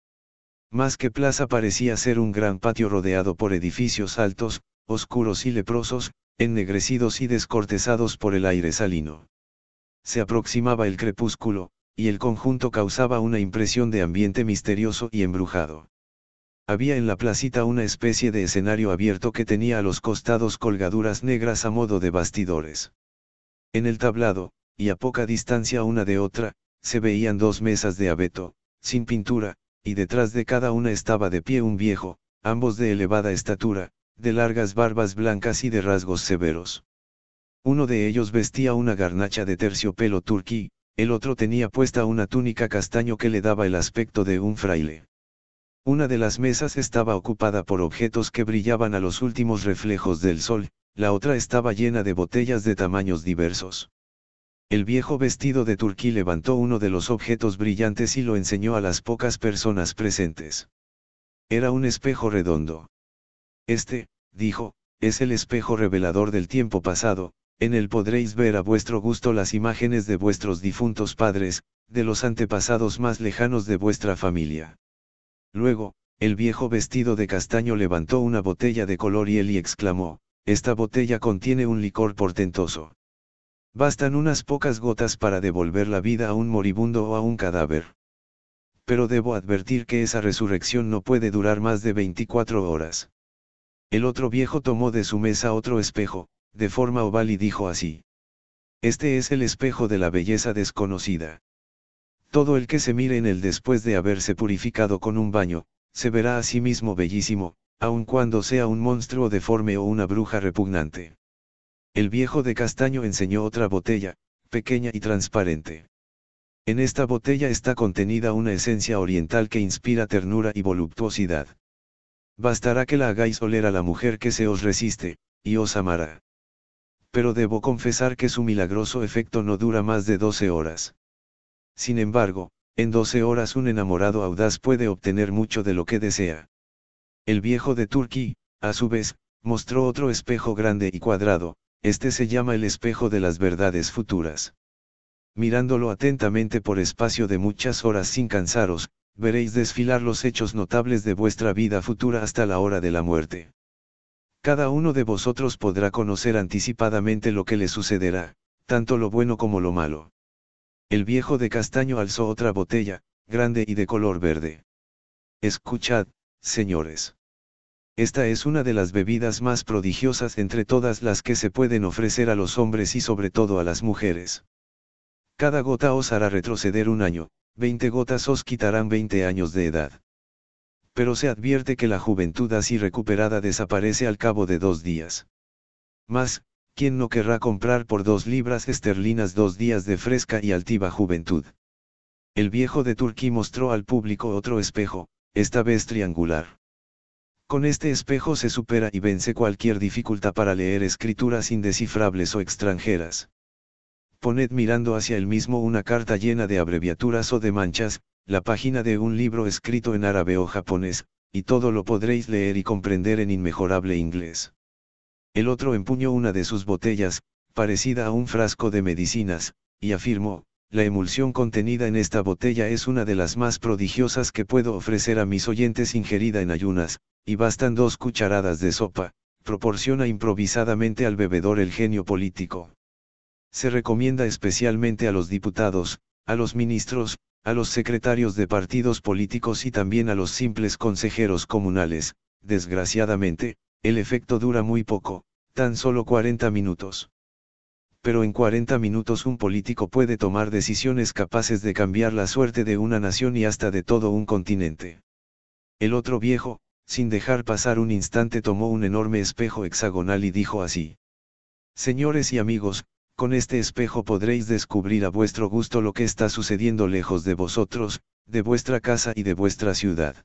Más que plaza parecía ser un gran patio rodeado por edificios altos, oscuros y leprosos, ennegrecidos y descortezados por el aire salino. Se aproximaba el crepúsculo, y el conjunto causaba una impresión de ambiente misterioso y embrujado. Había en la placita una especie de escenario abierto que tenía a los costados colgaduras negras a modo de bastidores. En el tablado, y a poca distancia una de otra, se veían dos mesas de abeto, sin pintura, y detrás de cada una estaba de pie un viejo, ambos de elevada estatura, de largas barbas blancas y de rasgos severos. Uno de ellos vestía una garnacha de terciopelo turquí, el otro tenía puesta una túnica castaño que le daba el aspecto de un fraile. Una de las mesas estaba ocupada por objetos que brillaban a los últimos reflejos del sol, la otra estaba llena de botellas de tamaños diversos. El viejo vestido de turquí levantó uno de los objetos brillantes y lo enseñó a las pocas personas presentes. Era un espejo redondo. Este, dijo, es el espejo revelador del tiempo pasado, en él podréis ver a vuestro gusto las imágenes de vuestros difuntos padres, de los antepasados más lejanos de vuestra familia. Luego, el viejo vestido de castaño levantó una botella de color y él y exclamó, Esta botella contiene un licor portentoso. Bastan unas pocas gotas para devolver la vida a un moribundo o a un cadáver. Pero debo advertir que esa resurrección no puede durar más de 24 horas. El otro viejo tomó de su mesa otro espejo, de forma oval y dijo así. Este es el espejo de la belleza desconocida. Todo el que se mire en él después de haberse purificado con un baño, se verá a sí mismo bellísimo, aun cuando sea un monstruo deforme o una bruja repugnante. El viejo de castaño enseñó otra botella, pequeña y transparente. En esta botella está contenida una esencia oriental que inspira ternura y voluptuosidad. Bastará que la hagáis oler a la mujer que se os resiste, y os amará. Pero debo confesar que su milagroso efecto no dura más de 12 horas. Sin embargo, en 12 horas un enamorado audaz puede obtener mucho de lo que desea. El viejo de Turquí, a su vez, mostró otro espejo grande y cuadrado, este se llama el espejo de las verdades futuras. Mirándolo atentamente por espacio de muchas horas sin cansaros, veréis desfilar los hechos notables de vuestra vida futura hasta la hora de la muerte. Cada uno de vosotros podrá conocer anticipadamente lo que le sucederá, tanto lo bueno como lo malo. El viejo de castaño alzó otra botella, grande y de color verde. Escuchad, señores. Esta es una de las bebidas más prodigiosas entre todas las que se pueden ofrecer a los hombres y sobre todo a las mujeres. Cada gota os hará retroceder un año, 20 gotas os quitarán 20 años de edad. Pero se advierte que la juventud así recuperada desaparece al cabo de dos días. Más, ¿quién no querrá comprar por dos libras esterlinas dos días de fresca y altiva juventud? El viejo de Turquí mostró al público otro espejo, esta vez triangular. Con este espejo se supera y vence cualquier dificultad para leer escrituras indescifrables o extranjeras. Poned mirando hacia el mismo una carta llena de abreviaturas o de manchas, la página de un libro escrito en árabe o japonés, y todo lo podréis leer y comprender en inmejorable inglés. El otro empuñó una de sus botellas, parecida a un frasco de medicinas, y afirmó, la emulsión contenida en esta botella es una de las más prodigiosas que puedo ofrecer a mis oyentes ingerida en ayunas, y bastan dos cucharadas de sopa, proporciona improvisadamente al bebedor el genio político. Se recomienda especialmente a los diputados, a los ministros, a los secretarios de partidos políticos y también a los simples consejeros comunales, desgraciadamente, el efecto dura muy poco, tan solo 40 minutos pero en 40 minutos un político puede tomar decisiones capaces de cambiar la suerte de una nación y hasta de todo un continente. El otro viejo, sin dejar pasar un instante, tomó un enorme espejo hexagonal y dijo así. Señores y amigos, con este espejo podréis descubrir a vuestro gusto lo que está sucediendo lejos de vosotros, de vuestra casa y de vuestra ciudad.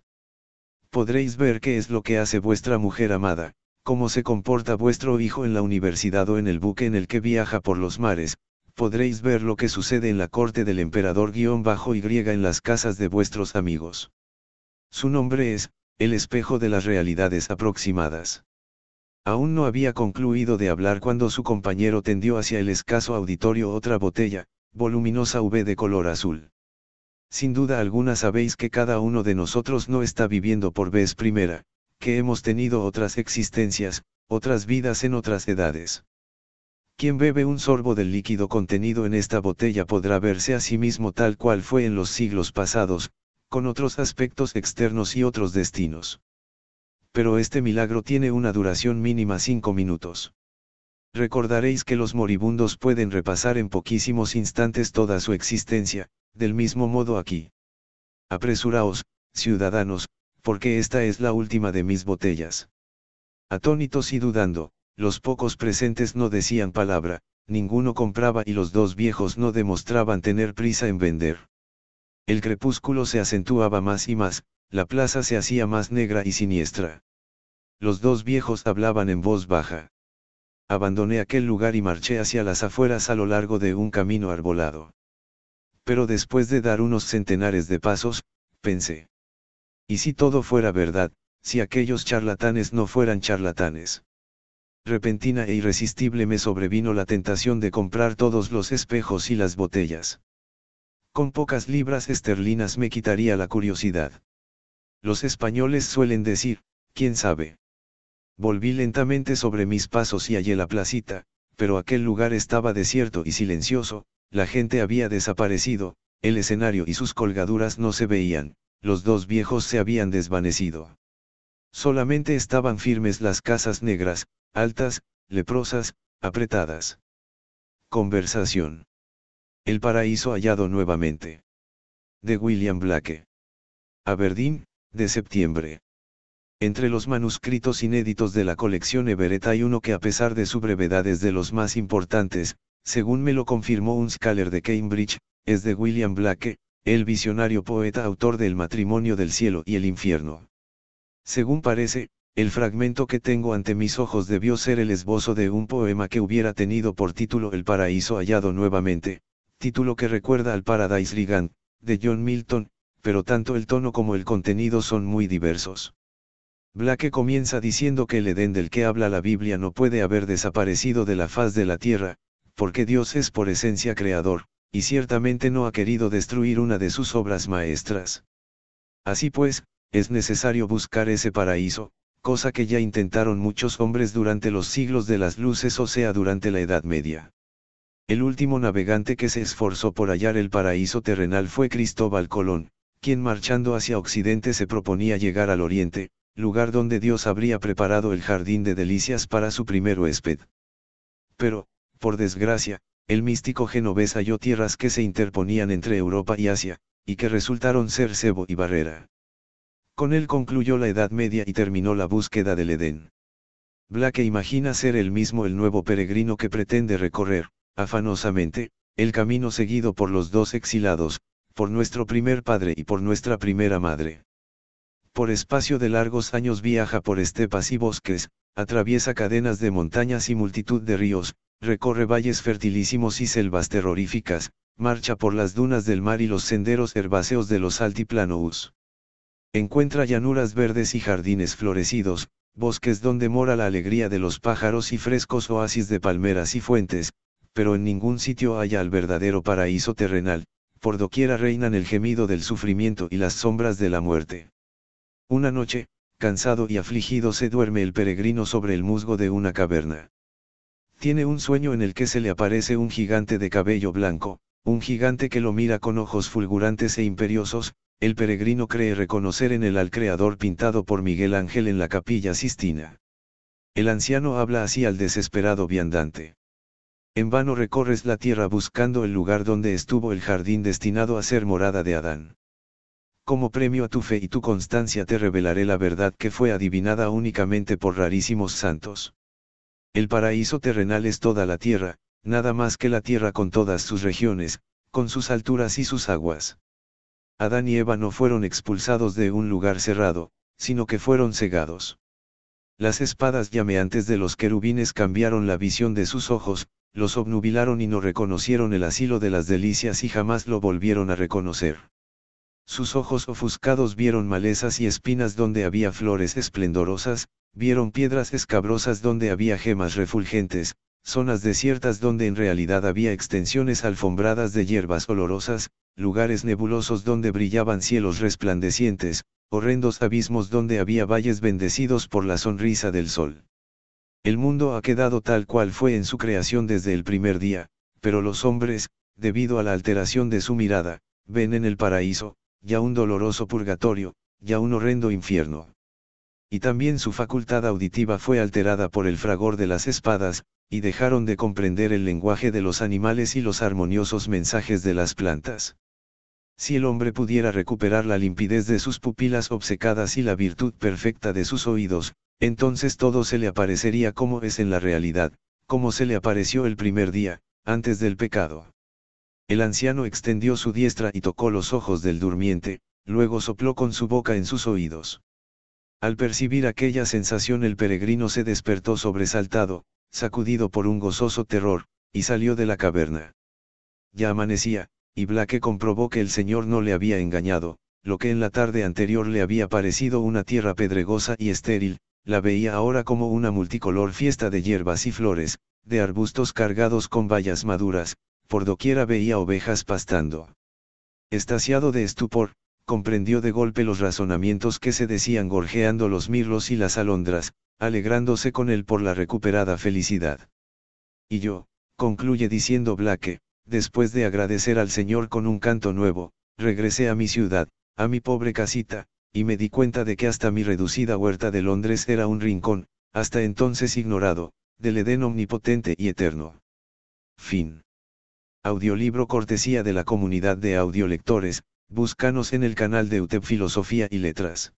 Podréis ver qué es lo que hace vuestra mujer amada, cómo se comporta vuestro hijo en la universidad o en el buque en el que viaja por los mares, podréis ver lo que sucede en la corte del emperador guión bajo y en las casas de vuestros amigos. Su nombre es, el espejo de las realidades aproximadas. Aún no había concluido de hablar cuando su compañero tendió hacia el escaso auditorio otra botella, voluminosa V de color azul. Sin duda alguna sabéis que cada uno de nosotros no está viviendo por vez primera, que hemos tenido otras existencias, otras vidas en otras edades. Quien bebe un sorbo del líquido contenido en esta botella podrá verse a sí mismo tal cual fue en los siglos pasados, con otros aspectos externos y otros destinos. Pero este milagro tiene una duración mínima cinco minutos. Recordaréis que los moribundos pueden repasar en poquísimos instantes toda su existencia, del mismo modo aquí. Apresuraos, ciudadanos, porque esta es la última de mis botellas. Atónitos y dudando, los pocos presentes no decían palabra, ninguno compraba y los dos viejos no demostraban tener prisa en vender. El crepúsculo se acentuaba más y más, la plaza se hacía más negra y siniestra. Los dos viejos hablaban en voz baja. Abandoné aquel lugar y marché hacia las afueras a lo largo de un camino arbolado. Pero después de dar unos centenares de pasos, pensé. Y si todo fuera verdad, si aquellos charlatanes no fueran charlatanes. Repentina e irresistible me sobrevino la tentación de comprar todos los espejos y las botellas. Con pocas libras esterlinas me quitaría la curiosidad. Los españoles suelen decir, quién sabe. Volví lentamente sobre mis pasos y hallé la placita, pero aquel lugar estaba desierto y silencioso, la gente había desaparecido, el escenario y sus colgaduras no se veían los dos viejos se habían desvanecido. Solamente estaban firmes las casas negras, altas, leprosas, apretadas. Conversación. El paraíso hallado nuevamente. De William Blake. Aberdeen, de septiembre. Entre los manuscritos inéditos de la colección Everett hay uno que a pesar de su brevedad es de los más importantes, según me lo confirmó un scholar de Cambridge, es de William Blake, el visionario poeta autor del matrimonio del cielo y el infierno. Según parece, el fragmento que tengo ante mis ojos debió ser el esbozo de un poema que hubiera tenido por título El paraíso hallado nuevamente, título que recuerda al Paradise Ligand, de John Milton, pero tanto el tono como el contenido son muy diversos. Blake comienza diciendo que el Edén del que habla la Biblia no puede haber desaparecido de la faz de la tierra, porque Dios es por esencia creador, y ciertamente no ha querido destruir una de sus obras maestras. Así pues, es necesario buscar ese paraíso, cosa que ya intentaron muchos hombres durante los siglos de las luces o sea durante la Edad Media. El último navegante que se esforzó por hallar el paraíso terrenal fue Cristóbal Colón, quien marchando hacia Occidente se proponía llegar al Oriente, lugar donde Dios habría preparado el jardín de delicias para su primer huésped. Pero, por desgracia, el místico genovés halló tierras que se interponían entre Europa y Asia, y que resultaron ser cebo y barrera. Con él concluyó la Edad Media y terminó la búsqueda del Edén. Blake imagina ser el mismo el nuevo peregrino que pretende recorrer, afanosamente, el camino seguido por los dos exilados, por nuestro primer padre y por nuestra primera madre. Por espacio de largos años viaja por estepas y bosques, atraviesa cadenas de montañas y multitud de ríos, recorre valles fertilísimos y selvas terroríficas, marcha por las dunas del mar y los senderos herbáceos de los altiplanos. Encuentra llanuras verdes y jardines florecidos, bosques donde mora la alegría de los pájaros y frescos oasis de palmeras y fuentes, pero en ningún sitio haya el verdadero paraíso terrenal, por doquiera reinan el gemido del sufrimiento y las sombras de la muerte. Una noche, cansado y afligido se duerme el peregrino sobre el musgo de una caverna. Tiene un sueño en el que se le aparece un gigante de cabello blanco, un gigante que lo mira con ojos fulgurantes e imperiosos, el peregrino cree reconocer en él al creador pintado por Miguel Ángel en la capilla Sistina. El anciano habla así al desesperado viandante. En vano recorres la tierra buscando el lugar donde estuvo el jardín destinado a ser morada de Adán. Como premio a tu fe y tu constancia te revelaré la verdad que fue adivinada únicamente por rarísimos santos. El paraíso terrenal es toda la tierra, nada más que la tierra con todas sus regiones, con sus alturas y sus aguas. Adán y Eva no fueron expulsados de un lugar cerrado, sino que fueron cegados. Las espadas llameantes de los querubines cambiaron la visión de sus ojos, los obnubilaron y no reconocieron el asilo de las delicias y jamás lo volvieron a reconocer. Sus ojos ofuscados vieron malezas y espinas donde había flores esplendorosas, vieron piedras escabrosas donde había gemas refulgentes, zonas desiertas donde en realidad había extensiones alfombradas de hierbas olorosas, lugares nebulosos donde brillaban cielos resplandecientes, horrendos abismos donde había valles bendecidos por la sonrisa del sol. El mundo ha quedado tal cual fue en su creación desde el primer día, pero los hombres, debido a la alteración de su mirada, ven en el paraíso, ya un doloroso purgatorio, ya un horrendo infierno y también su facultad auditiva fue alterada por el fragor de las espadas, y dejaron de comprender el lenguaje de los animales y los armoniosos mensajes de las plantas. Si el hombre pudiera recuperar la limpidez de sus pupilas obsecadas y la virtud perfecta de sus oídos, entonces todo se le aparecería como es en la realidad, como se le apareció el primer día, antes del pecado. El anciano extendió su diestra y tocó los ojos del durmiente, luego sopló con su boca en sus oídos. Al percibir aquella sensación el peregrino se despertó sobresaltado, sacudido por un gozoso terror, y salió de la caverna. Ya amanecía, y Blaque comprobó que el Señor no le había engañado, lo que en la tarde anterior le había parecido una tierra pedregosa y estéril, la veía ahora como una multicolor fiesta de hierbas y flores, de arbustos cargados con bayas maduras, por doquiera veía ovejas pastando. Estasiado de estupor, comprendió de golpe los razonamientos que se decían gorjeando los mirlos y las alondras, alegrándose con él por la recuperada felicidad. Y yo, concluye diciendo Blaque, después de agradecer al Señor con un canto nuevo, regresé a mi ciudad, a mi pobre casita, y me di cuenta de que hasta mi reducida huerta de Londres era un rincón, hasta entonces ignorado, del Edén omnipotente y eterno. Fin. Audiolibro cortesía de la comunidad de audiolectores, Búscanos en el canal de UTEP Filosofía y Letras.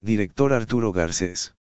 Director Arturo Garcés.